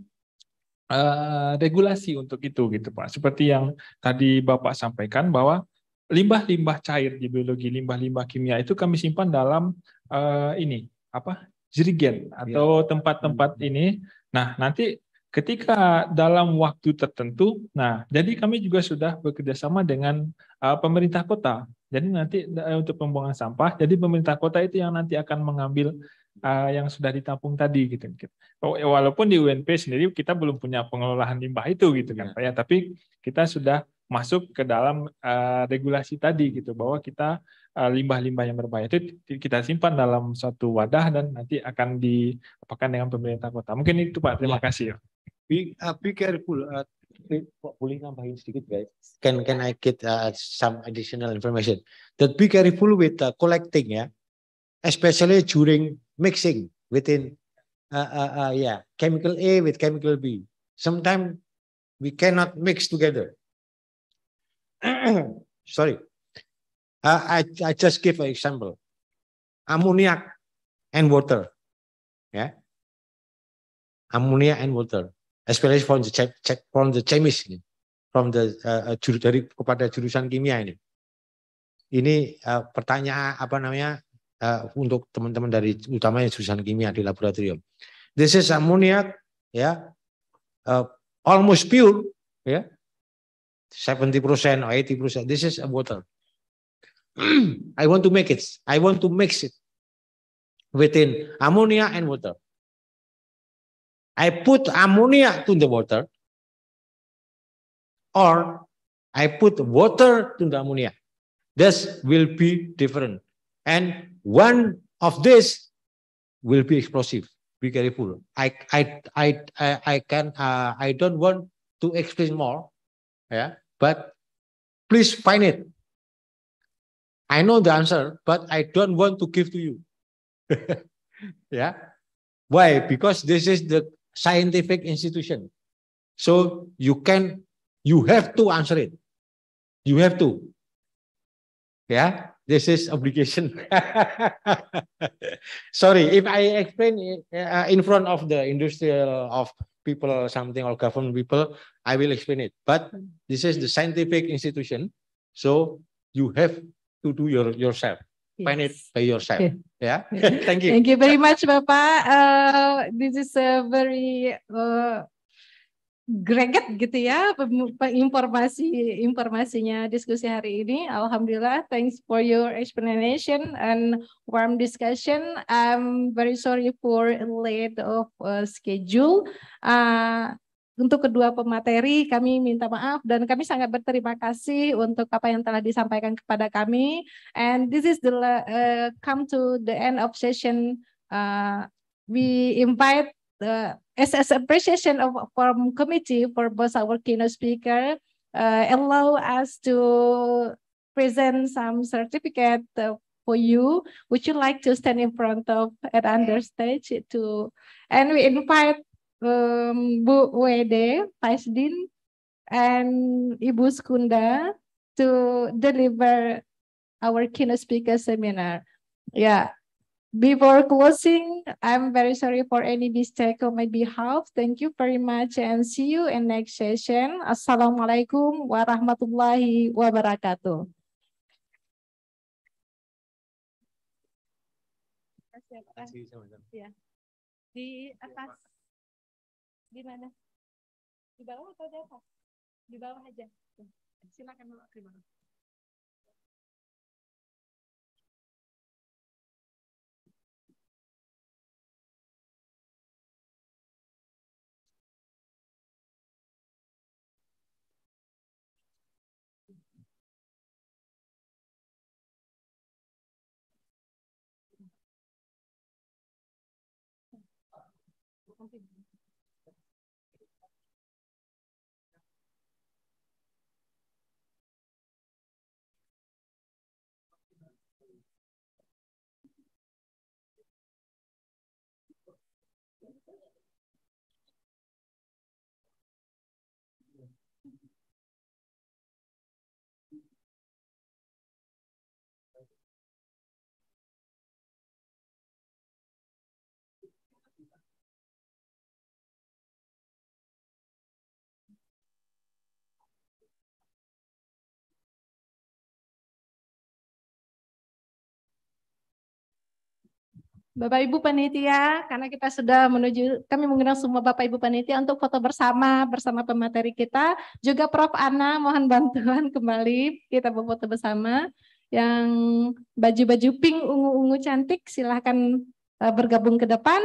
uh, regulasi untuk itu gitu Pak. Seperti yang tadi Bapak sampaikan bahwa limbah-limbah cair di biologi, limbah-limbah kimia itu kami simpan dalam uh, ini apa? jerigen atau iya. tempat-tempat ya. ini. Nah, nanti ketika dalam waktu tertentu, nah, jadi kami juga sudah bekerjasama dengan uh, pemerintah kota. Jadi nanti untuk pembuangan sampah, jadi pemerintah kota itu yang nanti akan mengambil uh, yang sudah ditampung tadi gitu, gitu. Oh, ya Walaupun di UNP sendiri kita belum punya pengelolaan limbah itu gitu kan, iya. ya. Tapi kita sudah masuk ke dalam uh, regulasi tadi gitu bahwa kita eh, limbah-limbah uh, yang berbahaya itu kita simpan dalam satu wadah dan nanti akan diapakan dengan pemerintah kota. Mungkin itu Pak. Terima iya. ya. kasih. Be, uh, be careful. Uh, boleh nambahin sedikit guys. Can can I get uh, some additional information? That be careful with uh, collecting ya. Yeah? especially during mixing within uh, uh, uh, yeah chemical A with chemical B. Sometimes we cannot mix together. Sorry, uh, I I just give an example: ammonia and water, yeah, ammonia and water, especially from the check check from the chemist ini, from the uh, uh dari kepada jurusan kimia ini. Ini uh, pertanyaan apa namanya uh, untuk teman-teman dari utamanya jurusan kimia di laboratorium. This is ammonia, ya, uh, almost pure, ya, 70 or 80 percent. This is a water. I want to make it. I want to mix it within ammonia and water. I put ammonia to the water, or I put water to the ammonia. This will be different. And One of this will be explosive. Be careful. I I I I, I can uh, I don't want to explain more. Yeah, but please find it. I know the answer, but I don't want to give to you. yeah. Why? Because this is the scientific institution. So you can, you have to answer it. You have to. Yeah this is obligation. Sorry, if I explain uh, in front of the industrial of people or something or government people, I will explain it. But this is the scientific institution, so you have to do your yourself. Yes. Find it by yourself. Okay. Yeah. Thank you. Thank you very much, Papa. Uh, this is a very uh, greget gitu ya informasi informasinya diskusi hari ini. Alhamdulillah, thanks for your explanation and warm discussion. I'm very sorry for late of uh, schedule. Uh, untuk kedua pemateri kami minta maaf dan kami sangat berterima kasih untuk apa yang telah disampaikan kepada kami. And this is the uh, come to the end of session. Uh, we invite the as, appreciation of from committee for both our keynote speaker uh, allow us to present some certificate uh, for you. Would you like to stand in front of at under stage to, and we invite um, Bu Wede, Vice Dean, and Ibu Skunda to deliver our keynote speaker seminar. Yeah, Before closing, I'm very sorry for any mistake on my behalf. Thank you very much and see you in next session. Assalamualaikum warahmatullahi wabarakatuh. Iya. Di atas. Di mana? Di bawah atau di atas? Di bawah aja. Silakan Bapak terima kasih. completely Bapak Ibu panitia, karena kita sudah menuju, kami mengundang semua Bapak Ibu panitia untuk foto bersama bersama pemateri kita. Juga Prof Ana, mohon bantuan kembali kita berfoto bersama. Yang baju-baju pink ungu-ungu cantik, silahkan eh, bergabung ke depan.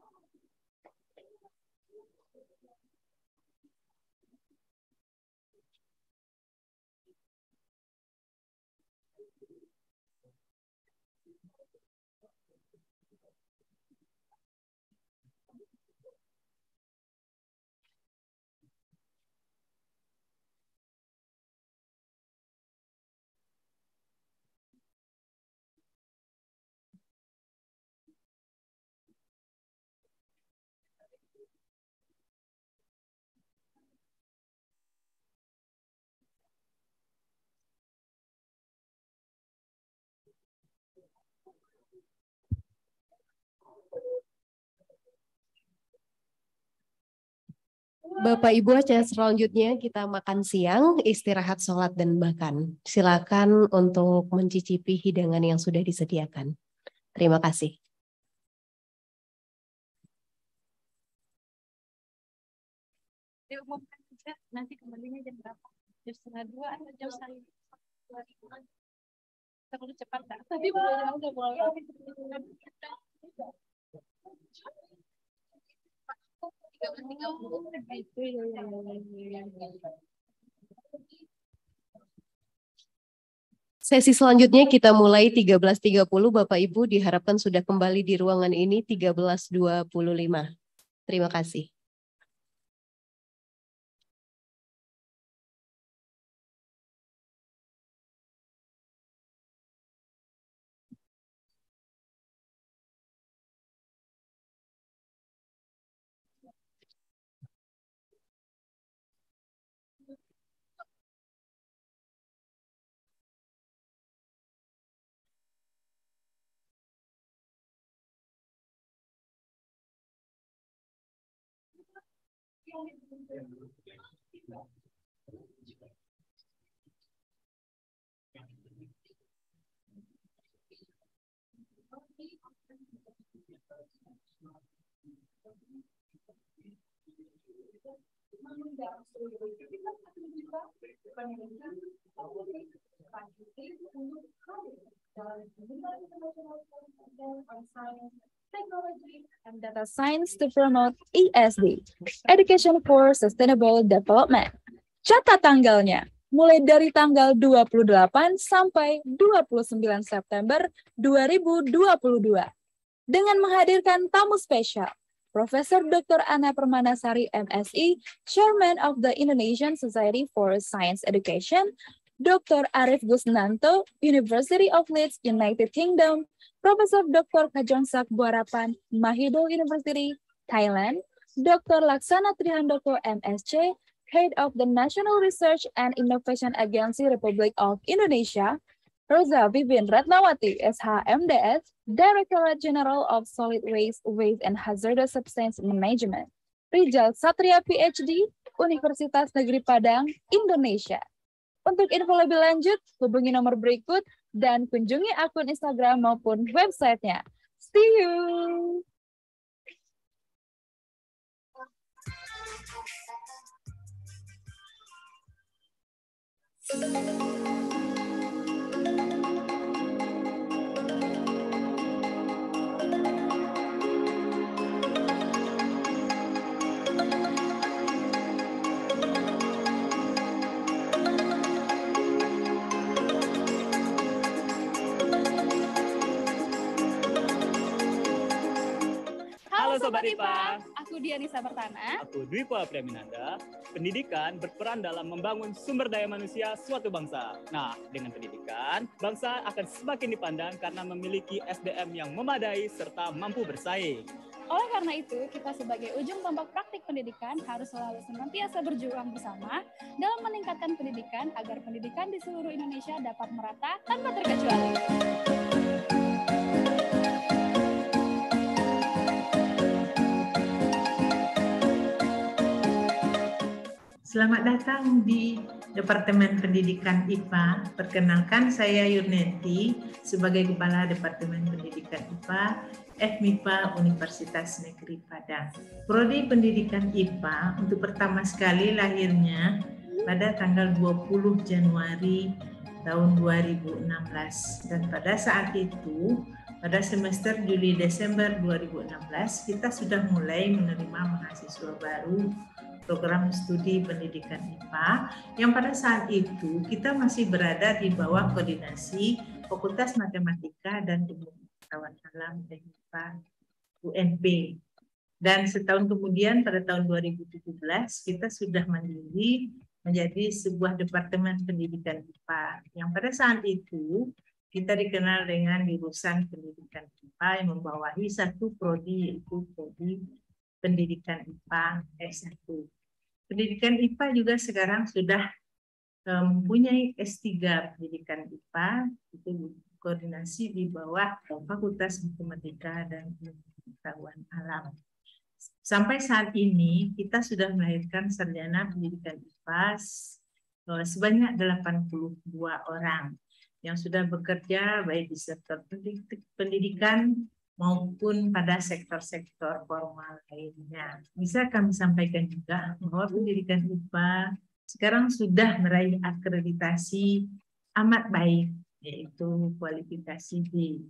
Bapak Ibu acara selanjutnya kita makan siang, istirahat sholat dan makan. Silakan untuk mencicipi hidangan yang sudah disediakan. Terima kasih. Diumumkan juga nanti kembalinya jam berapa? Jam setengah dua atau jam satu? Kita cepat, Tadi udah mulai. Sesi selanjutnya kita mulai 13.30 Bapak Ibu diharapkan sudah kembali di ruangan ini 13.25. Terima kasih. Penelitian untuk dan sains technology, and data science to promote ESD, Education for Sustainable Development. Catat tanggalnya, mulai dari tanggal 28 sampai 29 September 2022 dengan menghadirkan tamu spesial Profesor Dr. Ana Permanasari, MSI, Chairman of the Indonesian Society for Science Education, Dr. Arif Gusnanto, University of Leeds, United Kingdom, Professor Dr. Kajonsak Buarapan, Mahidol University, Thailand, Dr. Laksana Trihandoko, MSc, Head of the National Research and Innovation Agency Republic of Indonesia, Rosa Vivin Ratnawati, SHMDS, Director General of Solid Waste, Waste and Hazardous Substance Management, Rijal Satria, PhD, Universitas Negeri Padang, Indonesia. Untuk info lebih lanjut, hubungi nomor berikut dan kunjungi akun Instagram maupun websitenya. See you! Thank you. Halo Sobat, Sobat IPA. Aku Dianisa Bertana. Aku Dwi Pua Priaminanda. Pendidikan berperan dalam membangun sumber daya manusia suatu bangsa. Nah, dengan pendidikan, bangsa akan semakin dipandang karena memiliki SDM yang memadai serta mampu bersaing. Oleh karena itu, kita sebagai ujung tombak praktik pendidikan harus selalu senantiasa berjuang bersama dalam meningkatkan pendidikan agar pendidikan di seluruh Indonesia dapat merata tanpa terkecuali. Selamat datang di Departemen Pendidikan IPA. Perkenalkan saya Yurneti sebagai Kepala Departemen Pendidikan IPA FMIPA Universitas Negeri Padang. Prodi Pendidikan IPA untuk pertama sekali lahirnya pada tanggal 20 Januari tahun 2016 dan pada saat itu pada semester Juli Desember 2016 kita sudah mulai menerima mahasiswa baru program studi pendidikan IPA yang pada saat itu kita masih berada di bawah koordinasi Fakultas Matematika dan Pengetahuan Alam dan IPA UNP. Dan setahun kemudian pada tahun 2017 kita sudah mandiri menjadi sebuah Departemen Pendidikan IPA yang pada saat itu kita dikenal dengan jurusan pendidikan IPA yang membawahi satu prodi yaitu prodi pendidikan IPA S1. Pendidikan IPA juga sekarang sudah eh, mempunyai S3 pendidikan IPA itu koordinasi di bawah Fakultas Matematika dan Pengetahuan Alam. Sampai saat ini kita sudah melahirkan sarjana pendidikan IPA eh, sebanyak 82 orang yang sudah bekerja baik di sektor pendidikan maupun pada sektor-sektor formal lainnya. Bisa kami sampaikan juga bahwa pendidikan IPA sekarang sudah meraih akreditasi amat baik, yaitu kualifikasi B.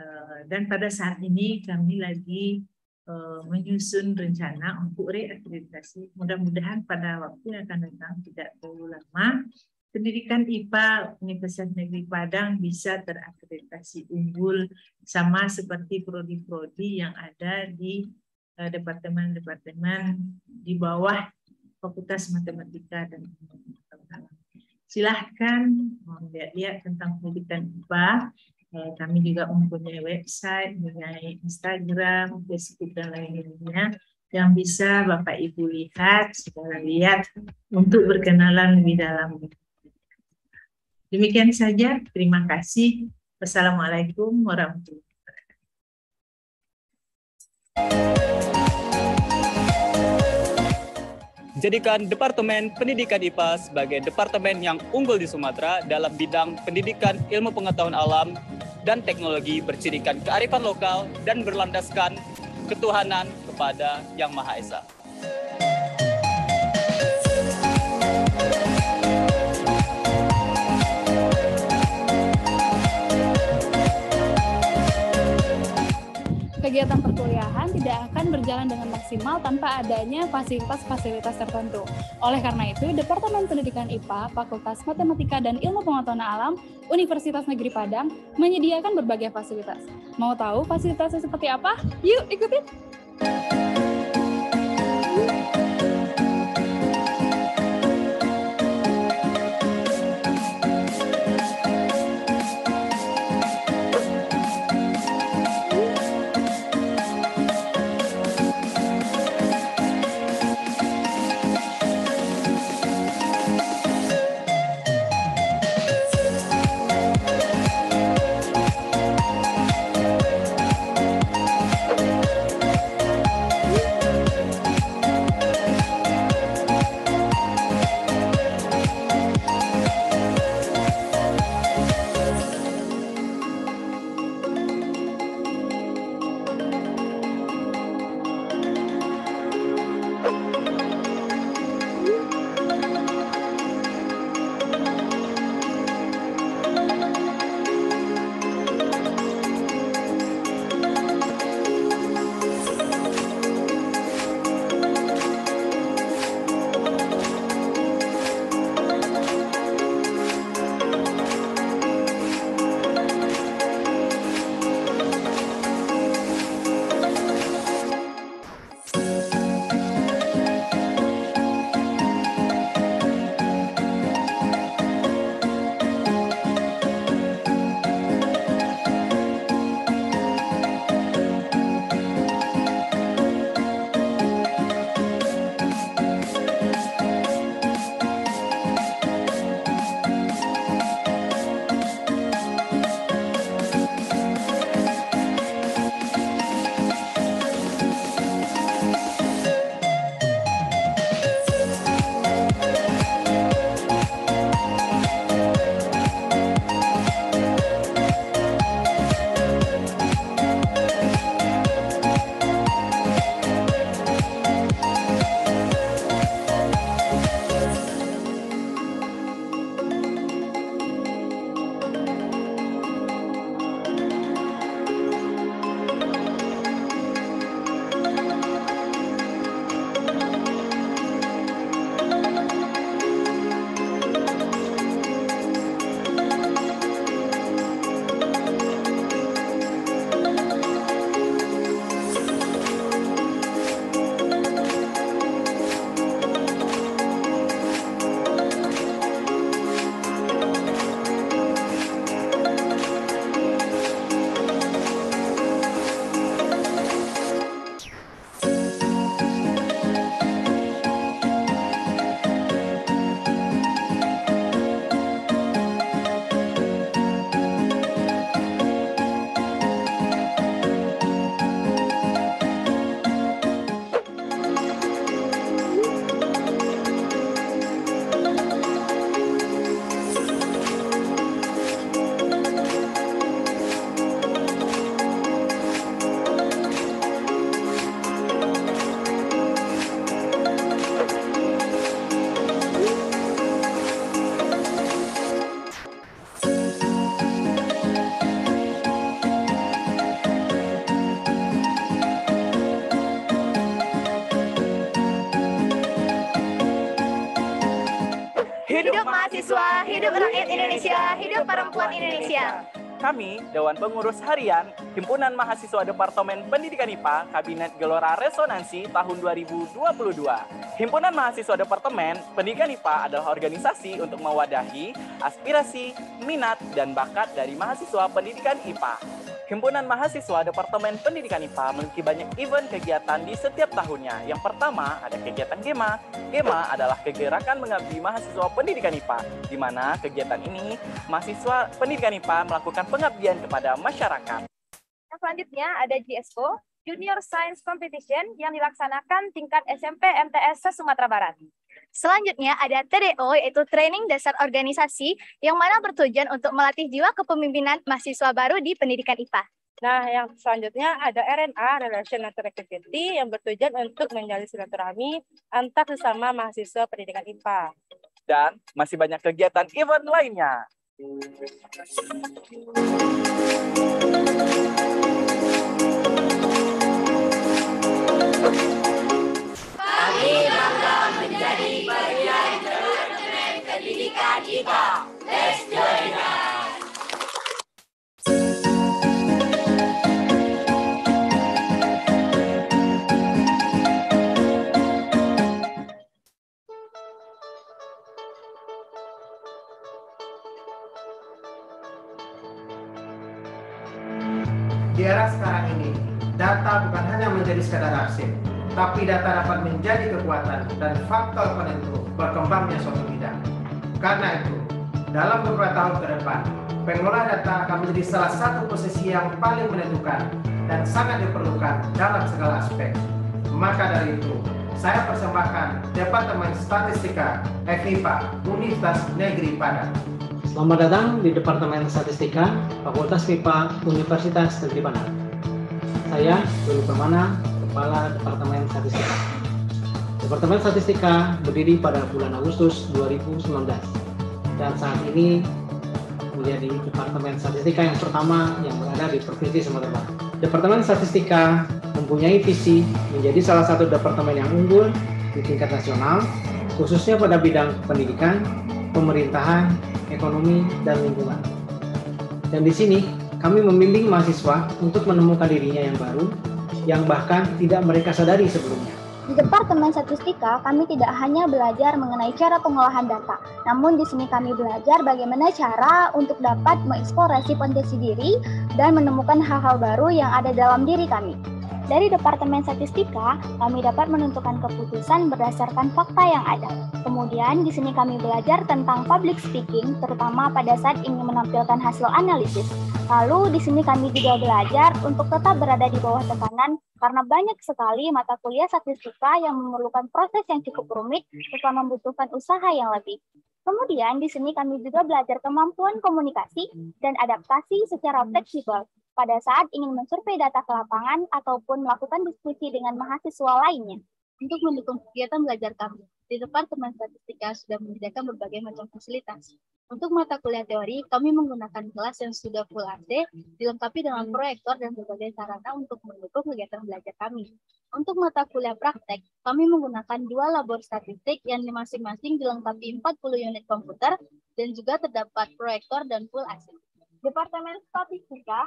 Eh, dan pada saat ini kami lagi eh, menyusun rencana untuk reakreditasi. Mudah-mudahan pada waktu yang akan datang tidak terlalu lama pendidikan IPA Universitas Negeri Padang bisa terakreditasi unggul sama seperti prodi-prodi yang ada di eh, departemen-departemen di bawah Fakultas Matematika dan Pengetahuan. Silahkan lihat-lihat tentang pendidikan IPA. Eh, kami juga mempunyai website, mempunyai Instagram, Facebook, dan lain-lainnya yang bisa Bapak Ibu lihat, saudara lihat untuk berkenalan lebih dalam Demikian saja. Terima kasih. Wassalamualaikum warahmatullahi wabarakatuh. Jadikan Departemen Pendidikan IPA sebagai departemen yang unggul di Sumatera dalam bidang pendidikan ilmu pengetahuan alam dan teknologi bercirikan kearifan lokal dan berlandaskan ketuhanan kepada Yang Maha Esa. kegiatan perkuliahan tidak akan berjalan dengan maksimal tanpa adanya fasilitas-fasilitas tertentu. Oleh karena itu, Departemen Pendidikan IPA, Fakultas Matematika dan Ilmu Pengetahuan Alam, Universitas Negeri Padang menyediakan berbagai fasilitas. Mau tahu fasilitasnya seperti apa? Yuk ikutin! Dewan Pengurus Harian, Himpunan Mahasiswa Departemen Pendidikan IPA, Kabinet Gelora Resonansi tahun 2022. Himpunan Mahasiswa Departemen Pendidikan IPA adalah organisasi untuk mewadahi aspirasi, minat, dan bakat dari mahasiswa pendidikan IPA. Himpunan Mahasiswa Departemen Pendidikan IPA memiliki banyak event kegiatan di setiap tahunnya. Yang pertama ada kegiatan GEMA. GEMA adalah kegerakan mengabdi mahasiswa pendidikan IPA, di mana kegiatan ini mahasiswa pendidikan IPA melakukan pengabdian kepada masyarakat. Yang selanjutnya ada GSO, Junior Science Competition yang dilaksanakan tingkat SMP MTS sumatera Barat. Selanjutnya ada TDO yaitu Training Dasar Organisasi yang mana bertujuan untuk melatih jiwa kepemimpinan mahasiswa baru di pendidikan IPA. Nah, yang selanjutnya ada RNA, Relation Network Activity, yang bertujuan untuk menjalin silaturahmi antar sesama mahasiswa pendidikan IPA. Dan masih banyak kegiatan event lainnya. kami bangga menjadi bagian departemen pendidikan kita. Let's join us. Di era sekarang ini, data bukan hanya menjadi sekadar arsip, tapi data dapat menjadi kekuatan dan faktor penentu berkembangnya suatu bidang. Karena itu, dalam beberapa tahun ke depan, pengelola data akan menjadi salah satu posisi yang paling menentukan dan sangat diperlukan dalam segala aspek. Maka dari itu, saya persembahkan Departemen Statistika FIPA Universitas Negeri Padang. Selamat datang di Departemen Statistika Fakultas FIPA Universitas Negeri Padang. Saya Dulu Permana, Kepala Departemen Statistika. Departemen Statistika berdiri pada bulan Agustus 2019 dan saat ini menjadi Departemen Statistika yang pertama yang berada di Provinsi Sumatera Barat. Departemen Statistika mempunyai visi menjadi salah satu departemen yang unggul di tingkat nasional, khususnya pada bidang pendidikan, pemerintahan, ekonomi, dan lingkungan. Dan di sini, kami membimbing mahasiswa untuk menemukan dirinya yang baru yang bahkan tidak mereka sadari sebelumnya. Di Departemen Statistika, kami tidak hanya belajar mengenai cara pengolahan data, namun di sini kami belajar bagaimana cara untuk dapat mengeksplorasi potensi diri dan menemukan hal-hal baru yang ada dalam diri kami. Dari Departemen Statistika, kami dapat menentukan keputusan berdasarkan fakta yang ada. Kemudian, di sini kami belajar tentang public speaking, terutama pada saat ingin menampilkan hasil analisis. Lalu, di sini kami juga belajar untuk tetap berada di bawah tekanan karena banyak sekali mata kuliah statistika yang memerlukan proses yang cukup rumit serta membutuhkan usaha yang lebih. Kemudian di sini kami juga belajar kemampuan komunikasi dan adaptasi secara fleksibel pada saat ingin mensurvei data ke lapangan ataupun melakukan diskusi dengan mahasiswa lainnya untuk mendukung kegiatan belajar kami. Di depan teman statistika sudah menyediakan berbagai macam fasilitas. Untuk mata kuliah teori, kami menggunakan kelas yang sudah full AC, dilengkapi dengan hmm. proyektor dan berbagai sarana untuk mendukung kegiatan belajar kami. Untuk mata kuliah praktek, kami menggunakan dua labor statistik yang masing-masing dilengkapi 40 unit komputer dan juga terdapat proyektor dan full AC. Departemen Statistika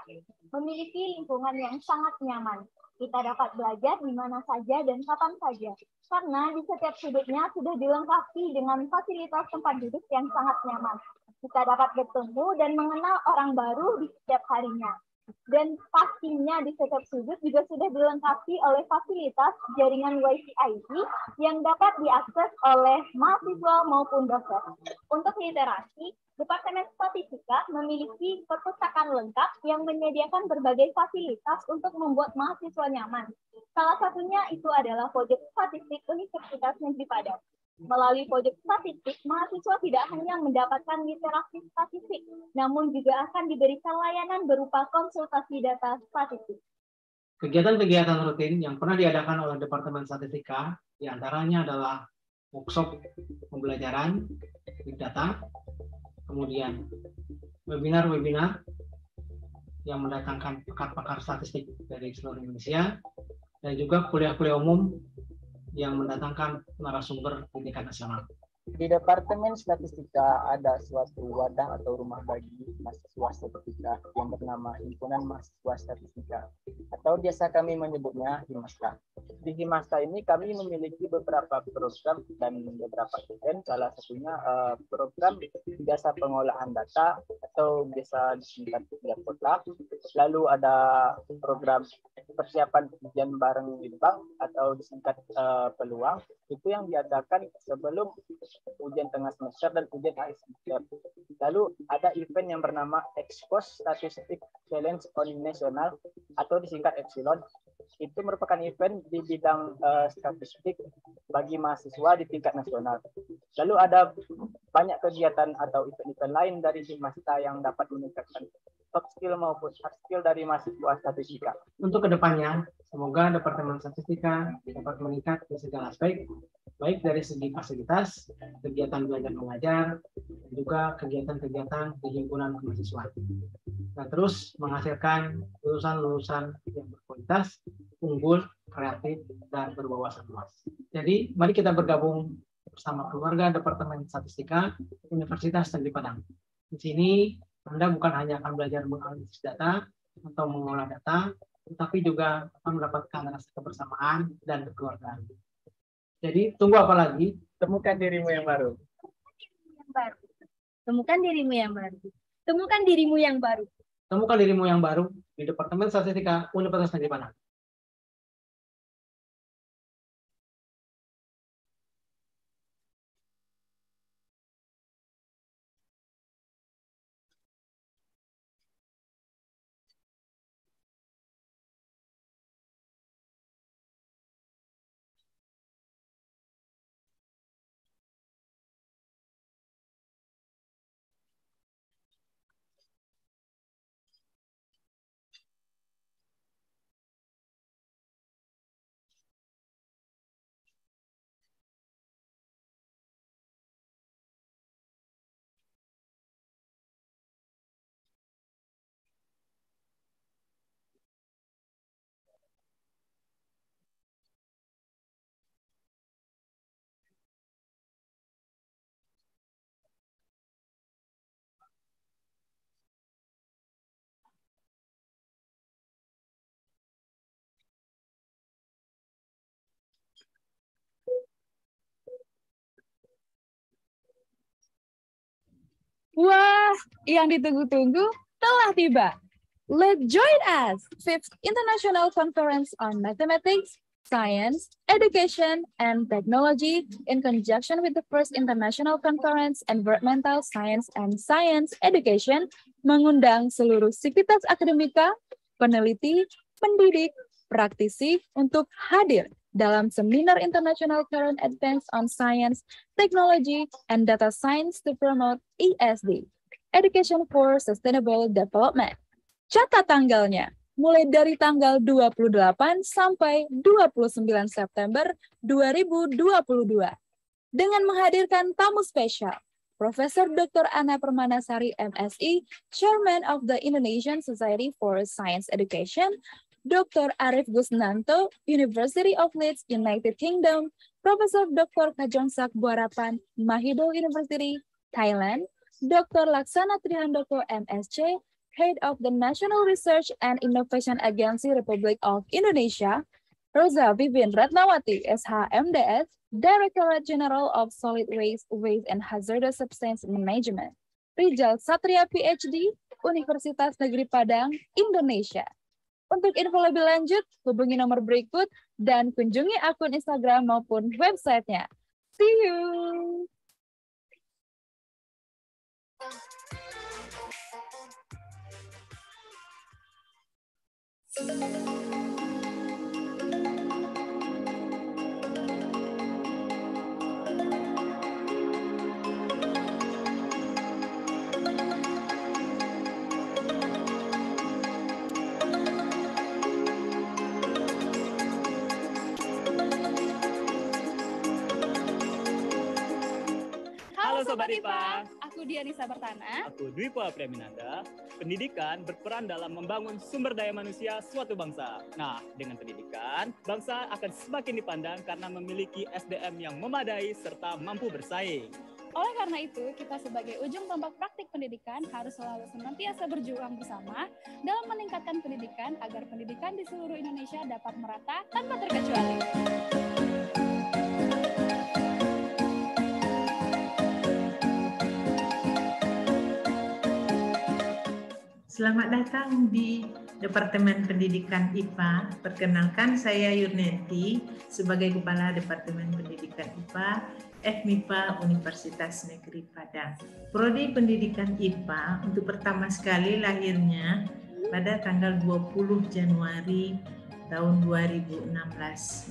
memiliki lingkungan yang sangat nyaman. Kita dapat belajar di mana saja dan kapan saja, karena di setiap sudutnya sudah dilengkapi dengan fasilitas tempat duduk yang sangat nyaman. Kita dapat bertemu dan mengenal orang baru di setiap harinya dan pastinya di setiap sudut juga sudah dilengkapi oleh fasilitas jaringan WiFi yang dapat diakses oleh mahasiswa maupun dosen. Untuk literasi, Departemen Statistika memiliki perpustakaan lengkap yang menyediakan berbagai fasilitas untuk membuat mahasiswa nyaman. Salah satunya itu adalah pojok statistik Universitas Negeri Padang. Melalui proyek statistik, mahasiswa tidak hanya mendapatkan literasi statistik, namun juga akan diberikan layanan berupa konsultasi data statistik. Kegiatan-kegiatan rutin yang pernah diadakan oleh Departemen Statistika diantaranya adalah workshop pembelajaran big data, kemudian webinar-webinar yang mendatangkan pakar-pakar statistik dari seluruh Indonesia, dan juga kuliah-kuliah umum yang mendatangkan narasumber pendidikan nasional. Di Departemen Statistika ada suatu wadah atau rumah bagi mahasiswa statistika yang bernama Himpunan Mahasiswa Statistika atau biasa kami menyebutnya Himasta. Di Himasta ini kami memiliki beberapa program dan beberapa event, salah satunya eh, program biasa pengolahan data atau biasa disingkat Dapotlab. Lalu ada program persiapan ujian bareng bank atau disingkat eh, peluang itu yang diadakan sebelum ujian tengah semester, dan ujian akhir semester. Lalu ada event yang bernama Expos Statistik Challenge on Nasional atau disingkat Epsilon. Itu merupakan event di bidang uh, statistik bagi mahasiswa di tingkat nasional. Lalu ada banyak kegiatan atau event-event lain dari Jimasta yang dapat meningkatkan soft skill maupun hard skill dari mahasiswa statistika. Untuk kedepannya, Semoga Departemen Statistika dapat meningkat di segala aspek, baik dari segi fasilitas, kegiatan belajar mengajar, dan juga kegiatan-kegiatan di himpunan kemahasiswaan. Nah, dan terus menghasilkan lulusan-lulusan yang berkualitas, unggul, kreatif, dan berwawasan luas. Jadi, mari kita bergabung bersama keluarga Departemen Statistika Universitas Negeri Padang. Di sini, Anda bukan hanya akan belajar menganalisis data atau mengolah data, tapi juga mendapatkan rasa kebersamaan dan kekeluargaan. Jadi tunggu apa lagi? Temukan dirimu yang baru. Temukan dirimu yang baru. Temukan dirimu yang baru. Temukan dirimu yang baru, Temukan dirimu yang baru di Departemen Statistika Universitas Negeri Padang. Wah, yang ditunggu-tunggu telah tiba. Let's join us! Fifth International Conference on Mathematics, Science, Education, and Technology in conjunction with the First International Conference Environmental Science and Science Education mengundang seluruh sivitas akademika, peneliti, pendidik, praktisi untuk hadir dalam Seminar International Current Advance on Science, Technology, and Data Science to Promote ESD, Education for Sustainable Development. Catat tanggalnya, mulai dari tanggal 28 sampai 29 September 2022 dengan menghadirkan tamu spesial Profesor Dr. Ana Permanasari MSI, Chairman of the Indonesian Society for Science Education, Dr. Arif Gusnanto, University of Leeds, United Kingdom, Professor Dr. Sak Buarapan, Mahido University, Thailand, Dr. Laksana Trihandoko, MSc, Head of the National Research and Innovation Agency Republic of Indonesia, Rosa Vivin Ratnawati, SHMDS, Director General of Solid Waste, Waste and Hazardous Substance Management, Rijal Satria, PhD, Universitas Negeri Padang, Indonesia. Untuk info lebih lanjut, hubungi nomor berikut dan kunjungi akun Instagram maupun websitenya. See you! Thank you. Halo Sobat IPA. Aku Dianisa Bertana. Aku Dwi Pua Pendidikan berperan dalam membangun sumber daya manusia suatu bangsa. Nah, dengan pendidikan, bangsa akan semakin dipandang karena memiliki SDM yang memadai serta mampu bersaing. Oleh karena itu, kita sebagai ujung tombak praktik pendidikan harus selalu senantiasa berjuang bersama dalam meningkatkan pendidikan agar pendidikan di seluruh Indonesia dapat merata tanpa terkecuali. Selamat datang di Departemen Pendidikan IPA. Perkenalkan saya Yurneti sebagai Kepala Departemen Pendidikan IPA FMIPA Universitas Negeri Padang. Prodi Pendidikan IPA untuk pertama sekali lahirnya pada tanggal 20 Januari tahun 2016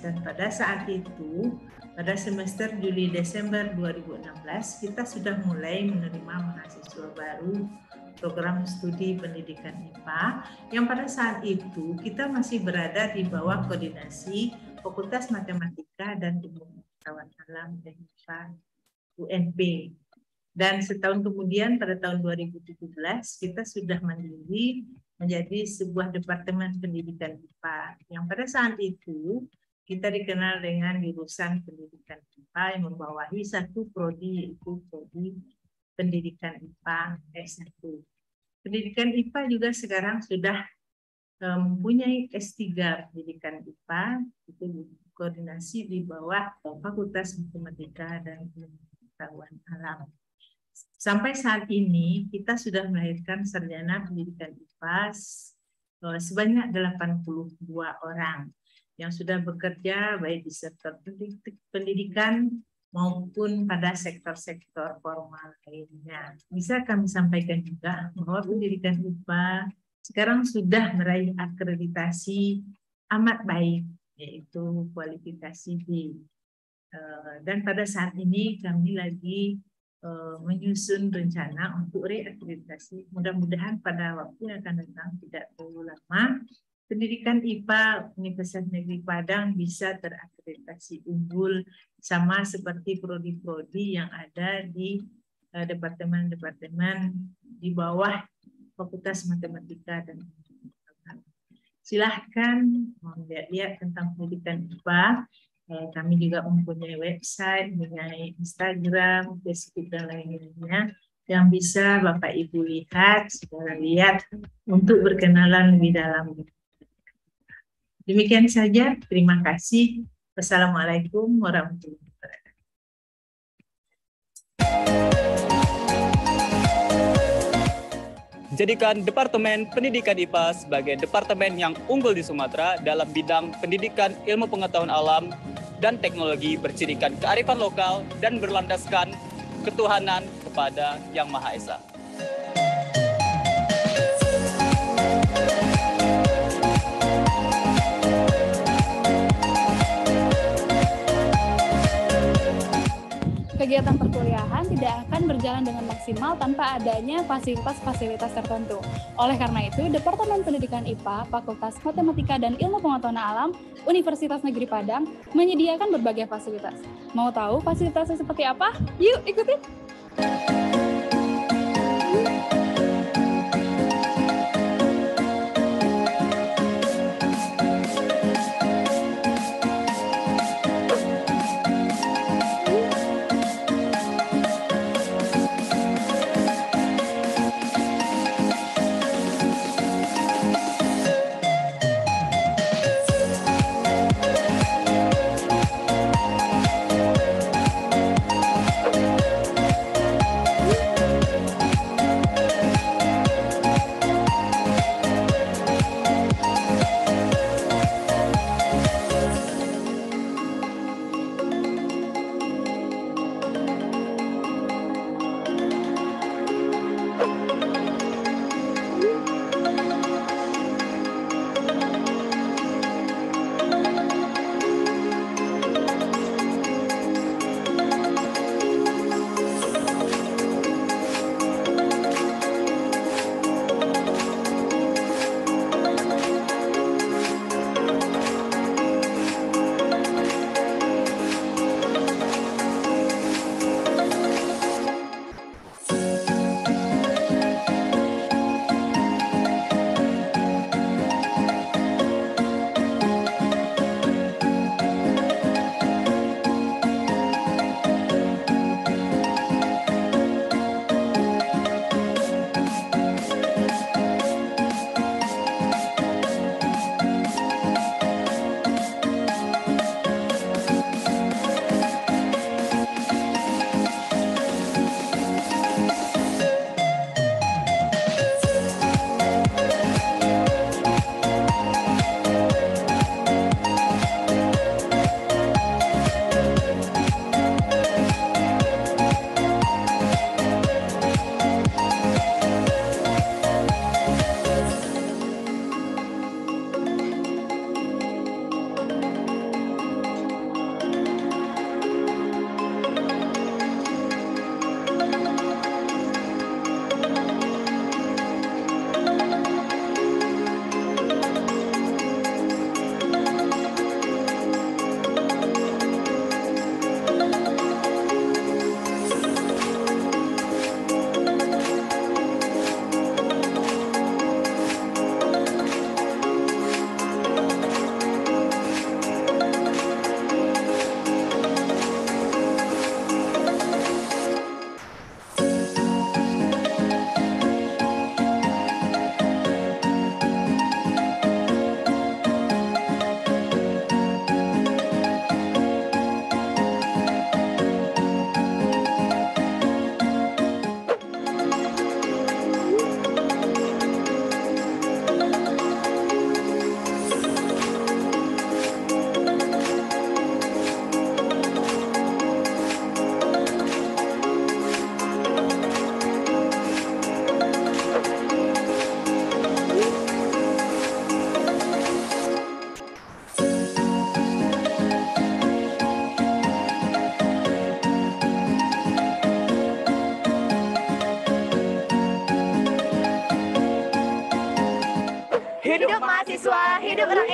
dan pada saat itu pada semester Juli Desember 2016 kita sudah mulai menerima mahasiswa baru program studi pendidikan IPA yang pada saat itu kita masih berada di bawah koordinasi Fakultas Matematika dan Ilmu Pengetahuan Alam dan IPA UNP. Dan setahun kemudian pada tahun 2017 kita sudah mandiri menjadi sebuah departemen pendidikan IPA yang pada saat itu kita dikenal dengan jurusan pendidikan IPA yang membawahi satu prodi yaitu prodi pendidikan IPA S1. Pendidikan IPA juga sekarang sudah eh, mempunyai S3 pendidikan IPA itu koordinasi di bawah Fakultas Matematika dan Pengetahuan Alam. Sampai saat ini kita sudah melahirkan sarjana pendidikan IPA eh, sebanyak 82 orang yang sudah bekerja baik di sektor pendidikan maupun pada sektor-sektor formal lainnya. Bisa kami sampaikan juga bahwa pendidikan Dupa sekarang sudah meraih akreditasi amat baik, yaitu kualifikasi B. Eh, dan pada saat ini kami lagi eh, menyusun rencana untuk reakreditasi. Mudah-mudahan pada waktu yang akan datang tidak terlalu lama pendidikan IPA Universitas Negeri Padang bisa terakreditasi unggul sama seperti prodi-prodi yang ada di eh, departemen-departemen di bawah Fakultas Matematika dan Silahkan melihat tentang pendidikan IPA. Eh, kami juga mempunyai website, mempunyai Instagram, Facebook, dan lain-lainnya yang bisa Bapak Ibu lihat, saudara lihat untuk berkenalan lebih dalam. Demikian saja. Terima kasih. Wassalamualaikum warahmatullahi wabarakatuh. Jadikan Departemen Pendidikan IPA sebagai departemen yang unggul di Sumatera dalam bidang pendidikan ilmu pengetahuan alam dan teknologi bercirikan kearifan lokal dan berlandaskan ketuhanan kepada Yang Maha Esa. kegiatan perkuliahan tidak akan berjalan dengan maksimal tanpa adanya fasilitas-fasilitas tertentu. Oleh karena itu, Departemen Pendidikan IPA, Fakultas Matematika dan Ilmu Pengetahuan Alam, Universitas Negeri Padang menyediakan berbagai fasilitas. Mau tahu fasilitasnya seperti apa? Yuk ikutin!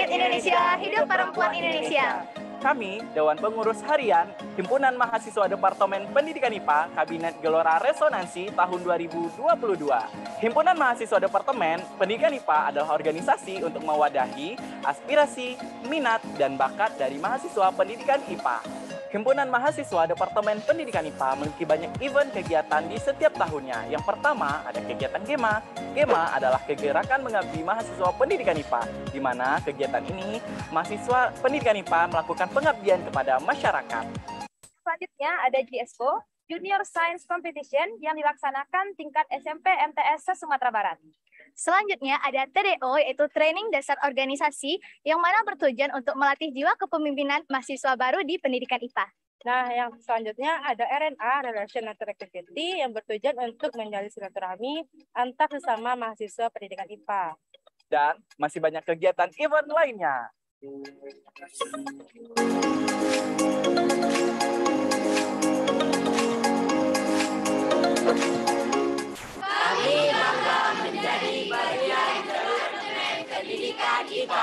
Rakyat Indonesia, hidup perempuan Indonesia. Kami, Dewan Pengurus Harian, Himpunan Mahasiswa Departemen Pendidikan IPA, Kabinet Gelora Resonansi tahun 2022. Himpunan Mahasiswa Departemen Pendidikan IPA adalah organisasi untuk mewadahi aspirasi, minat, dan bakat dari mahasiswa pendidikan IPA. Himpunan Mahasiswa Departemen Pendidikan IPA memiliki banyak event kegiatan di setiap tahunnya. Yang pertama ada kegiatan GEMA. GEMA adalah kegerakan mengabdi mahasiswa pendidikan IPA, di mana kegiatan ini mahasiswa pendidikan IPA melakukan pengabdian kepada masyarakat. Selanjutnya ada GSPO, Junior Science Competition yang dilaksanakan tingkat SMP MTS sumatera Barat. Selanjutnya ada TDO yaitu Training Dasar Organisasi yang mana bertujuan untuk melatih jiwa kepemimpinan mahasiswa baru di pendidikan IPA. Nah, yang selanjutnya ada RNA, Relational Activity, yang bertujuan untuk menjalin silaturahmi antar sesama mahasiswa pendidikan IPA. Dan masih banyak kegiatan event lainnya. Di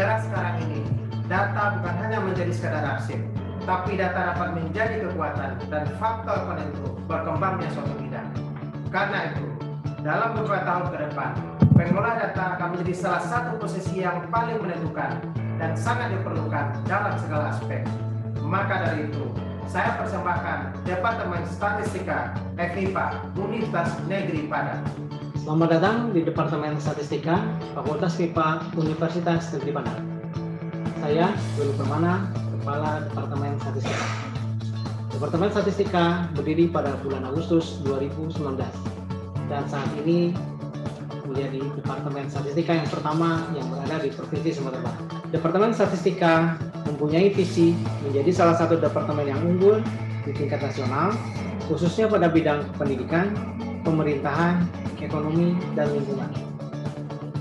era sekarang ini, data bukan hanya menjadi sekadar arsip, tapi data dapat menjadi kekuatan dan faktor penentu berkembangnya suatu bidang. Karena itu, dalam beberapa tahun ke depan, pengolah data akan menjadi salah satu posisi yang paling menentukan dan sangat diperlukan dalam segala aspek. Maka dari itu, saya persembahkan Departemen Statistika FIPA Universitas Negeri Padang. Selamat datang di Departemen Statistika Fakultas FIPA Universitas Negeri Padang. Saya Guru Permana, Kepala Departemen Statistika. Departemen Statistika berdiri pada bulan Agustus 2019 dan saat ini menjadi Departemen Statistika yang pertama yang berada di Provinsi Sumatera Barat. Departemen Statistika mempunyai visi menjadi salah satu departemen yang unggul di tingkat nasional, khususnya pada bidang pendidikan, pemerintahan, ekonomi, dan lingkungan.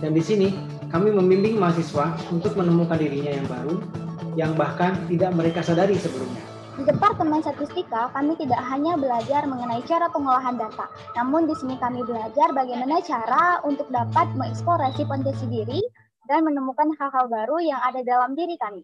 Dan di sini, kami membimbing mahasiswa untuk menemukan dirinya yang baru, yang bahkan tidak mereka sadari sebelumnya. Di Departemen Statistika, kami tidak hanya belajar mengenai cara pengolahan data, namun di sini kami belajar bagaimana cara untuk dapat mengeksplorasi potensi diri dan menemukan hal-hal baru yang ada dalam diri kami.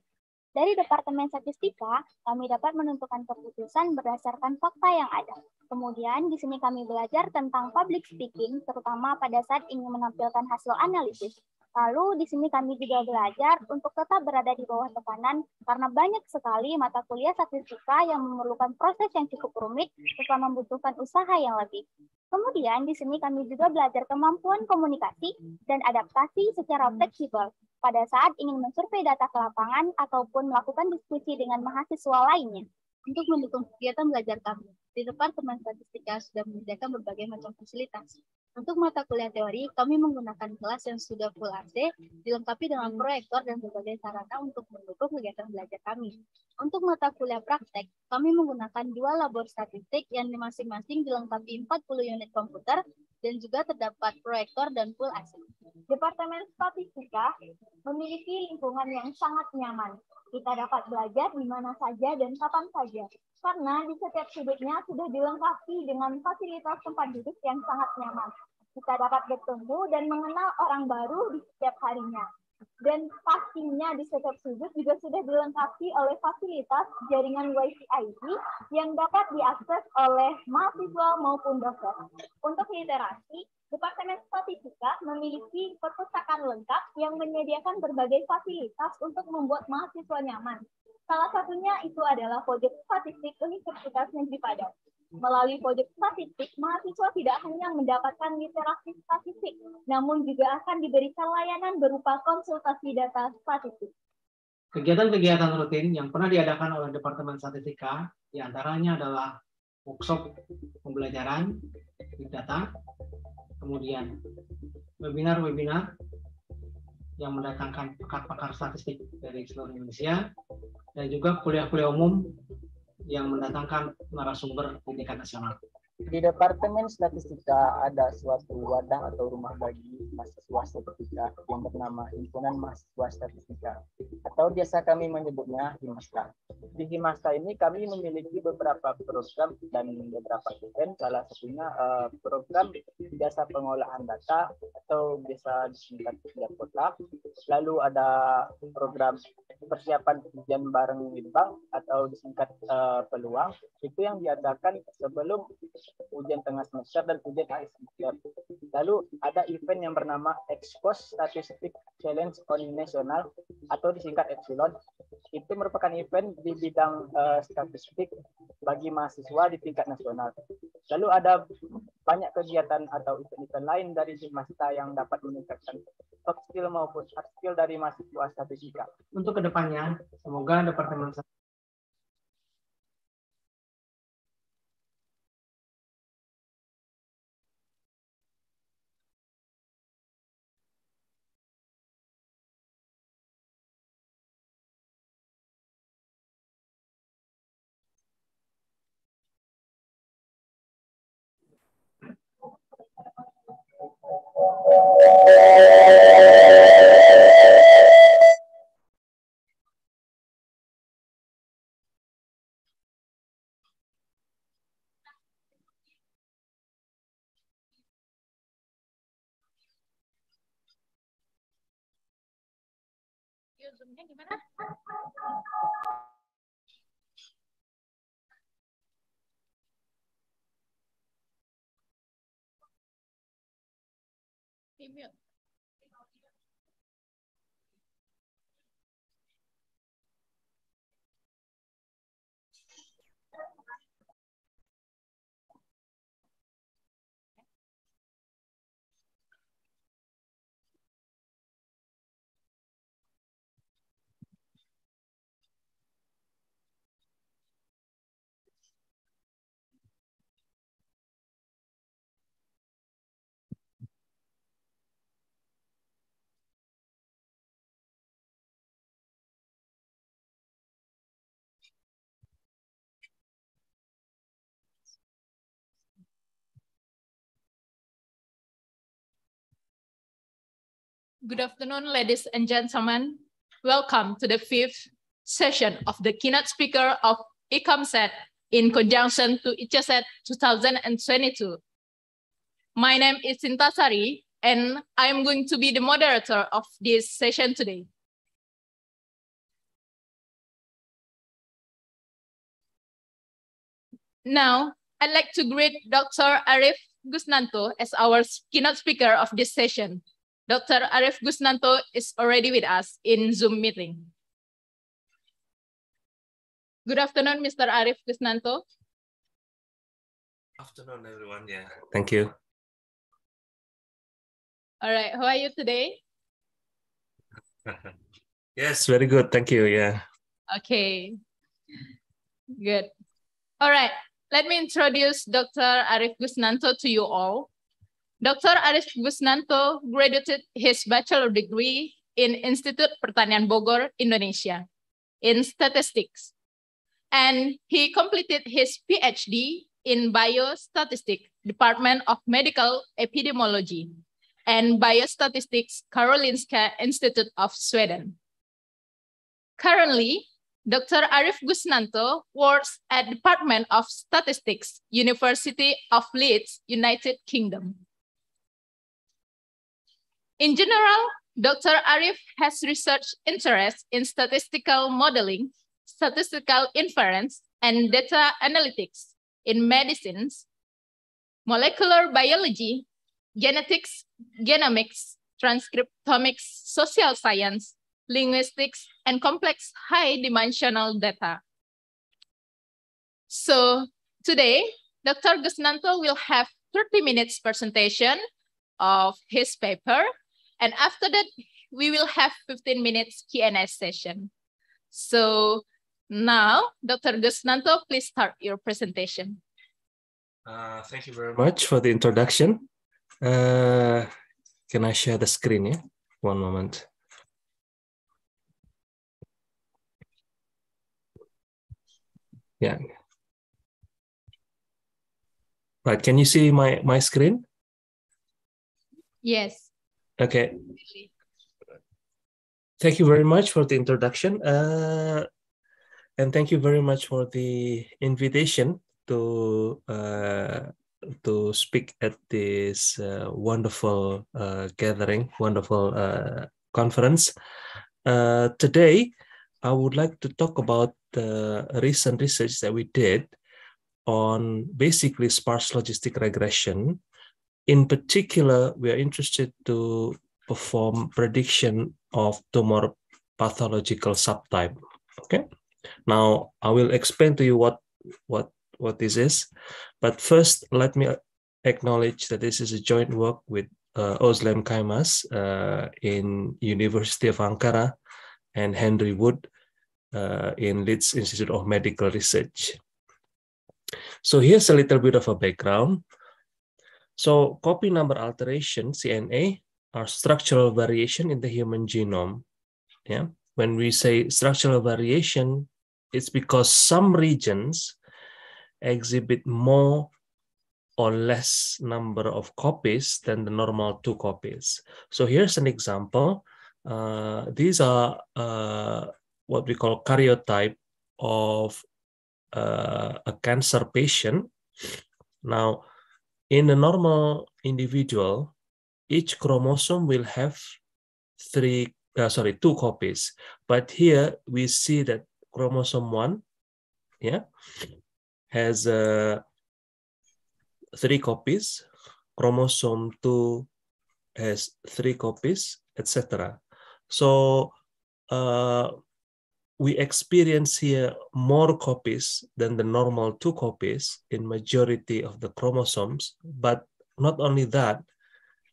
Dari Departemen Statistika, kami dapat menentukan keputusan berdasarkan fakta yang ada. Kemudian, di sini kami belajar tentang public speaking, terutama pada saat ingin menampilkan hasil analisis. Lalu di sini kami juga belajar untuk tetap berada di bawah tekanan karena banyak sekali mata kuliah statistika yang memerlukan proses yang cukup rumit serta membutuhkan usaha yang lebih. Kemudian di sini kami juga belajar kemampuan komunikasi dan adaptasi secara fleksibel pada saat ingin mensurvei data ke lapangan ataupun melakukan diskusi dengan mahasiswa lainnya untuk mendukung kegiatan belajar kami. Di depan teman statistika sudah menyediakan berbagai macam fasilitas, untuk mata kuliah teori, kami menggunakan kelas yang sudah full AC, dilengkapi dengan hmm. proyektor dan berbagai sarana untuk mendukung kegiatan belajar kami. Untuk mata kuliah praktek, kami menggunakan dua labor statistik yang masing-masing dilengkapi 40 unit komputer dan juga terdapat proyektor dan full AC. Departemen Statistika memiliki lingkungan yang sangat nyaman. Kita dapat belajar di mana saja dan kapan saja, karena di setiap sudutnya sudah dilengkapi dengan fasilitas tempat duduk yang sangat nyaman kita dapat bertemu dan mengenal orang baru di setiap harinya. Dan pastinya di setiap sudut juga sudah dilengkapi oleh fasilitas jaringan wifi ID yang dapat diakses oleh mahasiswa maupun dosen. Untuk literasi, Departemen Statistika memiliki perpustakaan lengkap yang menyediakan berbagai fasilitas untuk membuat mahasiswa nyaman. Salah satunya itu adalah pojok statistik Universitas Negeri Padang. Melalui proyek statistik, mahasiswa tidak hanya mendapatkan literasi statistik, namun juga akan diberikan layanan berupa konsultasi data statistik. Kegiatan-kegiatan rutin yang pernah diadakan oleh Departemen Statistika diantaranya adalah workshop pembelajaran big data, kemudian webinar-webinar yang mendatangkan pakar-pakar statistik dari seluruh Indonesia, dan juga kuliah-kuliah umum yang mendatangkan narasumber pendidikan nasional di Departemen Statistika ada suatu wadah atau rumah bagi mahasiswa statistika yang bernama Himpunan Mahasiswa Statistika atau biasa kami menyebutnya Himasta. Di Himasta ini kami memiliki beberapa program dan beberapa event, salah satunya eh, program biasa pengolahan data atau biasa disingkat Japotlab. Lalu ada program persiapan ujian bareng bank atau disingkat uh, peluang itu yang diadakan sebelum ujian tengah semester, dan ujian akhir semester. Lalu ada event yang bernama Expos Statistik Challenge on Nasional atau disingkat Epsilon. Itu merupakan event di bidang uh, statistik bagi mahasiswa di tingkat nasional. Lalu ada banyak kegiatan atau event-event lain dari Jimasta yang dapat meningkatkan soft skill maupun hard skill dari mahasiswa statistika. Untuk kedepannya, semoga Departemen sebelumnya gimana? Di mute. Good afternoon, ladies and gentlemen. Welcome to the fifth session of the keynote speaker of ECOMSET in conjunction to ICHSET 2022. My name is Sintasari, and I'm going to be the moderator of this session today. Now, I'd like to greet Dr. Arif Gusnanto as our keynote speaker of this session. Dr. Arif Gusnanto is already with us in Zoom meeting. Good afternoon, Mr. Arif Gusnanto. Afternoon, everyone. Yeah. Thank you. All right. How are you today? yes, very good. Thank you. Yeah. Okay. Good. All right. Let me introduce Dr. Arif Gusnanto to you all. Dr. Aris Gusnanto graduated his bachelor degree in Institute Pertanian Bogor, Indonesia, in statistics. And he completed his PhD in Biostatistics, Department of Medical Epidemiology, and Biostatistics Karolinska Institute of Sweden. Currently, Dr. Arif Gusnanto works at Department of Statistics, University of Leeds, United Kingdom. In general, Dr. Arif has research interests in statistical modeling, statistical inference, and data analytics in medicines, molecular biology, genetics, genomics, transcriptomics, social science, linguistics, and complex high-dimensional data. So today, Dr. Gusnanto will have 30 minutes presentation of his paper and after that, we will have 15 minutes Q&A session. So now, Dr. Gusnanto, please start your presentation. Uh, thank you very much for the introduction. Uh, can I share the screen? Yeah? One moment. Yeah. Right, can you see my, my screen? Yes. Okay. Thank you very much for the introduction. Uh, and thank you very much for the invitation to uh, to speak at this uh, wonderful uh, gathering, wonderful uh, conference. Uh, today, I would like to talk about the recent research that we did on basically sparse logistic regression in particular, we are interested to perform prediction of tumor pathological subtype. Okay. Now I will explain to you what what what this is, but first let me acknowledge that this is a joint work with uh, Özlem Kaimas uh, in University of Ankara and Henry Wood uh, in Leeds Institute of Medical Research. So here's a little bit of a background. So copy number alteration, CNA, are structural variation in the human genome. Yeah. When we say structural variation, it's because some regions exhibit more or less number of copies than the normal two copies. So here's an example. Uh, these are uh, what we call karyotype of uh, a cancer patient. Now, in a normal individual, each chromosome will have three, uh, sorry, two copies. But here we see that chromosome one, yeah, has uh, three copies. Chromosome two has three copies, etc. So uh, we experience here more copies than the normal two copies in majority of the chromosomes but not only that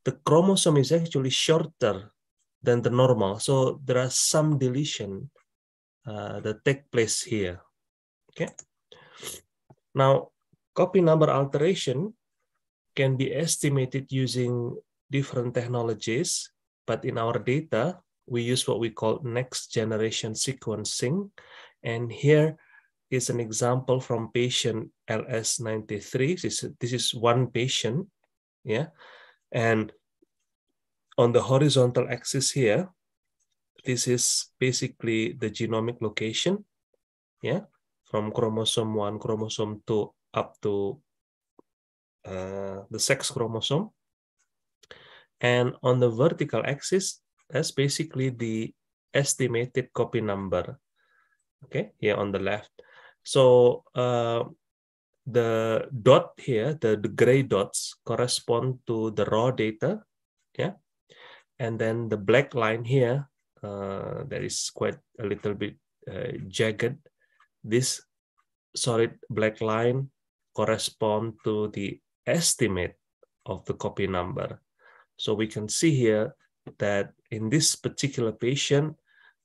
the chromosome is actually shorter than the normal so there are some deletion uh, that take place here okay now copy number alteration can be estimated using different technologies but in our data we use what we call next generation sequencing. And here is an example from patient LS93. This is, one patient, yeah? And on the horizontal axis here, this is basically the genomic location, yeah? From chromosome 1, chromosome 2, up to uh, the sex chromosome. And on the vertical axis, that's basically the estimated copy number okay here on the left so uh, the dot here the, the gray dots correspond to the raw data yeah and then the black line here uh, that is quite a little bit uh, jagged this solid black line correspond to the estimate of the copy number so we can see here that in this particular patient,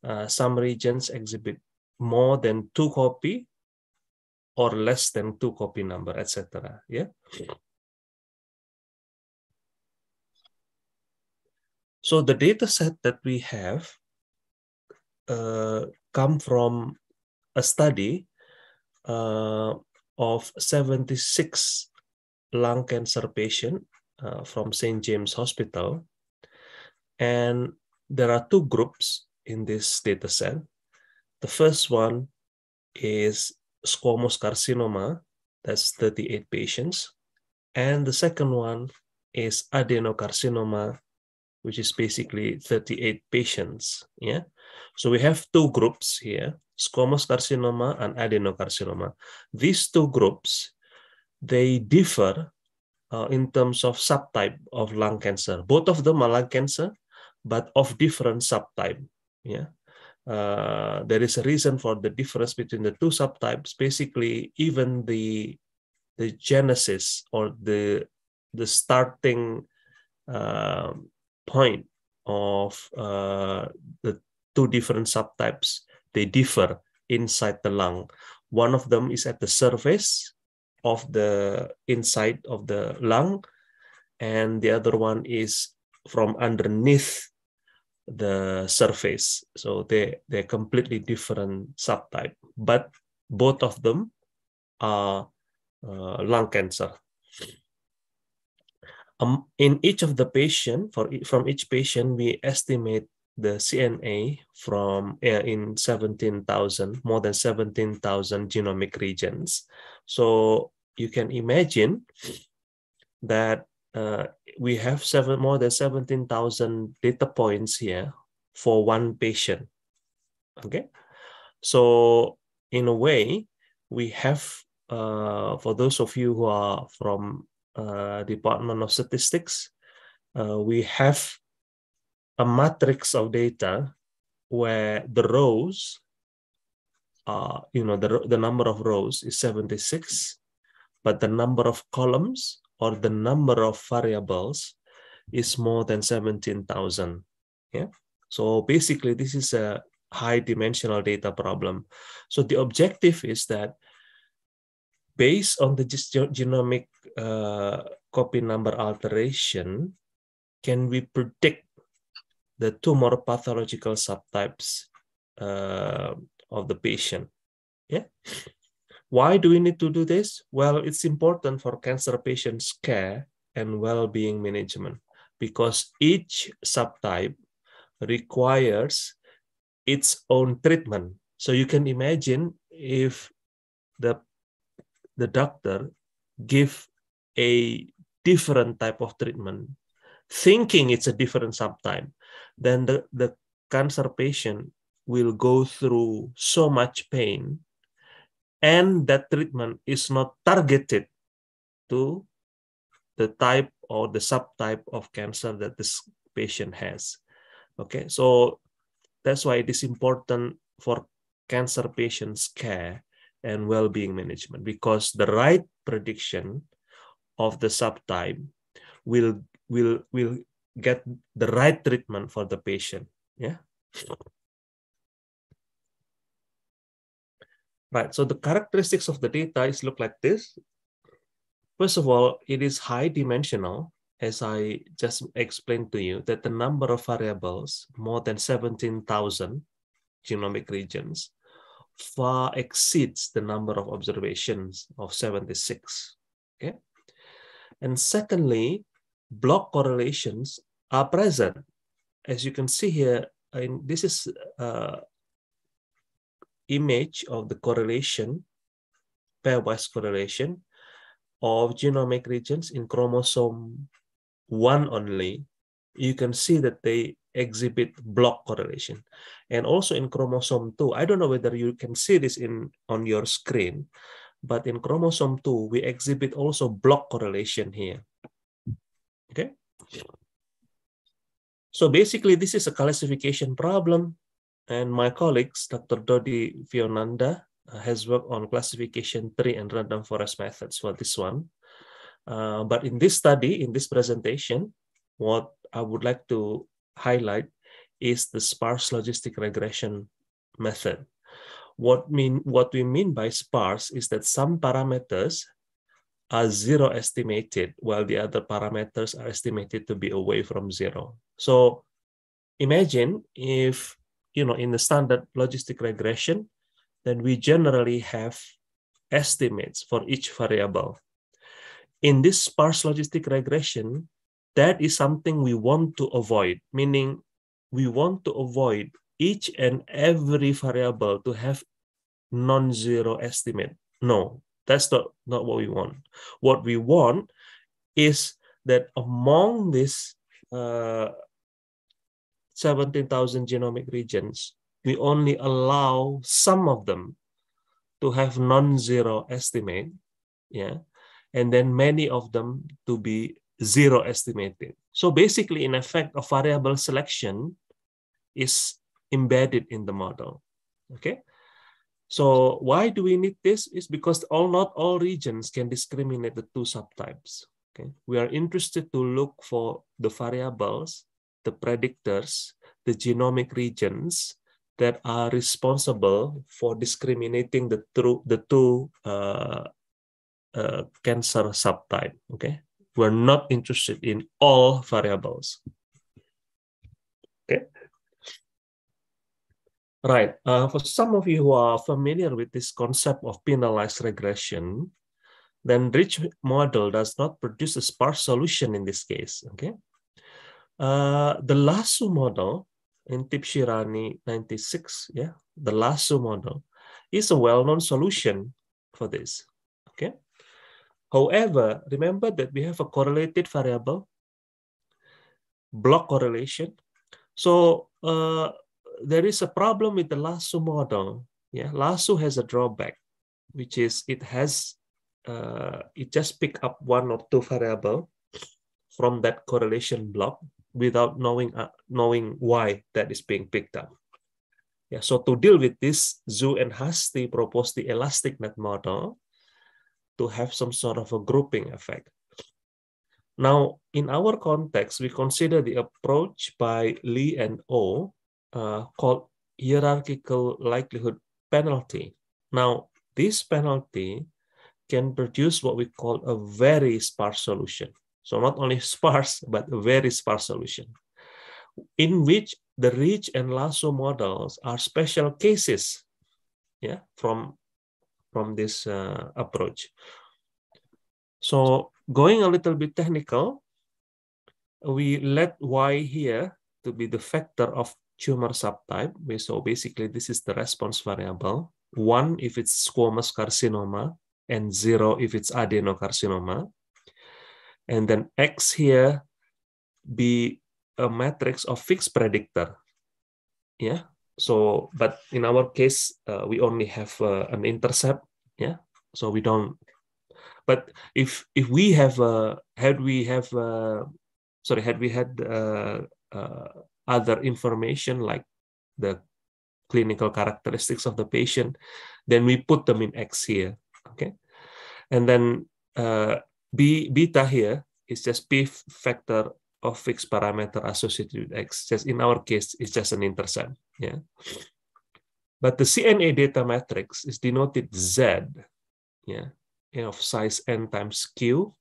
uh, some regions exhibit more than two copy or less than two copy number, etc. Yeah. So the data set that we have uh, come from a study uh, of 76 lung cancer patients uh, from St. James Hospital. And there are two groups in this data set. The first one is squamous carcinoma, that's 38 patients. And the second one is adenocarcinoma, which is basically 38 patients. Yeah. So we have two groups here, squamous carcinoma and adenocarcinoma. These two groups, they differ uh, in terms of subtype of lung cancer. Both of them are lung cancer, but of different subtype. Yeah. Uh, there is a reason for the difference between the two subtypes. Basically, even the the genesis or the the starting uh, point of uh, the two different subtypes they differ inside the lung. One of them is at the surface of the inside of the lung, and the other one is from underneath the surface. So they, they're completely different subtype, but both of them are uh, lung cancer. Um, in each of the patient, for from each patient, we estimate the CNA from uh, in 17,000, more than 17,000 genomic regions. So you can imagine that uh, we have seven more than 17,000 data points here for one patient. Okay, so in a way, we have uh, for those of you who are from uh, Department of Statistics, uh, we have a matrix of data where the rows, are you know, the, the number of rows is 76, but the number of columns or the number of variables is more than 17,000. Yeah. So basically, this is a high dimensional data problem. So the objective is that based on the genomic uh, copy number alteration, can we predict the tumor pathological subtypes uh, of the patient? Yeah. Why do we need to do this? Well, it's important for cancer patients' care and well-being management because each subtype requires its own treatment. So you can imagine if the, the doctor give a different type of treatment, thinking it's a different subtype, then the, the cancer patient will go through so much pain and that treatment is not targeted to the type or the subtype of cancer that this patient has. Okay, so that's why it is important for cancer patients' care and well-being management because the right prediction of the subtype will will will get the right treatment for the patient. Yeah. Right, so the characteristics of the data is look like this. First of all, it is high dimensional, as I just explained to you, that the number of variables, more than 17,000 genomic regions, far exceeds the number of observations of 76. Okay? And secondly, block correlations are present. As you can see here, in, this is uh, image of the correlation, pairwise correlation of genomic regions in chromosome one only, you can see that they exhibit block correlation. And also in chromosome two, I don't know whether you can see this in on your screen, but in chromosome two, we exhibit also block correlation here. Okay. So basically, this is a classification problem and my colleagues, Dr. Dodi Fionanda, uh, has worked on classification tree and random forest methods for this one. Uh, but in this study, in this presentation, what I would like to highlight is the sparse logistic regression method. What, mean, what we mean by sparse is that some parameters are zero estimated, while the other parameters are estimated to be away from zero. So imagine if you know, in the standard logistic regression, then we generally have estimates for each variable. In this sparse logistic regression, that is something we want to avoid, meaning we want to avoid each and every variable to have non-zero estimate. No, that's not, not what we want. What we want is that among this uh, 17,000 genomic regions, we only allow some of them to have non-zero estimate, yeah, and then many of them to be zero estimated. So basically, in effect, a variable selection is embedded in the model, okay? So why do we need this? Is because all not all regions can discriminate the two subtypes. Okay, we are interested to look for the variables the predictors, the genomic regions that are responsible for discriminating the, through, the two uh, uh, cancer subtype. Okay, we're not interested in all variables. Okay. Right. Uh, for some of you who are familiar with this concept of penalized regression, then rich model does not produce a sparse solution in this case. Okay. Uh, the lasso model in Tipshirani 96, yeah, the lasso model is a well-known solution for this, okay? However, remember that we have a correlated variable, block correlation. So uh, there is a problem with the lasso model. Yeah, lasso has a drawback, which is it has uh, it just pick up one or two variable from that correlation block without knowing uh, knowing why that is being picked up. Yeah, so to deal with this, Zhu and Hasti proposed the elastic net model to have some sort of a grouping effect. Now, in our context, we consider the approach by Lee and O uh, called hierarchical likelihood penalty. Now, this penalty can produce what we call a very sparse solution. So not only sparse, but very sparse solution, in which the Rich and Lasso models are special cases yeah, from, from this uh, approach. So going a little bit technical, we let Y here to be the factor of tumor subtype. So basically, this is the response variable. One if it's squamous carcinoma, and zero if it's adenocarcinoma and then X here be a matrix of fixed predictor. Yeah. So, but in our case, uh, we only have uh, an intercept. Yeah. So we don't. But if if we have a uh, had we have uh, sorry had we had uh, uh, other information like the clinical characteristics of the patient, then we put them in X here. Okay. And then uh, B beta here is just P factor of fixed parameter associated with X. Just in our case, it's just an intercept. Yeah. But the CNA data matrix is denoted Z, yeah, of size n times q.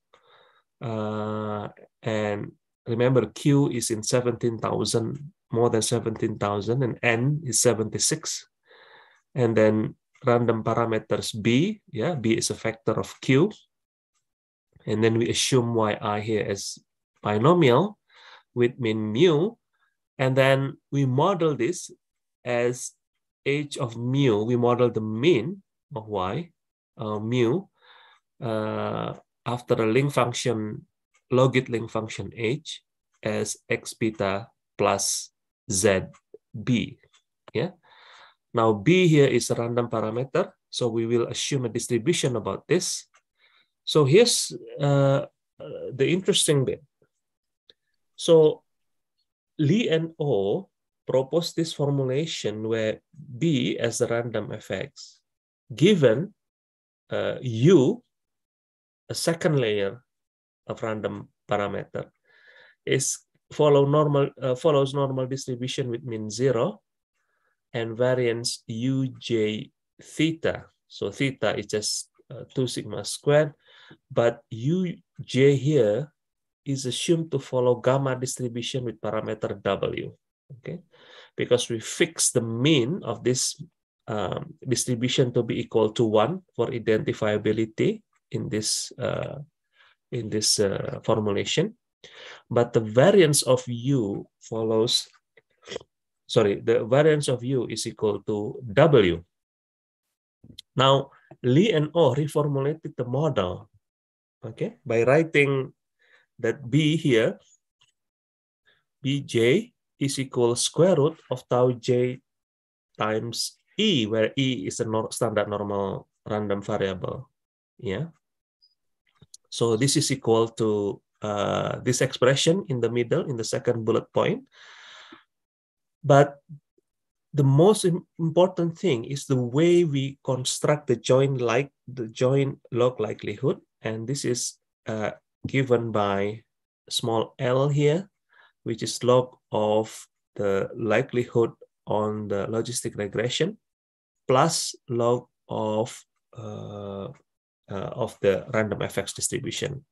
Uh, and remember, q is in 17,000, more than 17,000, and n is 76. And then random parameters b, yeah, b is a factor of q. And then we assume yi here as binomial with mean mu. And then we model this as h of mu. We model the mean of y, uh, mu, uh, after the link function, logit link function h as x beta plus z b. Yeah. Now b here is a random parameter. So we will assume a distribution about this. So here's uh, the interesting bit. So Lee and O proposed this formulation where B as the random effects given uh, U, a second layer of random parameter, is follow normal uh, follows normal distribution with mean zero and variance uj theta. So theta is just uh, 2 sigma squared but uj here is assumed to follow gamma distribution with parameter w, okay? Because we fix the mean of this um, distribution to be equal to one for identifiability in this uh, in this uh, formulation, but the variance of u follows. Sorry, the variance of u is equal to w. Now, Lee and O reformulated the model okay by writing that b here bj is equal square root of tau j times e where e is a nor standard normal random variable yeah so this is equal to uh, this expression in the middle in the second bullet point but the most important thing is the way we construct the joint like the joint log likelihood and this is uh, given by small l here, which is log of the likelihood on the logistic regression plus log of uh, uh, of the random effects distribution.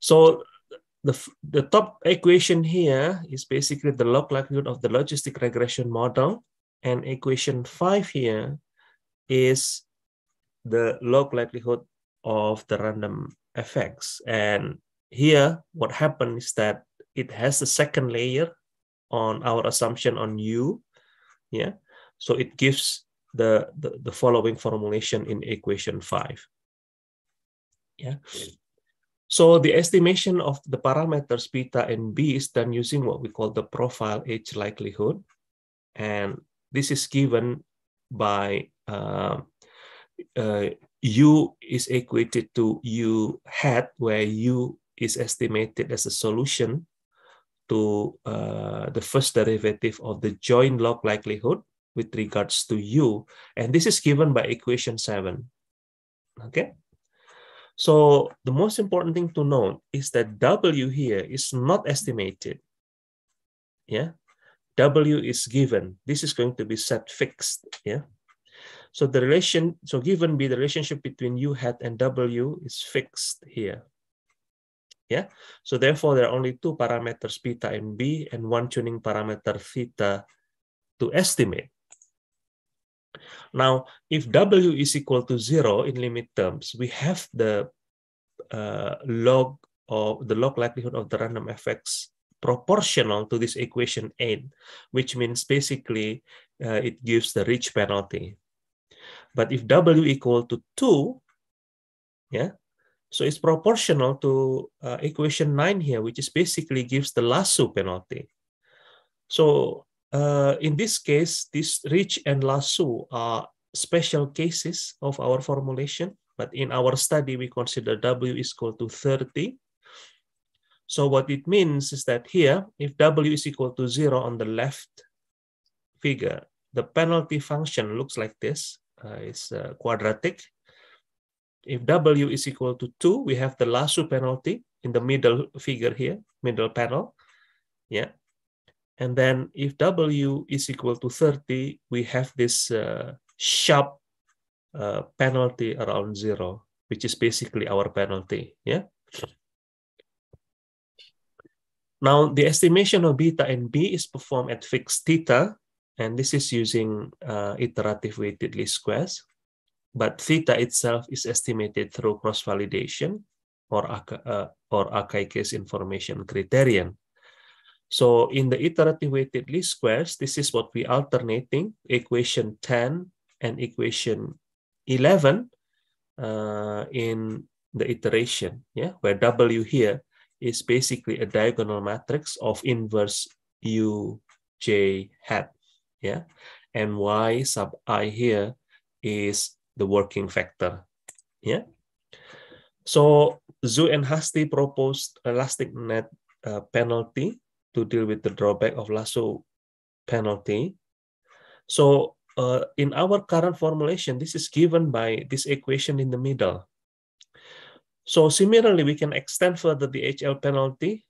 So the, the top equation here is basically the log likelihood of the logistic regression model and equation five here is the log likelihood of the random effects. And here, what happened is that it has a second layer on our assumption on u. Yeah. So it gives the, the, the following formulation in equation five. Yeah. So the estimation of the parameters beta and b is done using what we call the profile H likelihood. And this is given by uh, uh, U is equated to U hat, where U is estimated as a solution to uh, the first derivative of the joint log likelihood with regards to U. And this is given by equation 7. Okay. So the most important thing to note is that W here is not estimated. Yeah. W is given. This is going to be set fixed. Yeah. So the relation, so given B, the relationship between U hat and W is fixed here. Yeah. So therefore, there are only two parameters beta and B and one tuning parameter theta to estimate. Now, if W is equal to zero in limit terms, we have the uh, log of the log likelihood of the random effects proportional to this equation n, which means basically uh, it gives the reach penalty. But if W equal to 2, yeah, so it's proportional to uh, equation 9 here, which is basically gives the lasso penalty. So uh, in this case, this reach and lasso are special cases of our formulation. But in our study, we consider W is equal to 30. So what it means is that here, if W is equal to 0 on the left figure, the penalty function looks like this. Uh, is uh, quadratic. If W is equal to 2, we have the lasso penalty in the middle figure here, middle panel. Yeah. And then if W is equal to 30, we have this uh, sharp uh, penalty around zero, which is basically our penalty. Yeah. Now the estimation of beta and B is performed at fixed theta. And this is using uh, iterative weighted least squares. But theta itself is estimated through cross-validation or, uh, or Akaike's case information criterion. So in the iterative weighted least squares, this is what we alternating equation 10 and equation 11 uh, in the iteration, yeah, where W here is basically a diagonal matrix of inverse U, J hat yeah and y sub i here is the working factor yeah so Zhu and Hasty proposed elastic net uh, penalty to deal with the drawback of lasso penalty. So uh, in our current formulation, this is given by this equation in the middle. So similarly, we can extend further the HL penalty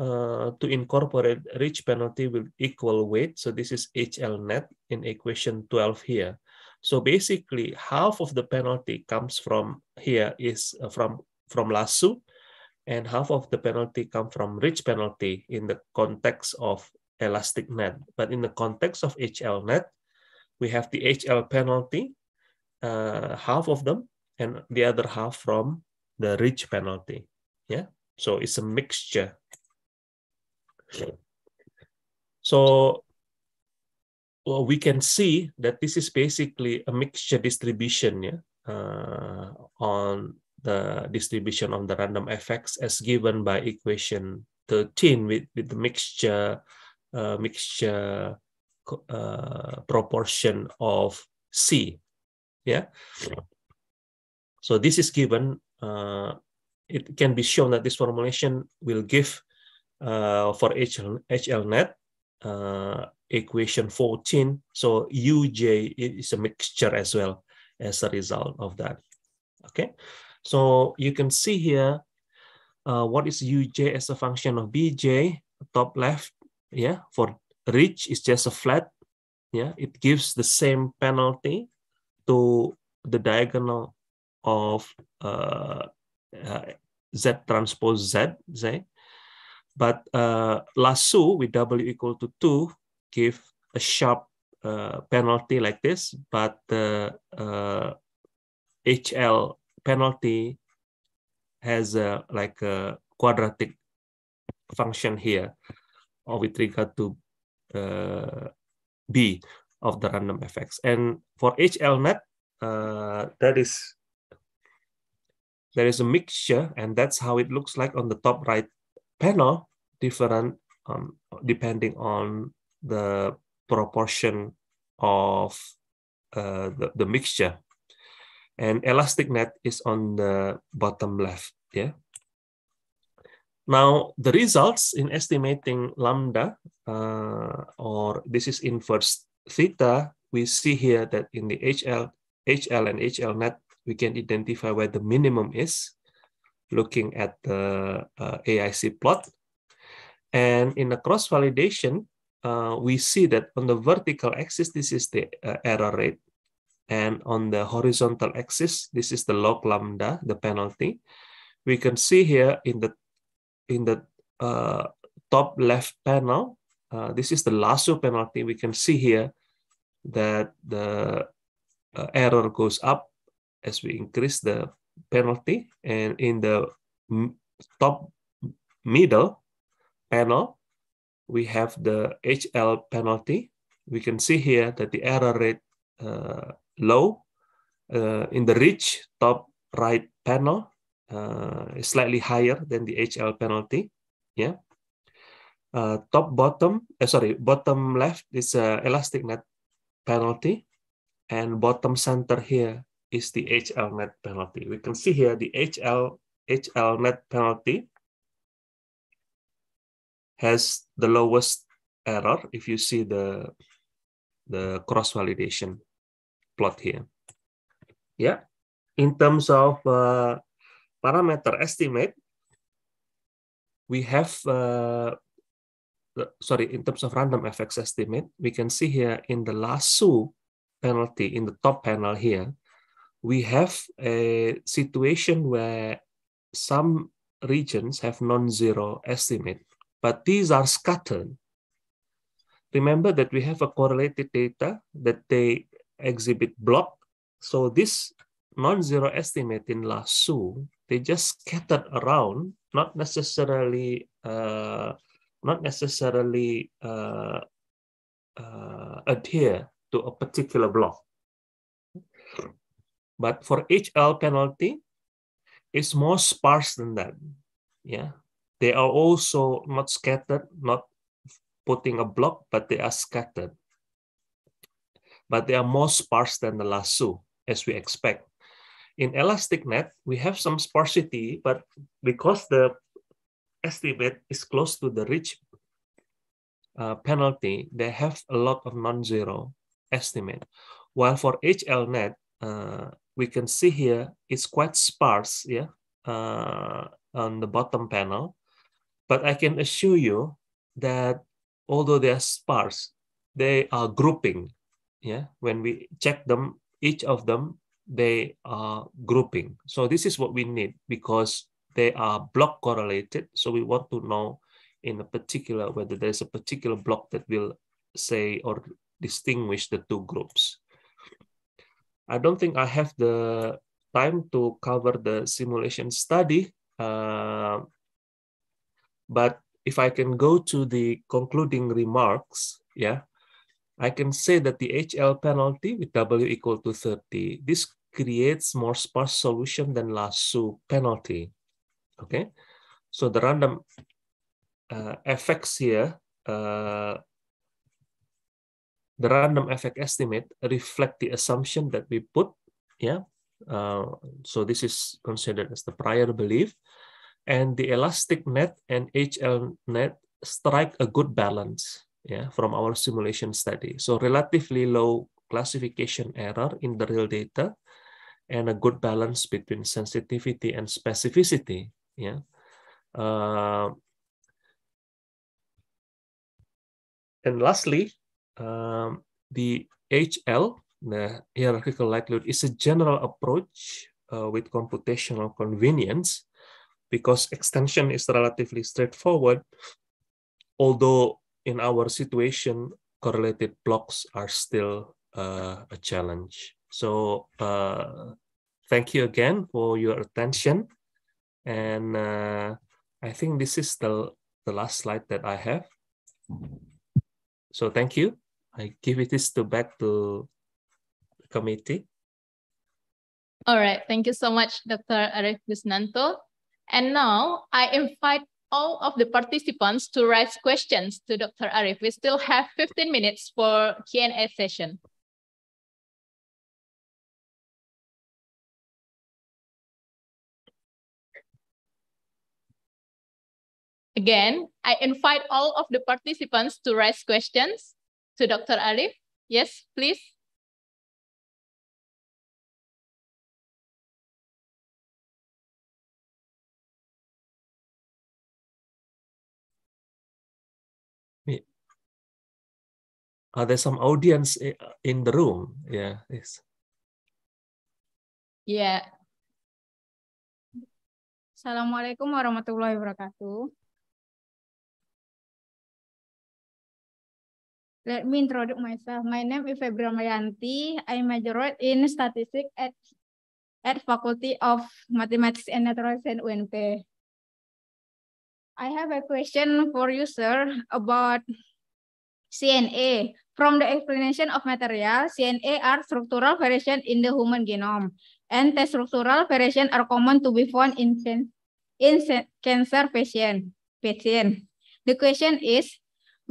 uh, to incorporate reach penalty with equal weight. So this is HL net in equation 12 here. So basically half of the penalty comes from here is uh, from, from lasso and half of the penalty come from reach penalty in the context of elastic net. But in the context of HL net, we have the HL penalty, uh, half of them, and the other half from the reach penalty. Yeah, so it's a mixture so well, we can see that this is basically a mixture distribution yeah, uh, on the distribution of the random effects as given by equation 13 with, with the mixture uh, mixture uh, proportion of C. Yeah. So this is given. Uh, it can be shown that this formulation will give uh, for HL, HLNet uh, equation 14. So UJ is a mixture as well as a result of that. Okay, so you can see here uh, what is UJ as a function of BJ, top left, yeah, for rich is just a flat, yeah, it gives the same penalty to the diagonal of uh, uh, Z transpose Z, say, but uh, lasso with W equal to 2 give a sharp uh, penalty like this, but the uh, HL penalty has a, like a quadratic function here or with regard to uh, B of the random effects. And for HL uh, that is there is a mixture, and that's how it looks like on the top right panel different um, depending on the proportion of uh, the, the mixture. And elastic net is on the bottom left. Yeah. Now, the results in estimating lambda, uh, or this is inverse theta, we see here that in the HL, HL and HL net, we can identify where the minimum is looking at the uh, AIC plot. And in the cross-validation, uh, we see that on the vertical axis, this is the uh, error rate. And on the horizontal axis, this is the log lambda, the penalty. We can see here in the in the uh, top left panel, uh, this is the lasso penalty. We can see here that the uh, error goes up as we increase the penalty and in the top middle panel, we have the HL penalty. We can see here that the error rate uh, low uh, in the rich top right panel uh, is slightly higher than the HL penalty. Yeah. Uh, top bottom, uh, sorry, bottom left is elastic net penalty, and bottom center here is the HL net penalty. We can see here the HL, HL net penalty has the lowest error if you see the, the cross-validation plot here. Yeah, in terms of uh, parameter estimate, we have, uh, sorry, in terms of random effects estimate, we can see here in the lasso penalty, in the top panel here, we have a situation where some regions have non-zero estimate, but these are scattered. Remember that we have a correlated data that they exhibit block. So this non-zero estimate in Lasso, they just scattered around, not necessarily, uh, not necessarily uh, uh, adhere to a particular block. But for HL penalty, it's more sparse than that. Yeah, they are also not scattered, not putting a block, but they are scattered. But they are more sparse than the lasso, as we expect. In elastic net, we have some sparsity, but because the estimate is close to the rich uh, penalty, they have a lot of non-zero estimate. While for HL net, uh, we can see here it's quite sparse yeah uh, on the bottom panel but i can assure you that although they are sparse they are grouping yeah when we check them each of them they are grouping so this is what we need because they are block correlated so we want to know in a particular whether there's a particular block that will say or distinguish the two groups I don't think I have the time to cover the simulation study, uh, but if I can go to the concluding remarks, yeah, I can say that the HL penalty with W equal to 30, this creates more sparse solution than lasso penalty, okay? So the random uh, effects here uh, the random effect estimate reflect the assumption that we put. Yeah. Uh, so this is considered as the prior belief. And the elastic net and HL net strike a good balance yeah, from our simulation study. So relatively low classification error in the real data and a good balance between sensitivity and specificity. Yeah. Uh, and lastly, um, the HL, the hierarchical likelihood, is a general approach uh, with computational convenience because extension is relatively straightforward, although in our situation, correlated blocks are still uh, a challenge. So uh, thank you again for your attention. And uh, I think this is the, the last slide that I have. So thank you. I give it this to back to the committee. All right, thank you so much, Dr. Arif Gusnanto. And now I invite all of the participants to raise questions to Dr. Arif. We still have 15 minutes for Q&A session. Again, I invite all of the participants to raise questions to Dr. Arif. Yes, please. Are there some audience in the room? Yeah, yes. Yeah. Assalamualaikum warahmatullahi wabarakatuh. Let me introduce myself. My name is Febri Mayanti. I majored in statistics at at Faculty of Mathematics and Natural Science UNP. I have a question for you, sir, about CNA. From the explanation of material, CNA are structural variation in the human genome, and the structural variation are common to be found in, in cancer patient. patient. The question is,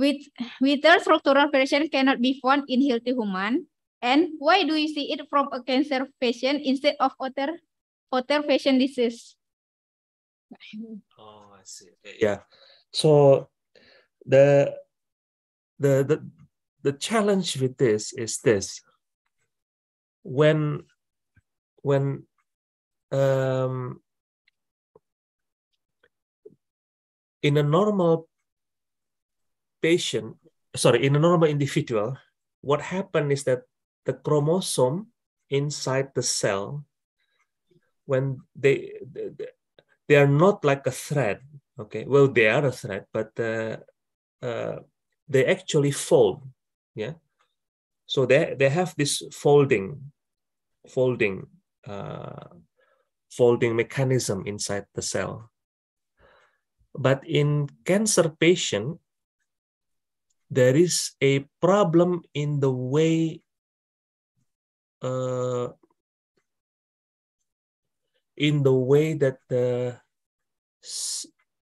with whether structural variation cannot be found in healthy human, and why do you see it from a cancer patient instead of other other patient disease? Oh, I see. Yeah. So the the the the challenge with this is this. When when um, in a normal patient, sorry, in a normal individual, what happened is that the chromosome inside the cell, when they they are not like a thread, okay? Well, they are a thread, but uh, uh, they actually fold, yeah. So they they have this folding, folding, uh, folding mechanism inside the cell. But in cancer patient, there is a problem in the way uh, in the way that the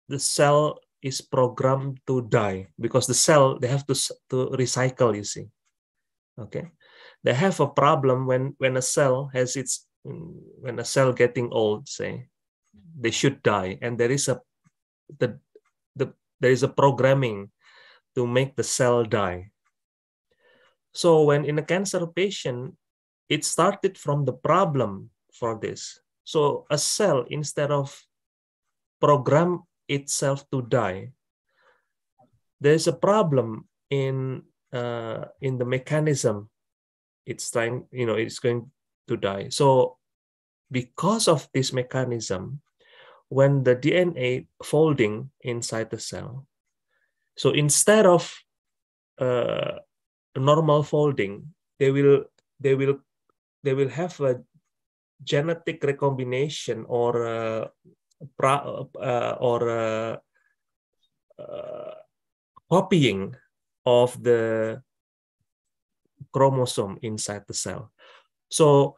the cell is programmed to die because the cell they have to to recycle you see okay they have a problem when when a cell has its mm, when a cell getting old say they should die and there is a the, the there is a programming to make the cell die. So when in a cancer patient, it started from the problem for this. So a cell, instead of program itself to die, there's a problem in uh, in the mechanism. It's trying, you know, it's going to die. So because of this mechanism, when the DNA folding inside the cell, so instead of uh, normal folding, they will they will they will have a genetic recombination or uh, uh or uh, uh, copying of the chromosome inside the cell. So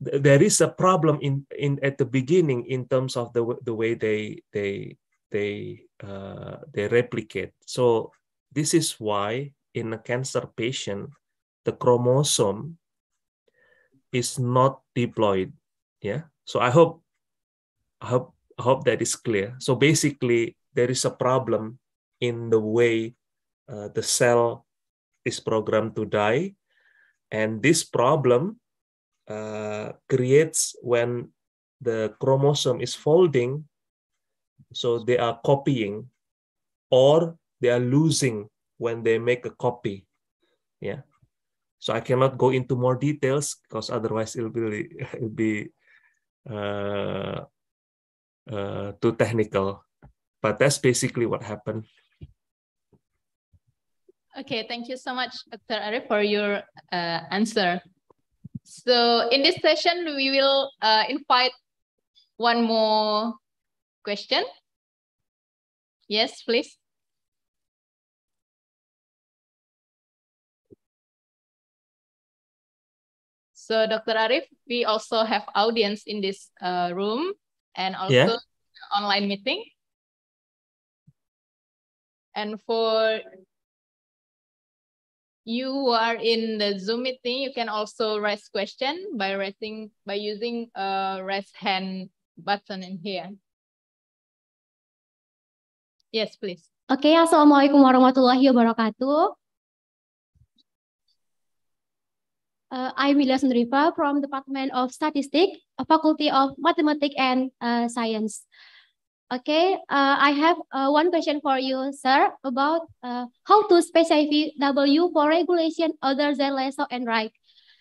th there is a problem in, in at the beginning in terms of the, the way they they they uh, they replicate. So this is why in a cancer patient, the chromosome is not deployed. Yeah. So I hope I hope I hope that is clear. So basically, there is a problem in the way uh, the cell is programmed to die, and this problem uh, creates when the chromosome is folding so they are copying or they are losing when they make a copy. Yeah. So I cannot go into more details because otherwise it'll be, it'll be uh, uh, too technical. But that's basically what happened. Okay, thank you so much, Dr. Ari, for your uh, answer. So in this session, we will uh, invite one more question Yes, please. So Dr. Arif, we also have audience in this uh, room and also yeah. online meeting. And for you who are in the Zoom meeting, you can also raise question by raising by using a uh, raise hand button in here. Yes, please. Oke, okay, assalamualaikum warahmatullahi wabarakatuh. Uh, I'm Mila Sundriva from Department of Statistics, Faculty of Mathematics and uh, Science. Okay, uh, I have uh, one question for you, sir, about uh, how to specify W for regulation other than LESO and RIGHT.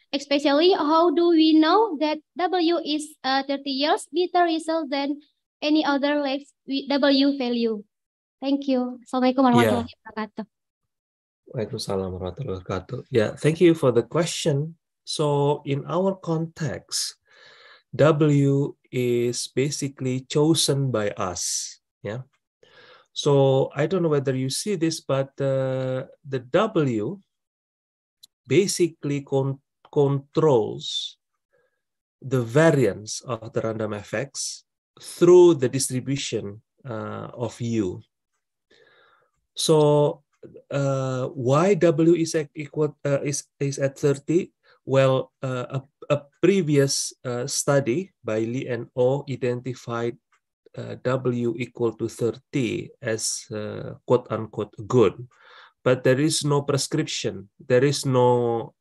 Especially, how do we know that W is uh, 30 years better result than any other W value? Thank you. Assalamualaikum warahmatullahi yeah. wabarakatuh. Waalaikumsalam warahmatullahi wabarakatuh. Yeah, thank you for the question. So in our context, W is basically chosen by us. Yeah. So I don't know whether you see this, but uh, the W basically con controls the variance of the random effects through the distribution uh, of U. So uh, why uh, W is at equal uh, is is at 30? Well, uh, a, a previous uh, study by Lee and O identified uh, W equal to 30 as uh, quote unquote good, but there is no prescription. There is no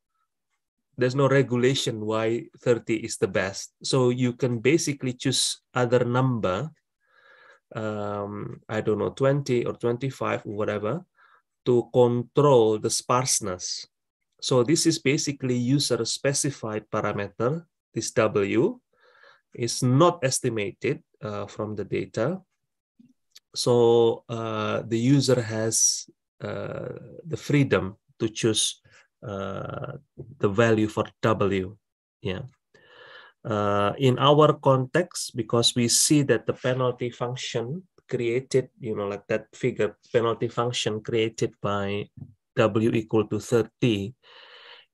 there's no regulation why 30 is the best. So you can basically choose other number um, I don't know, 20 or 25 or whatever to control the sparseness. So this is basically user specified parameter. This W is not estimated uh, from the data. So uh, the user has uh, the freedom to choose uh, the value for W. Yeah uh, in our context because we see that the penalty function created you know like that figure penalty function created by w equal to 30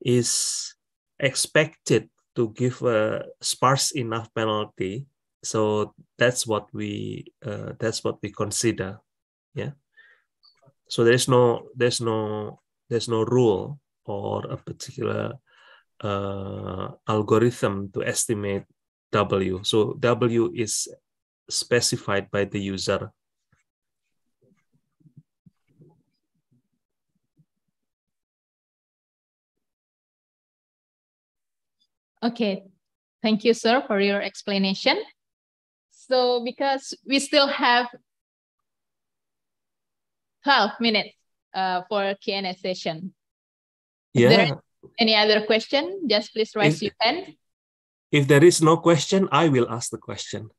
is expected to give a sparse enough penalty so that's what we uh, that's what we consider yeah so there's no there's no there's no rule or a particular uh, algorithm to estimate W. So W is specified by the user. Okay, thank you, sir, for your explanation. So because we still have 12 minutes uh, for Q&A session. Is yeah. Any other question? Just please raise if, your hand. If there is no question, I will ask the question.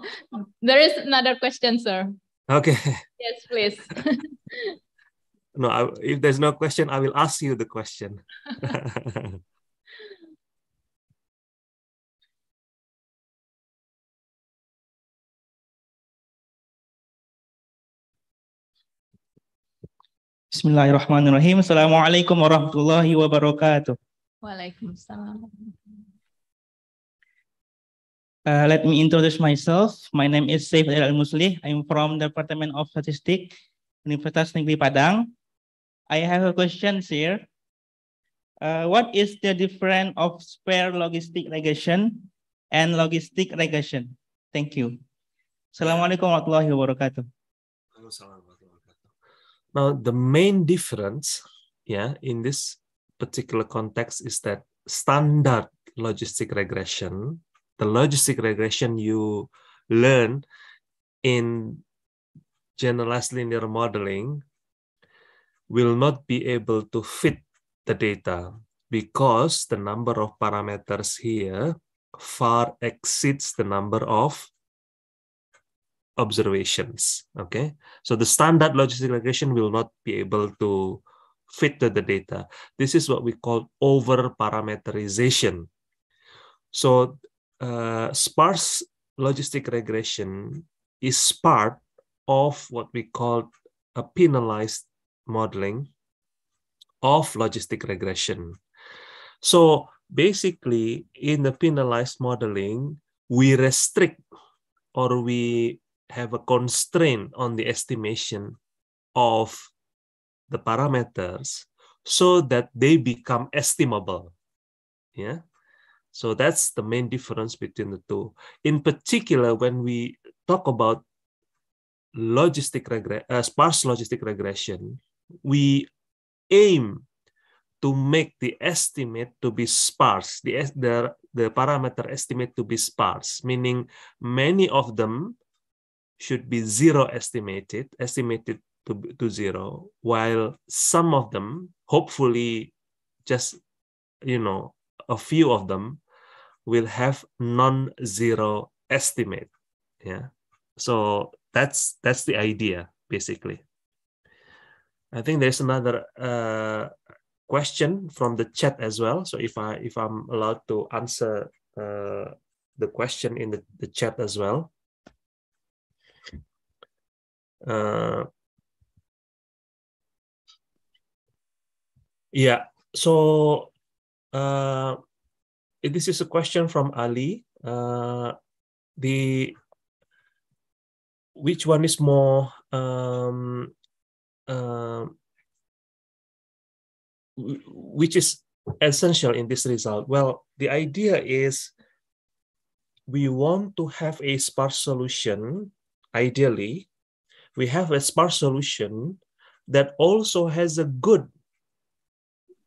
there is another question, sir. Okay. Yes, please. no, I, if there's no question, I will ask you the question. Bismillahirrahmanirrahim. Assalamualaikum warahmatullahi wabarakatuh. Waalaikumsalam. Uh, let me introduce myself. My name is Saif Al Musli. I'm from the Department of Statistics, Universitas Negeri Padang. I have a question here. Uh, what is the difference of spare logistic regression and logistic regression? Thank you. Assalamualaikum warahmatullahi wabarakatuh. Waalaikumsalam. Now, the main difference, yeah, in this particular context is that standard logistic regression, the logistic regression you learn in generalized linear modeling will not be able to fit the data because the number of parameters here far exceeds the number of observations. Okay, so the standard logistic regression will not be able to fit the data. This is what we call overparameterization. So uh, sparse logistic regression is part of what we call a penalized modeling of logistic regression. So basically, in the penalized modeling, we restrict or we have a constraint on the estimation of the parameters so that they become estimable. Yeah. So that's the main difference between the two. In particular, when we talk about logistic regre- uh, sparse logistic regression, we aim to make the estimate to be sparse, the, the, the parameter estimate to be sparse, meaning many of them should be zero estimated, estimated to, to zero, while some of them, hopefully, just you know, a few of them will have non-zero estimate. Yeah. So that's that's the idea basically. I think there's another uh, question from the chat as well. So if I if I'm allowed to answer uh, the question in the, the chat as well. Uh, yeah, so uh, this is a question from Ali. Uh, the which one is more um, uh, which is essential in this result? Well, the idea is we want to have a sparse solution, ideally, we have a sparse solution that also has a good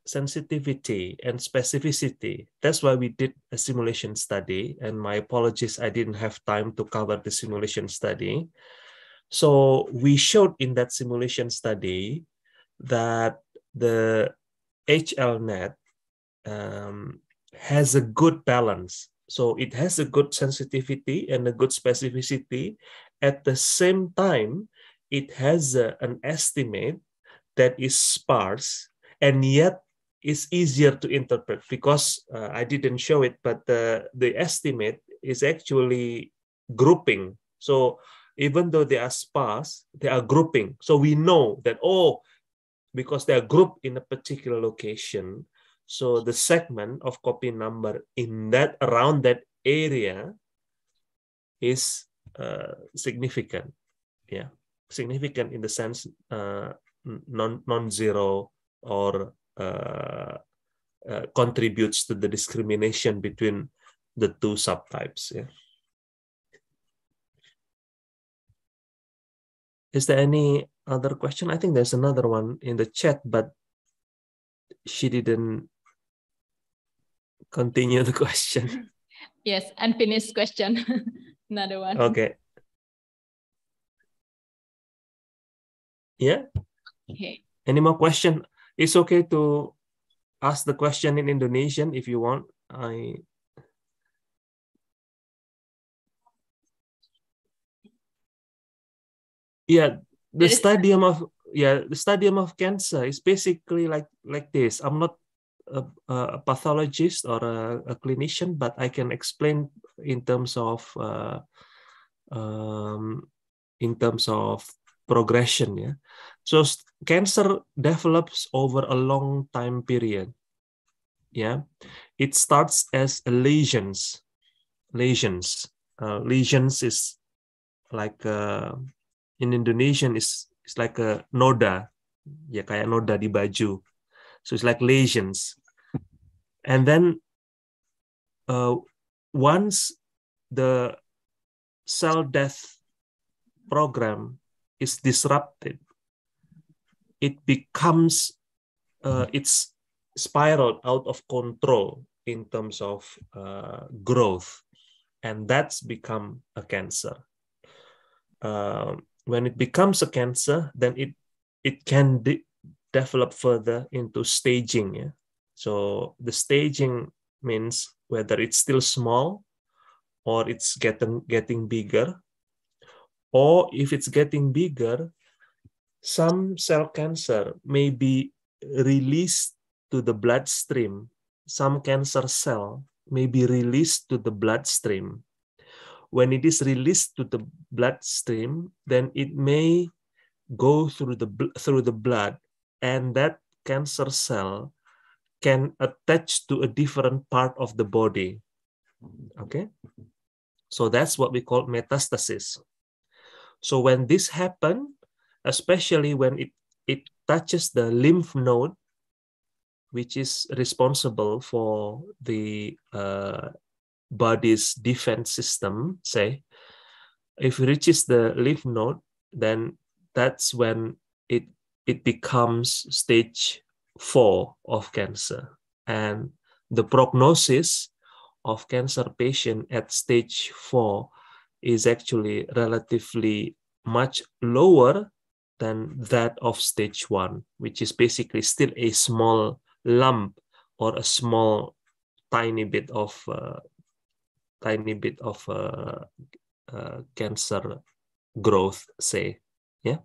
sensitivity and specificity. That's why we did a simulation study. And my apologies, I didn't have time to cover the simulation study. So we showed in that simulation study that the HLNet um, has a good balance. So it has a good sensitivity and a good specificity. At the same time, it has a, an estimate that is sparse and yet is easier to interpret because uh, I didn't show it, but the, uh, the estimate is actually grouping. So even though they are sparse, they are grouping. So we know that, oh, because they are grouped in a particular location, so the segment of copy number in that around that area is uh, significant. Yeah significant in the sense uh, non non-zero or uh, uh, contributes to the discrimination between the two subtypes. Yeah. Is there any other question? I think there's another one in the chat, but she didn't continue the question. Yes, unfinished question. another one. Okay. Yeah. Okay. Any more question? It's okay to ask the question in Indonesian if you want. I yeah the stadium of yeah the stadium of cancer is basically like like this i'm not a, a pathologist or a, a, clinician but i can explain in terms of uh, um, in terms of progression ya so cancer develops over a long time period yeah it starts as lesions lesions uh, lesions is like uh, in Indonesian is it's like a noda ya kayak noda di baju so it's like lesions and then uh, once the cell death program is disrupted. It becomes, uh, it's spiraled out of control in terms of uh, growth. And that's become a cancer. Uh, when it becomes a cancer, then it, it can de develop further into staging. Yeah? So the staging means whether it's still small or it's getting, getting bigger or if it's getting bigger, some cell cancer may be released to the bloodstream. Some cancer cell may be released to the bloodstream. When it is released to the bloodstream, then it may go through the through the blood, and that cancer cell can attach to a different part of the body. Okay, so that's what we call metastasis. So when this happens, especially when it, it touches the lymph node, which is responsible for the uh, body's defense system, say, if it reaches the lymph node, then that's when it it becomes stage four of cancer. And the prognosis of cancer patient at stage four is actually relatively much lower than that of stage one, which is basically still a small lump or a small tiny bit of uh, tiny bit of uh, uh, cancer growth, say, yeah.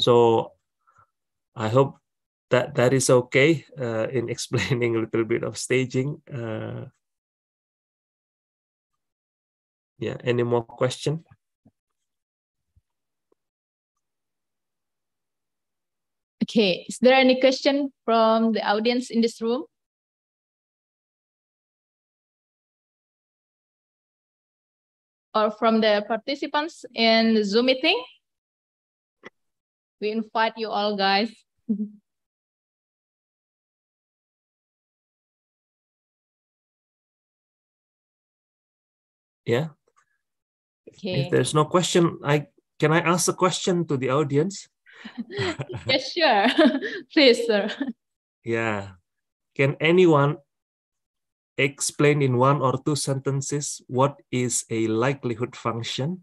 So I hope that that is okay uh, in explaining a little bit of staging. Uh, yeah, any more question? Okay, is there any question from the audience in this room? Or from the participants in the Zoom meeting? We invite you all guys. yeah Okay. If there's no question, I can I ask a question to the audience? yes, sure. Please, sir. Yeah. Can anyone explain in one or two sentences what is a likelihood function?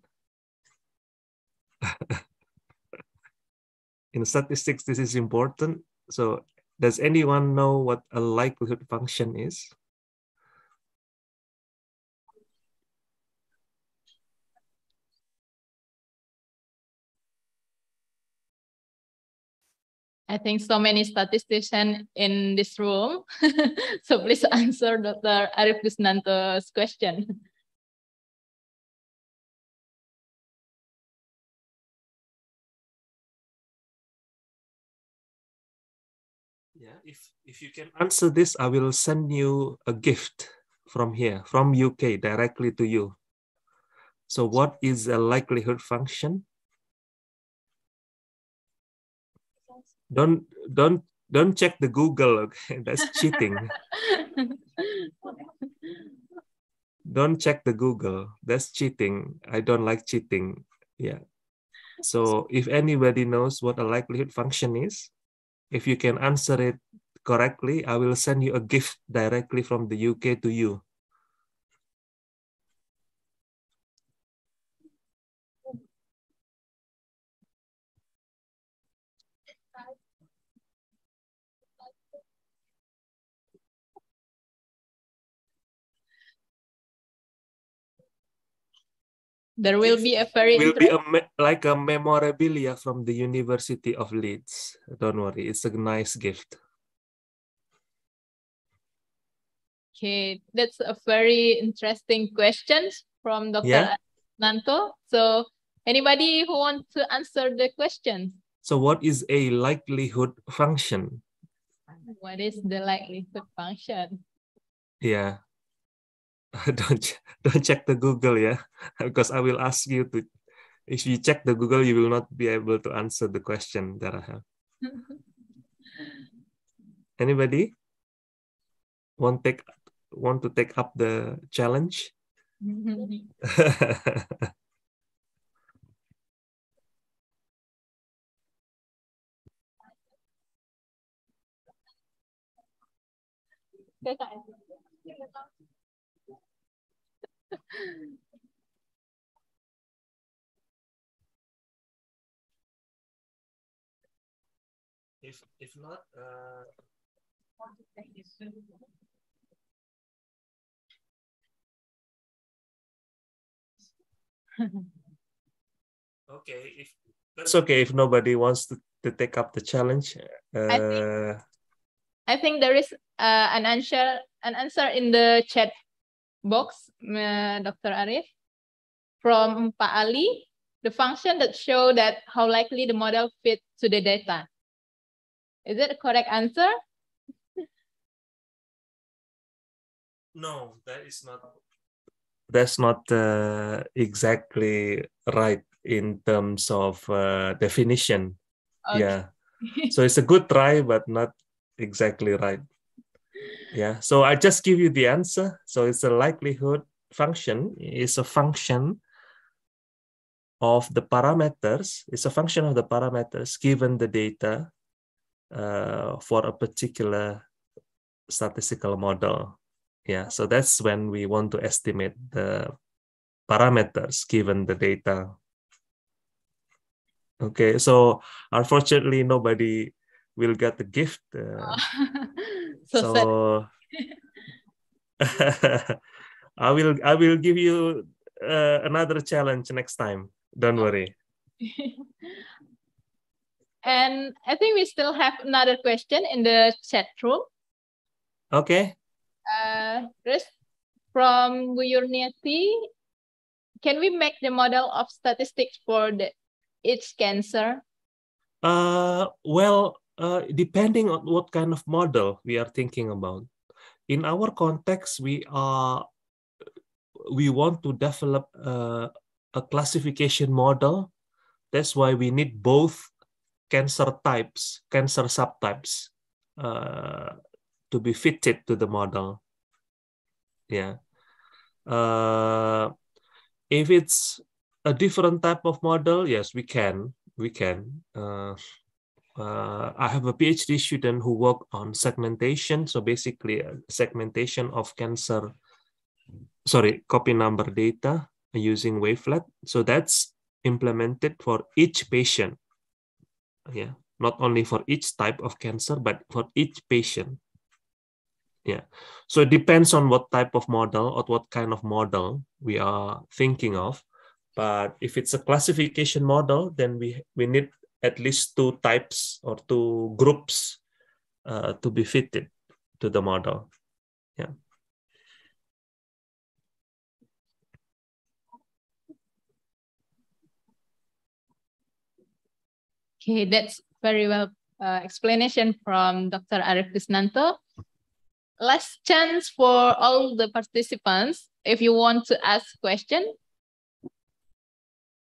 in statistics, this is important. So, does anyone know what a likelihood function is? I think so many statisticians in this room. so please answer Dr. Arif Nanto's question. Yeah, if, if you can answer this, I will send you a gift from here, from UK directly to you. So what is a likelihood function? don't don't don't check the google okay that's cheating don't check the google that's cheating i don't like cheating yeah so if anybody knows what a likelihood function is if you can answer it correctly i will send you a gift directly from the uk to you there will be a very will be a like a memorabilia from the University of Leeds. Don't worry, it's a nice gift. Okay, that's a very interesting question from Dr. Yeah? Nanto. So, anybody who wants to answer the question? So, what is a likelihood function? What is the likelihood function? Yeah. don't don't check the Google yeah, because I will ask you to. If you check the Google, you will not be able to answer the question that I have. Anybody want take want to take up the challenge? if if not, uh... okay, if that's okay if nobody wants to, to take up the challenge. Uh... I, think, uh, I think there is uh, an answer an answer in the chat box, Dr. Arif, from Pak Ali, the function that show that how likely the model fit to the data. Is it a correct answer? no, that is not. That's not uh, exactly right in terms of uh, definition. Okay. Yeah. so it's a good try, but not exactly right. Yeah, so I just give you the answer. So it's a likelihood function. It's a function of the parameters. It's a function of the parameters given the data uh, for a particular statistical model. Yeah, so that's when we want to estimate the parameters given the data. Okay, so unfortunately, nobody will get the gift. Uh, so I will I will give you uh, another challenge next time. Don't worry. and I think we still have another question in the chat room. Okay. Uh, Chris, from Buyurniati, can we make the model of statistics for the each cancer? Uh, well, uh, depending on what kind of model we are thinking about. In our context, we are we want to develop uh, a classification model. That's why we need both cancer types, cancer subtypes, uh, to be fitted to the model. Yeah. Uh, if it's a different type of model, yes, we can. We can uh, I have a PhD student who worked on segmentation. So basically, uh, segmentation of cancer, sorry, copy number data using wavelet. So that's implemented for each patient. Yeah, not only for each type of cancer, but for each patient. Yeah, so it depends on what type of model or what kind of model we are thinking of. But if it's a classification model, then we, we need at least two types or two groups uh, to be fitted to the model. Yeah. Okay, that's very well uh, explanation from Dr. Arif Krisnanto. Last chance for all the participants if you want to ask question.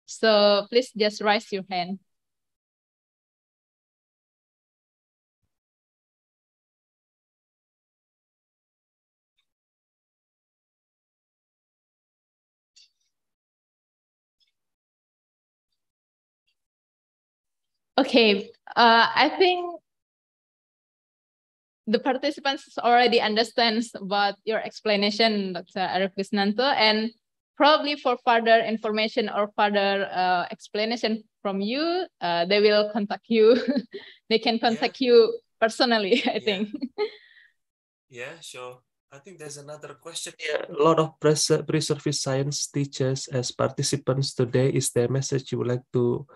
So please just raise your hand. Okay, uh, I think the participants already understands about your explanation, Dr. Arif Bisnanto, and probably for further information or further uh, explanation from you, uh, they will contact you. they can contact yeah. you personally, I yeah. think. yeah, sure. I think there's another question here. A lot of pre-service science teachers as participants today. Is there message you would like to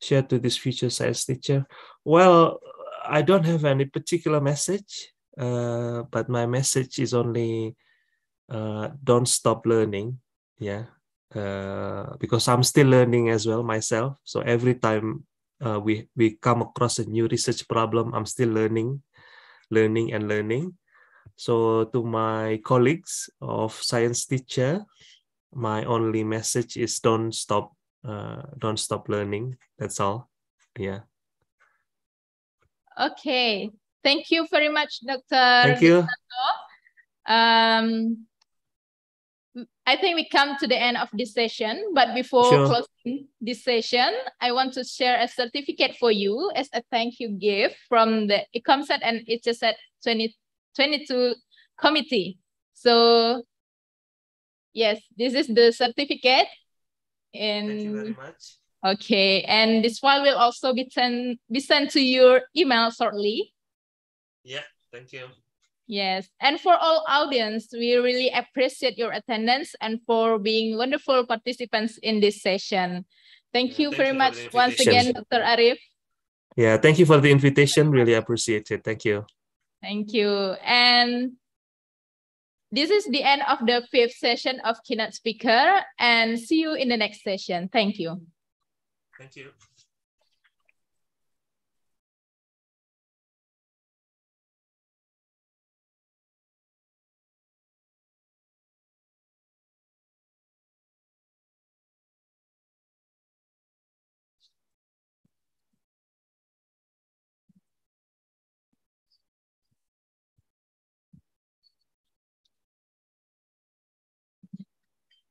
share to this future science teacher? Well, I don't have any particular message, uh, but my message is only uh, don't stop learning. Yeah, uh, because I'm still learning as well myself. So every time uh, we we come across a new research problem, I'm still learning, learning and learning. So to my colleagues of science teacher, my only message is don't stop uh, don't stop learning. That's all. Yeah. Okay. Thank you very much, Dr. Thank you. Um, I think we come to the end of this session, but before sure. closing this session, I want to share a certificate for you as a thank you gift from the ECOMSET and HSET 2022 committee. So yes, this is the certificate in thank you very much okay and this file will also be sent be sent to your email shortly yeah thank you yes and for all audience we really appreciate your attendance and for being wonderful participants in this session thank you thank very you much once again dr arif yeah thank you for the invitation really appreciate it thank you thank you and this is the end of the fifth session of Keynote Speaker and see you in the next session. Thank you. Thank you.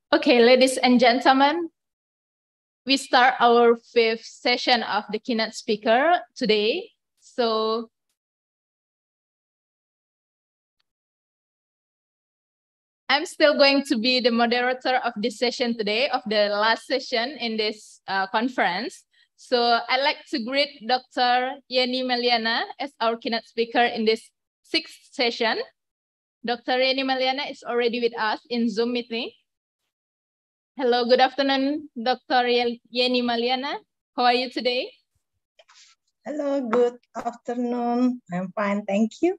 Okay, ladies and gentlemen, we start our fifth session of the keynote speaker today. So, I'm still going to be the moderator of this session today, of the last session in this uh, conference. So I'd like to greet Dr. Yeni Meliana as our keynote speaker in this sixth session. Dr. Yeni Meliana is already with us in Zoom meeting. Hello, good afternoon, Dr. Yeni Maliana. How are you today? Hello, good afternoon. I'm fine, thank you.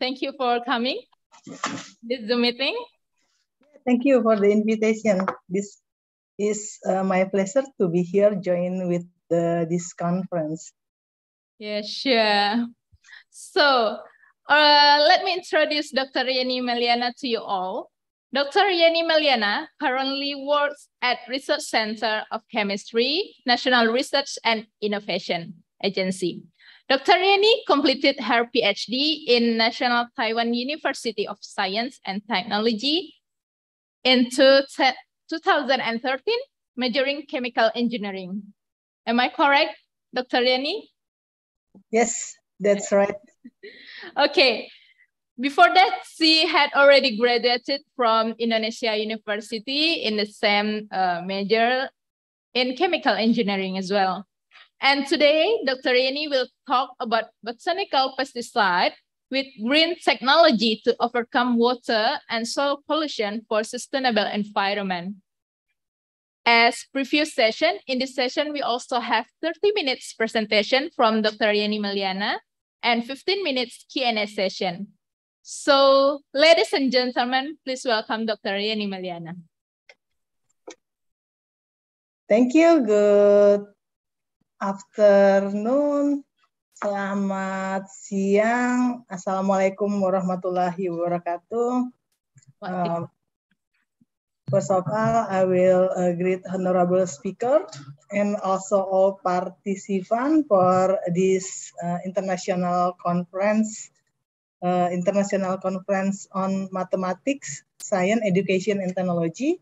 Thank you for coming this Zoom meeting. Thank you for the invitation. This is uh, my pleasure to be here, join with the, this conference. Yeah, sure. So uh, let me introduce Dr. Yeni Maliana to you all. Dr. Yeni Meliana currently works at Research Center of Chemistry, National Research and Innovation Agency. Dr. Yeni completed her PhD in National Taiwan University of Science and Technology in 2013, majoring chemical engineering. Am I correct, Dr. Yeni? Yes, that's right. okay, before that, she had already graduated from Indonesia University in the same uh, major in chemical engineering as well. And today, Dr. Yeni will talk about botanical pesticide with green technology to overcome water and soil pollution for sustainable environment. As previous session, in this session, we also have 30 minutes presentation from Dr. Yeni Meliana and 15 minutes Q&A session. So, ladies and gentlemen, please welcome Dr. Yeni Meliana. Thank you. Good afternoon. Selamat siang. Assalamualaikum warahmatullahi wabarakatuh. Um, first of all, I will uh, greet honorable speaker and also all participants for this uh, international conference uh, International Conference on Mathematics, Science, Education, and Technology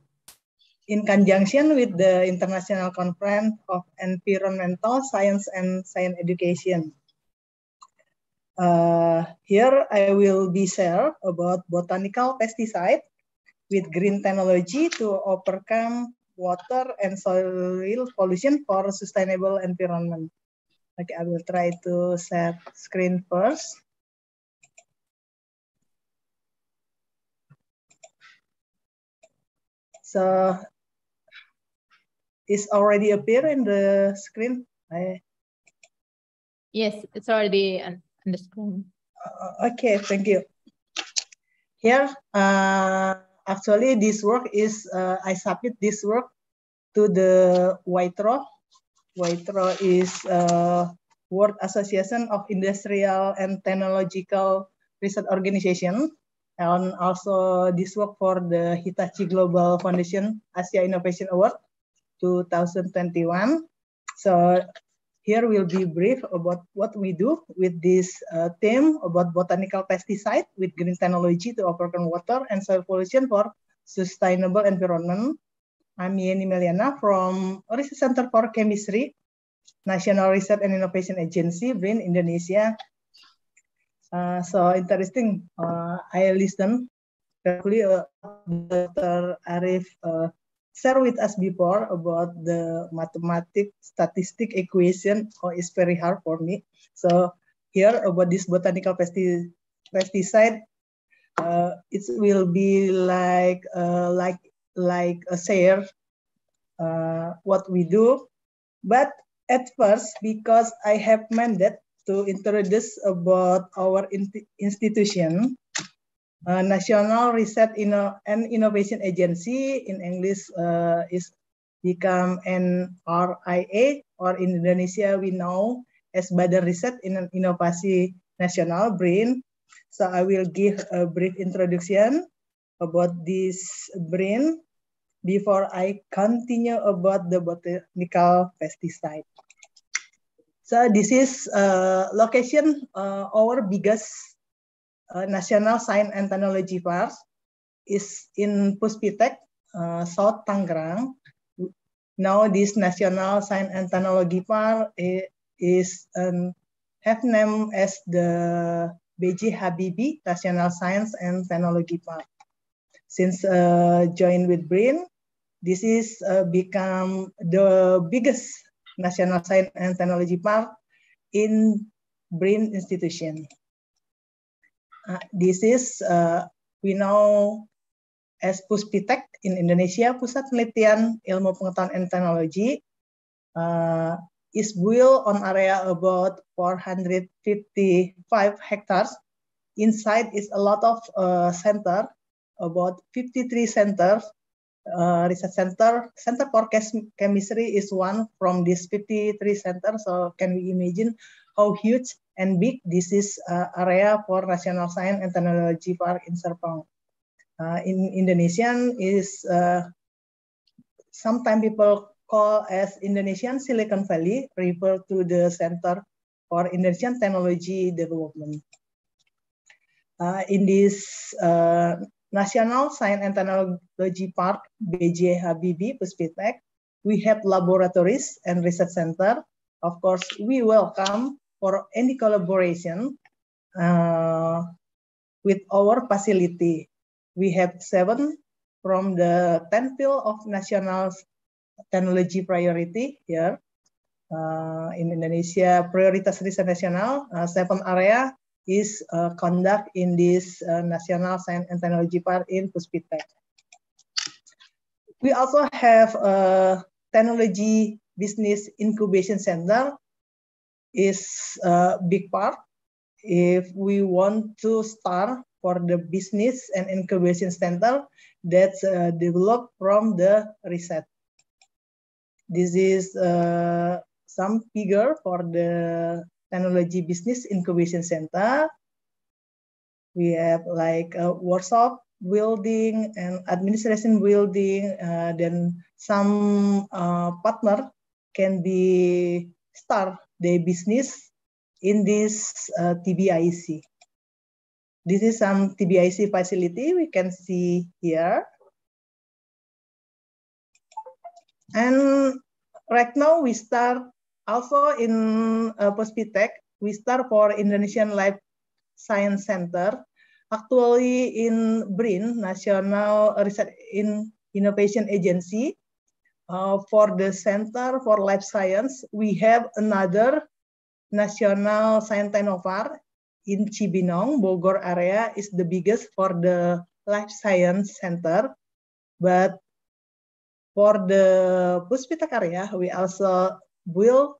in conjunction with the International Conference of Environmental Science and Science Education. Uh, here I will be share about botanical pesticide with green technology to overcome water and soil pollution for sustainable environment. Okay, I will try to set screen first. So it's already appear in the screen. I... Yes, it's already on, on the screen. Uh, okay, thank you. Here, uh, actually this work is, uh, I submit this work to the White Row is uh, World Association of Industrial and Technological Research Organization and also this work for the Hitachi Global Foundation Asia Innovation Award 2021. So here will be brief about what we do with this uh, theme about botanical pesticide with green technology to overcome water and soil pollution for sustainable environment. I'm Yeni Meliana from Research Center for Chemistry, National Research and Innovation Agency, BRIN Indonesia, uh, so interesting. Uh, I listen carefully. Uh, Dr. Arif uh, with us before about the mathematics statistic equation. Oh, it's very hard for me. So here about this botanical pesticide, uh, it will be like uh, like like a share uh, what we do. But at first, because I have mandate to introduce about our institution, uh, National Research Inno and Innovation Agency, in English uh, is become NRIA, or in Indonesia we know as Badan Riset in Inovasi Nasional, BRIN. So I will give a brief introduction about this BRIN before I continue about the botanical pesticide. So this is uh, location uh, our biggest uh, national science and technology park is in Puspitek, uh, South Tangerang. Now this national science and technology park is um, have name as the BJ Habibi National Science and Technology Park. Since uh, joined with BRIN, this is uh, become the biggest National Science and Technology Park in Brain Institution. Uh, this is, uh, we know as PUSPITEK in Indonesia, Pusat Penelitian Ilmu Pengetahuan and Technology, uh, is built on area about 455 hectares. Inside is a lot of uh, center, about 53 centers Eh, research center center for chemistry is one from these 53 center. so can we imagine how huge and big this is uh, area for national science and technology park in Serpong uh, eh, in Indonesian is uh, sometimes people call as Indonesian Silicon Valley refer to the center for Indonesian technology development uh, in this National Science and Technology Park, BJHBB, Puspitek. We have laboratories and research center. Of course, we welcome for any collaboration uh, with our facility. We have seven from the 10 field of national technology priority here uh, in Indonesia, prioritas riset nasional, uh, seven area is uh, in this uh, National Science and Technology Park in Puspitech. We also have a uh, technology business incubation center is a uh, big part. If we want to start for the business and incubation center that's uh, developed from the reset. This is uh, some figure for the Technology Business Incubation Center. We have like a uh, workshop building and administration building. Uh, then some uh, partner can be start their business in this uh, TBIC. This is some TBIC facility we can see here. And right now we start Also in uh, Pospitek, we start for Indonesian Life Science Center. Actually in BRIN, National Research in Innovation Agency, uh, for the Center for Life Science, we have another National Science Tenovar in Cibinong, Bogor area is the biggest for the Life Science Center. But for the Puspitek area, we also will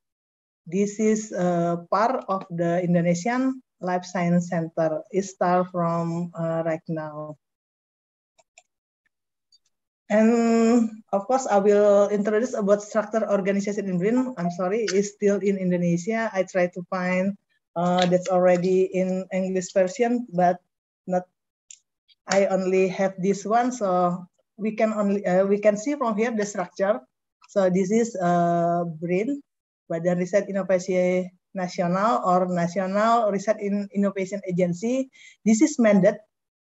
This is a uh, part of the Indonesian Life Science Center. It start from uh, right now. And of course, I will introduce about structure organization in BRIN. I'm sorry, it's still in Indonesia. I try to find uh, that's already in English version, but not. I only have this one, so we can only uh, we can see from here the structure. So this is uh, BRIN. Badan Riset Inovasi Nasional or National Research in Innovation Agency. This is mandated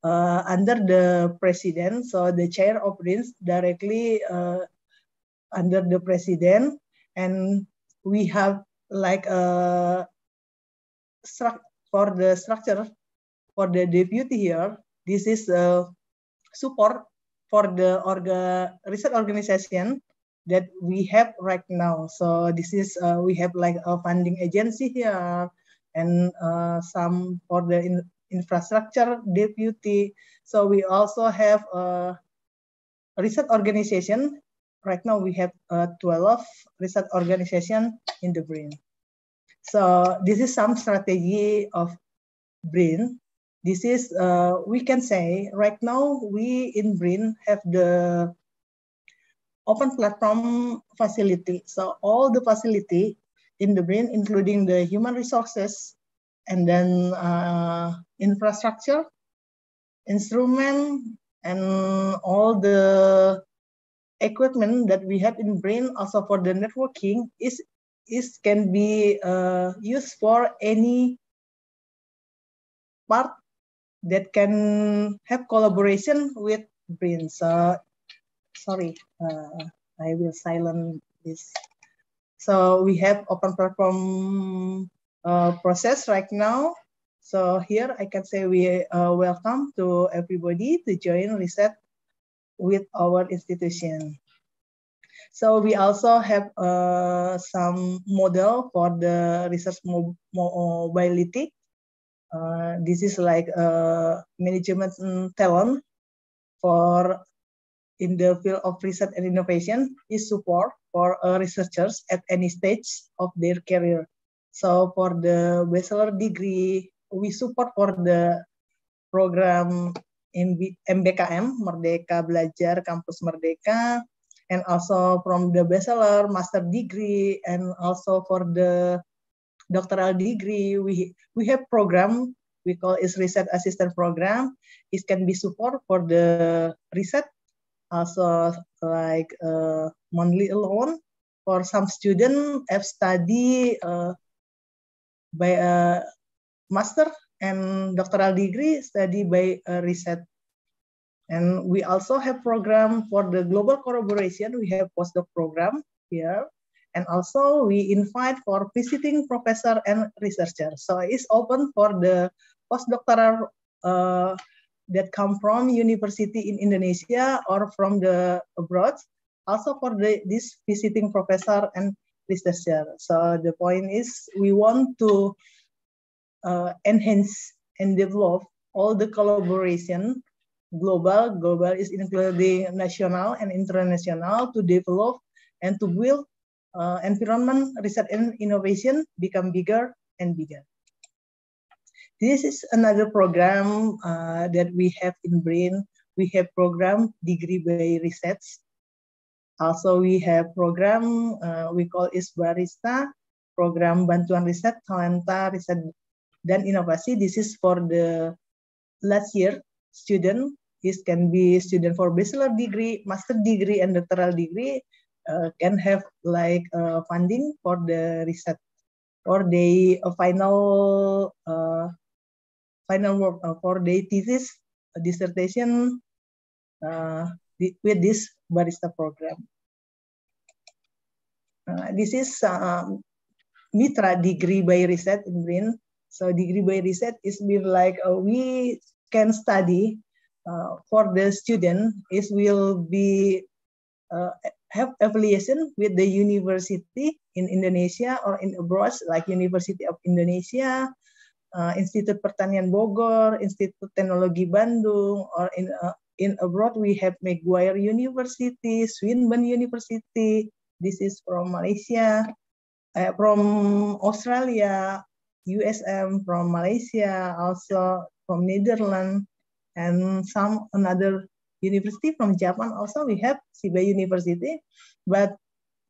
uh, under the president, so the chair of RINS directly uh, under the president, and we have like a uh, for the structure for the deputy here. This is a uh, support for the orga research organization that we have right now. So this is uh, we have like a funding agency here and uh, some for the in infrastructure deputy. So we also have a research organization. Right now we have uh, 12 research organization in the brain. So this is some strategy of brain. This is, uh, we can say right now we in brain have the open platform facility. So all the facility in the brain, including the human resources, and then uh, infrastructure, instrument, and all the equipment that we have in brain also for the networking is is can be uh, used for any part that can have collaboration with brain. So sorry, uh, I will silence this. So we have open platform uh, process right now. So here I can say we uh, welcome to everybody to join reset with our institution. So we also have uh, some model for the research mob mobility. Uh, this is like uh, management mm, talent for in the field of research and innovation is support for uh, researchers at any stage of their career. So for the bachelor degree, we support for the program MBKM, Merdeka Belajar Kampus Merdeka, and also from the bachelor, master degree, and also for the doctoral degree, we, we have program we call is research assistant program. It can be support for the research also like monthly loan. For some student, have study uh, by a uh, master and doctoral degree, study by a uh, research. And we also have program for the global collaboration. We have postdoc program here. And also we invite for visiting professor and researcher. So it's open for the postdoctoral uh, that come from university in Indonesia or from the abroad, also for the, this visiting professor and researcher. So the point is we want to uh, enhance and develop all the collaboration global, global is including national and international to develop and to build uh, environment, research and innovation become bigger and bigger. This is another program uh, that we have in BRAIN. We have program degree by research. Also, we have program uh, we call is Barista, program bantuan riset, talenta, riset dan inovasi. This is for the last year student. This can be student for bachelor degree, master degree, and doctoral degree. Uh, can have like uh, funding for the research or they uh, final Uh, final work uh, for the thesis, dissertation uh, with this barista program. Uh, this is um, Mitra degree by reset in green. So degree by reset is been like we can study uh, for the student it will be uh, have affiliation with the university in Indonesia or in abroad like University of Indonesia, uh, Institut Pertanian Bogor, Institut Teknologi Bandung, or in uh, in abroad we have Maguire University, Swinburne University. This is from Malaysia, uh, from Australia, USM from Malaysia, also from Netherlands, and some another university from Japan. Also we have Shiba University, but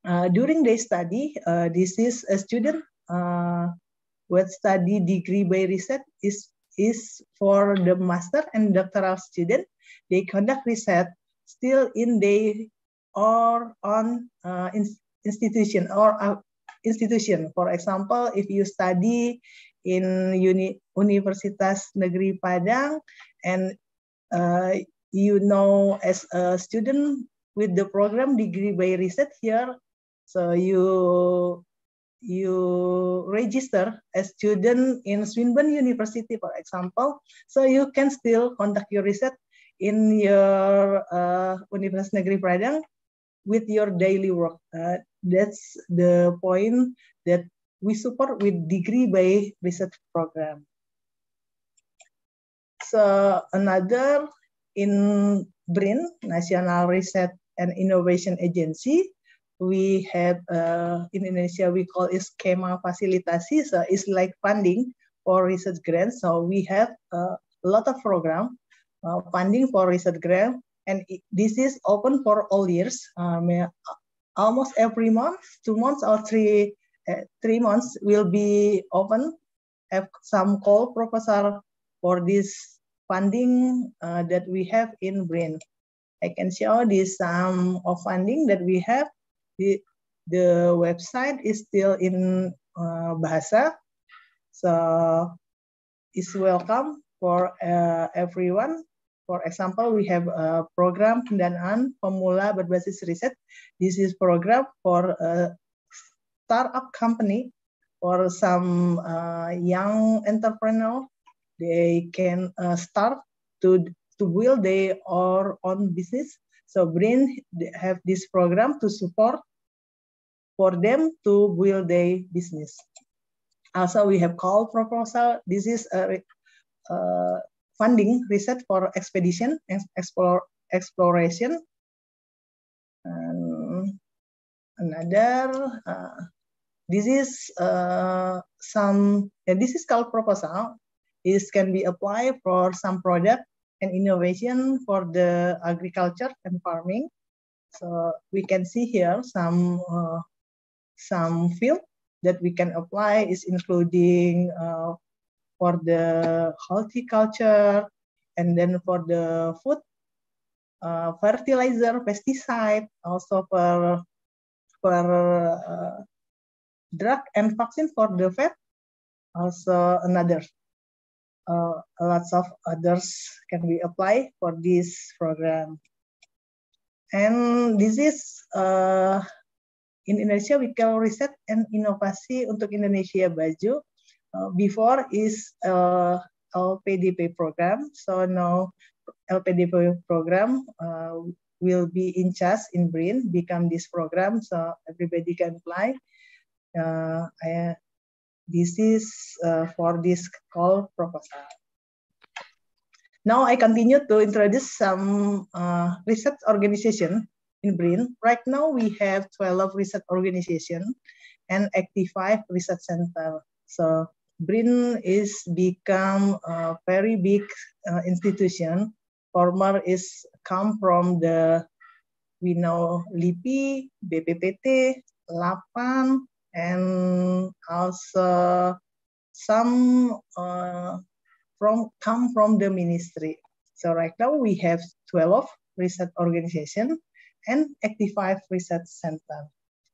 uh, during their study, uh, this is a student uh, what study degree by research is is for the master and doctoral student. They conduct research still in their or on uh, in, institution or uh, institution. For example, if you study in uni, Universitas Negeri Padang and uh, you know as a student with the program degree by research here, so you you register as student in Swinburne University, for example, so you can still conduct your research in your uh, Universitas Negeri Padang with your daily work. Uh, that's the point that we support with degree by research program. So another in BRIN, National Research and Innovation Agency, we have uh, in Indonesia we call it schema facilitasi. So it's like funding for research grants. So we have a lot of program uh, funding for research grant, and it, this is open for all years. Um, almost every month, two months or three uh, three months will be open. Have some call proposal for this funding uh, that we have in Brain. I can show this some um, of funding that we have the the website is still in uh, Bahasa, so it's welcome for uh, everyone. For example, we have a program pendanaan pemula berbasis riset. This is program for a startup company for some uh, young entrepreneur. They can uh, start to to build their own business. So Brain have this program to support for them to build their business. Also, we have called proposal. This is a, funding research for expedition, explore, exploration. And um, another, uh, this is uh, some, and this is called proposal. This can be applied for some product and innovation for the agriculture and farming. So we can see here some uh, some field that we can apply is including uh, for the horticulture and then for the food, uh, fertilizer, pesticide, also for, for uh, drug and vaccine for the vet, also another. Uh, lots of others can be applied for this program. And this is uh, in Indonesia we call riset and inovasi untuk Indonesia baju. Uh, before is uh, LPDP program, so now LPDP program uh, will be in charge in BRIN, become this program, so everybody can apply. Uh, I, this is uh, for this call proposal. Now I continue to introduce some uh, research organization in BRIN. Right now, we have 12 research organization and 85 research center. So BRIN is become a very big uh, institution. Former is come from the, we know LIPI, BPPT, LAPAN, and also some uh, from come from the ministry. So right now we have 12 research organization and Active5 Research Center.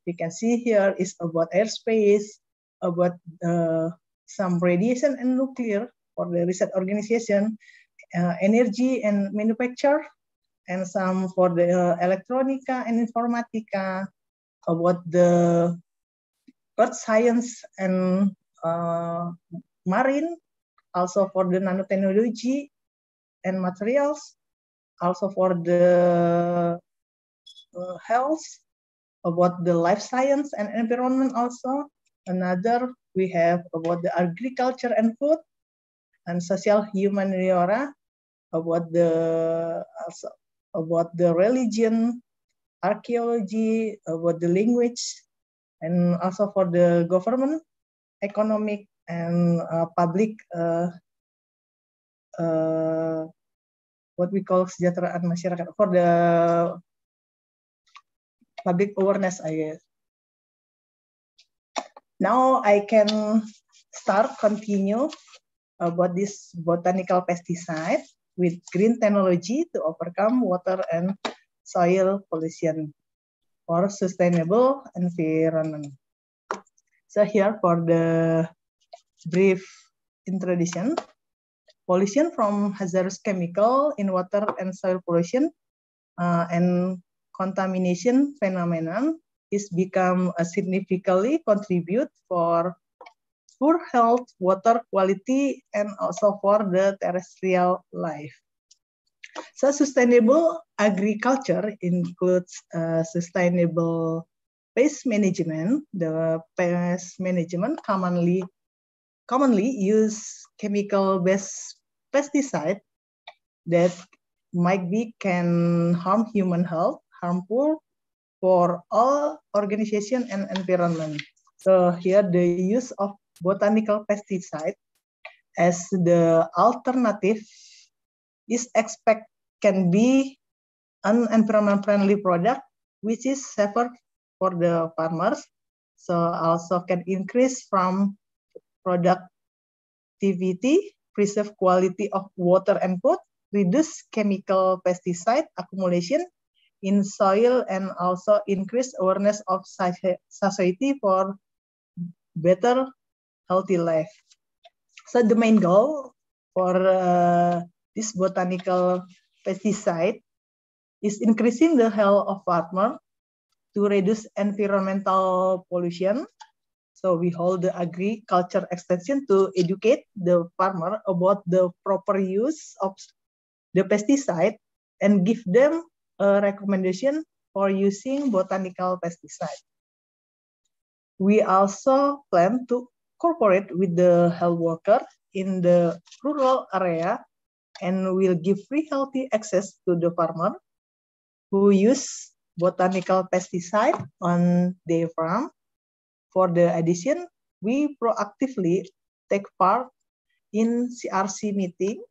You can see here is about airspace, about uh, some radiation and nuclear for the research organization, uh, energy and manufacture, and some for the uh, electronica and informatica, about the earth science and uh, marine, also for the nanotechnology and materials, also for the uh, health, about the life science and environment also. Another, we have about the agriculture and food and social human about the also about the religion, archaeology, about the language, and also for the government, economic and uh, public uh, uh, what we call sejahteraan masyarakat for the public awareness, I guess. Now I can start, continue uh, about this botanical pesticide with green technology to overcome water and soil pollution for sustainable environment. So here for the brief introduction, pollution from hazardous chemical in water and soil pollution uh, and contamination phenomenon is become a significantly contribute for poor health, water quality, and also for the terrestrial life. So sustainable agriculture includes uh, sustainable pest management. The pest management commonly commonly use chemical-based pesticide that might be can harm human health harmful for all organization and environment. So here the use of botanical pesticide as the alternative is expect can be an environment friendly product which is safer for the farmers. So also can increase from productivity, preserve quality of water and food, reduce chemical pesticide accumulation, in soil and also increase awareness of society for better healthy life. So the main goal for uh, this botanical pesticide is increasing the health of farmer to reduce environmental pollution. So we hold the agriculture extension to educate the farmer about the proper use of the pesticide and give them a recommendation for using botanical pesticide. We also plan to cooperate with the health worker in the rural area and will give free healthy access to the farmer who use botanical pesticide on their farm. For the addition, we proactively take part in CRC meeting.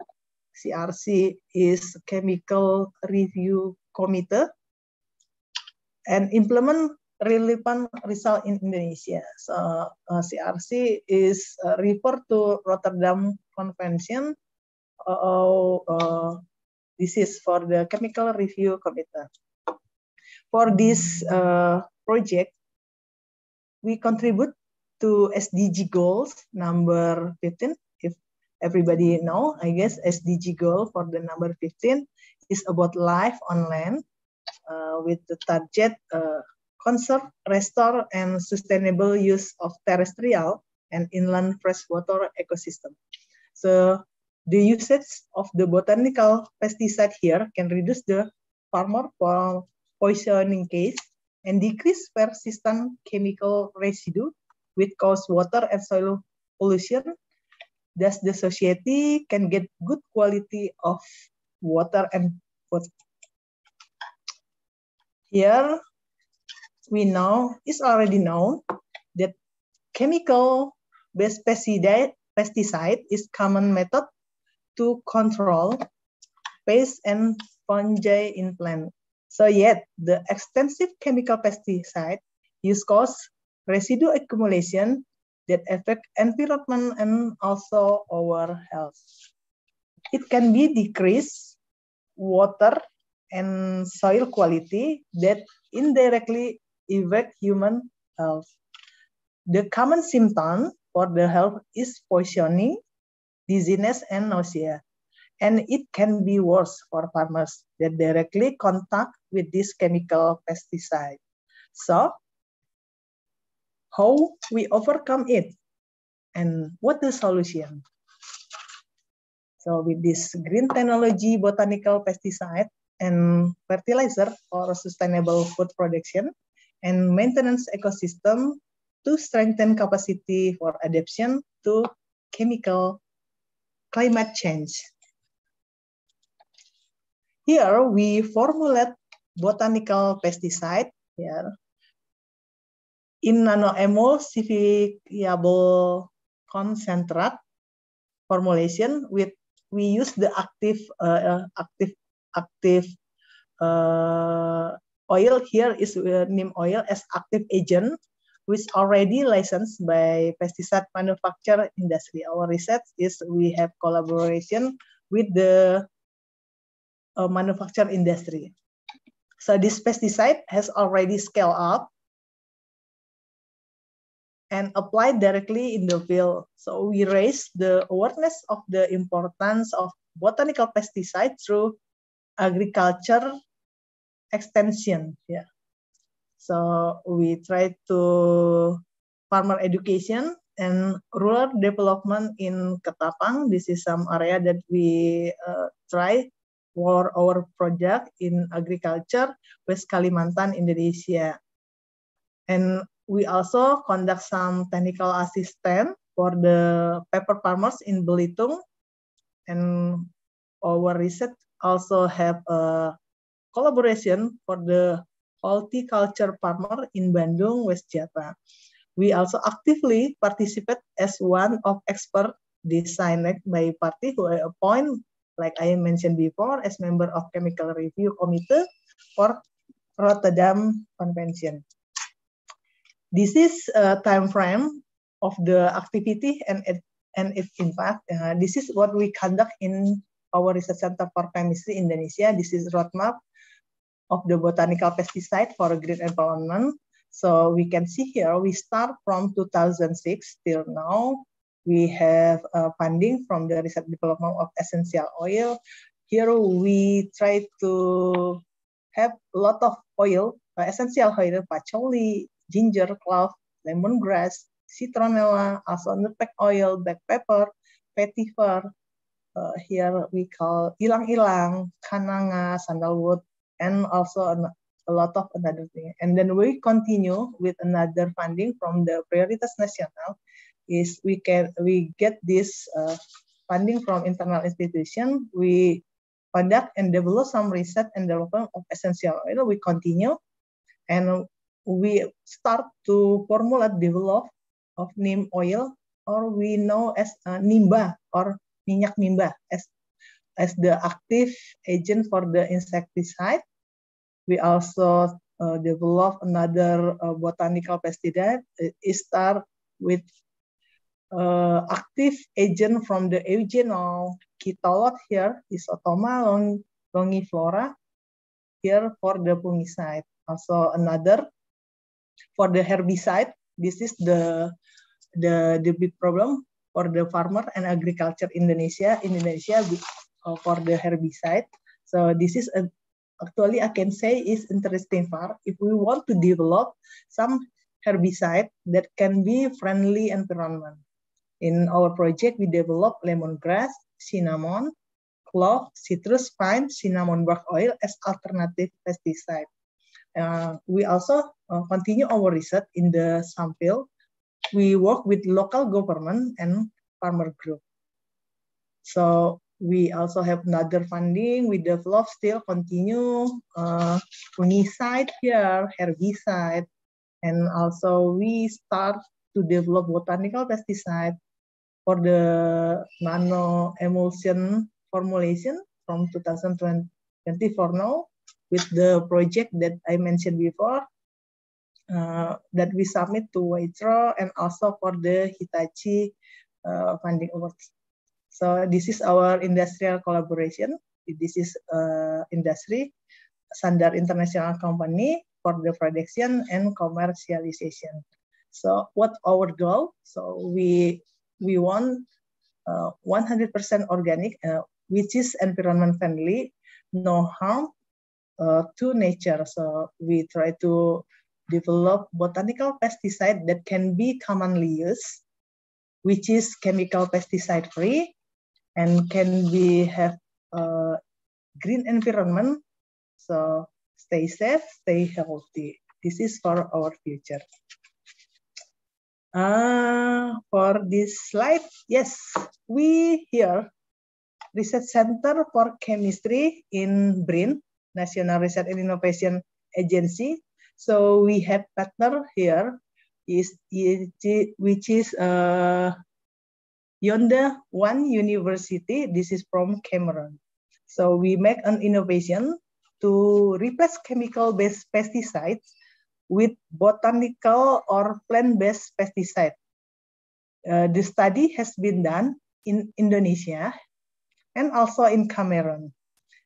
CRC is Chemical Review komite and implement relevant result in Indonesia. So, uh, CRC is uh, refer to Rotterdam Convention. Uh, uh, this is for the Chemical Review Committee. For this uh, project, we contribute to SDG goals number 15. If everybody know, I guess SDG goal for the number 15 is about life on land uh, with the target uh, conserve, restore, and sustainable use of terrestrial and inland freshwater ecosystem. So the usage of the botanical pesticide here can reduce the farmer poisoning case and decrease persistent chemical residue which cause water and soil pollution. Thus, the society can get good quality of water and food. Here, we know, is already known that chemical-based pesticide, pesticide is common method to control pests and fungi in plant. So yet, the extensive chemical pesticide use cause residue accumulation that affect environment and also our health. it can be decrease water and soil quality that indirectly affect human health. The common symptom for the health is poisoning, dizziness, and nausea. And it can be worse for farmers that directly contact with this chemical pesticide. So, how we overcome it and what the solution? So with this green technology, botanical pesticide and fertilizer for sustainable food production and maintenance ecosystem to strengthen capacity for adaptation to chemical climate change. Here we formulate botanical pesticide here in nanoemulsifiable concentrate formulation with we use the active uh, uh, active active uh, oil here is uh, neem oil as active agent which already licensed by pesticide manufacturer industry. Our research is we have collaboration with the uh, industry. So this pesticide has already scaled up and apply directly in the field. So we raise the awareness of the importance of botanical pesticide through agriculture extension. Yeah. So we try to farmer education and rural development in Ketapang. This is some area that we uh, try for our project in agriculture West Kalimantan, Indonesia. And we also conduct some technical assistance for the paper farmers in Belitung, and our research also have a collaboration for the horticulture farmer in Bandung, West Java. We also actively participate as one of expert designed by party who I appoint, like I mentioned before, as member of chemical review committee for Rotterdam Convention. This is a time frame of the activity and it, and its impact. Uh, this is what we conduct in our research center for chemistry Indonesia. This is roadmap of the botanical pesticide for a green environment. So we can see here, we start from 2006 till now. We have uh, funding from the research development of essential oil. Here we try to have a lot of oil, uh, essential oil, patchouli, ginger, clove, lemongrass, citronella, also nutmeg oil, black pepper, vetiver, uh, here we call ilang-ilang, kananga, sandalwood, and also an, a lot of another thing. And then we continue with another funding from the Prioritas Nasional is we can we get this uh, funding from internal institution. We conduct and develop some research and development of essential oil. We continue and we start to formulate develop of neem oil or we know as uh, nimba or minyak nimba as as the active agent for the insecticide. We also uh, develop another uh, botanical pesticide. Uh, It start with uh, active agent from the eugenol kitolot here is otomma long, longiflora here for the fungicide. Also another for the herbicide this is the the the big problem for the farmer and agriculture Indonesia Indonesia uh, for the herbicide so this is a, actually I can say is interesting part if we want to develop some herbicide that can be friendly environment in our project we develop lemon grass, cinnamon clove citrus pine cinnamon bark oil as alternative pesticide uh, we also Uh, continue our research in the SAM field, we work with local government and farmer group. So we also have another funding. We develop still continue uh, fungicide here, herbicide, and also we start to develop botanical pesticide for the nano emulsion formulation from 2020 for now with the project that I mentioned before, uh, that we submit to Waitro and also for the Hitachi uh, funding awards. So this is our industrial collaboration. This is uh, industry standard international company for the production and commercialization. So what our goal? So we we want 100% uh, organic, uh, which is environment friendly, no harm uh, to nature. So we try to Develop botanical pesticide that can be commonly used, which is chemical pesticide free and can be have a uh, green environment. So stay safe, stay healthy. This is for our future. Uh, for this slide, yes, we here, Research Center for Chemistry in BRIN, National Research and Innovation Agency, so we have partner here is which is uh, One University. This is from Cameron. So we make an innovation to replace chemical-based pesticides with botanical or plant-based pesticide. Uh, the study has been done in Indonesia and also in Cameroon.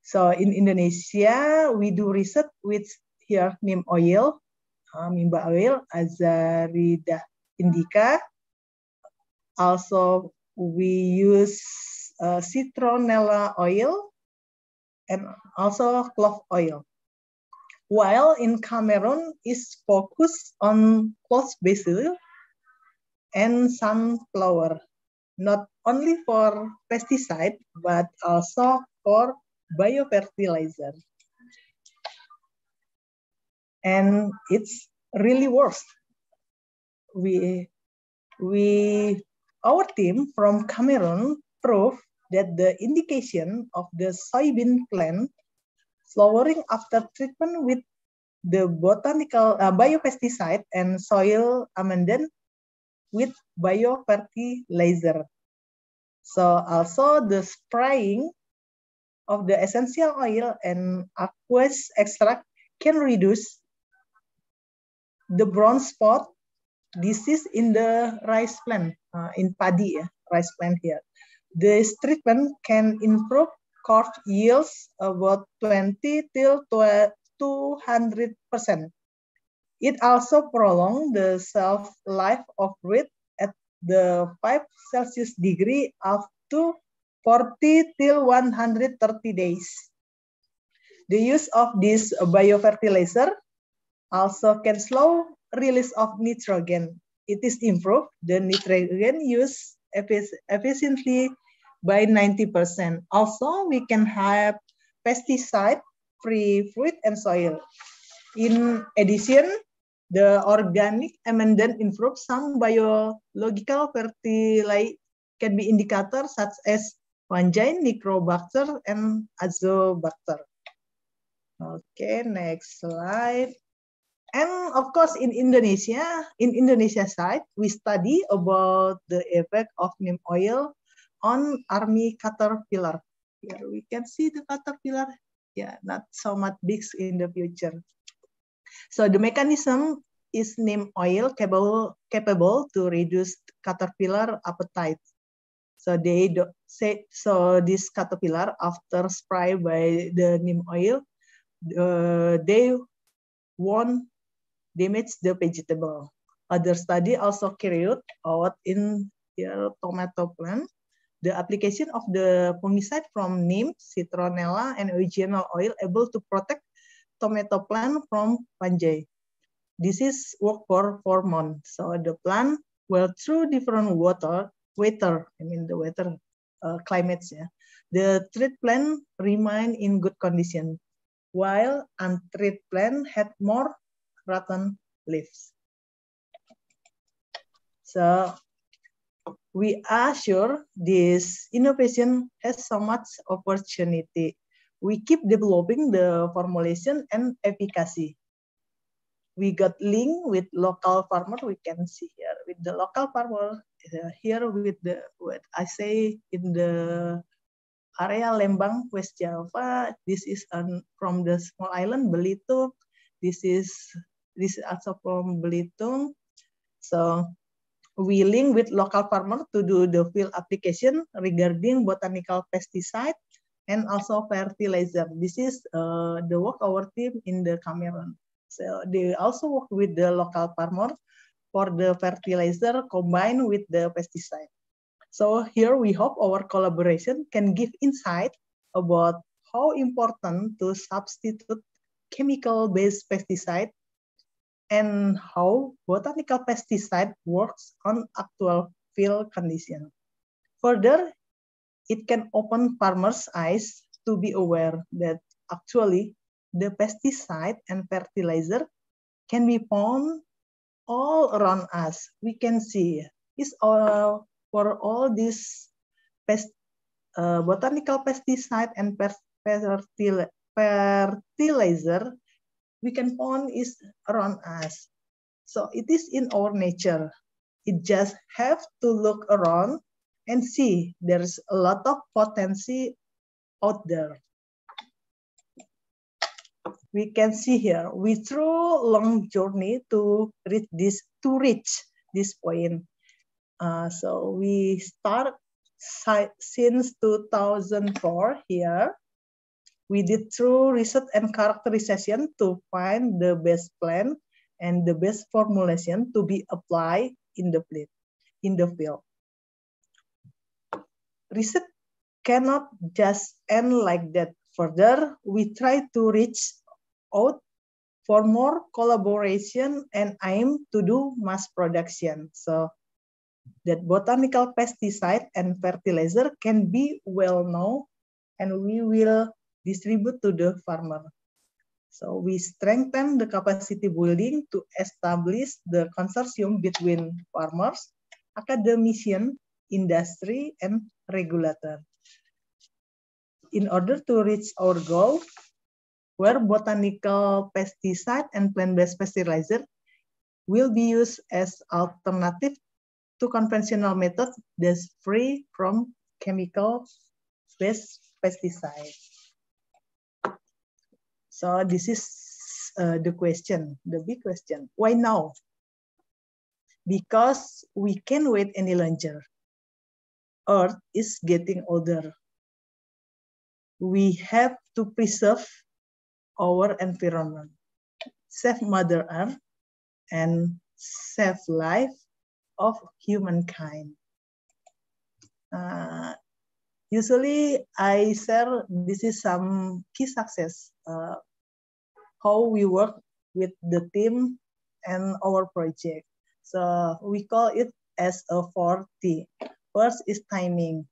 So in Indonesia, we do research with here ya, neem oil, uh, mimba oil, azarida indica. Also, we use uh, citronella oil and also clove oil. While in Cameroon is focused on clove basil and sunflower, not only for pesticide, but also for biofertilizer. and it's really worse. We, we, our team from Cameroon proved that the indication of the soybean plant flowering after treatment with the botanical uh, biopesticide and soil amendment with biofertilizer. So also the spraying of the essential oil and aqueous extract can reduce the brown spot, this is in the rice plant, uh, in paddy, rice plant here. This treatment can improve crop yields about 20 till 200 percent. It also prolongs the shelf life of wheat at the 5 Celsius degree up to 40 till 130 days. The use of this biofertilizer also can slow release of nitrogen. It is improved the nitrogen use efficiently by 90%. Also, we can have pesticide-free fruit and soil. In addition, the organic amendment improves some biological fertility can be indicators such as fungi, microbacter, and azobacter. Okay, next slide. And of course, in Indonesia, in Indonesia side, we study about the effect of neem oil on army caterpillar. Here we can see the caterpillar. Yeah, not so much big in the future. So the mechanism is neem oil capable capable to reduce caterpillar appetite. So they do, say so this caterpillar after spray by the neem oil, uh, they won't damage the vegetable. Other study also carried out in the tomato plant. The application of the fungicide from neem, citronella, and original oil able to protect tomato plant from fungi. This is work for four months. So the plant will through different water, weather, I mean the weather uh, climates. Yeah. The treat plant remain in good condition, while untreated plant had more rotten leaves. So we are sure this innovation has so much opportunity. We keep developing the formulation and efficacy. We got link with local farmer, we can see here with the local farmer, uh, here with the, what I say in the area Lembang, West Java, this is an, from the small island Belitung, this is This is also from Belitung. So we link with local farmer to do the field application regarding botanical pesticide and also fertilizer. This is uh, the work our team in the Cameroon. So they also work with the local farmer for the fertilizer combined with the pesticide. So here we hope our collaboration can give insight about how important to substitute chemical-based pesticide and how botanical pesticide works on actual field condition. Further, it can open farmers' eyes to be aware that actually the pesticide and fertilizer can be found all around us. We can see is all for all these pest, uh, botanical pesticide and fertilizer, fertilizer we can pawn is around us. So it is in our nature. It just have to look around and see there's a lot of potency out there. We can see here, we through long journey to reach this, to reach this point. Uh, so we start since 2004 here we did through research and characterization to find the best plan and the best formulation to be applied in the field. In the field. Research cannot just end like that. Further, we try to reach out for more collaboration and aim to do mass production. So that botanical pesticide and fertilizer can be well known and we will distribute to the farmer. So we strengthen the capacity building to establish the consortium between farmers, academician, industry, and regulator. In order to reach our goal, where botanical pesticide and plant-based fertilizer will be used as alternative to conventional methods that's free from chemical-based pesticides. So this is uh, the question, the big question. Why now? Because we can't wait any longer. Earth is getting older. We have to preserve our environment, save Mother Earth, and save life of humankind. Uh, usually I share this is some key success uh, how we work with the team and our project. So we call it as a 4T. First is timing,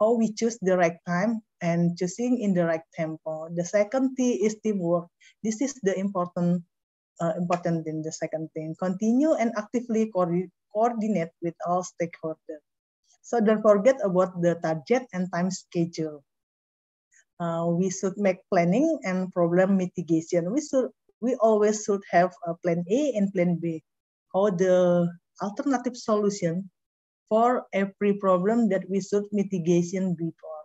how we choose the right time and choosing in the right tempo. The second T is teamwork. This is the important uh, important in the second thing. Continue and actively co coordinate with all stakeholders. So don't forget about the target and time schedule uh, we should make planning and problem mitigation. We should we always should have a plan A and plan B, or the alternative solution for every problem that we should mitigation before.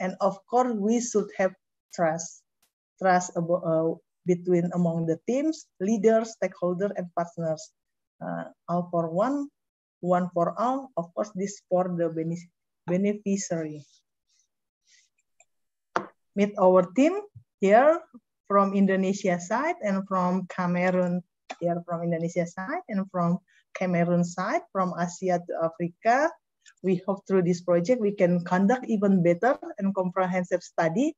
And of course, we should have trust, trust about, uh, between among the teams, leaders, stakeholders, and partners. Uh, all for one, one for all. Of course, this for the beneficiary meet our team here from Indonesia side and from Cameroon here from Indonesia side and from Cameroon side from Asia to Africa. We hope through this project we can conduct even better and comprehensive study,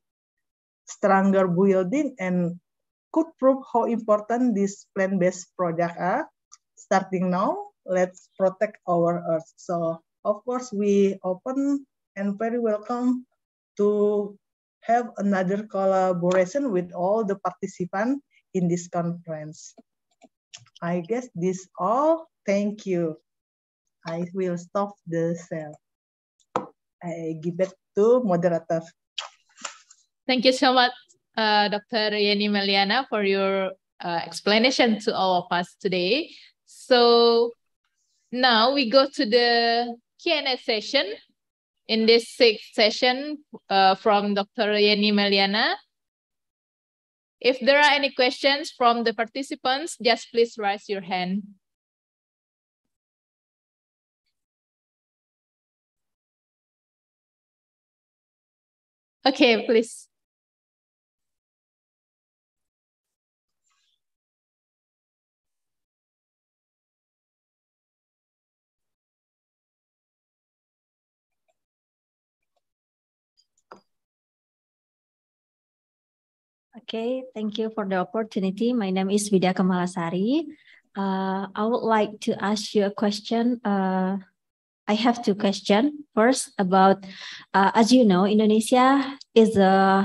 stronger building and could prove how important this plant-based project are. Starting now, let's protect our earth. So of course we open and very welcome to have another collaboration with all the participants in this conference. I guess this all. Thank you. I will stop the cell. I give back to moderator. Thank you so much, uh, Dr. Yeni Meliana, for your uh, explanation to all of us today. So now we go to the Q&A session in this sixth session uh, from Dr. Yeni Meliana. If there are any questions from the participants, just please raise your hand. Okay, please. Okay, thank you for the opportunity. My name is Vidya Kamalasari. Uh, I would like to ask you a question. Uh, I have two questions. First, about uh, as you know, Indonesia is a uh,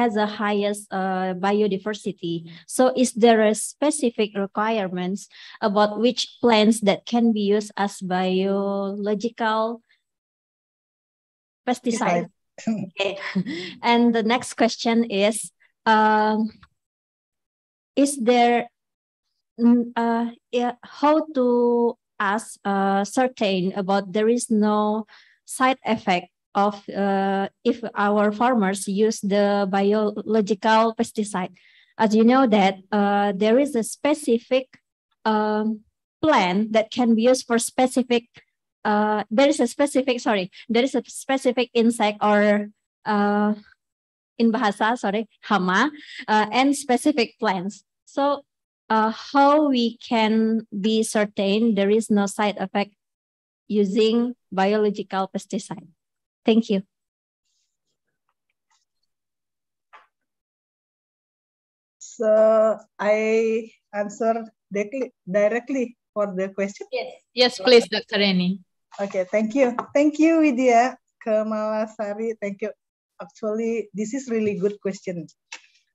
has the highest uh, biodiversity. So is there a specific requirements about which plants that can be used as biological pesticide? Okay. and the next question is um, is there mm, uh, how to ask uh, certain about there is no side effect of uh, if our farmers use the biological pesticide. As you know that uh, there is a specific um, plant that can be used for specific, uh, there is a specific, sorry, there is a specific insect or uh, in Bahasa, sorry, Hama, uh, and specific plants. So uh, how we can be certain there is no side effect using biological pesticide. Thank you. So I answer directly for the question? Yes, yes please, Dr. Reni. Okay, thank you. Thank you, Widya Kamalasari. Thank you actually this is really good question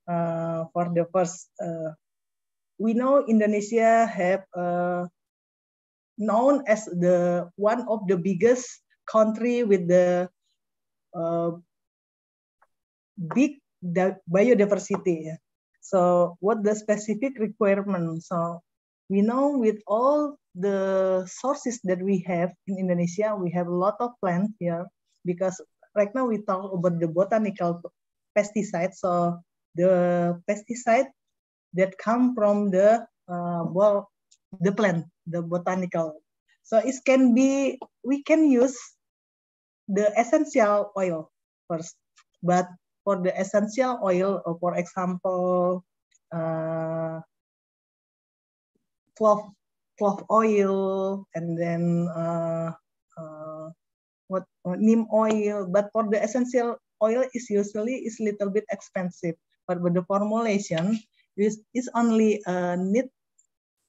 uh, for the first. Uh, we know Indonesia have uh, known as the one of the biggest country with the uh, big biodiversity. So what the specific requirement? So we know with all the sources that we have in Indonesia, we have a lot of plants here because right now we talk about the botanical pesticide. So the pesticide that come from the uh, well, the plant, the botanical. So it can be we can use the essential oil first, but for the essential oil, for example, uh, clove clove oil, and then uh, uh what uh, neem oil, but for the essential oil is usually is little bit expensive. But with the formulation, is is only uh, need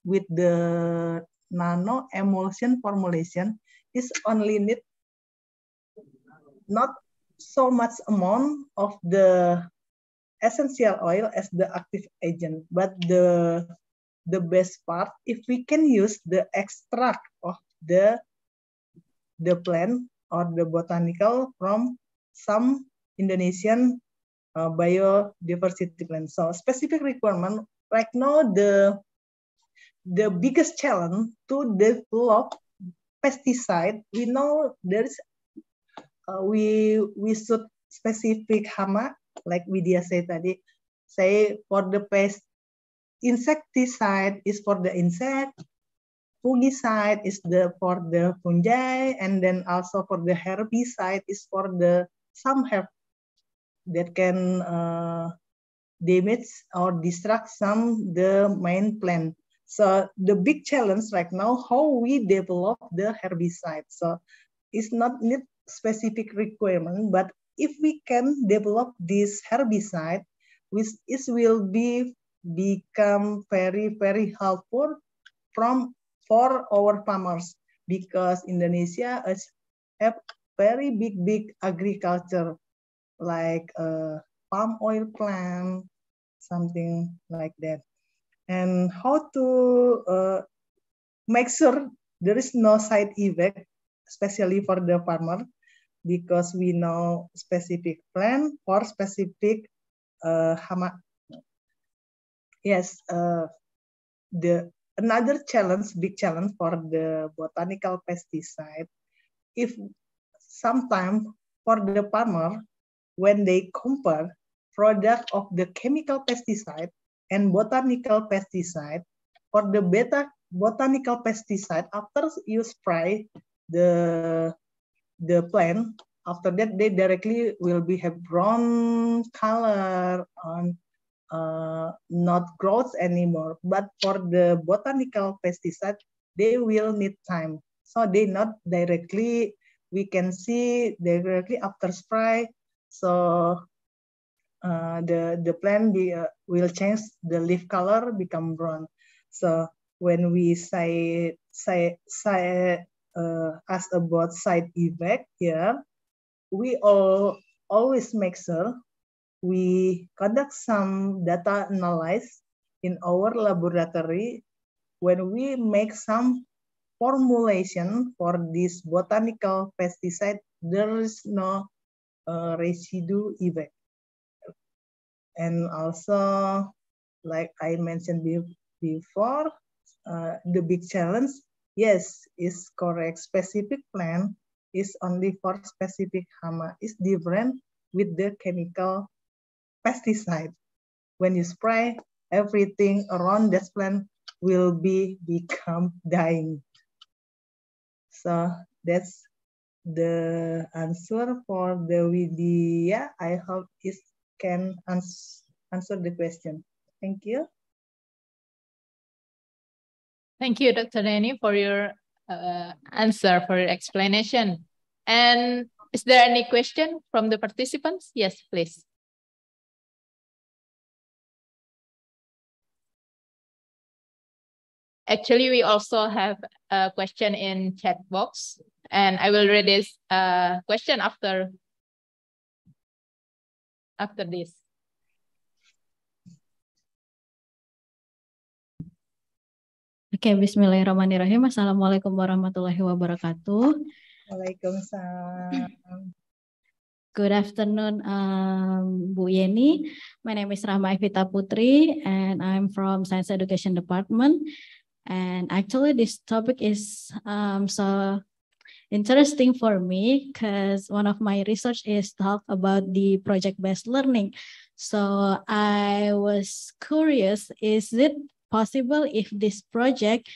with the nano emulsion formulation is only need not so much amount of the essential oil as the active agent, but the the best part if we can use the extract of the the plant or the botanical from some Indonesian uh, biodiversity plan. So specific requirement right now the the biggest challenge to develop pesticide. We know there's uh, we we should specific hama like Widya say tadi say for the pest insecticide is for the insect fungicide is the for the fungi, and then also for the herbicide is for the some herb that can uh, damage or destruct some the main plant. So the big challenge right now, how we develop the herbicide. So it's not need specific requirement, but if we can develop this herbicide, which it will be become very, very helpful from for our farmers because Indonesia is have very big big agriculture like a palm oil plant something like that and how to uh, make sure there is no side effect especially for the farmer because we know specific plan for specific uh, hama yes uh, the another challenge, big challenge for the botanical pesticide, if sometimes for the farmer, when they compare product of the chemical pesticide and botanical pesticide, for the beta botanical pesticide, after you spray the, the plant, after that they directly will be have brown color on uh, not growth anymore. But for the botanical pesticide, they will need time. So they not directly, we can see directly after spray. So uh, the, the plant be, uh, will change the leaf color, become brown. So when we say, say, say uh, ask about side effect here, we all always make sure we conduct some data analysis in our laboratory when we make some formulation for this botanical pesticide, there is no uh, residue effect. And also, like I mentioned be before, uh, the big challenge, yes, is correct. Specific plant is only for specific hama. It's different with the chemical pesticide. When you spray, everything around this plant will be become dying. So that's the answer for the video. I hope it can ans answer the question. Thank you. Thank you, Dr. Reni, for your uh, answer, for your explanation. And is there any question from the participants? Yes, please. Actually, we also have a question in chat box, and I will read this uh, question after after this. Oke, okay, bismillahirrahmanirrahim. Assalamualaikum warahmatullahi wabarakatuh. Waalaikumsalam. Good afternoon, um, Bu Yeni. My name is Rahma Evita Putri, and I'm from Science Education Department. And actually, this topic is um, so interesting for me because one of my research is talk about the project-based learning. So I was curious, is it possible if this project,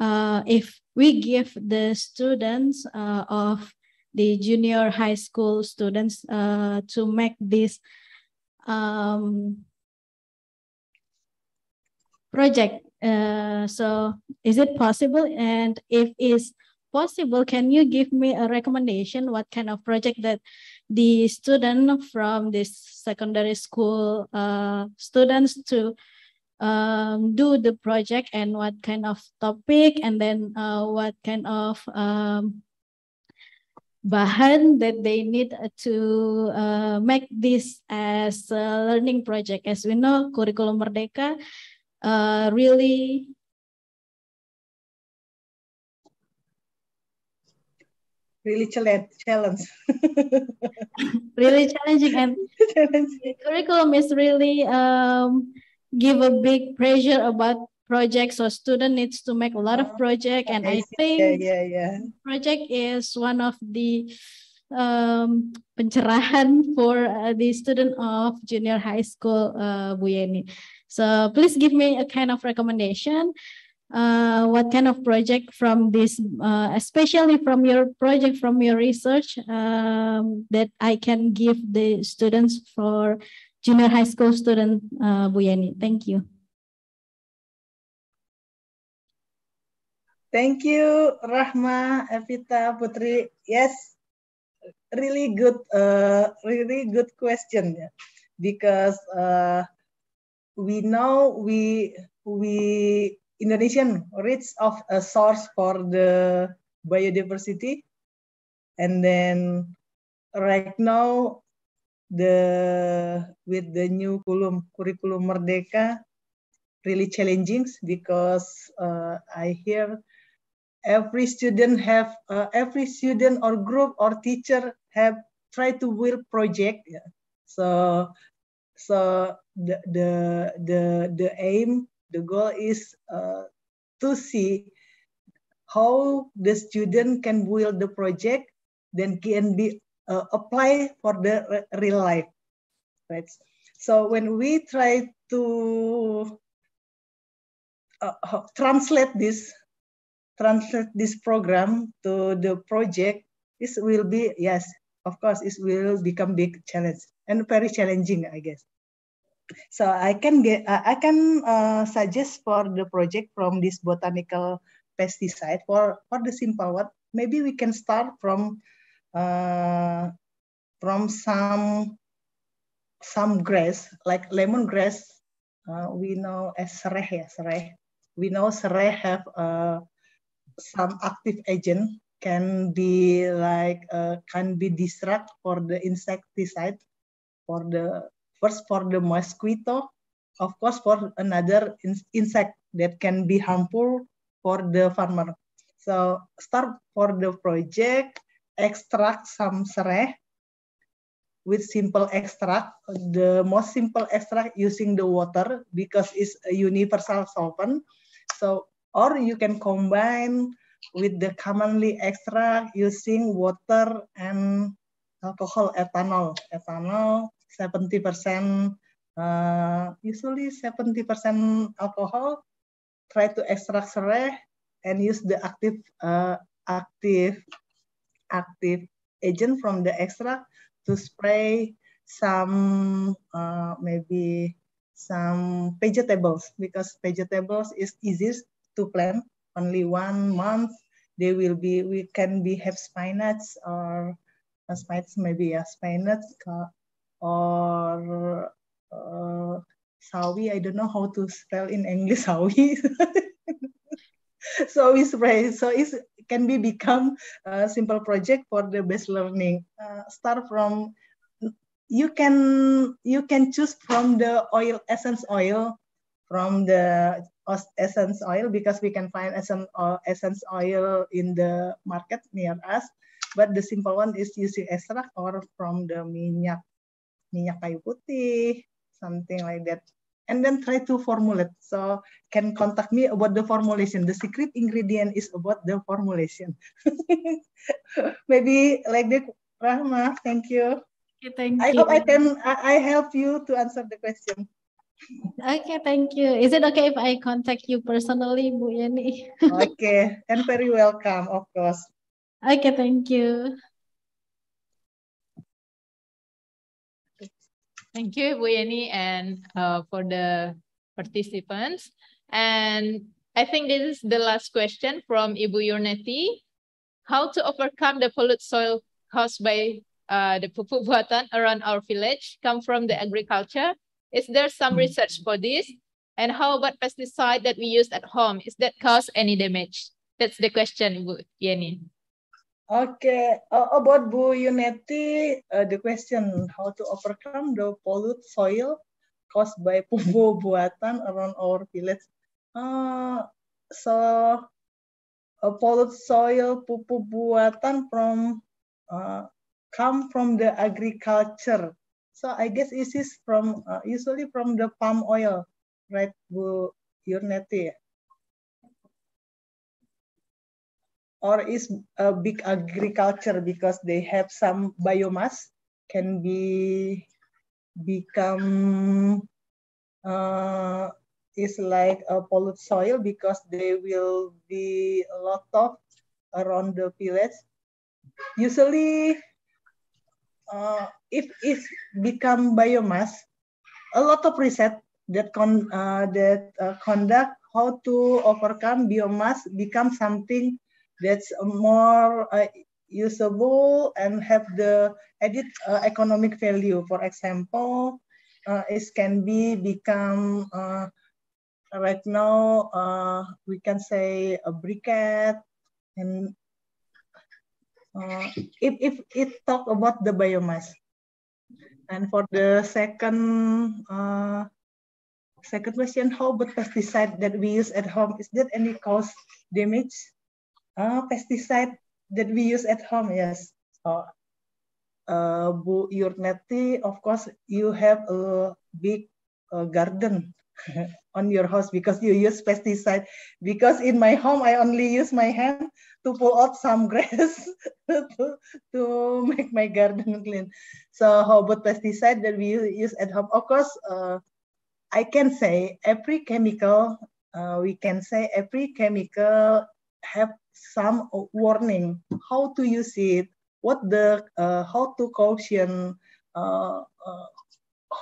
uh, if we give the students uh, of the junior high school students uh, to make this um, project uh, so is it possible? And if it's possible, can you give me a recommendation what kind of project that the student from this secondary school uh, students to um, do the project and what kind of topic and then uh, what kind of um, bahan that they need to uh, make this as a learning project. As we know, Curriculum Merdeka uh, really really challenge really challenging and challenging. the curriculum is really um, give a big pressure about projects so student needs to make a lot of uh-huh. project and i think yeah, yeah, yeah. project is one of the um, pencerahan for uh, the student of junior high school uh, Bu Yeni. So please give me a kind of recommendation. Uh, what kind of project from this, uh, especially from your project, from your research um, that I can give the students for junior high school student uh, Buyani. Thank you. Thank you, Rahma, Evita, Putri. Yes, really good, uh, really good question. Yeah? Because uh, we now we we Indonesian rich of a source for the biodiversity, and then right now the with the new curriculum curriculum Merdeka really challenging because uh, I hear every student have uh, every student or group or teacher have tried to build project so so the, the, the, the aim, the goal is uh, to see how the student can build the project, then can be uh, apply for the real life, right? So when we try to uh, translate this, translate this program to the project, this will be yes, of course, it will become big challenge and very challenging, I guess. So I can get I can uh, suggest for the project from this botanical pesticide for for the simple one. Maybe we can start from uh, from some some grass like lemongrass. Uh, we know as sereh yeah sereh. We know sereh have uh, some active agent can be like uh, can be distract for the insecticide for the First for the mosquito, of course for another in insect that can be harmful for the farmer. So start for the project, extract some sereh with simple extract, the most simple extract using the water because it's a universal solvent. So, or you can combine with the commonly extract using water and alcohol ethanol. Ethanol 70 percent, uh, usually 70 percent alcohol. Try to extract sereh and use the active uh, active active agent from the extract to spray some uh, maybe some vegetables because vegetables is easiest to plant only one month they will be we can be have spinach or uh, spinach maybe yeah spinach or uh, sawi. I don't know how to spell in English sawi. so it's right. So it can be become a simple project for the best learning. Uh, start from you can you can choose from the oil essence oil from the essence oil because we can find essence oil in the market near us. But the simple one is using extract or from the minyak minyak kayu putih, something like that. And then try to formulate. So can contact me about the formulation. The secret ingredient is about the formulation. Maybe like that, Rahma. Thank you. Okay, thank I you. hope I can I, I help you to answer the question. Okay, thank you. Is it okay if I contact you personally, Bu Yeni? okay, and very welcome, of course. Okay, thank you. Thank you, Yeni, and uh, for the participants. And I think this is the last question from Ibu Yurneti. How to overcome the polluted soil caused by uh, the pupuk buatan around our village come from the agriculture? Is there some hmm. research for this? And how about pesticide that we use at home? Is that cause any damage? That's the question, Ibu Yeni. Okay, uh, oh, oh, about Bu Yuneti, uh, the question how to overcome the polluted soil caused by pupuk buatan around our village. Uh, so, uh, polluted soil pupuk buatan from uh, come from the agriculture. So I guess this is from uh, usually from the palm oil, right, Bu Yuneti? or is a big agriculture because they have some biomass can be become uh, is like a polluted soil because there will be a lot of around the village. Usually, uh, if it become biomass, a lot of research that con uh, that uh, conduct how to overcome biomass become something that's more uh, usable and have the added uh, economic value. For example, uh, it can be become uh, right now uh, we can say a briquette and uh, if, if it talk about the biomass and for the second second question how about pesticide that we use at home is there any cause damage Oh, pesticide that we use at home, yes. Oh, uh, Bu Yurneti, of course, you have a big uh, garden on your house because you use pesticide. Because in my home, I only use my hand to pull out some grass to, to make my garden clean. So how about pesticide that we use at home? Of course, uh, I can say every chemical, uh, we can say every chemical have some warning how to use it what the uh, how to caution uh, uh,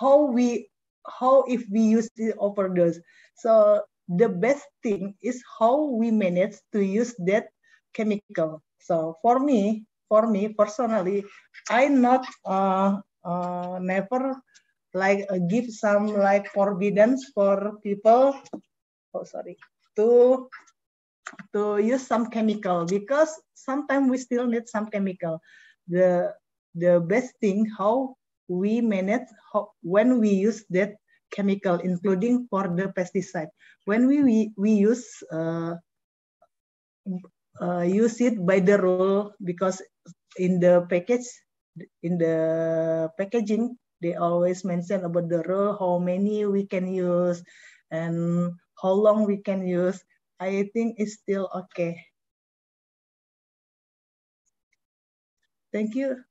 how we how if we use the overdose so the best thing is how we manage to use that chemical so for me for me personally i not uh, uh, never like uh, give some like forbiddance for people oh sorry to to use some chemical because sometimes we still need some chemical. The the best thing how we manage how, when we use that chemical, including for the pesticide. When we we, we use uh, uh, use it by the rule because in the package in the packaging they always mention about the rule how many we can use and how long we can use I think it's still okay. Thank you.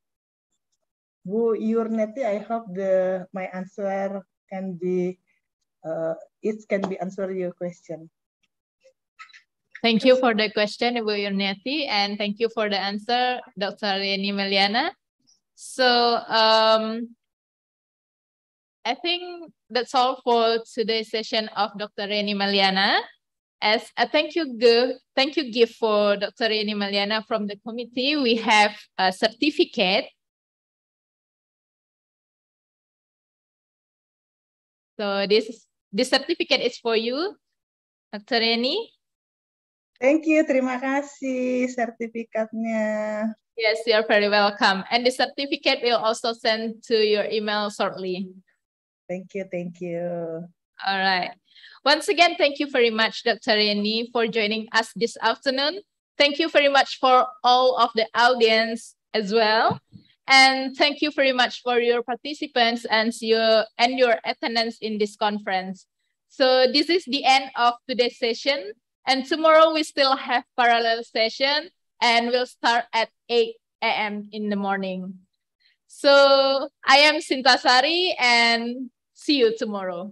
Bu Yurneti, I hope the my answer can be uh, it can be answer your question. Thank you for the question, Ibu Yurneti, and thank you for the answer, Dr. Yeni Meliana. So um, I think that's all for today's session of Dr. Reni Meliana. As a uh, thank you, thank you gift for Dr. Rini Maliana from the committee, we have a certificate. So this, this certificate is for you, Dr. Rini. Thank you, terima kasih sertifikatnya. Yes, you're very welcome. And the certificate will also send to your email shortly. Thank you, thank you. All right. Once again, thank you very much, Dr. Reni, for joining us this afternoon. Thank you very much for all of the audience as well. And thank you very much for your participants and your, and your attendance in this conference. So this is the end of today's session. And tomorrow we still have parallel session and we'll start at 8 a.m. in the morning. So I am Sintasari and see you tomorrow.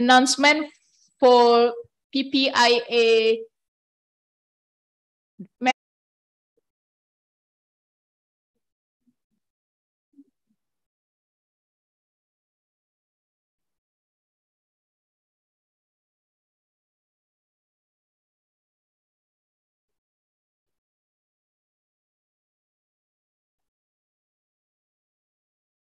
announcement for PPIA